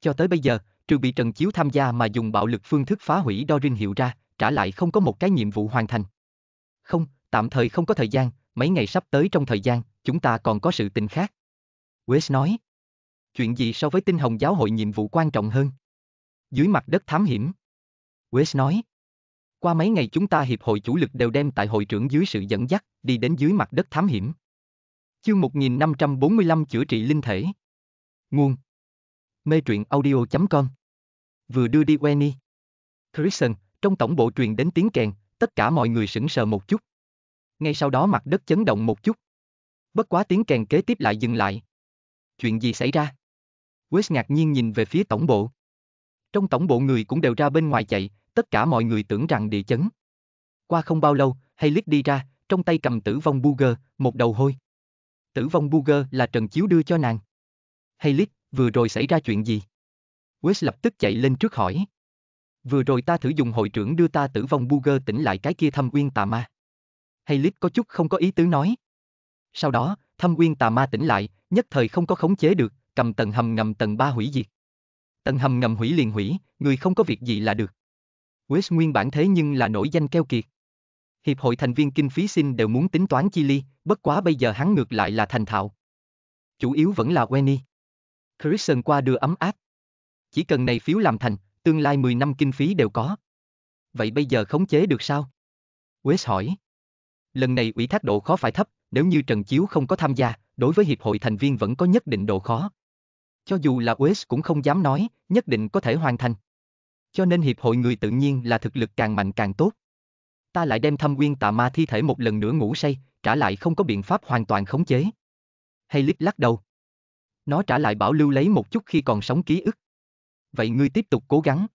Cho tới bây giờ, trừ bị Trần Chiếu tham gia mà dùng bạo lực phương thức phá hủy Dorin hiệu ra, trả lại không có một cái nhiệm vụ hoàn thành. Không, tạm thời không có thời gian, mấy ngày sắp tới trong thời gian, chúng ta còn có sự tình khác. Wes nói. Chuyện gì so với tinh hồng giáo hội nhiệm vụ quan trọng hơn? dưới mặt đất thám hiểm. Wes nói. Qua mấy ngày chúng ta hiệp hội chủ lực đều đem tại hội trưởng dưới sự dẫn dắt, đi đến dưới mặt đất thám hiểm. Chương 1545 chữa trị linh thể. Nguồn. Mê truyện audio.com Vừa đưa đi Wenny. Christian, trong tổng bộ truyền đến tiếng kèn, tất cả mọi người sững sờ một chút. Ngay sau đó mặt đất chấn động một chút. Bất quá tiếng kèn kế tiếp lại dừng lại. Chuyện gì xảy ra? Wes ngạc nhiên nhìn về phía tổng bộ. Trong tổng bộ người cũng đều ra bên ngoài chạy, tất cả mọi người tưởng rằng địa chấn. Qua không bao lâu, Haylik đi ra, trong tay cầm tử vong Burger, một đầu hôi. Tử vong Burger là Trần Chiếu đưa cho nàng. Haylik, vừa rồi xảy ra chuyện gì? Wes lập tức chạy lên trước hỏi. Vừa rồi ta thử dùng hội trưởng đưa ta tử vong Burger tỉnh lại cái kia thâm uyên tà ma. Haylik có chút không có ý tứ nói. Sau đó, thâm uyên tà ma tỉnh lại, nhất thời không có khống chế được, cầm tầng hầm ngầm tầng ba hủy diệt tầng hầm ngầm hủy liền hủy, người không có việc gì là được. West nguyên bản thế nhưng là nổi danh keo kiệt. Hiệp hội thành viên kinh phí xin đều muốn tính toán chi ly, bất quá bây giờ hắn ngược lại là thành thạo. Chủ yếu vẫn là Wenny. Christian qua đưa ấm áp. Chỉ cần này phiếu làm thành, tương lai 10 năm kinh phí đều có. Vậy bây giờ khống chế được sao? West hỏi. Lần này ủy thác độ khó phải thấp, nếu như Trần Chiếu không có tham gia, đối với hiệp hội thành viên vẫn có nhất định độ khó cho dù là US cũng không dám nói, nhất định có thể hoàn thành. Cho nên hiệp hội người tự nhiên là thực lực càng mạnh càng tốt. Ta lại đem thâm Nguyên tà ma thi thể một lần nữa ngủ say, trả lại không có biện pháp hoàn toàn khống chế. Hay lít lắc đầu. Nó trả lại bảo lưu lấy một chút khi còn sống ký ức. Vậy ngươi tiếp tục cố gắng.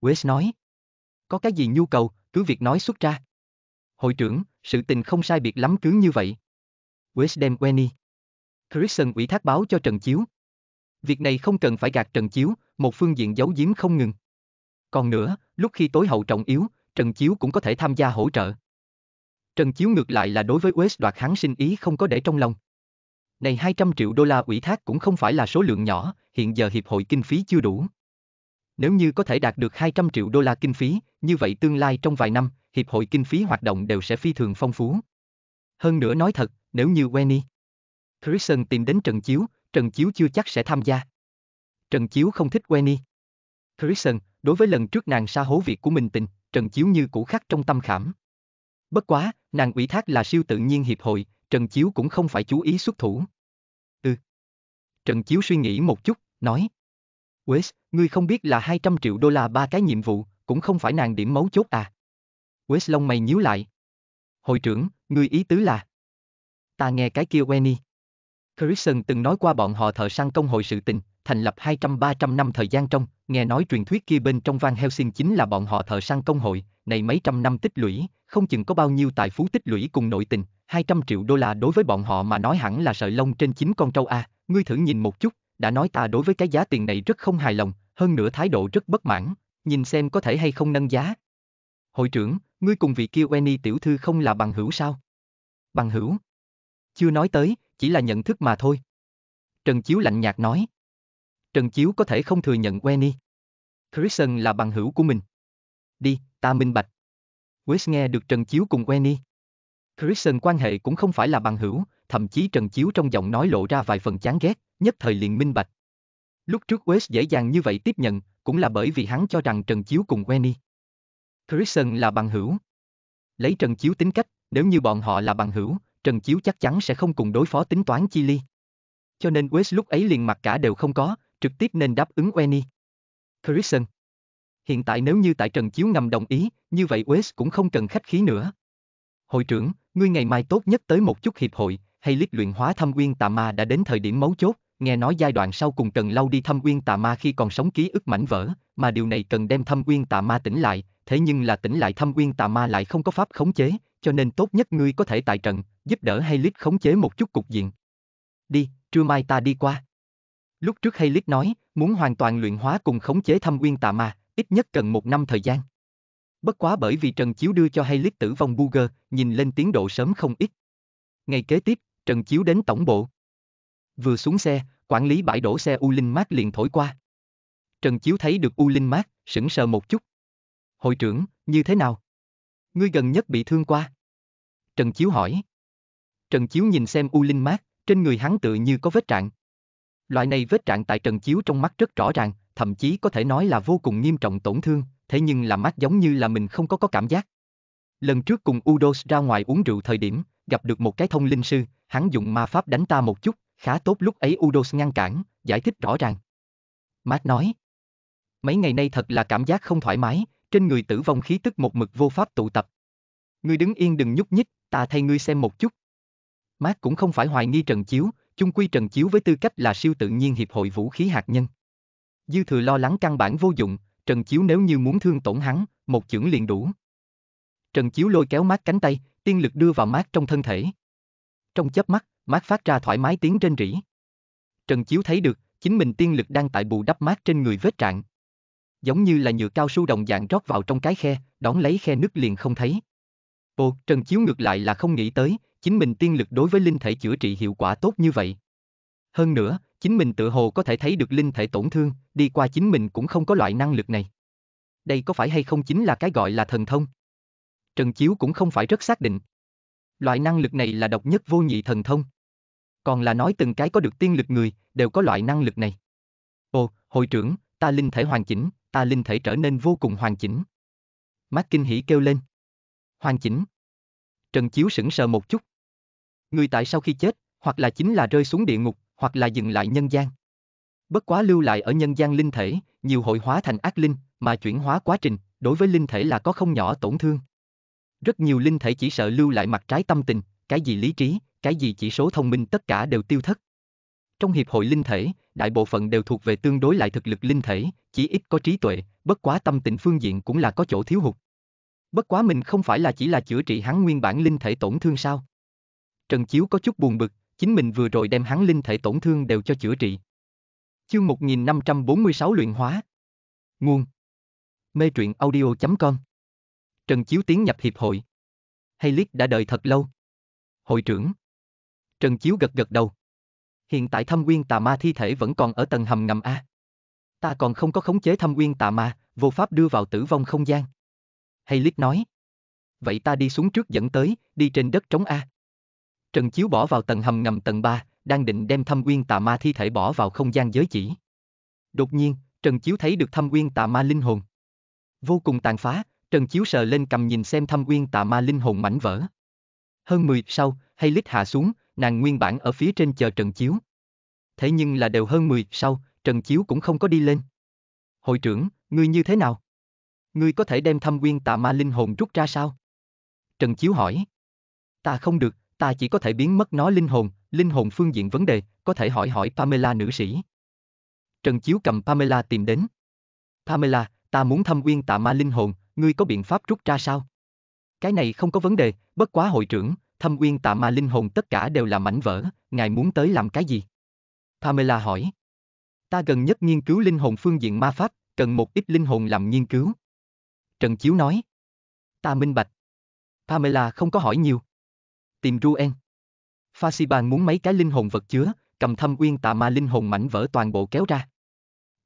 Wes nói. Có cái gì nhu cầu, cứ việc nói xuất ra. Hội trưởng, sự tình không sai biệt lắm cứ như vậy. Wes đem Wenny. Christian ủy thác báo cho Trần Chiếu, Việc này không cần phải gạt Trần Chiếu, một phương diện giấu giếm không ngừng. Còn nữa, lúc khi tối hậu trọng yếu, Trần Chiếu cũng có thể tham gia hỗ trợ. Trần Chiếu ngược lại là đối với West đoạt hắn sinh ý không có để trong lòng. Này 200 triệu đô la ủy thác cũng không phải là số lượng nhỏ, hiện giờ hiệp hội kinh phí chưa đủ. Nếu như có thể đạt được 200 triệu đô la kinh phí, như vậy tương lai trong vài năm, hiệp hội kinh phí hoạt động đều sẽ phi thường phong phú. Hơn nữa nói thật, nếu như Wenny Christian tìm đến Trần Chiếu, Trần Chiếu chưa chắc sẽ tham gia. Trần Chiếu không thích Wenny. Kristen, đối với lần trước nàng xa hố việc của mình tình, Trần Chiếu như cũ khắc trong tâm khảm. Bất quá, nàng ủy thác là siêu tự nhiên hiệp hội, Trần Chiếu cũng không phải chú ý xuất thủ. Ừ. Trần Chiếu suy nghĩ một chút, nói. Wes, ngươi không biết là 200 triệu đô la ba cái nhiệm vụ, cũng không phải nàng điểm mấu chốt à. Wes lông mày nhíu lại. Hội trưởng, ngươi ý tứ là? Ta nghe cái kia Wenny. Christian từng nói qua bọn họ thợ săn công hội sự tình, thành lập 200-300 năm thời gian trong, nghe nói truyền thuyết kia bên trong Van Helsing chính là bọn họ thợ săn công hội, này mấy trăm năm tích lũy, không chừng có bao nhiêu tài phú tích lũy cùng nội tình, 200 triệu đô la đối với bọn họ mà nói hẳn là sợi lông trên chín con trâu A, ngươi thử nhìn một chút, đã nói ta đối với cái giá tiền này rất không hài lòng, hơn nữa thái độ rất bất mãn, nhìn xem có thể hay không nâng giá. Hội trưởng, ngươi cùng vị kia Wenny tiểu thư không là bằng hữu sao? Bằng hữu? Chưa nói tới, chỉ là nhận thức mà thôi. Trần Chiếu lạnh nhạt nói. Trần Chiếu có thể không thừa nhận Wenny. Christian là bằng hữu của mình. Đi, ta minh bạch. Wes nghe được Trần Chiếu cùng Wenny. Christian quan hệ cũng không phải là bằng hữu, thậm chí Trần Chiếu trong giọng nói lộ ra vài phần chán ghét, nhất thời liền minh bạch. Lúc trước Wes dễ dàng như vậy tiếp nhận, cũng là bởi vì hắn cho rằng Trần Chiếu cùng Wenny. Christian là bằng hữu. Lấy Trần Chiếu tính cách, nếu như bọn họ là bằng hữu, Trần Chiếu chắc chắn sẽ không cùng đối phó tính toán chi ly. Cho nên West lúc ấy liền mặt cả đều không có, trực tiếp nên đáp ứng Wenny. Christian. Hiện tại nếu như tại Trần Chiếu ngầm đồng ý, như vậy West cũng không cần khách khí nữa. Hội trưởng, ngươi ngày mai tốt nhất tới một chút hiệp hội, hay lít luyện hóa thâm quyên tà ma đã đến thời điểm mấu chốt, nghe nói giai đoạn sau cùng cần lau đi thâm quyên tà ma khi còn sống ký ức mảnh vỡ, mà điều này cần đem thâm quyên tà ma tỉnh lại, thế nhưng là tỉnh lại thâm quyên tà ma lại không có pháp khống chế, cho nên tốt nhất ngươi có thể tại trận, giúp đỡ Haylit khống chế một chút cục diện. Đi, trưa mai ta đi qua. Lúc trước Haylit nói, muốn hoàn toàn luyện hóa cùng khống chế thâm uyên tà ma, ít nhất cần một năm thời gian. Bất quá bởi vì Trần Chiếu đưa cho Haylit tử vong Burger, nhìn lên tiến độ sớm không ít. Ngày kế tiếp, Trần Chiếu đến tổng bộ. Vừa xuống xe, quản lý bãi đổ xe U Linh Mát liền thổi qua. Trần Chiếu thấy được U Linh Mát, sững sờ một chút. Hội trưởng, như thế nào? Ngươi gần nhất bị thương qua. Trần Chiếu hỏi. Trần Chiếu nhìn xem U Linh mát, trên người hắn tựa như có vết trạng. Loại này vết trạng tại Trần Chiếu trong mắt rất rõ ràng, thậm chí có thể nói là vô cùng nghiêm trọng tổn thương, thế nhưng làm mát giống như là mình không có có cảm giác. Lần trước cùng Udos ra ngoài uống rượu thời điểm, gặp được một cái thông linh sư, hắn dùng ma pháp đánh ta một chút, khá tốt lúc ấy Udos ngăn cản, giải thích rõ ràng. Mát nói, mấy ngày nay thật là cảm giác không thoải mái, trên người tử vong khí tức một mực vô pháp tụ tập. Ngươi đứng yên đừng nhúc nhích, ta thay ngươi xem một chút. Mark cũng không phải hoài nghi Trần Chiếu, chung quy Trần Chiếu với tư cách là siêu tự nhiên hiệp hội vũ khí hạt nhân. Dư thừa lo lắng căn bản vô dụng, Trần Chiếu nếu như muốn thương tổn hắn, một chưởng liền đủ. Trần Chiếu lôi kéo Mark cánh tay, tiên lực đưa vào Mark trong thân thể. Trong chớp mắt, Mark phát ra thoải mái tiếng rên rỉ. Trần Chiếu thấy được, chính mình tiên lực đang tại bù đắp Mark trên người vết trạng. Giống như là nhựa cao su đồng dạng rót vào trong cái khe, đón lấy khe nứt liền không thấy. Ồ, Trần Chiếu ngược lại là không nghĩ tới, chính mình tiên lực đối với linh thể chữa trị hiệu quả tốt như vậy. Hơn nữa, chính mình tự hồ có thể thấy được linh thể tổn thương, đi qua chính mình cũng không có loại năng lực này. Đây có phải hay không chính là cái gọi là thần thông? Trần Chiếu cũng không phải rất xác định. Loại năng lực này là độc nhất vô nhị thần thông. Còn là nói từng cái có được tiên lực người, đều có loại năng lực này. Ồ, hội trưởng, ta linh thể hoàn chỉnh, ta linh thể trở nên vô cùng hoàn chỉnh. Mát kinh hỉ kêu lên. Hoàn chỉnh. Trần Chiếu sững sờ một chút. Người tại sau khi chết, hoặc là chính là rơi xuống địa ngục, hoặc là dừng lại nhân gian. Bất quá lưu lại ở nhân gian linh thể, nhiều hội hóa thành ác linh, mà chuyển hóa quá trình, đối với linh thể là có không nhỏ tổn thương. Rất nhiều linh thể chỉ sợ lưu lại mặt trái tâm tình, cái gì lý trí, cái gì chỉ số thông minh tất cả đều tiêu thất. Trong hiệp hội linh thể, đại bộ phận đều thuộc về tương đối lại thực lực linh thể, chỉ ít có trí tuệ, bất quá tâm tình phương diện cũng là có chỗ thiếu hụt. Bất quá mình không phải là chỉ là chữa trị hắn nguyên bản linh thể tổn thương sao? Trần Chiếu có chút buồn bực, chính mình vừa rồi đem hắn linh thể tổn thương đều cho chữa trị. Chương 1546 luyện hóa. Nguồn. Mê truyện audio.com Trần Chiếu tiến nhập hiệp hội. Hay Haylick đã đợi thật lâu. Hội trưởng. Trần Chiếu gật gật đầu. Hiện tại thâm quyên tà ma thi thể vẫn còn ở tầng hầm ngầm A. Ta còn không có khống chế thâm quyên tà ma, vô pháp đưa vào tử vong không gian. Hay Haylick nói. Vậy ta đi xuống trước dẫn tới, đi trên đất trống A. Trần Chiếu bỏ vào tầng hầm ngầm tầng 3, đang định đem thâm uyên tà ma thi thể bỏ vào không gian giới chỉ. Đột nhiên, Trần Chiếu thấy được thâm uyên tà ma linh hồn. Vô cùng tàn phá, Trần Chiếu sờ lên cầm nhìn xem thâm uyên tà ma linh hồn mảnh vỡ. Hơn 10 sau, hay lít hạ xuống, nàng nguyên bản ở phía trên chờ Trần Chiếu. Thế nhưng là đều hơn 10 sau, Trần Chiếu cũng không có đi lên. Hội trưởng, ngươi như thế nào? Ngươi có thể đem thâm uyên tà ma linh hồn rút ra sao? Trần Chiếu hỏi. Ta không được, ta chỉ có thể biến mất nó linh hồn, linh hồn phương diện vấn đề, có thể hỏi hỏi Pamela nữ sĩ. Trần Chiếu cầm Pamela tìm đến. Pamela, ta muốn thăm uyên tạ ma linh hồn, ngươi có biện pháp rút ra sao? Cái này không có vấn đề, bất quá hội trưởng, thăm uyên tạ ma linh hồn tất cả đều là mảnh vỡ, ngài muốn tới làm cái gì? Pamela hỏi. Ta gần nhất nghiên cứu linh hồn phương diện ma pháp, cần một ít linh hồn làm nghiên cứu. Trần Chiếu nói. Ta minh bạch. Pamela không có hỏi nhiều tìm Ruen. Phasiban muốn mấy cái linh hồn vật chứa, cầm thâm uyên tà ma linh hồn mảnh vỡ toàn bộ kéo ra.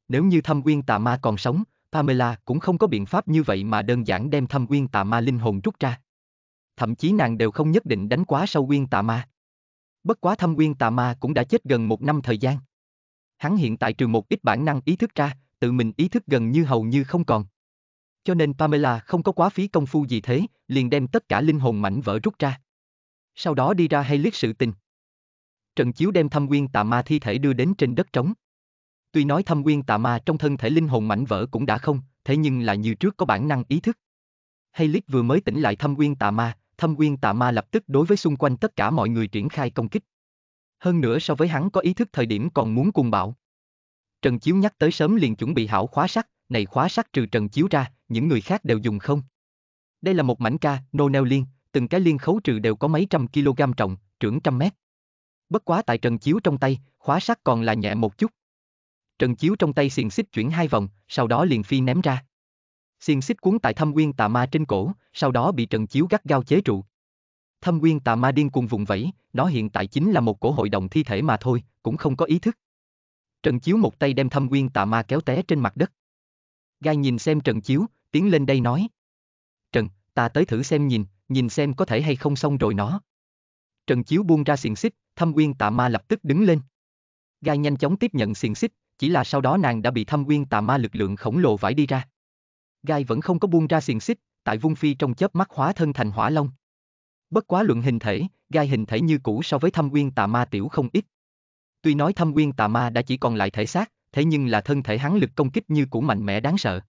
Nếu như thâm uyên tà ma còn sống, Pamela cũng không có biện pháp như vậy mà đơn giản đem thâm uyên tà ma linh hồn rút ra. Thậm chí nàng đều không nhất định đánh quá sâu uyên tà ma. Bất quá thâm uyên tà ma cũng đã chết gần một năm thời gian. Hắn hiện tại trừ một ít bản năng ý thức ra, tự mình ý thức gần như hầu như không còn. Cho nên Pamela không có quá phí công phu gì thế, liền đem tất cả linh hồn mảnh vỡ rút ra sau đó đi ra hay liếc sự tình. Trần Chiếu đem thâm quyên tà ma thi thể đưa đến trên đất trống. Tuy nói thâm quyên tà ma trong thân thể linh hồn mảnh vỡ cũng đã không, thế nhưng là như trước có bản năng ý thức. Hay liếc vừa mới tỉnh lại thâm quyên tà ma, thâm quyên tà ma lập tức đối với xung quanh tất cả mọi người triển khai công kích. Hơn nữa so với hắn có ý thức thời điểm còn muốn cuồng bạo. Trần Chiếu nhắc tới sớm liền chuẩn bị hảo khóa sắt, này khóa sắt trừ Trần Chiếu ra, những người khác đều dùng không. Đây là một mảnh ca, nô neo liên, từng cái liên khấu trừ đều có mấy trăm kg trọng, trưởng trăm mét. Bất quá tại Trần Chiếu trong tay, khóa sắt còn là nhẹ một chút. Trần Chiếu trong tay xiềng xích chuyển hai vòng, sau đó liền phi ném ra. Xiềng xích cuốn tại thâm quyên tà ma trên cổ, sau đó bị Trần Chiếu gắt gao chế trụ. Thâm quyên tà ma điên cuồng vùng vẫy, nó hiện tại chính là một cổ hội đồng thi thể mà thôi, cũng không có ý thức. Trần Chiếu một tay đem thâm quyên tà ma kéo té trên mặt đất. Gai nhìn xem Trần Chiếu, tiến lên đây nói. Trần, ta tới thử xem nhìn, nhìn xem có thể hay không xong rồi nó. Trần Chiếu buông ra xiềng xích, Thâm Uyên Tà Ma lập tức đứng lên. Gai nhanh chóng tiếp nhận xiềng xích, chỉ là sau đó nàng đã bị Thâm Uyên Tà Ma lực lượng khổng lồ vải đi ra. Gai vẫn không có buông ra xiềng xích, tại Vung Phi trong chớp mắt hóa thân thành Hỏa Long. Bất quá luận hình thể, Gai hình thể như cũ so với Thâm Uyên Tà Ma tiểu không ít. Tuy nói Thâm Uyên Tà Ma đã chỉ còn lại thể xác, thế nhưng là thân thể hắn lực công kích như cũ mạnh mẽ đáng sợ.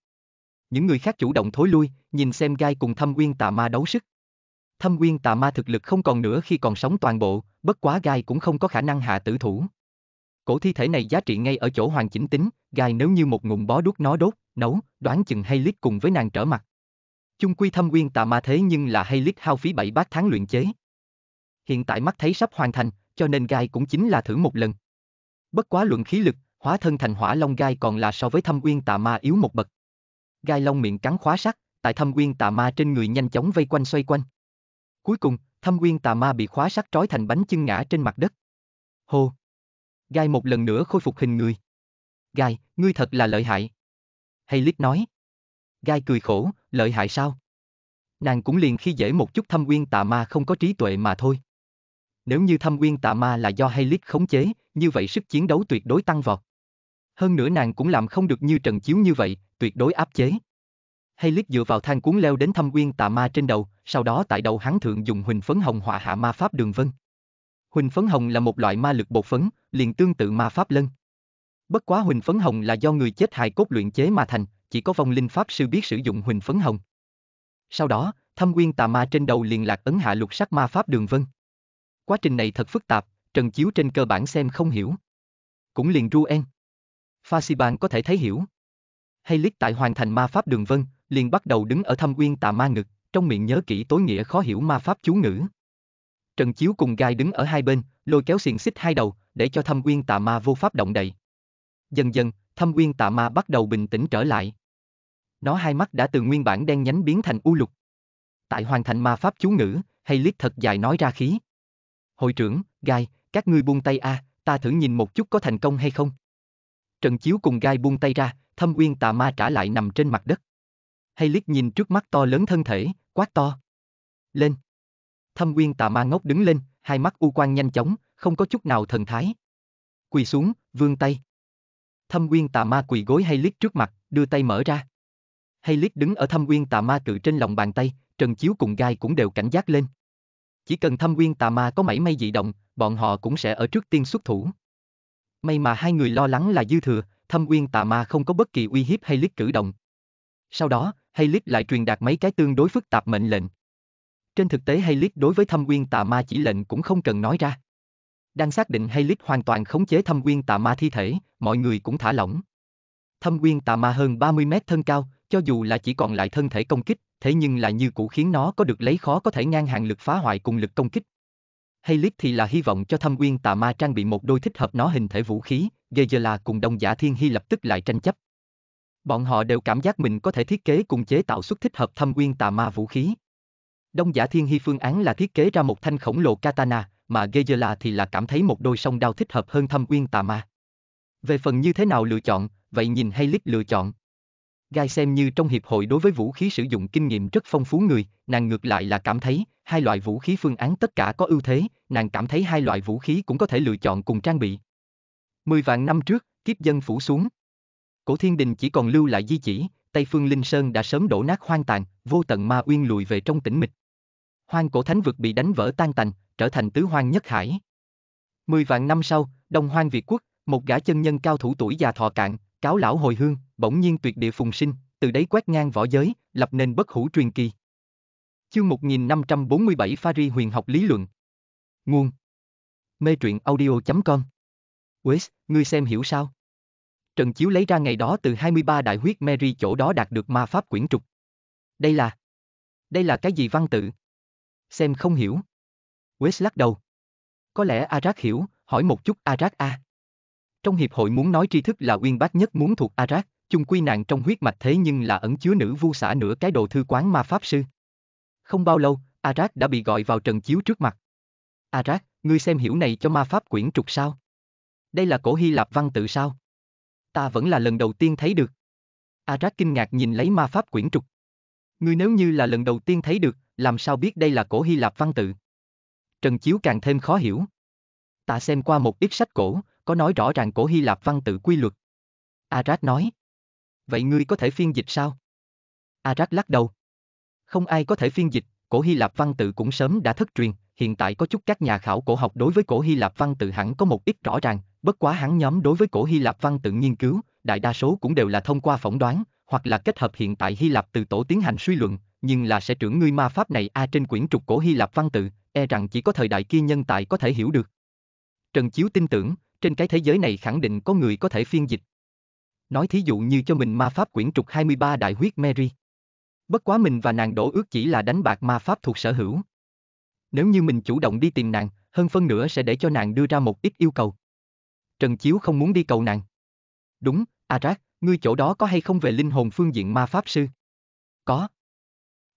Những người khác chủ động thối lui, nhìn xem gai cùng thâm uyên tà ma đấu sức thâm quyên tà ma thực lực không còn nữa khi còn sống toàn bộ, bất quá gai cũng không có khả năng hạ tử thủ. Cổ thi thể này giá trị ngay ở chỗ hoàn chỉnh tính, gai nếu như một ngụm bó đuốc nó đốt, nấu, đoán chừng hay lít cùng với nàng trở mặt. Chung quy thâm quyên tà ma thế nhưng là hay lít hao phí bảy bát tháng luyện chế. Hiện tại mắt thấy sắp hoàn thành, cho nên gai cũng chính là thử một lần. Bất quá luận khí lực, hóa thân thành hỏa long gai còn là so với thâm uyên tà ma yếu một bậc. Gai long miệng cắn khóa sắt, tại thâm uyên tà ma trên người nhanh chóng vây quanh xoay quanh. Cuối cùng, thâm quyên tà ma bị khóa sắt trói thành bánh chân ngã trên mặt đất. Hô! Gai một lần nữa khôi phục hình người. Gai, ngươi thật là lợi hại. Hay lít nói. Gai cười khổ, lợi hại sao? Nàng cũng liền khi dễ một chút thâm quyên tà ma không có trí tuệ mà thôi. Nếu như thâm quyên tà ma là do hay lít khống chế, như vậy sức chiến đấu tuyệt đối tăng vọt. Hơn nữa nàng cũng làm không được như trần chiếu như vậy, tuyệt đối áp chế. Helix dựa vào thang cuốn leo đến thâm uyên tà ma trên đầu, sau đó tại đầu hắn thượng dùng huỳnh phấn hồng hòa hạ ma pháp đường vân. Huỳnh phấn hồng là một loại ma lực bột phấn, liền tương tự ma pháp lân. Bất quá huỳnh phấn hồng là do người chết hài cốt luyện chế mà thành, chỉ có vong linh pháp sư biết sử dụng huỳnh phấn hồng. Sau đó, thâm uyên tà ma trên đầu liền lạc ấn hạ lục sắc ma pháp đường vân. Quá trình này thật phức tạp, Trần Chiếu trên cơ bản xem không hiểu. Cũng liền ru Ruen. Phasiban có thể thấy hiểu. Hay lít tại hoàn thành ma pháp đường vân, liền bắt đầu đứng ở thâm uyên tà ma ngực, trong miệng nhớ kỹ tối nghĩa khó hiểu ma pháp chú ngữ. Trần Chiếu cùng gai đứng ở hai bên, lôi kéo xiềng xích hai đầu, để cho thâm uyên tà ma vô pháp động đậy. Dần dần, thâm uyên tà ma bắt đầu bình tĩnh trở lại. Nó hai mắt đã từ nguyên bản đen nhánh biến thành u lục. Tại hoàn thành ma pháp chú ngữ, hay liếc thật dài nói ra khí. Hội trưởng, gai, các ngươi buông tay a, à, ta thử nhìn một chút có thành công hay không. Trần Chiếu cùng gai buông tay ra, thâm uyên tà ma trả lại nằm trên mặt đất. Hay Haylik nhìn trước mắt to lớn thân thể, quát to. Lên. Thâm Uyên Tà Ma ngốc đứng lên, hai mắt u quan nhanh chóng, không có chút nào thần thái. Quỳ xuống, vươn tay. Thâm Uyên Tà Ma quỳ gối Hay Haylik trước mặt, đưa tay mở ra. Hay Haylik đứng ở Thâm Uyên Tà Ma cự trên lòng bàn tay, Trần Chiếu cùng Gai cũng đều cảnh giác lên. Chỉ cần Thâm Uyên Tà Ma có mảy may dị động, bọn họ cũng sẽ ở trước tiên xuất thủ. May mà hai người lo lắng là dư thừa, Thâm Uyên Tà Ma không có bất kỳ uy hiếp hay lít cử động. Sau đó, Haylit lại truyền đạt mấy cái tương đối phức tạp mệnh lệnh. Trên thực tế Haylit đối với thâm quyên tà ma chỉ lệnh cũng không cần nói ra. Đang xác định Haylit hoàn toàn khống chế thâm quyên tà ma thi thể, mọi người cũng thả lỏng. Thâm quyên tà ma hơn 30 mét thân cao, cho dù là chỉ còn lại thân thể công kích, thế nhưng là như cũ khiến nó có được lấy khó có thể ngang hàng lực phá hoại cùng lực công kích. Haylit thì là hy vọng cho thâm quyên tà ma trang bị một đôi thích hợp nó hình thể vũ khí, Gejela cùng đông giả thiên hy lập tức lại tranh chấp. Bọn họ đều cảm giác mình có thể thiết kế cùng chế tạo xuất thích hợp thâm uyên tà ma vũ khí. Đông giả thiên hy phương án là thiết kế ra một thanh khổng lồ katana, mà Gejela thì là cảm thấy một đôi song đao thích hợp hơn thâm uyên tà ma. Về phần như thế nào lựa chọn, vậy nhìn hay lít lựa chọn. Gai xem như trong hiệp hội đối với vũ khí sử dụng kinh nghiệm rất phong phú người, nàng ngược lại là cảm thấy, hai loại vũ khí phương án tất cả có ưu thế, nàng cảm thấy hai loại vũ khí cũng có thể lựa chọn cùng trang bị. Mười vạn năm trước, kiếp dân phủ xuống, cổ thiên đình chỉ còn lưu lại di chỉ, Tây Phương Linh Sơn đã sớm đổ nát hoang tàn, vô tận ma uyên lùi về trong tĩnh mịch. Hoang cổ thánh vực bị đánh vỡ tan tành, trở thành tứ hoang nhất hải. Mười vạn năm sau, Đông Hoang Việt Quốc, một gã chân nhân cao thủ tuổi già thọ cạn, cáo lão hồi hương, bỗng nhiên tuyệt địa phùng sinh, từ đấy quét ngang võ giới, lập nên bất hủ truyền kỳ. Chương 1547 Phari huyền học lý luận. Nguồn. Mê truyện audio.com. Wes, ngươi xem hiểu sao? Trần Chiếu lấy ra ngày đó từ 23 đại huyết Mary chỗ đó đạt được ma pháp quyển trục. Đây là... Đây là cái gì văn tự? Xem không hiểu. West lắc đầu. Có lẽ Arak hiểu, hỏi một chút Arak A. Trong hiệp hội muốn nói tri thức là uyên bác nhất muốn thuộc Arak, chung quy nạn trong huyết mạch thế nhưng là ẩn chứa nữ vu xả nửa cái đồ thư quán ma pháp sư. Không bao lâu, Arak đã bị gọi vào trần chiếu trước mặt. Arak, ngươi xem hiểu này cho ma pháp quyển trục sao? Đây là cổ Hy Lạp văn tự sao? ta vẫn là lần đầu tiên thấy được. Arat kinh ngạc nhìn lấy ma pháp quyển trục. Ngươi nếu như là lần đầu tiên thấy được, làm sao biết đây là cổ Hy Lạp văn tự? Trần Chiếu càng thêm khó hiểu. Ta xem qua một ít sách cổ, có nói rõ ràng cổ Hy Lạp văn tự quy luật. Arat nói. Vậy ngươi có thể phiên dịch sao? Arat lắc đầu. Không ai có thể phiên dịch, cổ Hy Lạp văn tự cũng sớm đã thất truyền, hiện tại có chút các nhà khảo cổ học đối với cổ Hy Lạp văn tự hẳn có một ít rõ ràng, bất quá hắn nhóm đối với cổ Hy Lạp văn tự nghiên cứu, đại đa số cũng đều là thông qua phỏng đoán, hoặc là kết hợp hiện tại Hy Lạp từ tổ tiến hành suy luận, nhưng là sẽ trưởng ngươi ma pháp này a à, trên quyển trục cổ Hy Lạp văn tự, e rằng chỉ có thời đại kia nhân tài có thể hiểu được. Trần Chiếu tin tưởng, trên cái thế giới này khẳng định có người có thể phiên dịch. Nói thí dụ như cho mình ma pháp quyển trục 23 đại huyết Mary. Bất quá mình và nàng đổ ước chỉ là đánh bạc ma pháp thuộc sở hữu. Nếu như mình chủ động đi tìm nàng, hơn phân nữa sẽ để cho nàng đưa ra một ít yêu cầu. Trần Chiếu không muốn đi cầu nàng. Đúng, Arat, ngươi chỗ đó có hay không về linh hồn phương diện ma pháp sư? Có.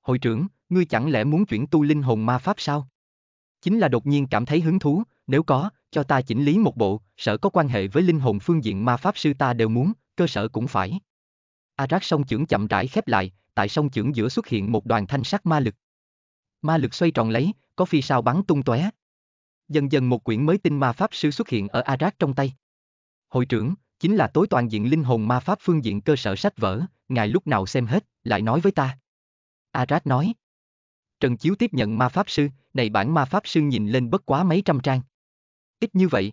Hội trưởng, ngươi chẳng lẽ muốn chuyển tu linh hồn ma pháp sao? Chính là đột nhiên cảm thấy hứng thú, nếu có, cho ta chỉnh lý một bộ, sở có quan hệ với linh hồn phương diện ma pháp sư ta đều muốn, cơ sở cũng phải. Arat song trưởng chậm rãi khép lại, tại song trưởng giữa xuất hiện một đoàn thanh sắc ma lực. Ma lực xoay tròn lấy, có phi sao bắn tung tóe dần dần một quyển mới tinh ma pháp sư xuất hiện ở Arat trong tay. Hội trưởng, chính là tối toàn diện linh hồn ma pháp phương diện cơ sở sách vở, ngài lúc nào xem hết, lại nói với ta. Arat nói. Trần Chiếu tiếp nhận ma pháp sư, này bản ma pháp sư nhìn lên bất quá mấy trăm trang. Ít như vậy.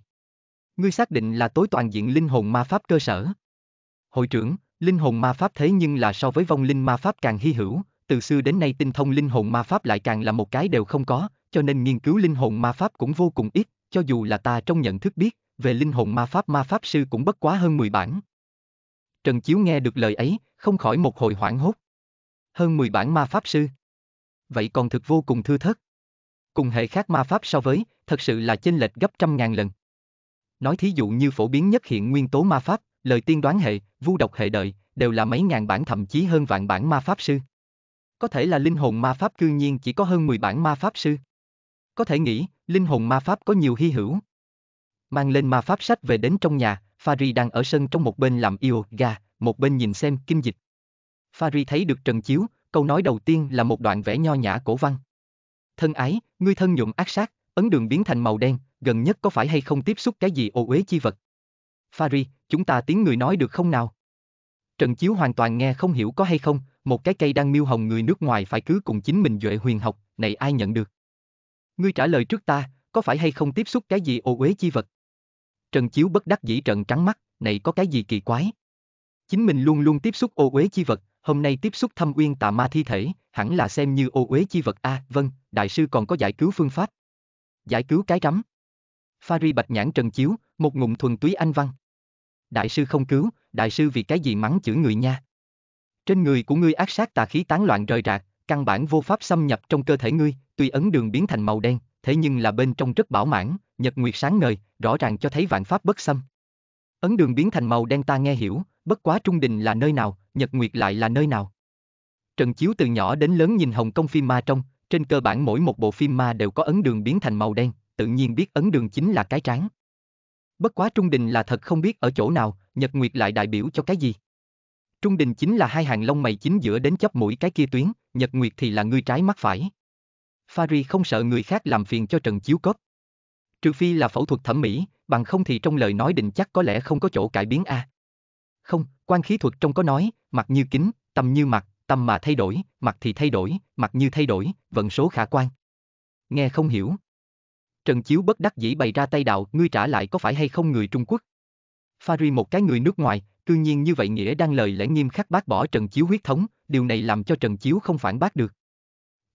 Ngươi xác định là tối toàn diện linh hồn ma pháp cơ sở. Hội trưởng, linh hồn ma pháp thế nhưng là so với vong linh ma pháp càng hy hữu, từ xưa đến nay tinh thông linh hồn ma pháp lại càng là một cái đều không có, cho nên nghiên cứu linh hồn ma pháp cũng vô cùng ít, cho dù là ta trong nhận thức biết, về linh hồn ma pháp ma pháp sư cũng bất quá hơn 10 bản. Trần Chiếu nghe được lời ấy, không khỏi một hồi hoảng hốt. Hơn 10 bản ma pháp sư. Vậy còn thực vô cùng thư thất. Cùng hệ khác ma pháp so với, thật sự là chênh lệch gấp trăm ngàn lần. Nói thí dụ như phổ biến nhất hiện nguyên tố ma pháp, lời tiên đoán hệ, vu độc hệ đợi, đều là mấy ngàn bản thậm chí hơn vạn bản ma pháp sư. Có thể là linh hồn ma pháp cư nhiên chỉ có hơn 10 bản ma pháp sư. Có thể nghĩ, linh hồn ma pháp có nhiều hy hữu. Mang lên ma pháp sách về đến trong nhà, Fari đang ở sân trong một bên làm yoga, một bên nhìn xem kinh dịch. Fari thấy được Trần Chiếu, câu nói đầu tiên là một đoạn vẽ nho nhã cổ văn. Thân ái, ngươi thân nhuộm ác sát, ấn đường biến thành màu đen, gần nhất có phải hay không tiếp xúc cái gì ô uế chi vật? Fari, chúng ta tiếng người nói được không nào? Trần Chiếu hoàn toàn nghe không hiểu có hay không, một cái cây đang miêu hồng người nước ngoài phải cứ cùng chính mình duệ huyền học, này ai nhận được? Ngươi trả lời trước ta, có phải hay không tiếp xúc cái gì ô uế chi vật? Trần Chiếu bất đắc dĩ trợn trắng mắt, này có cái gì kỳ quái? Chính mình luôn luôn tiếp xúc ô uế chi vật, hôm nay tiếp xúc thâm uyên tà ma thi thể, hẳn là xem như ô uế chi vật a, à, vâng, đại sư còn có giải cứu phương pháp. Giải cứu cái rắm. Phari bạch nhãn Trần Chiếu, một ngụm thuần túy anh văn. Đại sư không cứu, đại sư vì cái gì mắng chửi người nha? Trên người của ngươi ác sát tà khí tán loạn rời rạc, căn bản vô pháp xâm nhập trong cơ thể ngươi, Tuy ấn đường biến thành màu đen, thế nhưng là bên trong rất bảo mãn, nhật nguyệt sáng ngời, rõ ràng cho thấy vạn pháp bất xâm. Ấn đường biến thành màu đen ta nghe hiểu, bất quá trung đình là nơi nào, nhật nguyệt lại là nơi nào. Trần Chiếu từ nhỏ đến lớn nhìn Hồng Kông phim ma trong, trên cơ bản mỗi một bộ phim ma đều có ấn đường biến thành màu đen, tự nhiên biết ấn đường chính là cái tráng. Bất quá Trung Đình là thật không biết ở chỗ nào, Nhật Nguyệt lại đại biểu cho cái gì. Trung Đình chính là hai hàng lông mày chính giữa đến chóp mũi cái kia tuyến, Nhật Nguyệt thì là người trái mắt phải. Fari không sợ người khác làm phiền cho Trần Chiếu Cốt. Trừ phi là phẫu thuật thẩm mỹ, bằng không thì trong lời nói định chắc có lẽ không có chỗ cải biến a. À. Không, quan khí thuật trong có nói, mặt như kính, tâm như mặt, tâm mà thay đổi, mặt thì thay đổi, mặt như thay đổi, vận số khả quan. Nghe không hiểu. Trần Chiếu bất đắc dĩ bày ra tay đạo, ngươi trả lại có phải hay không người Trung Quốc? Fari một cái người nước ngoài, cư nhiên như vậy nghĩa đang lời lẽ nghiêm khắc bác bỏ Trần Chiếu huyết thống, điều này làm cho Trần Chiếu không phản bác được.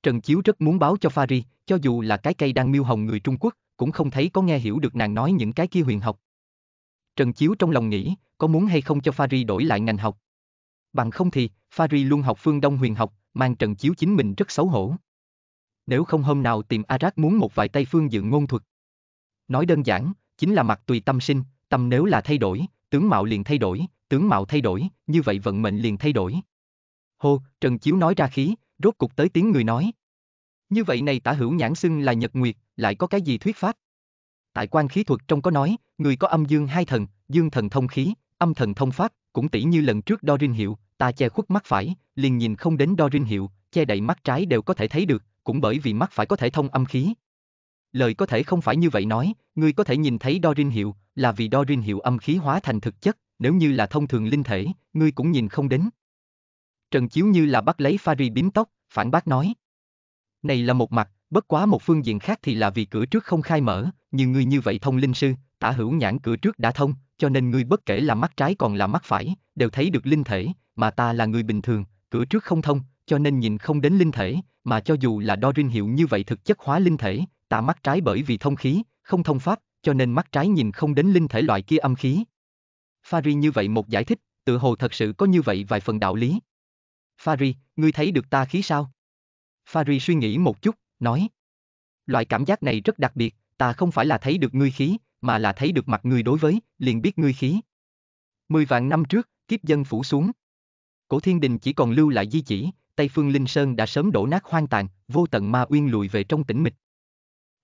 Trần Chiếu rất muốn báo cho Fari, cho dù là cái cây đang miêu hồng người Trung Quốc, cũng không thấy có nghe hiểu được nàng nói những cái kia huyền học. Trần Chiếu trong lòng nghĩ, có muốn hay không cho Fari đổi lại ngành học. Bằng không thì, Fari luôn học phương Đông huyền học, mang Trần Chiếu chính mình rất xấu hổ. Nếu không hôm nào tìm Arat muốn một vài tay phương dựng ngôn thuật. Nói đơn giản, chính là mặt tùy tâm sinh, tâm nếu là thay đổi, tướng mạo liền thay đổi, tướng mạo thay đổi, như vậy vận mệnh liền thay đổi. Hô, Trần Chiếu nói ra khí, rốt cục tới tiếng người nói. Như vậy này tả hữu nhãn xưng là nhật nguyệt, lại có cái gì thuyết pháp? Tại quan khí thuật trong có nói, người có âm dương hai thần, dương thần thông khí, âm thần thông pháp, cũng tỷ như lần trước đo rinh hiệu, ta che khuất mắt phải, liền nhìn không đến đo rinh hiệu, che đậy mắt trái đều có thể thấy được, cũng bởi vì mắt phải có thể thông âm khí. Lời có thể không phải như vậy nói, người có thể nhìn thấy đo rinh hiệu, là vì đo rinh hiệu âm khí hóa thành thực chất, nếu như là thông thường linh thể, người cũng nhìn không đến. Trần Chiếu như là bắt lấy Phari bím tóc, phản bác nói. Này là một mặt, bất quá một phương diện khác thì là vì cửa trước không khai mở, nhiều người như vậy thông linh sư, tả hữu nhãn cửa trước đã thông, cho nên ngươi bất kể là mắt trái còn là mắt phải, đều thấy được linh thể, mà ta là người bình thường, cửa trước không thông, cho nên nhìn không đến linh thể, mà cho dù là đo rinh hiệu như vậy thực chất hóa linh thể, ta mắt trái bởi vì thông khí, không thông pháp, cho nên mắt trái nhìn không đến linh thể loại kia âm khí. Phari như vậy một giải thích, tự hồ thật sự có như vậy vài phần đạo lý. Fari, ngươi thấy được ta khí sao? Fari suy nghĩ một chút, nói. Loại cảm giác này rất đặc biệt, ta không phải là thấy được ngươi khí, mà là thấy được mặt ngươi đối với, liền biết ngươi khí. Mười vạn năm trước, kiếp dân phủ xuống. Cổ thiên đình chỉ còn lưu lại di chỉ, Tây Phương Linh Sơn đã sớm đổ nát hoang tàn, vô tận ma uyên lùi về trong tĩnh mịch.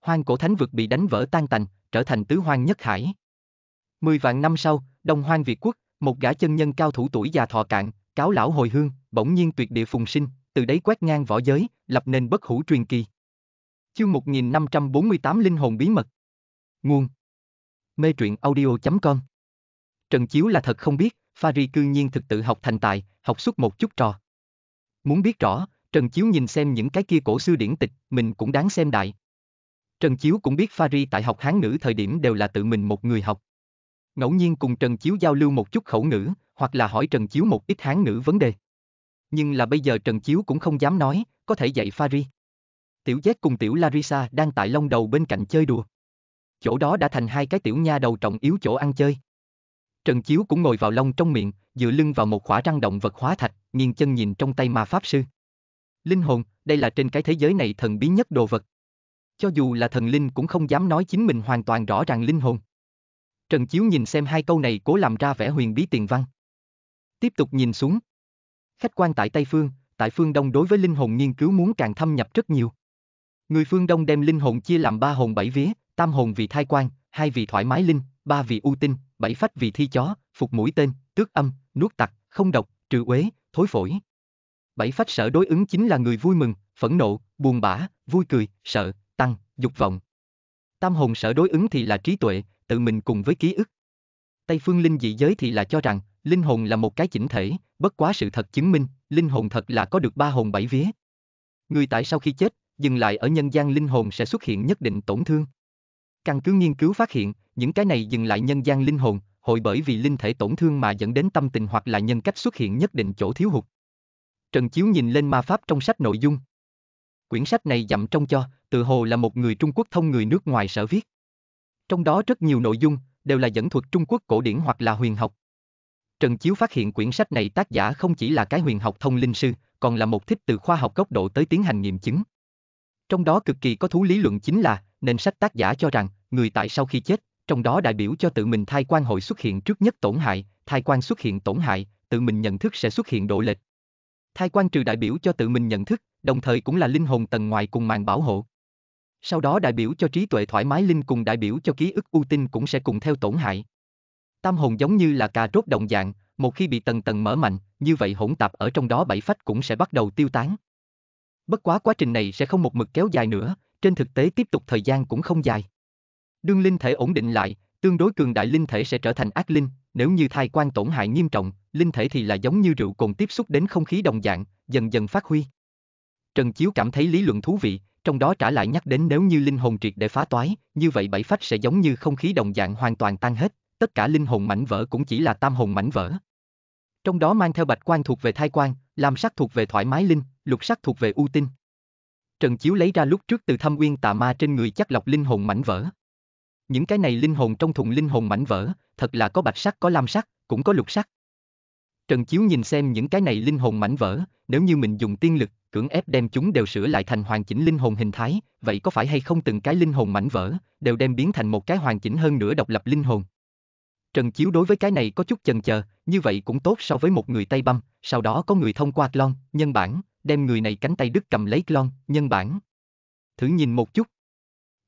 Hoang cổ thánh vực bị đánh vỡ tan tành, trở thành tứ hoang nhất hải. Mười vạn năm sau, Đông Hoang Việt Quốc, một gã chân nhân cao thủ tuổi già thọ cạn, cáo lão hồi hương, bỗng nhiên tuyệt địa phùng sinh, từ đấy quét ngang võ giới, lập nên bất hủ truyền kỳ. Chương 1548 Linh hồn bí mật Nguồn Mê truyện audio.com Trần Chiếu là thật không biết, Fari cư nhiên thực tự học thành tài, học suốt một chút trò. Muốn biết rõ, Trần Chiếu nhìn xem những cái kia cổ xưa điển tịch, mình cũng đáng xem đại. Trần Chiếu cũng biết Fari tại học Hán ngữ thời điểm đều là tự mình một người học ngẫu nhiên cùng Trần Chiếu giao lưu một chút khẩu ngữ, hoặc là hỏi Trần Chiếu một ít hán ngữ vấn đề. Nhưng là bây giờ Trần Chiếu cũng không dám nói, có thể dạy Fari. Tiểu Z cùng tiểu Larissa đang tại lông đầu bên cạnh chơi đùa. Chỗ đó đã thành hai cái tiểu nha đầu trọng yếu chỗ ăn chơi. Trần Chiếu cũng ngồi vào lông trong miệng, dựa lưng vào một khỏa răng động vật hóa thạch, nghiêng chân nhìn trong tay ma pháp sư. Linh hồn, đây là trên cái thế giới này thần bí nhất đồ vật. Cho dù là thần linh cũng không dám nói chính mình hoàn toàn rõ ràng linh hồn. Trần Chiếu nhìn xem hai câu này cố làm ra vẻ huyền bí tiền văn. Tiếp tục nhìn xuống. Khách quan tại Tây Phương, tại Phương Đông đối với linh hồn nghiên cứu muốn càng thâm nhập rất nhiều. Người Phương Đông đem linh hồn chia làm ba hồn bảy vía, tam hồn vì thai quan, hai vì thoải mái linh, ba vì ưu tinh, bảy phách vì thi chó, phục mũi tên, tước âm, nuốt tặc, không độc, trừ uế, thối phổi. Bảy phách sở đối ứng chính là người vui mừng, phẫn nộ, buồn bã, vui cười, sợ, tăng, dục vọng. Tam hồn sở đối ứng thì là trí tuệ, tự mình cùng với ký ức. Tây phương linh dị giới thì là cho rằng, linh hồn là một cái chỉnh thể, bất quá sự thật chứng minh, linh hồn thật là có được ba hồn bảy vía. Người tại sau khi chết, dừng lại ở nhân gian linh hồn sẽ xuất hiện nhất định tổn thương. Căn cứ nghiên cứu phát hiện, những cái này dừng lại nhân gian linh hồn, hội bởi vì linh thể tổn thương mà dẫn đến tâm tình hoặc là nhân cách xuất hiện nhất định chỗ thiếu hụt. Trần Chiếu nhìn lên ma pháp trong sách nội dung, Quyển sách này dặm trong cho, tự hồ là một người Trung Quốc thông người nước ngoài sở viết. Trong đó rất nhiều nội dung, đều là dẫn thuật Trung Quốc cổ điển hoặc là huyền học. Trần Chiếu phát hiện quyển sách này tác giả không chỉ là cái huyền học thông linh sư, còn là một thích từ khoa học góc độ tới tiến hành nghiệm chứng. Trong đó cực kỳ có thú lý luận chính là, nền sách tác giả cho rằng, người tại sau khi chết, trong đó đại biểu cho tự mình thai quan hội xuất hiện trước nhất tổn hại, thai quan xuất hiện tổn hại, tự mình nhận thức sẽ xuất hiện độ lệch. Thai quan trừ đại biểu cho tự mình nhận thức, đồng thời cũng là linh hồn tầng ngoài cùng màn bảo hộ. Sau đó đại biểu cho trí tuệ thoải mái linh cùng đại biểu cho ký ức ưu tinh cũng sẽ cùng theo tổn hại. Tam hồn giống như là cà rốt đồng dạng, một khi bị tầng tầng mở mạnh, như vậy hỗn tạp ở trong đó bảy phách cũng sẽ bắt đầu tiêu tán. Bất quá quá trình này sẽ không một mực kéo dài nữa, trên thực tế tiếp tục thời gian cũng không dài. Đương linh thể ổn định lại, tương đối cường đại linh thể sẽ trở thành ác linh, nếu như thai quan tổn hại nghiêm trọng, linh thể thì là giống như rượu cồn tiếp xúc đến không khí đồng dạng, dần dần phát huy. Trần Chiếu cảm thấy lý luận thú vị, trong đó trả lại nhắc đến nếu như linh hồn triệt để phá toái, như vậy bảy phách sẽ giống như không khí đồng dạng hoàn toàn tan hết, tất cả linh hồn mảnh vỡ cũng chỉ là tam hồn mảnh vỡ. Trong đó mang theo bạch quan thuộc về thai quan, làm sắc thuộc về thoải mái linh, lục sắc thuộc về ưu tinh. Trần Chiếu lấy ra lúc trước từ thâm nguyên tà ma trên người chắc lọc linh hồn mảnh vỡ. Những cái này linh hồn trong thùng linh hồn mảnh vỡ, thật là có bạch sắc có lam sắc, cũng có lục sắc. Trần Chiếu nhìn xem những cái này linh hồn mảnh vỡ, nếu như mình dùng tiên lực, cưỡng ép đem chúng đều sửa lại thành hoàn chỉnh linh hồn hình thái, vậy có phải hay không từng cái linh hồn mảnh vỡ, đều đem biến thành một cái hoàn chỉnh hơn nữa độc lập linh hồn. Trần Chiếu đối với cái này có chút chần chờ, như vậy cũng tốt so với một người tay băm, sau đó có người thông qua clon, nhân bản, đem người này cánh tay đứt cầm lấy clon, nhân bản. Thử nhìn một chút.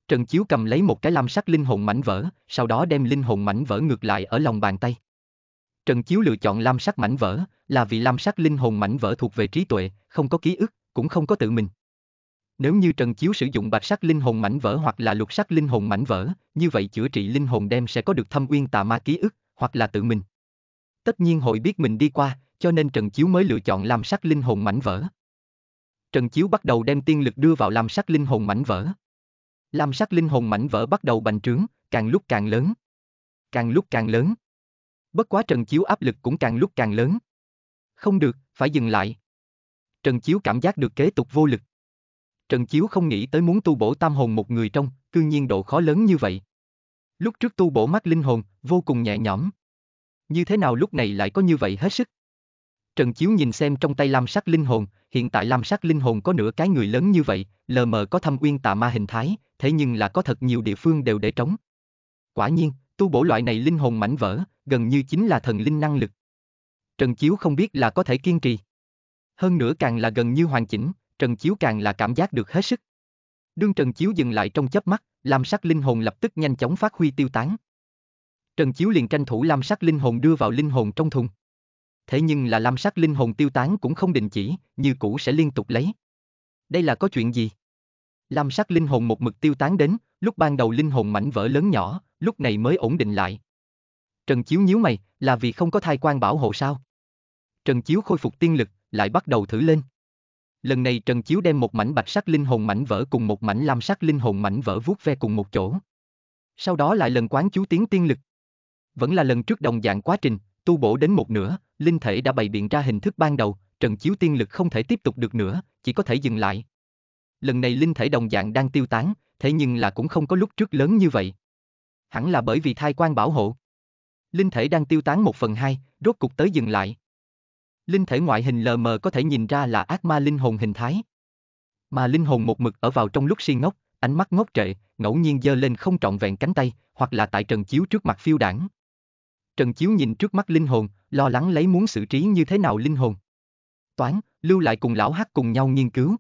Trần Chiếu cầm lấy một cái lam sắc linh hồn mảnh vỡ, sau đó đem linh hồn mảnh vỡ ngược lại ở lòng bàn tay. Trần Chiếu lựa chọn lam sắc mảnh vỡ, là vì lam sắc linh hồn mảnh vỡ thuộc về trí tuệ, không có ký ức, cũng không có tự mình. Nếu như Trần Chiếu sử dụng bạch sắc linh hồn mảnh vỡ hoặc là lục sắc linh hồn mảnh vỡ, như vậy chữa trị linh hồn đem sẽ có được thâm uyên tà ma ký ức, hoặc là tự mình. Tất nhiên hội biết mình đi qua, cho nên Trần Chiếu mới lựa chọn làm sắc linh hồn mảnh vỡ. Trần Chiếu bắt đầu đem tiên lực đưa vào làm sắc linh hồn mảnh vỡ. Làm sắc linh hồn mảnh vỡ bắt đầu bành trướng, càng lúc càng lớn. Càng lúc càng lớn. Bất quá Trần Chiếu áp lực cũng càng lúc càng lớn. Không được, phải dừng lại. Trần Chiếu cảm giác được kế tục vô lực. Trần Chiếu không nghĩ tới muốn tu bổ tam hồn một người trong, cư nhiên độ khó lớn như vậy. Lúc trước tu bổ mắt linh hồn, vô cùng nhẹ nhõm. Như thế nào lúc này lại có như vậy hết sức? Trần Chiếu nhìn xem trong tay lam sắc linh hồn, hiện tại lam sắc linh hồn có nửa cái người lớn như vậy, lờ mờ có thâm uyên tà ma hình thái, thế nhưng là có thật nhiều địa phương đều để trống. Quả nhiên, tu bổ loại này linh hồn mảnh vỡ, gần như chính là thần linh năng lực. Trần Chiếu không biết là có thể kiên trì. Hơn nữa càng là gần như hoàn chỉnh, Trần Chiếu càng là cảm giác được hết sức. Đương Trần Chiếu dừng lại trong chớp mắt, lam sắc linh hồn lập tức nhanh chóng phát huy tiêu tán. Trần Chiếu liền tranh thủ lam sắc linh hồn đưa vào linh hồn trong thùng. Thế nhưng là lam sắc linh hồn tiêu tán cũng không đình chỉ, như cũ sẽ liên tục lấy. Đây là có chuyện gì? Lam sắc linh hồn một mực tiêu tán đến, lúc ban đầu linh hồn mảnh vỡ lớn nhỏ, lúc này mới ổn định lại. Trần Chiếu nhíu mày, là vì không có thai quan bảo hộ sao? Trần Chiếu khôi phục tiên lực, lại bắt đầu thử lên. Lần này Trần Chiếu đem một mảnh bạch sắc linh hồn mảnh vỡ cùng một mảnh lam sắc linh hồn mảnh vỡ vuốt ve cùng một chỗ. Sau đó lại lần quán chú tiếng tiên lực. Vẫn là lần trước đồng dạng quá trình, tu bổ đến một nửa, linh thể đã bày biện ra hình thức ban đầu, Trần Chiếu tiên lực không thể tiếp tục được nữa, chỉ có thể dừng lại. Lần này linh thể đồng dạng đang tiêu tán, thế nhưng là cũng không có lúc trước lớn như vậy hẳn là bởi vì thai quan bảo hộ. Linh thể đang tiêu tán một phần hai, rốt cục tới dừng lại. Linh thể ngoại hình lờ mờ có thể nhìn ra là ác ma linh hồn hình thái. Mà linh hồn một mực ở vào trong lúc si ngốc, ánh mắt ngốc trệ, ngẫu nhiên giơ lên không trọn vẹn cánh tay, hoặc là tại trần chiếu trước mặt phiêu đảng. Trần chiếu nhìn trước mắt linh hồn, lo lắng lấy muốn xử trí như thế nào linh hồn. Toán, lưu lại cùng lão hát cùng nhau nghiên cứu.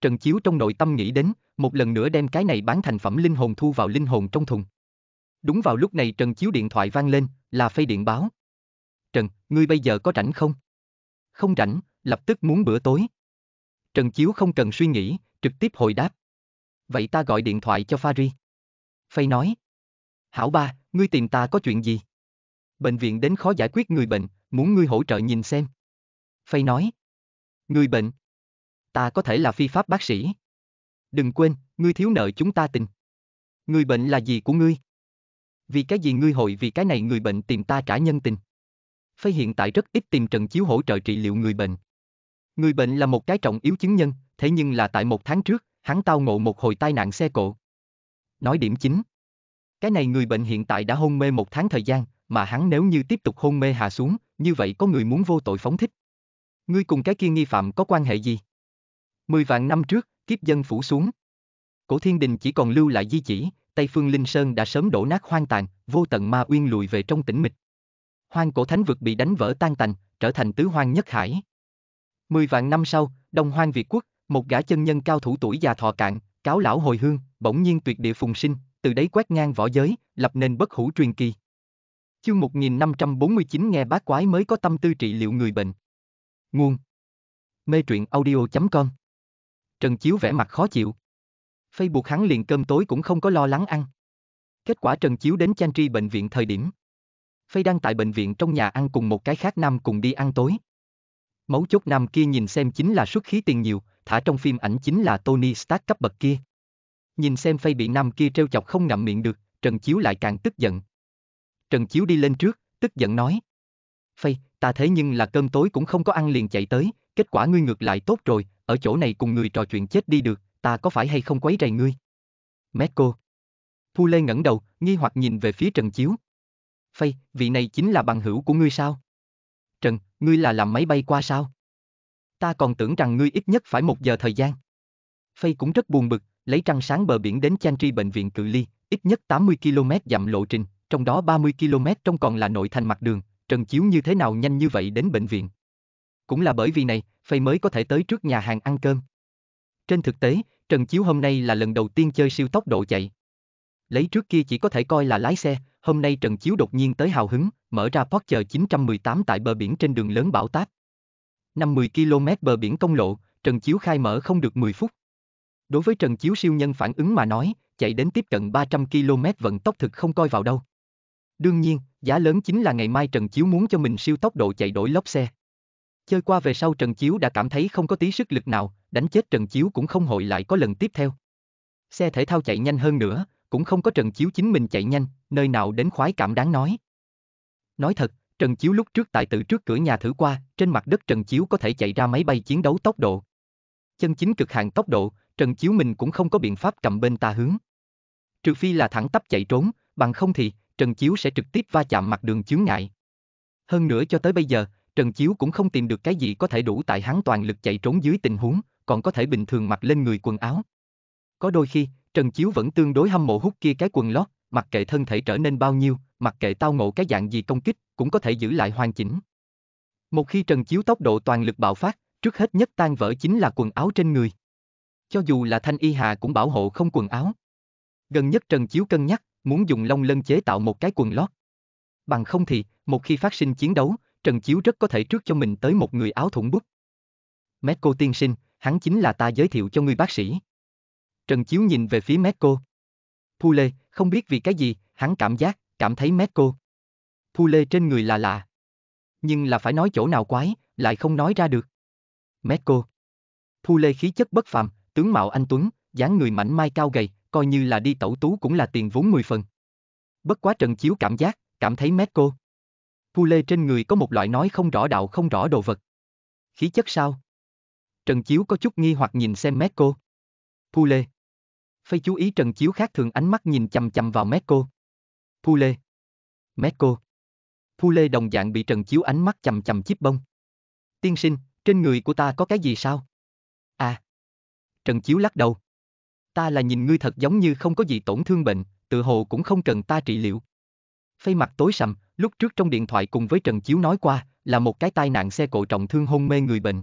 Trần chiếu trong nội tâm nghĩ đến, một lần nữa đem cái này bán thành phẩm linh hồn thu vào linh hồn trong thùng. Đúng vào lúc này Trần Chiếu điện thoại vang lên, là phây điện báo. Trần, ngươi bây giờ có rảnh không? Không rảnh, lập tức muốn bữa tối. Trần Chiếu không cần suy nghĩ, trực tiếp hồi đáp. Vậy ta gọi điện thoại cho Fari. Phây nói. Hảo ba, ngươi tìm ta có chuyện gì? Bệnh viện đến khó giải quyết người bệnh, muốn ngươi hỗ trợ nhìn xem. Phây nói. Người bệnh. Ta có thể là phi pháp bác sĩ. Đừng quên, ngươi thiếu nợ chúng ta tình. Người bệnh là gì của ngươi? vì cái gì ngươi hội vì cái này người bệnh tìm ta trả nhân tình? Phây hiện tại rất ít tìm Trần Chiếu hỗ trợ trị liệu người bệnh. Người bệnh là một cái trọng yếu chứng nhân, thế nhưng là tại một tháng trước, hắn tao ngộ một hồi tai nạn xe cộ. Nói điểm chính. Cái này người bệnh hiện tại đã hôn mê một tháng thời gian, mà hắn nếu như tiếp tục hôn mê hạ xuống, như vậy có người muốn vô tội phóng thích. Ngươi cùng cái kia nghi phạm có quan hệ gì? Mười vạn năm trước, kiếp dân phủ xuống. Cổ thiên đình chỉ còn lưu lại di chỉ, Tây Phương Linh Sơn đã sớm đổ nát hoang tàn, vô tận ma uyên lùi về trong tĩnh mịch. Hoang cổ thánh vực bị đánh vỡ tan tành, trở thành tứ hoang nhất hải. Mười vạn năm sau, Đông Hoang Việt Quốc, một gã chân nhân cao thủ tuổi già thọ cạn, cáo lão hồi hương, bỗng nhiên tuyệt địa phùng sinh, từ đấy quét ngang võ giới, lập nên bất hủ truyền kỳ. Chương 1549 nghe bác quái mới có tâm tư trị liệu người bệnh. Nguồn Mê truyện audio.com Trần Chiếu vẻ mặt khó chịu. Phây buộc hắn liền cơm tối cũng không có lo lắng ăn. Kết quả Trần Chiếu đến Tri bệnh viện thời điểm. Phây đang tại bệnh viện trong nhà ăn cùng một cái khác nam cùng đi ăn tối. Mấu chốt nam kia nhìn xem chính là xuất khí tiền nhiều, thả trong phim ảnh chính là Tony Stark cấp bậc kia. Nhìn xem Phây bị nam kia treo chọc không ngậm miệng được, Trần Chiếu lại càng tức giận. Trần Chiếu đi lên trước, tức giận nói. Phây, ta thế nhưng là cơm tối cũng không có ăn liền chạy tới, kết quả ngươi ngược lại tốt rồi, ở chỗ này cùng người trò chuyện chết đi được, ta có phải hay không quấy rầy ngươi? Meko. Pu Lê ngẩng đầu, nghi hoặc nhìn về phía Trần Chiếu. Phây, vị này chính là bằng hữu của ngươi sao? Trần, ngươi là làm máy bay qua sao? Ta còn tưởng rằng ngươi ít nhất phải một giờ thời gian. Phây cũng rất buồn bực, lấy trăng sáng bờ biển đến Chan Tri bệnh viện cự ly, ít nhất 80 km dặm lộ trình, trong đó 30 km trong còn là nội thành mặt đường, Trần Chiếu như thế nào nhanh như vậy đến bệnh viện. Cũng là bởi vì này, Phây mới có thể tới trước nhà hàng ăn cơm. Trên thực tế, Trần Chiếu hôm nay là lần đầu tiên chơi siêu tốc độ chạy. Lấy trước kia chỉ có thể coi là lái xe, hôm nay Trần Chiếu đột nhiên tới hào hứng, mở ra Porsche 918 tại bờ biển trên đường lớn Bảo Táp. 50 km bờ biển công lộ, Trần Chiếu khai mở không được 10 phút. Đối với Trần Chiếu siêu nhân phản ứng mà nói, chạy đến tiếp cận 300 km vận tốc thực không coi vào đâu. Đương nhiên, giá lớn chính là ngày mai Trần Chiếu muốn cho mình siêu tốc độ chạy đổi lốc xe. Chơi qua về sau Trần Chiếu đã cảm thấy không có tí sức lực nào, đánh chết Trần Chiếu cũng không hội lại có lần tiếp theo. Xe thể thao chạy nhanh hơn nữa, cũng không có Trần Chiếu chính mình chạy nhanh, nơi nào đến khoái cảm đáng nói. Nói thật, Trần Chiếu lúc trước tại tự trước cửa nhà thử qua, trên mặt đất Trần Chiếu có thể chạy ra máy bay chiến đấu tốc độ. Chân chính cực hạn tốc độ, Trần Chiếu mình cũng không có biện pháp cầm bên ta hướng. Trừ phi là thẳng tắp chạy trốn, bằng không thì, Trần Chiếu sẽ trực tiếp va chạm mặt đường chướng ngại. Hơn nữa cho tới bây giờ, Trần Chiếu cũng không tìm được cái gì có thể đủ tại hắn toàn lực chạy trốn dưới tình huống, còn có thể bình thường mặc lên người quần áo. Có đôi khi, Trần Chiếu vẫn tương đối hâm mộ hút kia cái quần lót, mặc kệ thân thể trở nên bao nhiêu, mặc kệ tao ngộ cái dạng gì công kích, cũng có thể giữ lại hoàn chỉnh. Một khi Trần Chiếu tốc độ toàn lực bạo phát, trước hết nhất tan vỡ chính là quần áo trên người. Cho dù là Thanh Y Hà cũng bảo hộ không quần áo. Gần nhất Trần Chiếu cân nhắc, muốn dùng lông lân chế tạo một cái quần lót. Bằng không thì, một khi phát sinh chiến đấu, Trần Chiếu rất có thể trước cho mình tới một người áo thủng bút. Mét cô tiên sinh, hắn chính là ta giới thiệu cho ngươi bác sĩ. Trần Chiếu nhìn về phía Mecco. Thu Lê, không biết vì cái gì, hắn cảm giác, cảm thấy Mecco. Thu Lê trên người là lạ. Nhưng là phải nói chỗ nào quái, lại không nói ra được. Mecco. Thu Lê khí chất bất phàm, tướng mạo anh Tuấn, dáng người mảnh mai cao gầy, coi như là đi tẩu tú cũng là tiền vốn 10 phần. Bất quá Trần Chiếu cảm giác, cảm thấy Mecco. Thu Lê trên người có một loại nói không rõ đạo không rõ đồ vật. Khí chất sao? Trần Chiếu có chút nghi hoặc nhìn xem mét cô. Phu Lê. Phải chú ý Trần Chiếu khác thường ánh mắt nhìn chầm chầm vào mét cô. Phu Lê. Mét cô. Phu Lê đồng dạng bị Trần Chiếu ánh mắt chầm chầm chiếc bông. Tiên sinh, trên người của ta có cái gì sao? À. Trần Chiếu lắc đầu. Ta là nhìn ngươi thật giống như không có gì tổn thương bệnh, tự hồ cũng không cần ta trị liệu. Phây mặt tối sầm, lúc trước trong điện thoại cùng với Trần Chiếu nói qua, là một cái tai nạn xe cộ trọng thương hôn mê người bệnh.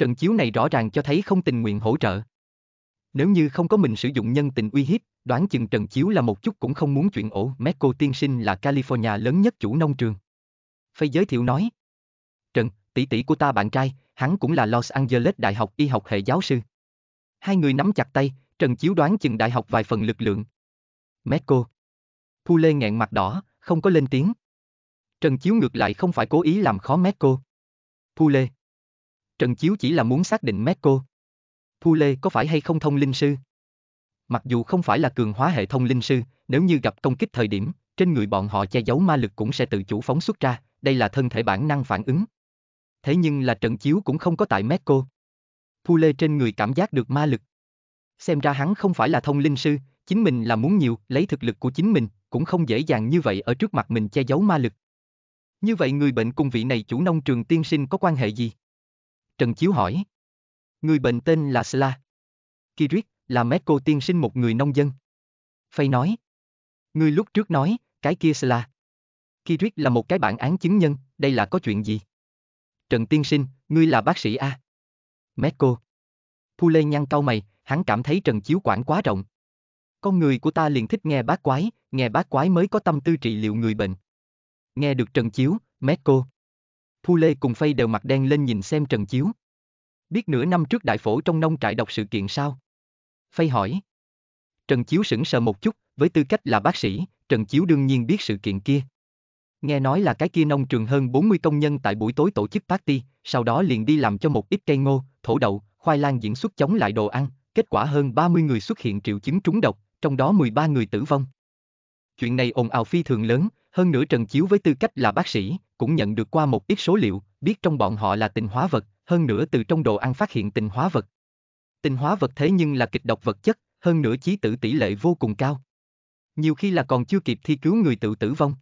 Trận chiếu này rõ ràng cho thấy không tình nguyện hỗ trợ. Nếu như không có mình sử dụng nhân tình uy hiếp, đoán chừng trận chiếu là một chút cũng không muốn chuyện ổ Mecco tiên sinh là California lớn nhất chủ nông trường. Phây giới thiệu nói. Trần tỷ tỷ của ta bạn trai, hắn cũng là Los Angeles Đại học Y học hệ giáo sư. Hai người nắm chặt tay, Trần Chiếu đoán chừng đại học vài phần lực lượng. Mecco. Thu Lê nghẹn mặt đỏ, không có lên tiếng. Trần Chiếu ngược lại không phải cố ý làm khó Mecco. Thu Lê. Trần Chiếu chỉ là muốn xác định Mecco. Thu Lê có phải hay không thông linh sư? Mặc dù không phải là cường hóa hệ thông linh sư, nếu như gặp công kích thời điểm, trên người bọn họ che giấu ma lực cũng sẽ tự chủ phóng xuất ra, đây là thân thể bản năng phản ứng. Thế nhưng là Trần Chiếu cũng không có tại Mecco. Thu Lê trên người cảm giác được ma lực. Xem ra hắn không phải là thông linh sư, chính mình là muốn nhiều, lấy thực lực của chính mình, cũng không dễ dàng như vậy ở trước mặt mình che giấu ma lực. Như vậy người bệnh cùng vị này chủ nông trường tiên sinh có quan hệ gì? Trần Chiếu hỏi. Người bệnh tên là Sla. Kirit, là mét cô tiên sinh một người nông dân. Phay nói. Người lúc trước nói, cái kia Sla. Kirit là một cái bản án chứng nhân, đây là có chuyện gì? Trần tiên sinh, ngươi là bác sĩ A. Mét cô. Lê nhăn cau mày, hắn cảm thấy Trần Chiếu quản quá rộng. Con người của ta liền thích nghe bác quái, nghe bác quái mới có tâm tư trị liệu người bệnh. Nghe được Trần Chiếu, Mét cô. Thu Lê cùng Phay đều mặt đen lên nhìn xem Trần Chiếu. Biết nửa năm trước đại phổ trong nông trại đọc sự kiện sao? Phay hỏi. Trần Chiếu sững sờ một chút, với tư cách là bác sĩ, Trần Chiếu đương nhiên biết sự kiện kia. Nghe nói là cái kia nông trường hơn 40 công nhân tại buổi tối tổ chức party, sau đó liền đi làm cho một ít cây ngô, thổ đậu, khoai lang diễn xuất chống lại đồ ăn, kết quả hơn 30 người xuất hiện triệu chứng trúng độc, trong đó 13 người tử vong. Chuyện này ồn ào phi thường lớn, hơn nữa Trần Chiếu với tư cách là bác sĩ, cũng nhận được qua một ít số liệu, biết trong bọn họ là tình hóa vật, hơn nữa từ trong đồ ăn phát hiện tình hóa vật. Tình hóa vật thế nhưng là kịch độc vật chất, hơn nữa chí tử tỷ lệ vô cùng cao. Nhiều khi là còn chưa kịp thi cứu người tự tử vong.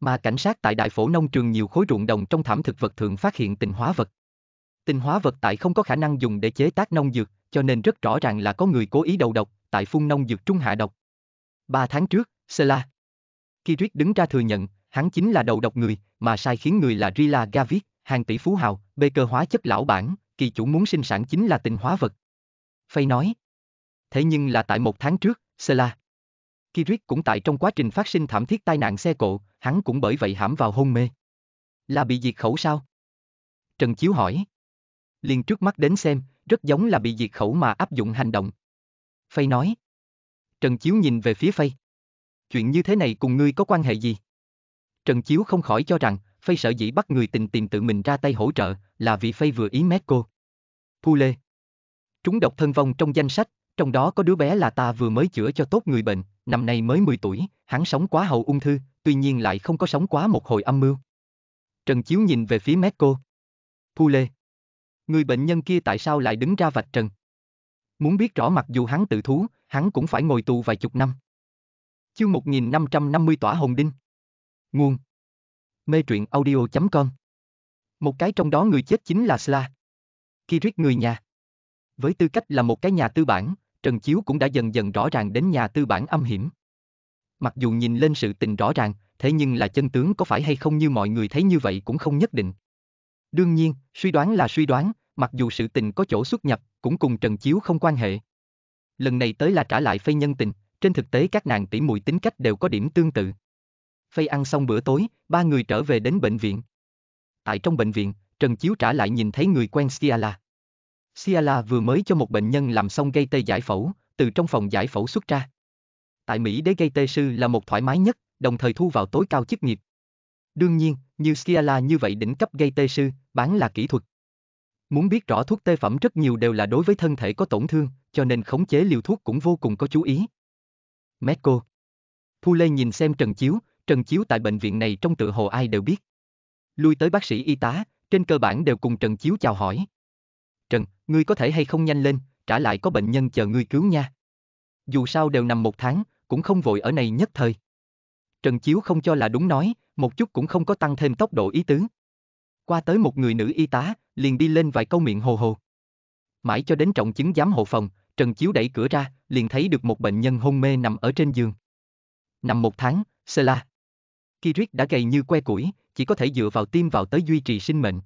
Mà cảnh sát tại đại phổ nông trường nhiều khối ruộng đồng trong thảm thực vật thường phát hiện tình hóa vật. Tình hóa vật tại không có khả năng dùng để chế tác nông dược, cho nên rất rõ ràng là có người cố ý đầu độc, tại phun nông dược trung hạ độc. Ba tháng trước, Sela. Kirit đứng ra thừa nhận, hắn chính là đầu độc người, mà sai khiến người là Rila Gavit, hàng tỷ phú hào, bê cơ hóa chất lão bản, kỳ chủ muốn sinh sản chính là tình hóa vật. Phay nói. Thế nhưng là tại một tháng trước, Sela. Kirik cũng tại trong quá trình phát sinh thảm thiết tai nạn xe cộ, hắn cũng bởi vậy hãm vào hôn mê. Là bị diệt khẩu sao? Trần Chiếu hỏi. Liền trước mắt đến xem, rất giống là bị diệt khẩu mà áp dụng hành động. Phay nói. Trần Chiếu nhìn về phía Phay. Chuyện như thế này cùng ngươi có quan hệ gì? Trần Chiếu không khỏi cho rằng, Phây sợ dĩ bắt người tình tìm tự mình ra tay hỗ trợ, là vì Phây vừa ý mét cô. Phu Lê Trúng độc thân vong trong danh sách, trong đó có đứa bé là ta vừa mới chữa cho tốt người bệnh, năm nay mới 10 tuổi, hắn sống quá hậu ung thư, tuy nhiên lại không có sống quá một hồi âm mưu. Trần Chiếu nhìn về phía mét cô. Phu Lê Người bệnh nhân kia tại sao lại đứng ra vạch trần? Muốn biết rõ mặc dù hắn tự thú, hắn cũng phải ngồi tù vài chục năm. Chương 1550 tỏa hồng đinh. Nguồn Mê truyện audio.com Một cái trong đó người chết chính là Sla Kirit người nhà Với tư cách là một cái nhà tư bản, Trần Chiếu cũng đã dần dần rõ ràng đến nhà tư bản âm hiểm Mặc dù nhìn lên sự tình rõ ràng, thế nhưng là chân tướng có phải hay không như mọi người thấy như vậy cũng không nhất định Đương nhiên, suy đoán là suy đoán, mặc dù sự tình có chỗ xuất nhập, cũng cùng Trần Chiếu không quan hệ lần này tới là trả lại phê nhân tình, trên thực tế các nàng tỷ muội tính cách đều có điểm tương tự. Phây ăn xong bữa tối, ba người trở về đến bệnh viện. Tại trong bệnh viện, Trần Chiếu trả lại nhìn thấy người quen Siala. Siala vừa mới cho một bệnh nhân làm xong gây tê giải phẫu, từ trong phòng giải phẫu xuất ra. Tại Mỹ đế gây tê sư là một thoải mái nhất, đồng thời thu vào tối cao chức nghiệp. Đương nhiên, như Siala như vậy đỉnh cấp gây tê sư, bán là kỹ thuật. Muốn biết rõ thuốc tê phẩm rất nhiều đều là đối với thân thể có tổn thương, cho nên khống chế liều thuốc cũng vô cùng có chú ý. Medco. Thu Lê nhìn xem Trần Chiếu, Trần Chiếu tại bệnh viện này trong tự hồ ai đều biết. Lui tới bác sĩ y tá, trên cơ bản đều cùng Trần Chiếu chào hỏi. Trần, ngươi có thể hay không nhanh lên, trả lại có bệnh nhân chờ ngươi cứu nha. Dù sao đều nằm một tháng, cũng không vội ở này nhất thời. Trần Chiếu không cho là đúng nói, một chút cũng không có tăng thêm tốc độ ý tứ. Qua tới một người nữ y tá, liền đi lên vài câu miệng hồ hồ. Mãi cho đến trọng chứng giám hộ phòng, Trần Chiếu đẩy cửa ra, liền thấy được một bệnh nhân hôn mê nằm ở trên giường. Nằm một tháng, Sela. Kirit đã gầy như que củi, chỉ có thể dựa vào tiêm vào tới duy trì sinh mệnh.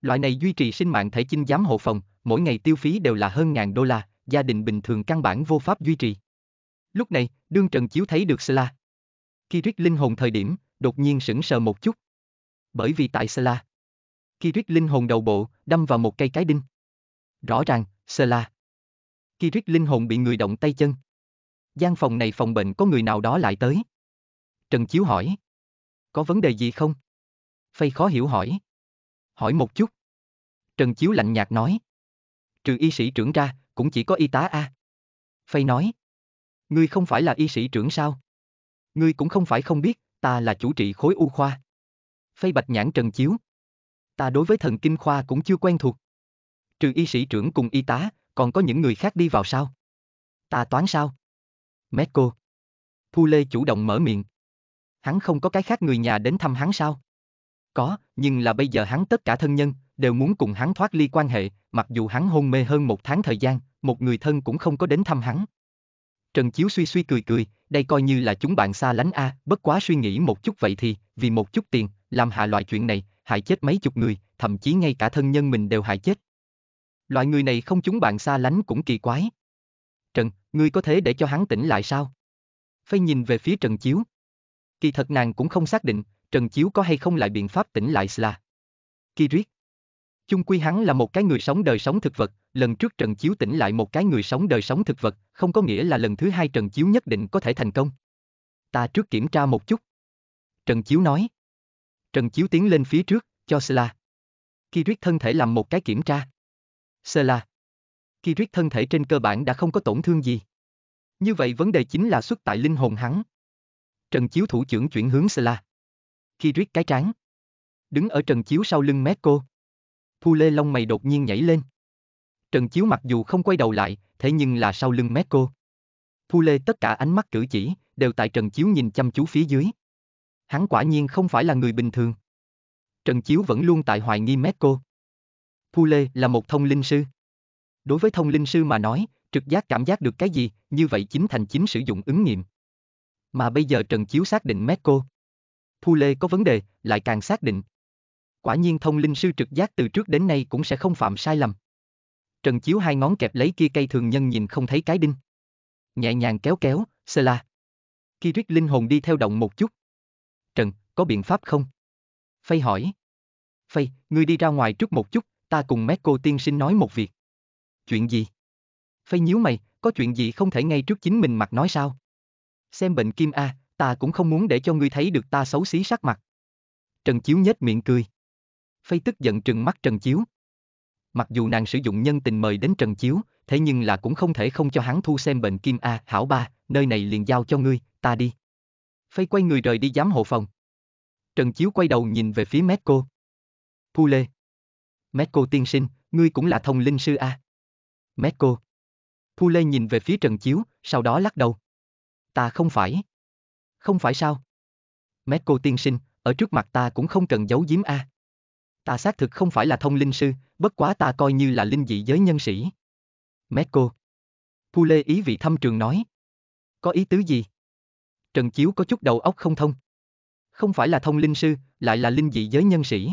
Loại này duy trì sinh mạng thể chinh giám hộ phòng, mỗi ngày tiêu phí đều là hơn ngàn đô la, gia đình bình thường căn bản vô pháp duy trì. Lúc này, đương Trần Chiếu thấy được Sela. Kirit linh hồn thời điểm, đột nhiên sững sờ một chút. Bởi vì tại Sela, Kirit linh hồn đầu bộ, đâm vào một cây cái đinh. Rõ ràng, Sela. Kirit linh hồn bị người động tay chân. Gian phòng này phòng bệnh có người nào đó lại tới. Trần Chiếu hỏi có vấn đề gì không? Phây khó hiểu hỏi. Hỏi một chút. Trần Chiếu lạnh nhạt nói. Trừ y sĩ trưởng ra, cũng chỉ có y tá A. Phây nói. Ngươi không phải là y sĩ trưởng sao? Ngươi cũng không phải không biết, ta là chủ trị khối u khoa. Phây bạch nhãn Trần Chiếu. Ta đối với thần kinh khoa cũng chưa quen thuộc. Trừ y sĩ trưởng cùng y tá, còn có những người khác đi vào sao? Ta toán sao? Mét cô. Thu Lê chủ động mở miệng hắn không có cái khác người nhà đến thăm hắn sao? Có, nhưng là bây giờ hắn tất cả thân nhân, đều muốn cùng hắn thoát ly quan hệ, mặc dù hắn hôn mê hơn một tháng thời gian, một người thân cũng không có đến thăm hắn. Trần Chiếu suy suy cười cười, đây coi như là chúng bạn xa lánh a, à, bất quá suy nghĩ một chút vậy thì, vì một chút tiền, làm hạ loại chuyện này, hại chết mấy chục người, thậm chí ngay cả thân nhân mình đều hại chết. Loại người này không chúng bạn xa lánh cũng kỳ quái. Trần, ngươi có thể để cho hắn tỉnh lại sao? Phây nhìn về phía Trần Chiếu, Kỳ thật nàng cũng không xác định, Trần Chiếu có hay không lại biện pháp tỉnh lại Sla. Kỳ riết. Chung quy hắn là một cái người sống đời sống thực vật, lần trước Trần Chiếu tỉnh lại một cái người sống đời sống thực vật, không có nghĩa là lần thứ hai Trần Chiếu nhất định có thể thành công. Ta trước kiểm tra một chút. Trần Chiếu nói. Trần Chiếu tiến lên phía trước, cho Sla. Kỳ riết thân thể làm một cái kiểm tra. Sla. Kỳ riết thân thể trên cơ bản đã không có tổn thương gì. Như vậy vấn đề chính là xuất tại linh hồn hắn, Trần Chiếu thủ trưởng chuyển hướng Sla. Khi riết cái tráng Đứng ở Trần Chiếu sau lưng Meko. Pu Lê lông mày đột nhiên nhảy lên. Trần Chiếu mặc dù không quay đầu lại, thế nhưng là sau lưng Meko. Pu Lê tất cả ánh mắt cử chỉ, đều tại Trần Chiếu nhìn chăm chú phía dưới. Hắn quả nhiên không phải là người bình thường. Trần Chiếu vẫn luôn tại hoài nghi Meko. Pu Lê là một thông linh sư. Đối với thông linh sư mà nói, trực giác cảm giác được cái gì, như vậy chính thành chính sử dụng ứng nghiệm. Mà bây giờ Trần Chiếu xác định Mecco. Lê có vấn đề, lại càng xác định. Quả nhiên thông linh sư trực giác từ trước đến nay cũng sẽ không phạm sai lầm. Trần Chiếu hai ngón kẹp lấy kia cây thường nhân nhìn không thấy cái đinh. Nhẹ nhàng kéo kéo, sơ la. Kirit linh hồn đi theo động một chút. Trần, có biện pháp không? Phây hỏi. Phây, ngươi đi ra ngoài trước một chút, ta cùng Mecco tiên sinh nói một việc. Chuyện gì? Phây nhíu mày, có chuyện gì không thể ngay trước chính mình mặt nói sao? xem bệnh kim a, à, ta cũng không muốn để cho ngươi thấy được ta xấu xí sắc mặt. Trần Chiếu nhếch miệng cười. Phây tức giận trừng mắt Trần Chiếu. Mặc dù nàng sử dụng nhân tình mời đến Trần Chiếu, thế nhưng là cũng không thể không cho hắn thu xem bệnh kim a, à, hảo ba, nơi này liền giao cho ngươi, ta đi. Phây quay người rời đi giám hộ phòng. Trần Chiếu quay đầu nhìn về phía mét cô. Pu Lê. Mét cô tiên sinh, ngươi cũng là thông linh sư a. À. Mét cô. Pu Lê nhìn về phía Trần Chiếu, sau đó lắc đầu ta không phải. Không phải sao? Mét cô tiên sinh, ở trước mặt ta cũng không cần giấu giếm a. À. Ta xác thực không phải là thông linh sư, bất quá ta coi như là linh dị giới nhân sĩ. Mét cô. Pu Lê ý vị thăm trường nói. Có ý tứ gì? Trần Chiếu có chút đầu óc không thông. Không phải là thông linh sư, lại là linh dị giới nhân sĩ.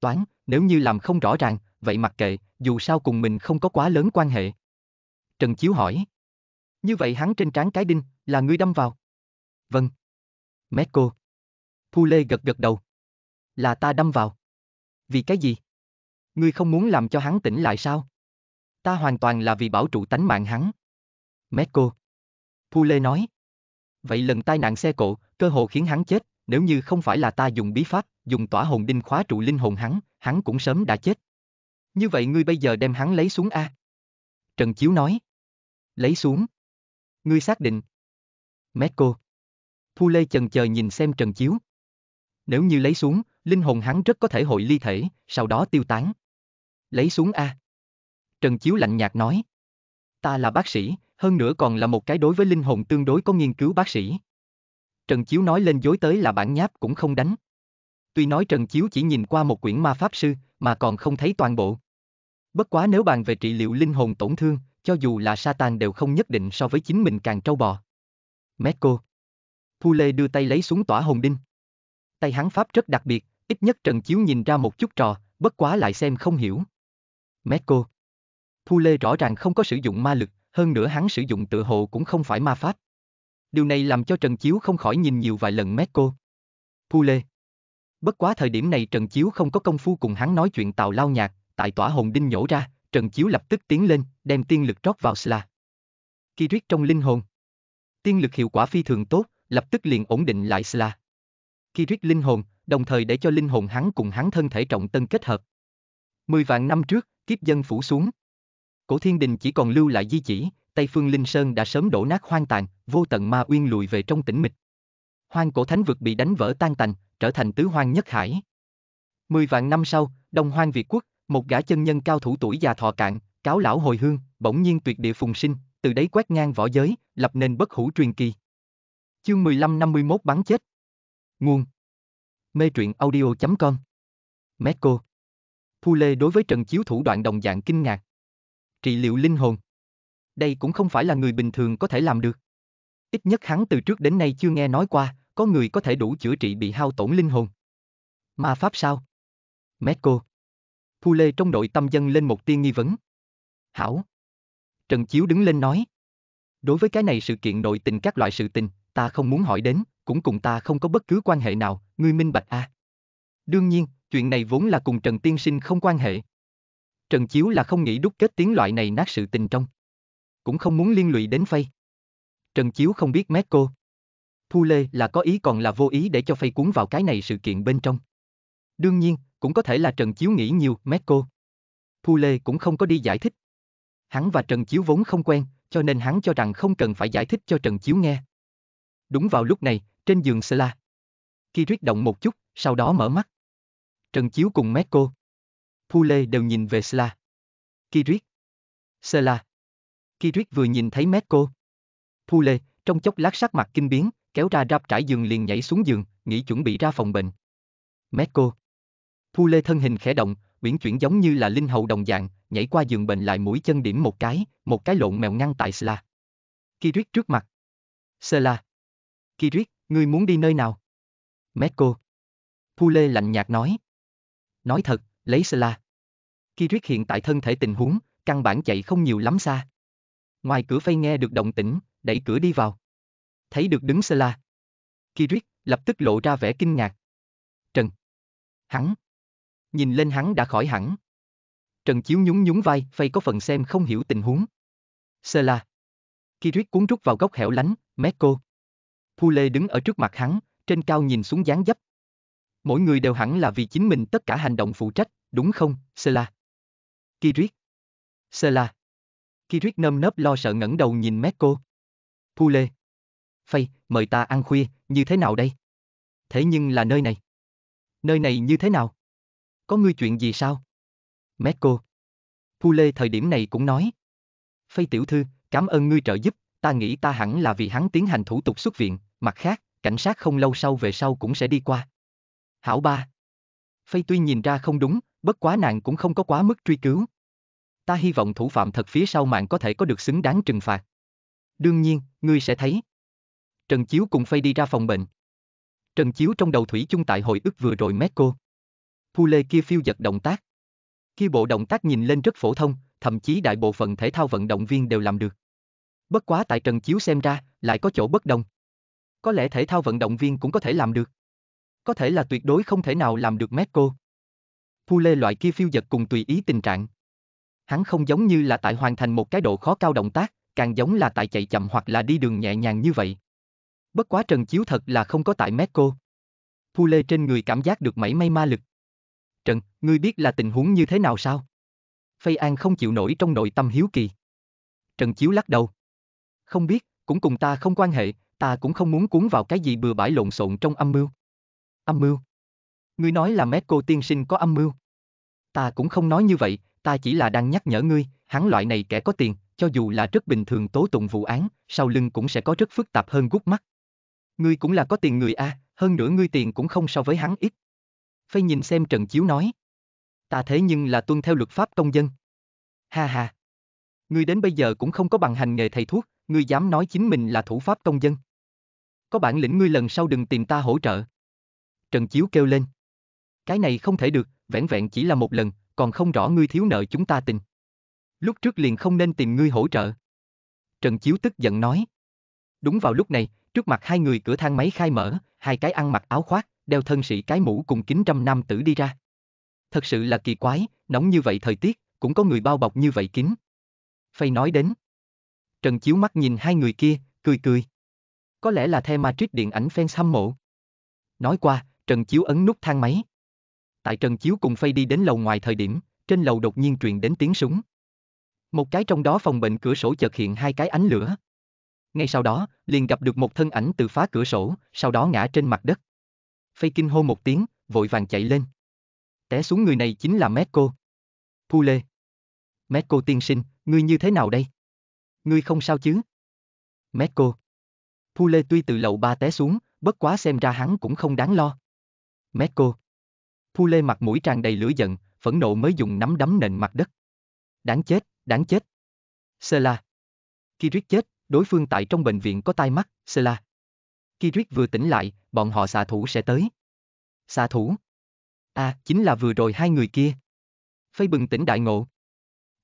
Toán, nếu như làm không rõ ràng, vậy mặc kệ, dù sao cùng mình không có quá lớn quan hệ. Trần Chiếu hỏi. Như vậy hắn trên trán cái đinh, là ngươi đâm vào. Vâng. Meko. Lê gật gật đầu. Là ta đâm vào. Vì cái gì? Ngươi không muốn làm cho hắn tỉnh lại sao? Ta hoàn toàn là vì bảo trụ tánh mạng hắn. Meko. Lê nói. Vậy lần tai nạn xe cộ, cơ hội khiến hắn chết, nếu như không phải là ta dùng bí pháp, dùng tỏa hồn đinh khóa trụ linh hồn hắn, hắn cũng sớm đã chết. Như vậy ngươi bây giờ đem hắn lấy xuống A. Trần Chiếu nói. Lấy xuống. Ngươi xác định, Mét cô. Thu Lê chần chờ nhìn xem Trần Chiếu. Nếu như lấy xuống, linh hồn hắn rất có thể hội ly thể, sau đó tiêu tán. Lấy xuống A. Trần Chiếu lạnh nhạt nói. Ta là bác sĩ, hơn nữa còn là một cái đối với linh hồn tương đối có nghiên cứu bác sĩ. Trần Chiếu nói lên dối tới là bản nháp cũng không đánh. Tuy nói Trần Chiếu chỉ nhìn qua một quyển ma pháp sư, mà còn không thấy toàn bộ. Bất quá nếu bàn về trị liệu linh hồn tổn thương, cho dù là Satan đều không nhất định so với chính mình càng trâu bò. Thu Lê đưa tay lấy súng tỏa hồn đinh. Tay hắn pháp rất đặc biệt, ít nhất Trần Chiếu nhìn ra một chút trò, bất quá lại xem không hiểu. Thu Lê rõ ràng không có sử dụng ma lực, hơn nữa hắn sử dụng tự hộ cũng không phải ma pháp. Điều này làm cho Trần Chiếu không khỏi nhìn nhiều vài lần Thu Lê. Bất quá thời điểm này Trần Chiếu không có công phu cùng hắn nói chuyện tào lao nhạc, tại tỏa hồn đinh nhổ ra, Trần Chiếu lập tức tiến lên, đem tiên lực trót vào Sla. Kirit trong linh hồn. Tiên lực hiệu quả phi thường tốt, lập tức liền ổn định lại Sla. Kirit linh hồn, đồng thời để cho linh hồn hắn cùng hắn thân thể trọng tân kết hợp. Mười vạn năm trước, kiếp dân phủ xuống. Cổ thiên đình chỉ còn lưu lại di chỉ, Tây Phương Linh Sơn đã sớm đổ nát hoang tàn, vô tận ma uyên lùi về trong tĩnh mịch. Hoang cổ thánh vực bị đánh vỡ tan tành, trở thành tứ hoang nhất hải. Mười vạn năm sau, Đông Hoang Việt Quốc, một gã chân nhân cao thủ tuổi già thọ cạn, cáo lão hồi hương, bỗng nhiên tuyệt địa phùng sinh, từ đấy quét ngang võ giới, lập nên bất hủ truyền kỳ. Chương 15 51 bắn chết. Nguồn. Mê truyện audio.com. Mecco. Phu Lê đối với trận chiếu thủ đoạn đồng dạng kinh ngạc. Trị liệu linh hồn. Đây cũng không phải là người bình thường có thể làm được. Ít nhất hắn từ trước đến nay chưa nghe nói qua, có người có thể đủ chữa trị bị hao tổn linh hồn. Ma pháp sao? Mecco. Phu Lê trong nội tâm dân lên một tiên nghi vấn. Hảo, Trần Chiếu đứng lên nói. Đối với cái này sự kiện nội tình các loại sự tình, ta không muốn hỏi đến, cũng cùng ta không có bất cứ quan hệ nào, ngươi minh bạch a. À. Đương nhiên, chuyện này vốn là cùng Trần Tiên Sinh không quan hệ. Trần Chiếu là không nghĩ đúc kết tiếng loại này nát sự tình trong. Cũng không muốn liên lụy đến Phây. Trần Chiếu không biết mét cô. Thu Lê là có ý còn là vô ý để cho Phây cuốn vào cái này sự kiện bên trong. Đương nhiên, cũng có thể là Trần Chiếu nghĩ nhiều, mét cô. Thu Lê cũng không có đi giải thích, Hắn và Trần Chiếu vốn không quen, cho nên hắn cho rằng không cần phải giải thích cho Trần Chiếu nghe. Đúng vào lúc này, trên giường Sela. Kirik động một chút, sau đó mở mắt. Trần Chiếu cùng Meko. Pule đều nhìn về Sela. Kirik, Sela. Kirik vừa nhìn thấy Meko. Pule, trong chốc lát sắc mặt kinh biến, kéo ra rạp trải giường liền nhảy xuống giường, nghĩ chuẩn bị ra phòng bệnh. Meko. Pule thân hình khẽ động, uyển chuyển giống như là linh hầu đồng dạng, nhảy qua giường bệnh lại mũi chân điểm một cái, một cái lộn mèo ngăn tại Sla. Kirit trước mặt. Sla. Kirit, ngươi muốn đi nơi nào? Meko. Lê lạnh nhạt nói. Nói thật, lấy Sla. Kirit hiện tại thân thể tình huống, căn bản chạy không nhiều lắm xa. Ngoài cửa phay nghe được động tĩnh, đẩy cửa đi vào. Thấy được đứng Sla. Kirit, lập tức lộ ra vẻ kinh ngạc. Trần. Hắn, nhìn lên hắn đã khỏi hẳn. Trần Chiếu nhún nhún vai, phay có phần xem không hiểu tình huống. Sơ la. Kirit cuốn rút vào góc hẻo lánh, mét cô. Phu Lê đứng ở trước mặt hắn, trên cao nhìn xuống dáng dấp. Mỗi người đều hẳn là vì chính mình tất cả hành động phụ trách, đúng không, Sơ la? Kirit. Sơ la. Kirit nơm nớp lo sợ ngẩng đầu nhìn mét cô. Phu Lê. Phay, mời ta ăn khuya, như thế nào đây? Thế nhưng là nơi này. Nơi này như thế nào? Có ngươi chuyện gì sao? Mét cô. Phu Lê thời điểm này cũng nói. Phây tiểu thư, cảm ơn ngươi trợ giúp, ta nghĩ ta hẳn là vì hắn tiến hành thủ tục xuất viện, mặt khác, cảnh sát không lâu sau về sau cũng sẽ đi qua. Hảo ba. Phây tuy nhìn ra không đúng, bất quá nàng cũng không có quá mức truy cứu. Ta hy vọng thủ phạm thật phía sau mạng có thể có được xứng đáng trừng phạt. Đương nhiên, ngươi sẽ thấy. Trần Chiếu cùng Phây đi ra phòng bệnh. Trần Chiếu trong đầu Thủy chung tại hồi ức vừa rồi mét cô. Pule kia phiêu giật động tác. Khi bộ động tác nhìn lên rất phổ thông, thậm chí đại bộ phận thể thao vận động viên đều làm được. Bất quá tại Trần Chiếu xem ra, lại có chỗ bất đồng. Có lẽ thể thao vận động viên cũng có thể làm được. Có thể là tuyệt đối không thể nào làm được mét cô. Pule loại kia phiêu giật cùng tùy ý tình trạng. Hắn không giống như là tại hoàn thành một cái độ khó cao động tác, càng giống là tại chạy chậm hoặc là đi đường nhẹ nhàng như vậy. Bất quá Trần Chiếu thật là không có tại mét cô. Pule trên người cảm giác được mảy may ma lực. Trần, ngươi biết là tình huống như thế nào sao? Phây An không chịu nổi trong nội tâm hiếu kỳ. Trần Chiếu lắc đầu. Không biết, cũng cùng ta không quan hệ, ta cũng không muốn cuốn vào cái gì bừa bãi lộn xộn trong âm mưu. Âm mưu? Ngươi nói là Mét cô tiên sinh có âm mưu. Ta cũng không nói như vậy, ta chỉ là đang nhắc nhở ngươi, hắn loại này kẻ có tiền, cho dù là rất bình thường tố tụng vụ án, sau lưng cũng sẽ có rất phức tạp hơn gút mắt. Ngươi cũng là có tiền người a, hơn nữa ngươi tiền cũng không so với hắn ít phây nhìn xem Trần Chiếu nói. Ta thế nhưng là tuân theo luật pháp công dân. Ha ha. Ngươi đến bây giờ cũng không có bằng hành nghề thầy thuốc, ngươi dám nói chính mình là thủ pháp công dân. Có bản lĩnh ngươi lần sau đừng tìm ta hỗ trợ. Trần Chiếu kêu lên. Cái này không thể được, vẻn vẹn chỉ là một lần, còn không rõ ngươi thiếu nợ chúng ta tình. Lúc trước liền không nên tìm ngươi hỗ trợ. Trần Chiếu tức giận nói. Đúng vào lúc này, trước mặt hai người cửa thang máy khai mở, hai cái ăn mặc áo khoác, đeo thân sĩ cái mũ cùng kính trăm nam tử đi ra. Thật sự là kỳ quái, nóng như vậy thời tiết, cũng có người bao bọc như vậy kín. Phây nói đến. Trần Chiếu mắt nhìn hai người kia, cười cười. Có lẽ là The Matrix điện ảnh fans hâm mộ. Nói qua, Trần Chiếu ấn nút thang máy. Tại Trần Chiếu cùng Phây đi đến lầu ngoài thời điểm, trên lầu đột nhiên truyền đến tiếng súng. Một cái trong đó phòng bệnh cửa sổ chợt hiện hai cái ánh lửa. Ngay sau đó, liền gặp được một thân ảnh từ phá cửa sổ, sau đó ngã trên mặt đất. Phây kinh hô một tiếng, vội vàng chạy lên. Té xuống người này chính là Metco. Thu Lê. Metco tiên sinh, ngươi như thế nào đây? Ngươi không sao chứ? Metco. Thu Lê tuy từ lầu ba té xuống, bất quá xem ra hắn cũng không đáng lo. Metco. Thu Lê mặt mũi tràn đầy lửa giận, phẫn nộ mới dùng nắm đấm nền mặt đất. Đáng chết, đáng chết. Sela. Kirit chết, đối phương tại trong bệnh viện có tai mắt, Sela. Kirit vừa tỉnh lại, bọn họ xạ thủ sẽ tới. Xạ thủ? À, chính là vừa rồi hai người kia. Phây bừng tỉnh đại ngộ.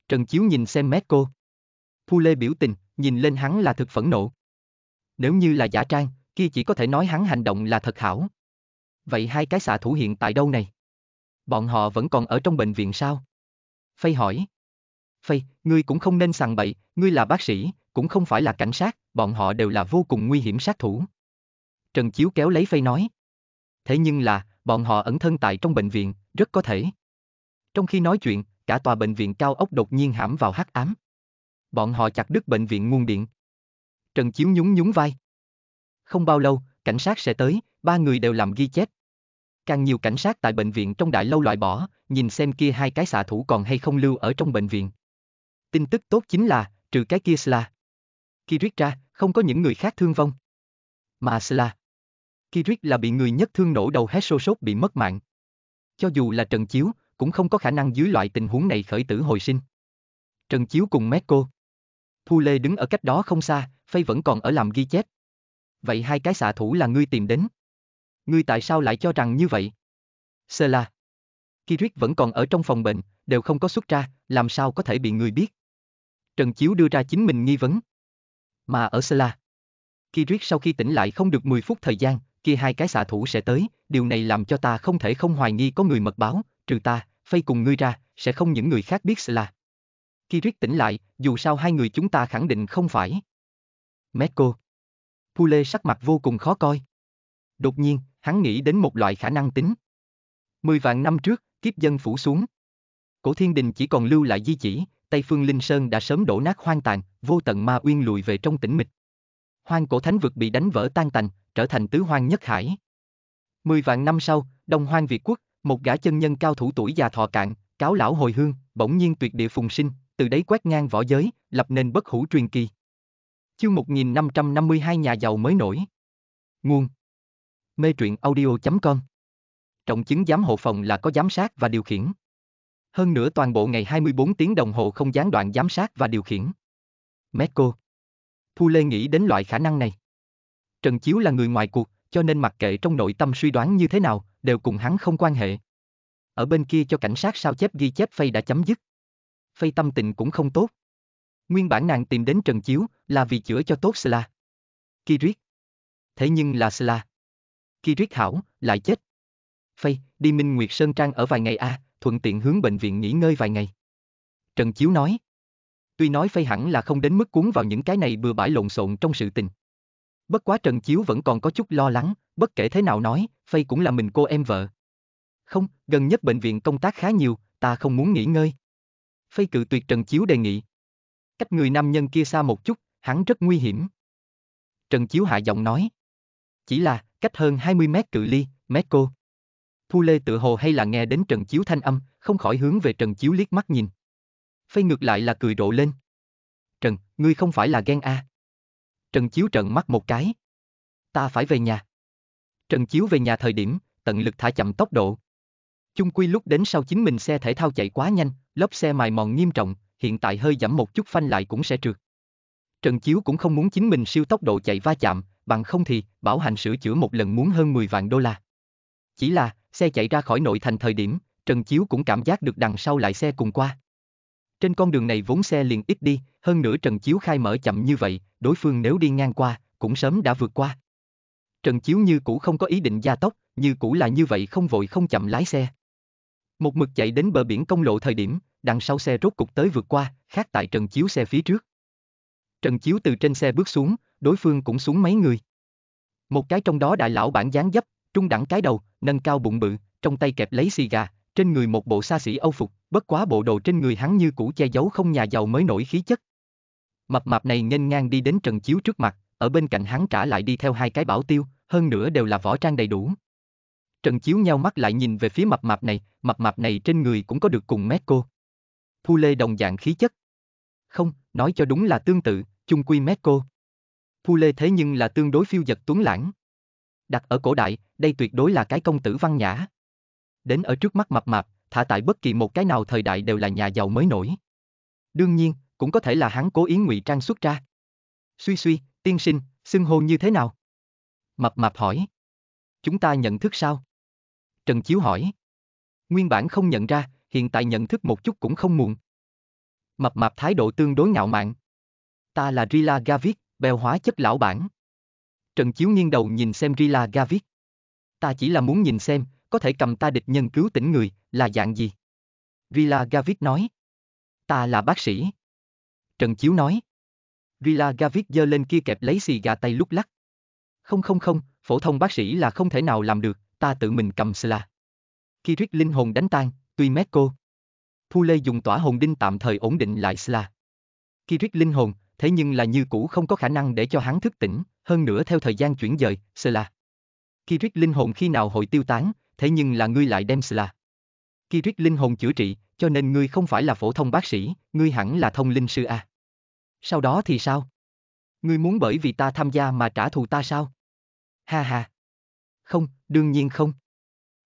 Trần Chiếu nhìn xem mét cô. Phu Lê biểu tình, nhìn lên hắn là thực phẫn nộ. Nếu như là giả trang, kia chỉ có thể nói hắn hành động là thật hảo. Vậy hai cái xạ thủ hiện tại đâu này? Bọn họ vẫn còn ở trong bệnh viện sao? Phây hỏi. Phây, ngươi cũng không nên sằng bậy, ngươi là bác sĩ, cũng không phải là cảnh sát, bọn họ đều là vô cùng nguy hiểm sát thủ. Trần Chiếu kéo lấy phây nói. Thế nhưng là, bọn họ ẩn thân tại trong bệnh viện, rất có thể. Trong khi nói chuyện, cả tòa bệnh viện cao ốc đột nhiên hãm vào hắc ám. Bọn họ chặt đứt bệnh viện nguồn điện. Trần Chiếu nhún nhún vai. Không bao lâu, cảnh sát sẽ tới, ba người đều làm ghi chép. Càng nhiều cảnh sát tại bệnh viện trong đại lâu loại bỏ, nhìn xem kia hai cái xạ thủ còn hay không lưu ở trong bệnh viện. Tin tức tốt chính là, trừ cái kia Sla. Khi riết ra, không có những người khác thương vong. Mà Sla, Kirit là bị người nhất thương nổ đầu hết sô sốt bị mất mạng. Cho dù là Trần Chiếu, cũng không có khả năng dưới loại tình huống này khởi tử hồi sinh. Trần Chiếu cùng Mekko. Thu Lê đứng ở cách đó không xa, Phay vẫn còn ở làm ghi chép. Vậy hai cái xạ thủ là ngươi tìm đến. Ngươi tại sao lại cho rằng như vậy? Sơ la. vẫn còn ở trong phòng bệnh, đều không có xuất ra, làm sao có thể bị người biết? Trần Chiếu đưa ra chính mình nghi vấn. Mà ở Sela, Kirit sau khi tỉnh lại không được 10 phút thời gian, kia hai cái xạ thủ sẽ tới, điều này làm cho ta không thể không hoài nghi có người mật báo, trừ ta, phây cùng ngươi ra, sẽ không những người khác biết là. Kirit tỉnh lại, dù sao hai người chúng ta khẳng định không phải. Meko. Pule sắc mặt vô cùng khó coi. Đột nhiên, hắn nghĩ đến một loại khả năng tính. Mười vạn năm trước, kiếp dân phủ xuống. Cổ thiên đình chỉ còn lưu lại di chỉ, Tây Phương Linh Sơn đã sớm đổ nát hoang tàn, vô tận ma uyên lùi về trong tĩnh mịch hoang cổ thánh vực bị đánh vỡ tan tành, trở thành tứ hoang nhất hải. Mười vạn năm sau, Đông Hoang Việt Quốc, một gã chân nhân cao thủ tuổi già thọ cạn, cáo lão hồi hương, bỗng nhiên tuyệt địa phùng sinh, từ đấy quét ngang võ giới, lập nên bất hủ truyền kỳ. Chương 1552 nhà giàu mới nổi. Nguồn Mê truyện audio.com Trọng chứng giám hộ phòng là có giám sát và điều khiển. Hơn nữa toàn bộ ngày 24 tiếng đồng hồ không gián đoạn giám sát và điều khiển. Mecco Thu Lê nghĩ đến loại khả năng này. Trần Chiếu là người ngoài cuộc, cho nên mặc kệ trong nội tâm suy đoán như thế nào, đều cùng hắn không quan hệ. Ở bên kia cho cảnh sát sao chép ghi chép Phay đã chấm dứt. Phay tâm tình cũng không tốt. Nguyên bản nàng tìm đến Trần Chiếu là vì chữa cho tốt Sla. Kirit. Thế nhưng là Sla. Kirit hảo, lại chết. Phay, đi Minh Nguyệt Sơn Trang ở vài ngày a, à, thuận tiện hướng bệnh viện nghỉ ngơi vài ngày. Trần Chiếu nói. Tuy nói Phây hẳn là không đến mức cuốn vào những cái này bừa bãi lộn xộn trong sự tình. Bất quá Trần Chiếu vẫn còn có chút lo lắng, bất kể thế nào nói, Phây cũng là mình cô em vợ. Không, gần nhất bệnh viện công tác khá nhiều, ta không muốn nghỉ ngơi. Phây cự tuyệt Trần Chiếu đề nghị. Cách người nam nhân kia xa một chút, hắn rất nguy hiểm. Trần Chiếu hạ giọng nói. Chỉ là, cách hơn 20 mét cự ly, mét cô. Thu Lê tự hồ hay là nghe đến Trần Chiếu thanh âm, không khỏi hướng về Trần Chiếu liếc mắt nhìn. Phây ngược lại là cười rộ lên. Trần, ngươi không phải là ghen à? Trần Chiếu trận mắt một cái. Ta phải về nhà. Trần Chiếu về nhà thời điểm, tận lực thả chậm tốc độ. Chung quy lúc đến sau chính mình xe thể thao chạy quá nhanh, lốp xe mài mòn nghiêm trọng, hiện tại hơi giảm một chút phanh lại cũng sẽ trượt. Trần Chiếu cũng không muốn chính mình siêu tốc độ chạy va chạm, bằng không thì bảo hành sửa chữa một lần muốn hơn 10 vạn đô la. Chỉ là, xe chạy ra khỏi nội thành thời điểm, Trần Chiếu cũng cảm giác được đằng sau lại xe cùng qua. Trên con đường này vốn xe liền ít đi, hơn nữa Trần Chiếu khai mở chậm như vậy, đối phương nếu đi ngang qua, cũng sớm đã vượt qua. Trần Chiếu như cũ không có ý định gia tốc, như cũ là như vậy không vội không chậm lái xe. Một mực chạy đến bờ biển công lộ thời điểm, đằng sau xe rốt cục tới vượt qua, khác tại Trần Chiếu xe phía trước. Trần Chiếu từ trên xe bước xuống, đối phương cũng xuống mấy người. Một cái trong đó đại lão bản dáng dấp, trung đẳng cái đầu, nâng cao bụng bự, trong tay kẹp lấy xì gà, trên người một bộ xa xỉ âu phục, bất quá bộ đồ trên người hắn như cũ che giấu không nhà giàu mới nổi khí chất. Mập mạp này nghênh ngang đi đến Trần Chiếu trước mặt, ở bên cạnh hắn trả lại đi theo hai cái bảo tiêu, hơn nữa đều là võ trang đầy đủ. Trần Chiếu nheo mắt lại nhìn về phía mập mạp này, mập mạp này trên người cũng có được cùng mét cô. Thu Lê đồng dạng khí chất. Không, nói cho đúng là tương tự, chung quy mét cô. Thu Lê thế nhưng là tương đối phiêu giật tuấn lãng. Đặt ở cổ đại, đây tuyệt đối là cái công tử văn nhã đến ở trước mắt mập mạp, thả tại bất kỳ một cái nào thời đại đều là nhà giàu mới nổi. Đương nhiên, cũng có thể là hắn cố ý ngụy trang xuất ra. Suy suy, tiên sinh, xưng hô như thế nào? Mập mạp hỏi. Chúng ta nhận thức sao? Trần Chiếu hỏi. Nguyên bản không nhận ra, hiện tại nhận thức một chút cũng không muộn. Mập mạp thái độ tương đối ngạo mạn. Ta là Rila Gavit, bèo hóa chất lão bản. Trần Chiếu nghiêng đầu nhìn xem Rila Gavit. Ta chỉ là muốn nhìn xem, có thể cầm ta địch nhân cứu tỉnh người, là dạng gì? Rila Gavit nói. Ta là bác sĩ. Trần Chiếu nói. Rila Gavit giơ lên kia kẹp lấy xì gà tay lúc lắc. Không không không, phổ thông bác sĩ là không thể nào làm được, ta tự mình cầm là. Khi linh hồn đánh tan, tuy mét cô. Thu Lê dùng tỏa hồn đinh tạm thời ổn định lại là. Khi linh hồn, thế nhưng là như cũ không có khả năng để cho hắn thức tỉnh, hơn nữa theo thời gian chuyển dời, là. Khi linh hồn khi nào hội tiêu tán, thế nhưng là ngươi lại đem là Kirit linh hồn chữa trị, cho nên ngươi không phải là phổ thông bác sĩ, ngươi hẳn là thông linh sư a. Sau đó thì sao? Ngươi muốn bởi vì ta tham gia mà trả thù ta sao? Ha ha. Không, đương nhiên không.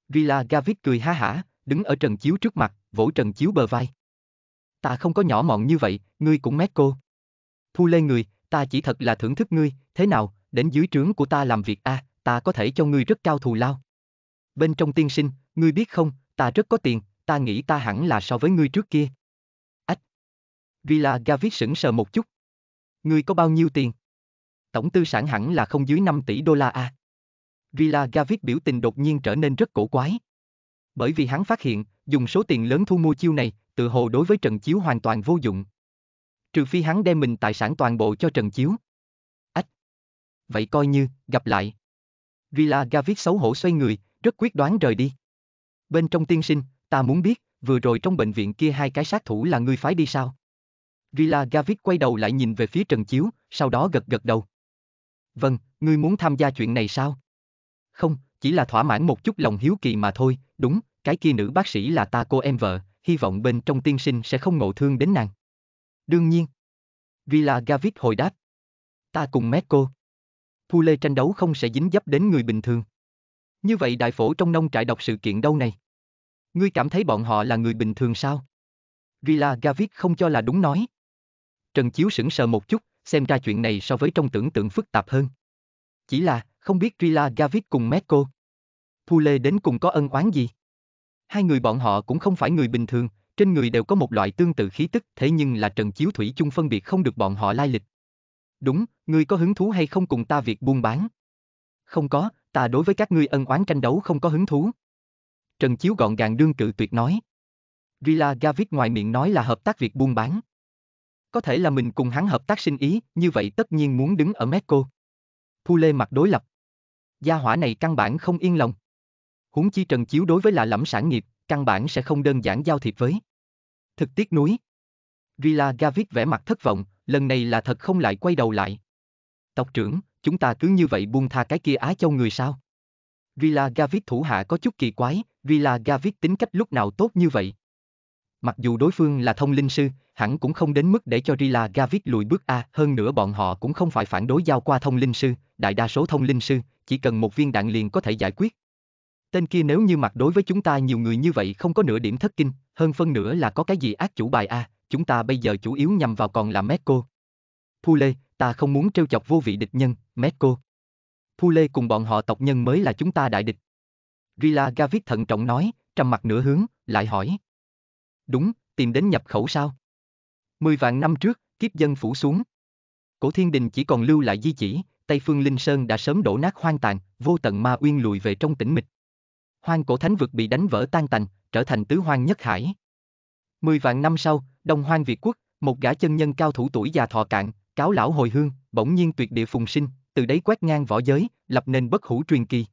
Rila Gavit cười ha hả, đứng ở trần chiếu trước mặt, vỗ trần chiếu bờ vai. Ta không có nhỏ mọn như vậy, ngươi cũng mét cô. Thu lê người, ta chỉ thật là thưởng thức ngươi, thế nào, đến dưới trướng của ta làm việc a, à, ta có thể cho ngươi rất cao thù lao bên trong tiên sinh, ngươi biết không, ta rất có tiền, ta nghĩ ta hẳn là so với ngươi trước kia. Ách! Rila Gavis sững sờ một chút. Ngươi có bao nhiêu tiền? Tổng tư sản hẳn là không dưới 5 tỷ đô la à. Rila Gavis biểu tình đột nhiên trở nên rất cổ quái. Bởi vì hắn phát hiện, dùng số tiền lớn thu mua chiêu này, tự hồ đối với Trần Chiếu hoàn toàn vô dụng. Trừ phi hắn đem mình tài sản toàn bộ cho Trần Chiếu. Ách! Vậy coi như, gặp lại. Rila Gavis xấu hổ xoay người, rất quyết đoán rời đi. Bên trong tiên sinh, ta muốn biết, vừa rồi trong bệnh viện kia hai cái sát thủ là ngươi phái đi sao? Rila Gavit quay đầu lại nhìn về phía Trần Chiếu, sau đó gật gật đầu. Vâng, ngươi muốn tham gia chuyện này sao? Không, chỉ là thỏa mãn một chút lòng hiếu kỳ mà thôi, đúng, cái kia nữ bác sĩ là ta cô em vợ, hy vọng bên trong tiên sinh sẽ không ngộ thương đến nàng. Đương nhiên. Rila Gavit hồi đáp. Ta cùng mét cô. Phu lê tranh đấu không sẽ dính dấp đến người bình thường. Như vậy đại phổ trong nông trại đọc sự kiện đâu này? Ngươi cảm thấy bọn họ là người bình thường sao? Rila Gavit không cho là đúng nói. Trần Chiếu sững sờ một chút, xem ra chuyện này so với trong tưởng tượng phức tạp hơn. Chỉ là, không biết Rila Gavit cùng Meko. Thu Lê đến cùng có ân oán gì? Hai người bọn họ cũng không phải người bình thường, trên người đều có một loại tương tự khí tức, thế nhưng là Trần Chiếu Thủy chung phân biệt không được bọn họ lai lịch. Đúng, ngươi có hứng thú hay không cùng ta việc buôn bán? không có, ta đối với các ngươi ân oán tranh đấu không có hứng thú. Trần Chiếu gọn gàng đương cự tuyệt nói. Rila Gavit ngoài miệng nói là hợp tác việc buôn bán. Có thể là mình cùng hắn hợp tác sinh ý, như vậy tất nhiên muốn đứng ở Mecco. Thu Lê mặt đối lập. Gia hỏa này căn bản không yên lòng. Huống chi Trần Chiếu đối với là lẫm sản nghiệp, căn bản sẽ không đơn giản giao thiệp với. Thực tiếc núi. Rila Gavit vẻ mặt thất vọng, lần này là thật không lại quay đầu lại. Tộc trưởng, chúng ta cứ như vậy buông tha cái kia Á Châu người sao? Rila Gavit thủ hạ có chút kỳ quái, Rila Gavit tính cách lúc nào tốt như vậy? Mặc dù đối phương là thông linh sư, hẳn cũng không đến mức để cho Rila Gavit lùi bước A, hơn nữa bọn họ cũng không phải phản đối giao qua thông linh sư, đại đa số thông linh sư, chỉ cần một viên đạn liền có thể giải quyết. Tên kia nếu như mặt đối với chúng ta nhiều người như vậy không có nửa điểm thất kinh, hơn phân nửa là có cái gì ác chủ bài A, chúng ta bây giờ chủ yếu nhằm vào còn là Mekko. Phu ta không muốn trêu chọc vô vị địch nhân, Metco. Pule cùng bọn họ tộc nhân mới là chúng ta đại địch. Rila Gavit thận trọng nói, trầm mặt nửa hướng, lại hỏi. Đúng, tìm đến nhập khẩu sao? Mười vạn năm trước, kiếp dân phủ xuống. Cổ thiên đình chỉ còn lưu lại di chỉ, Tây Phương Linh Sơn đã sớm đổ nát hoang tàn, vô tận ma uyên lùi về trong tĩnh mịch. Hoang cổ thánh vực bị đánh vỡ tan tành, trở thành tứ hoang nhất hải. Mười vạn năm sau, Đông Hoang Việt Quốc, một gã chân nhân cao thủ tuổi già thọ cạn, cáo lão hồi hương, bỗng nhiên tuyệt địa phùng sinh, từ đấy quét ngang võ giới, lập nên bất hủ truyền kỳ.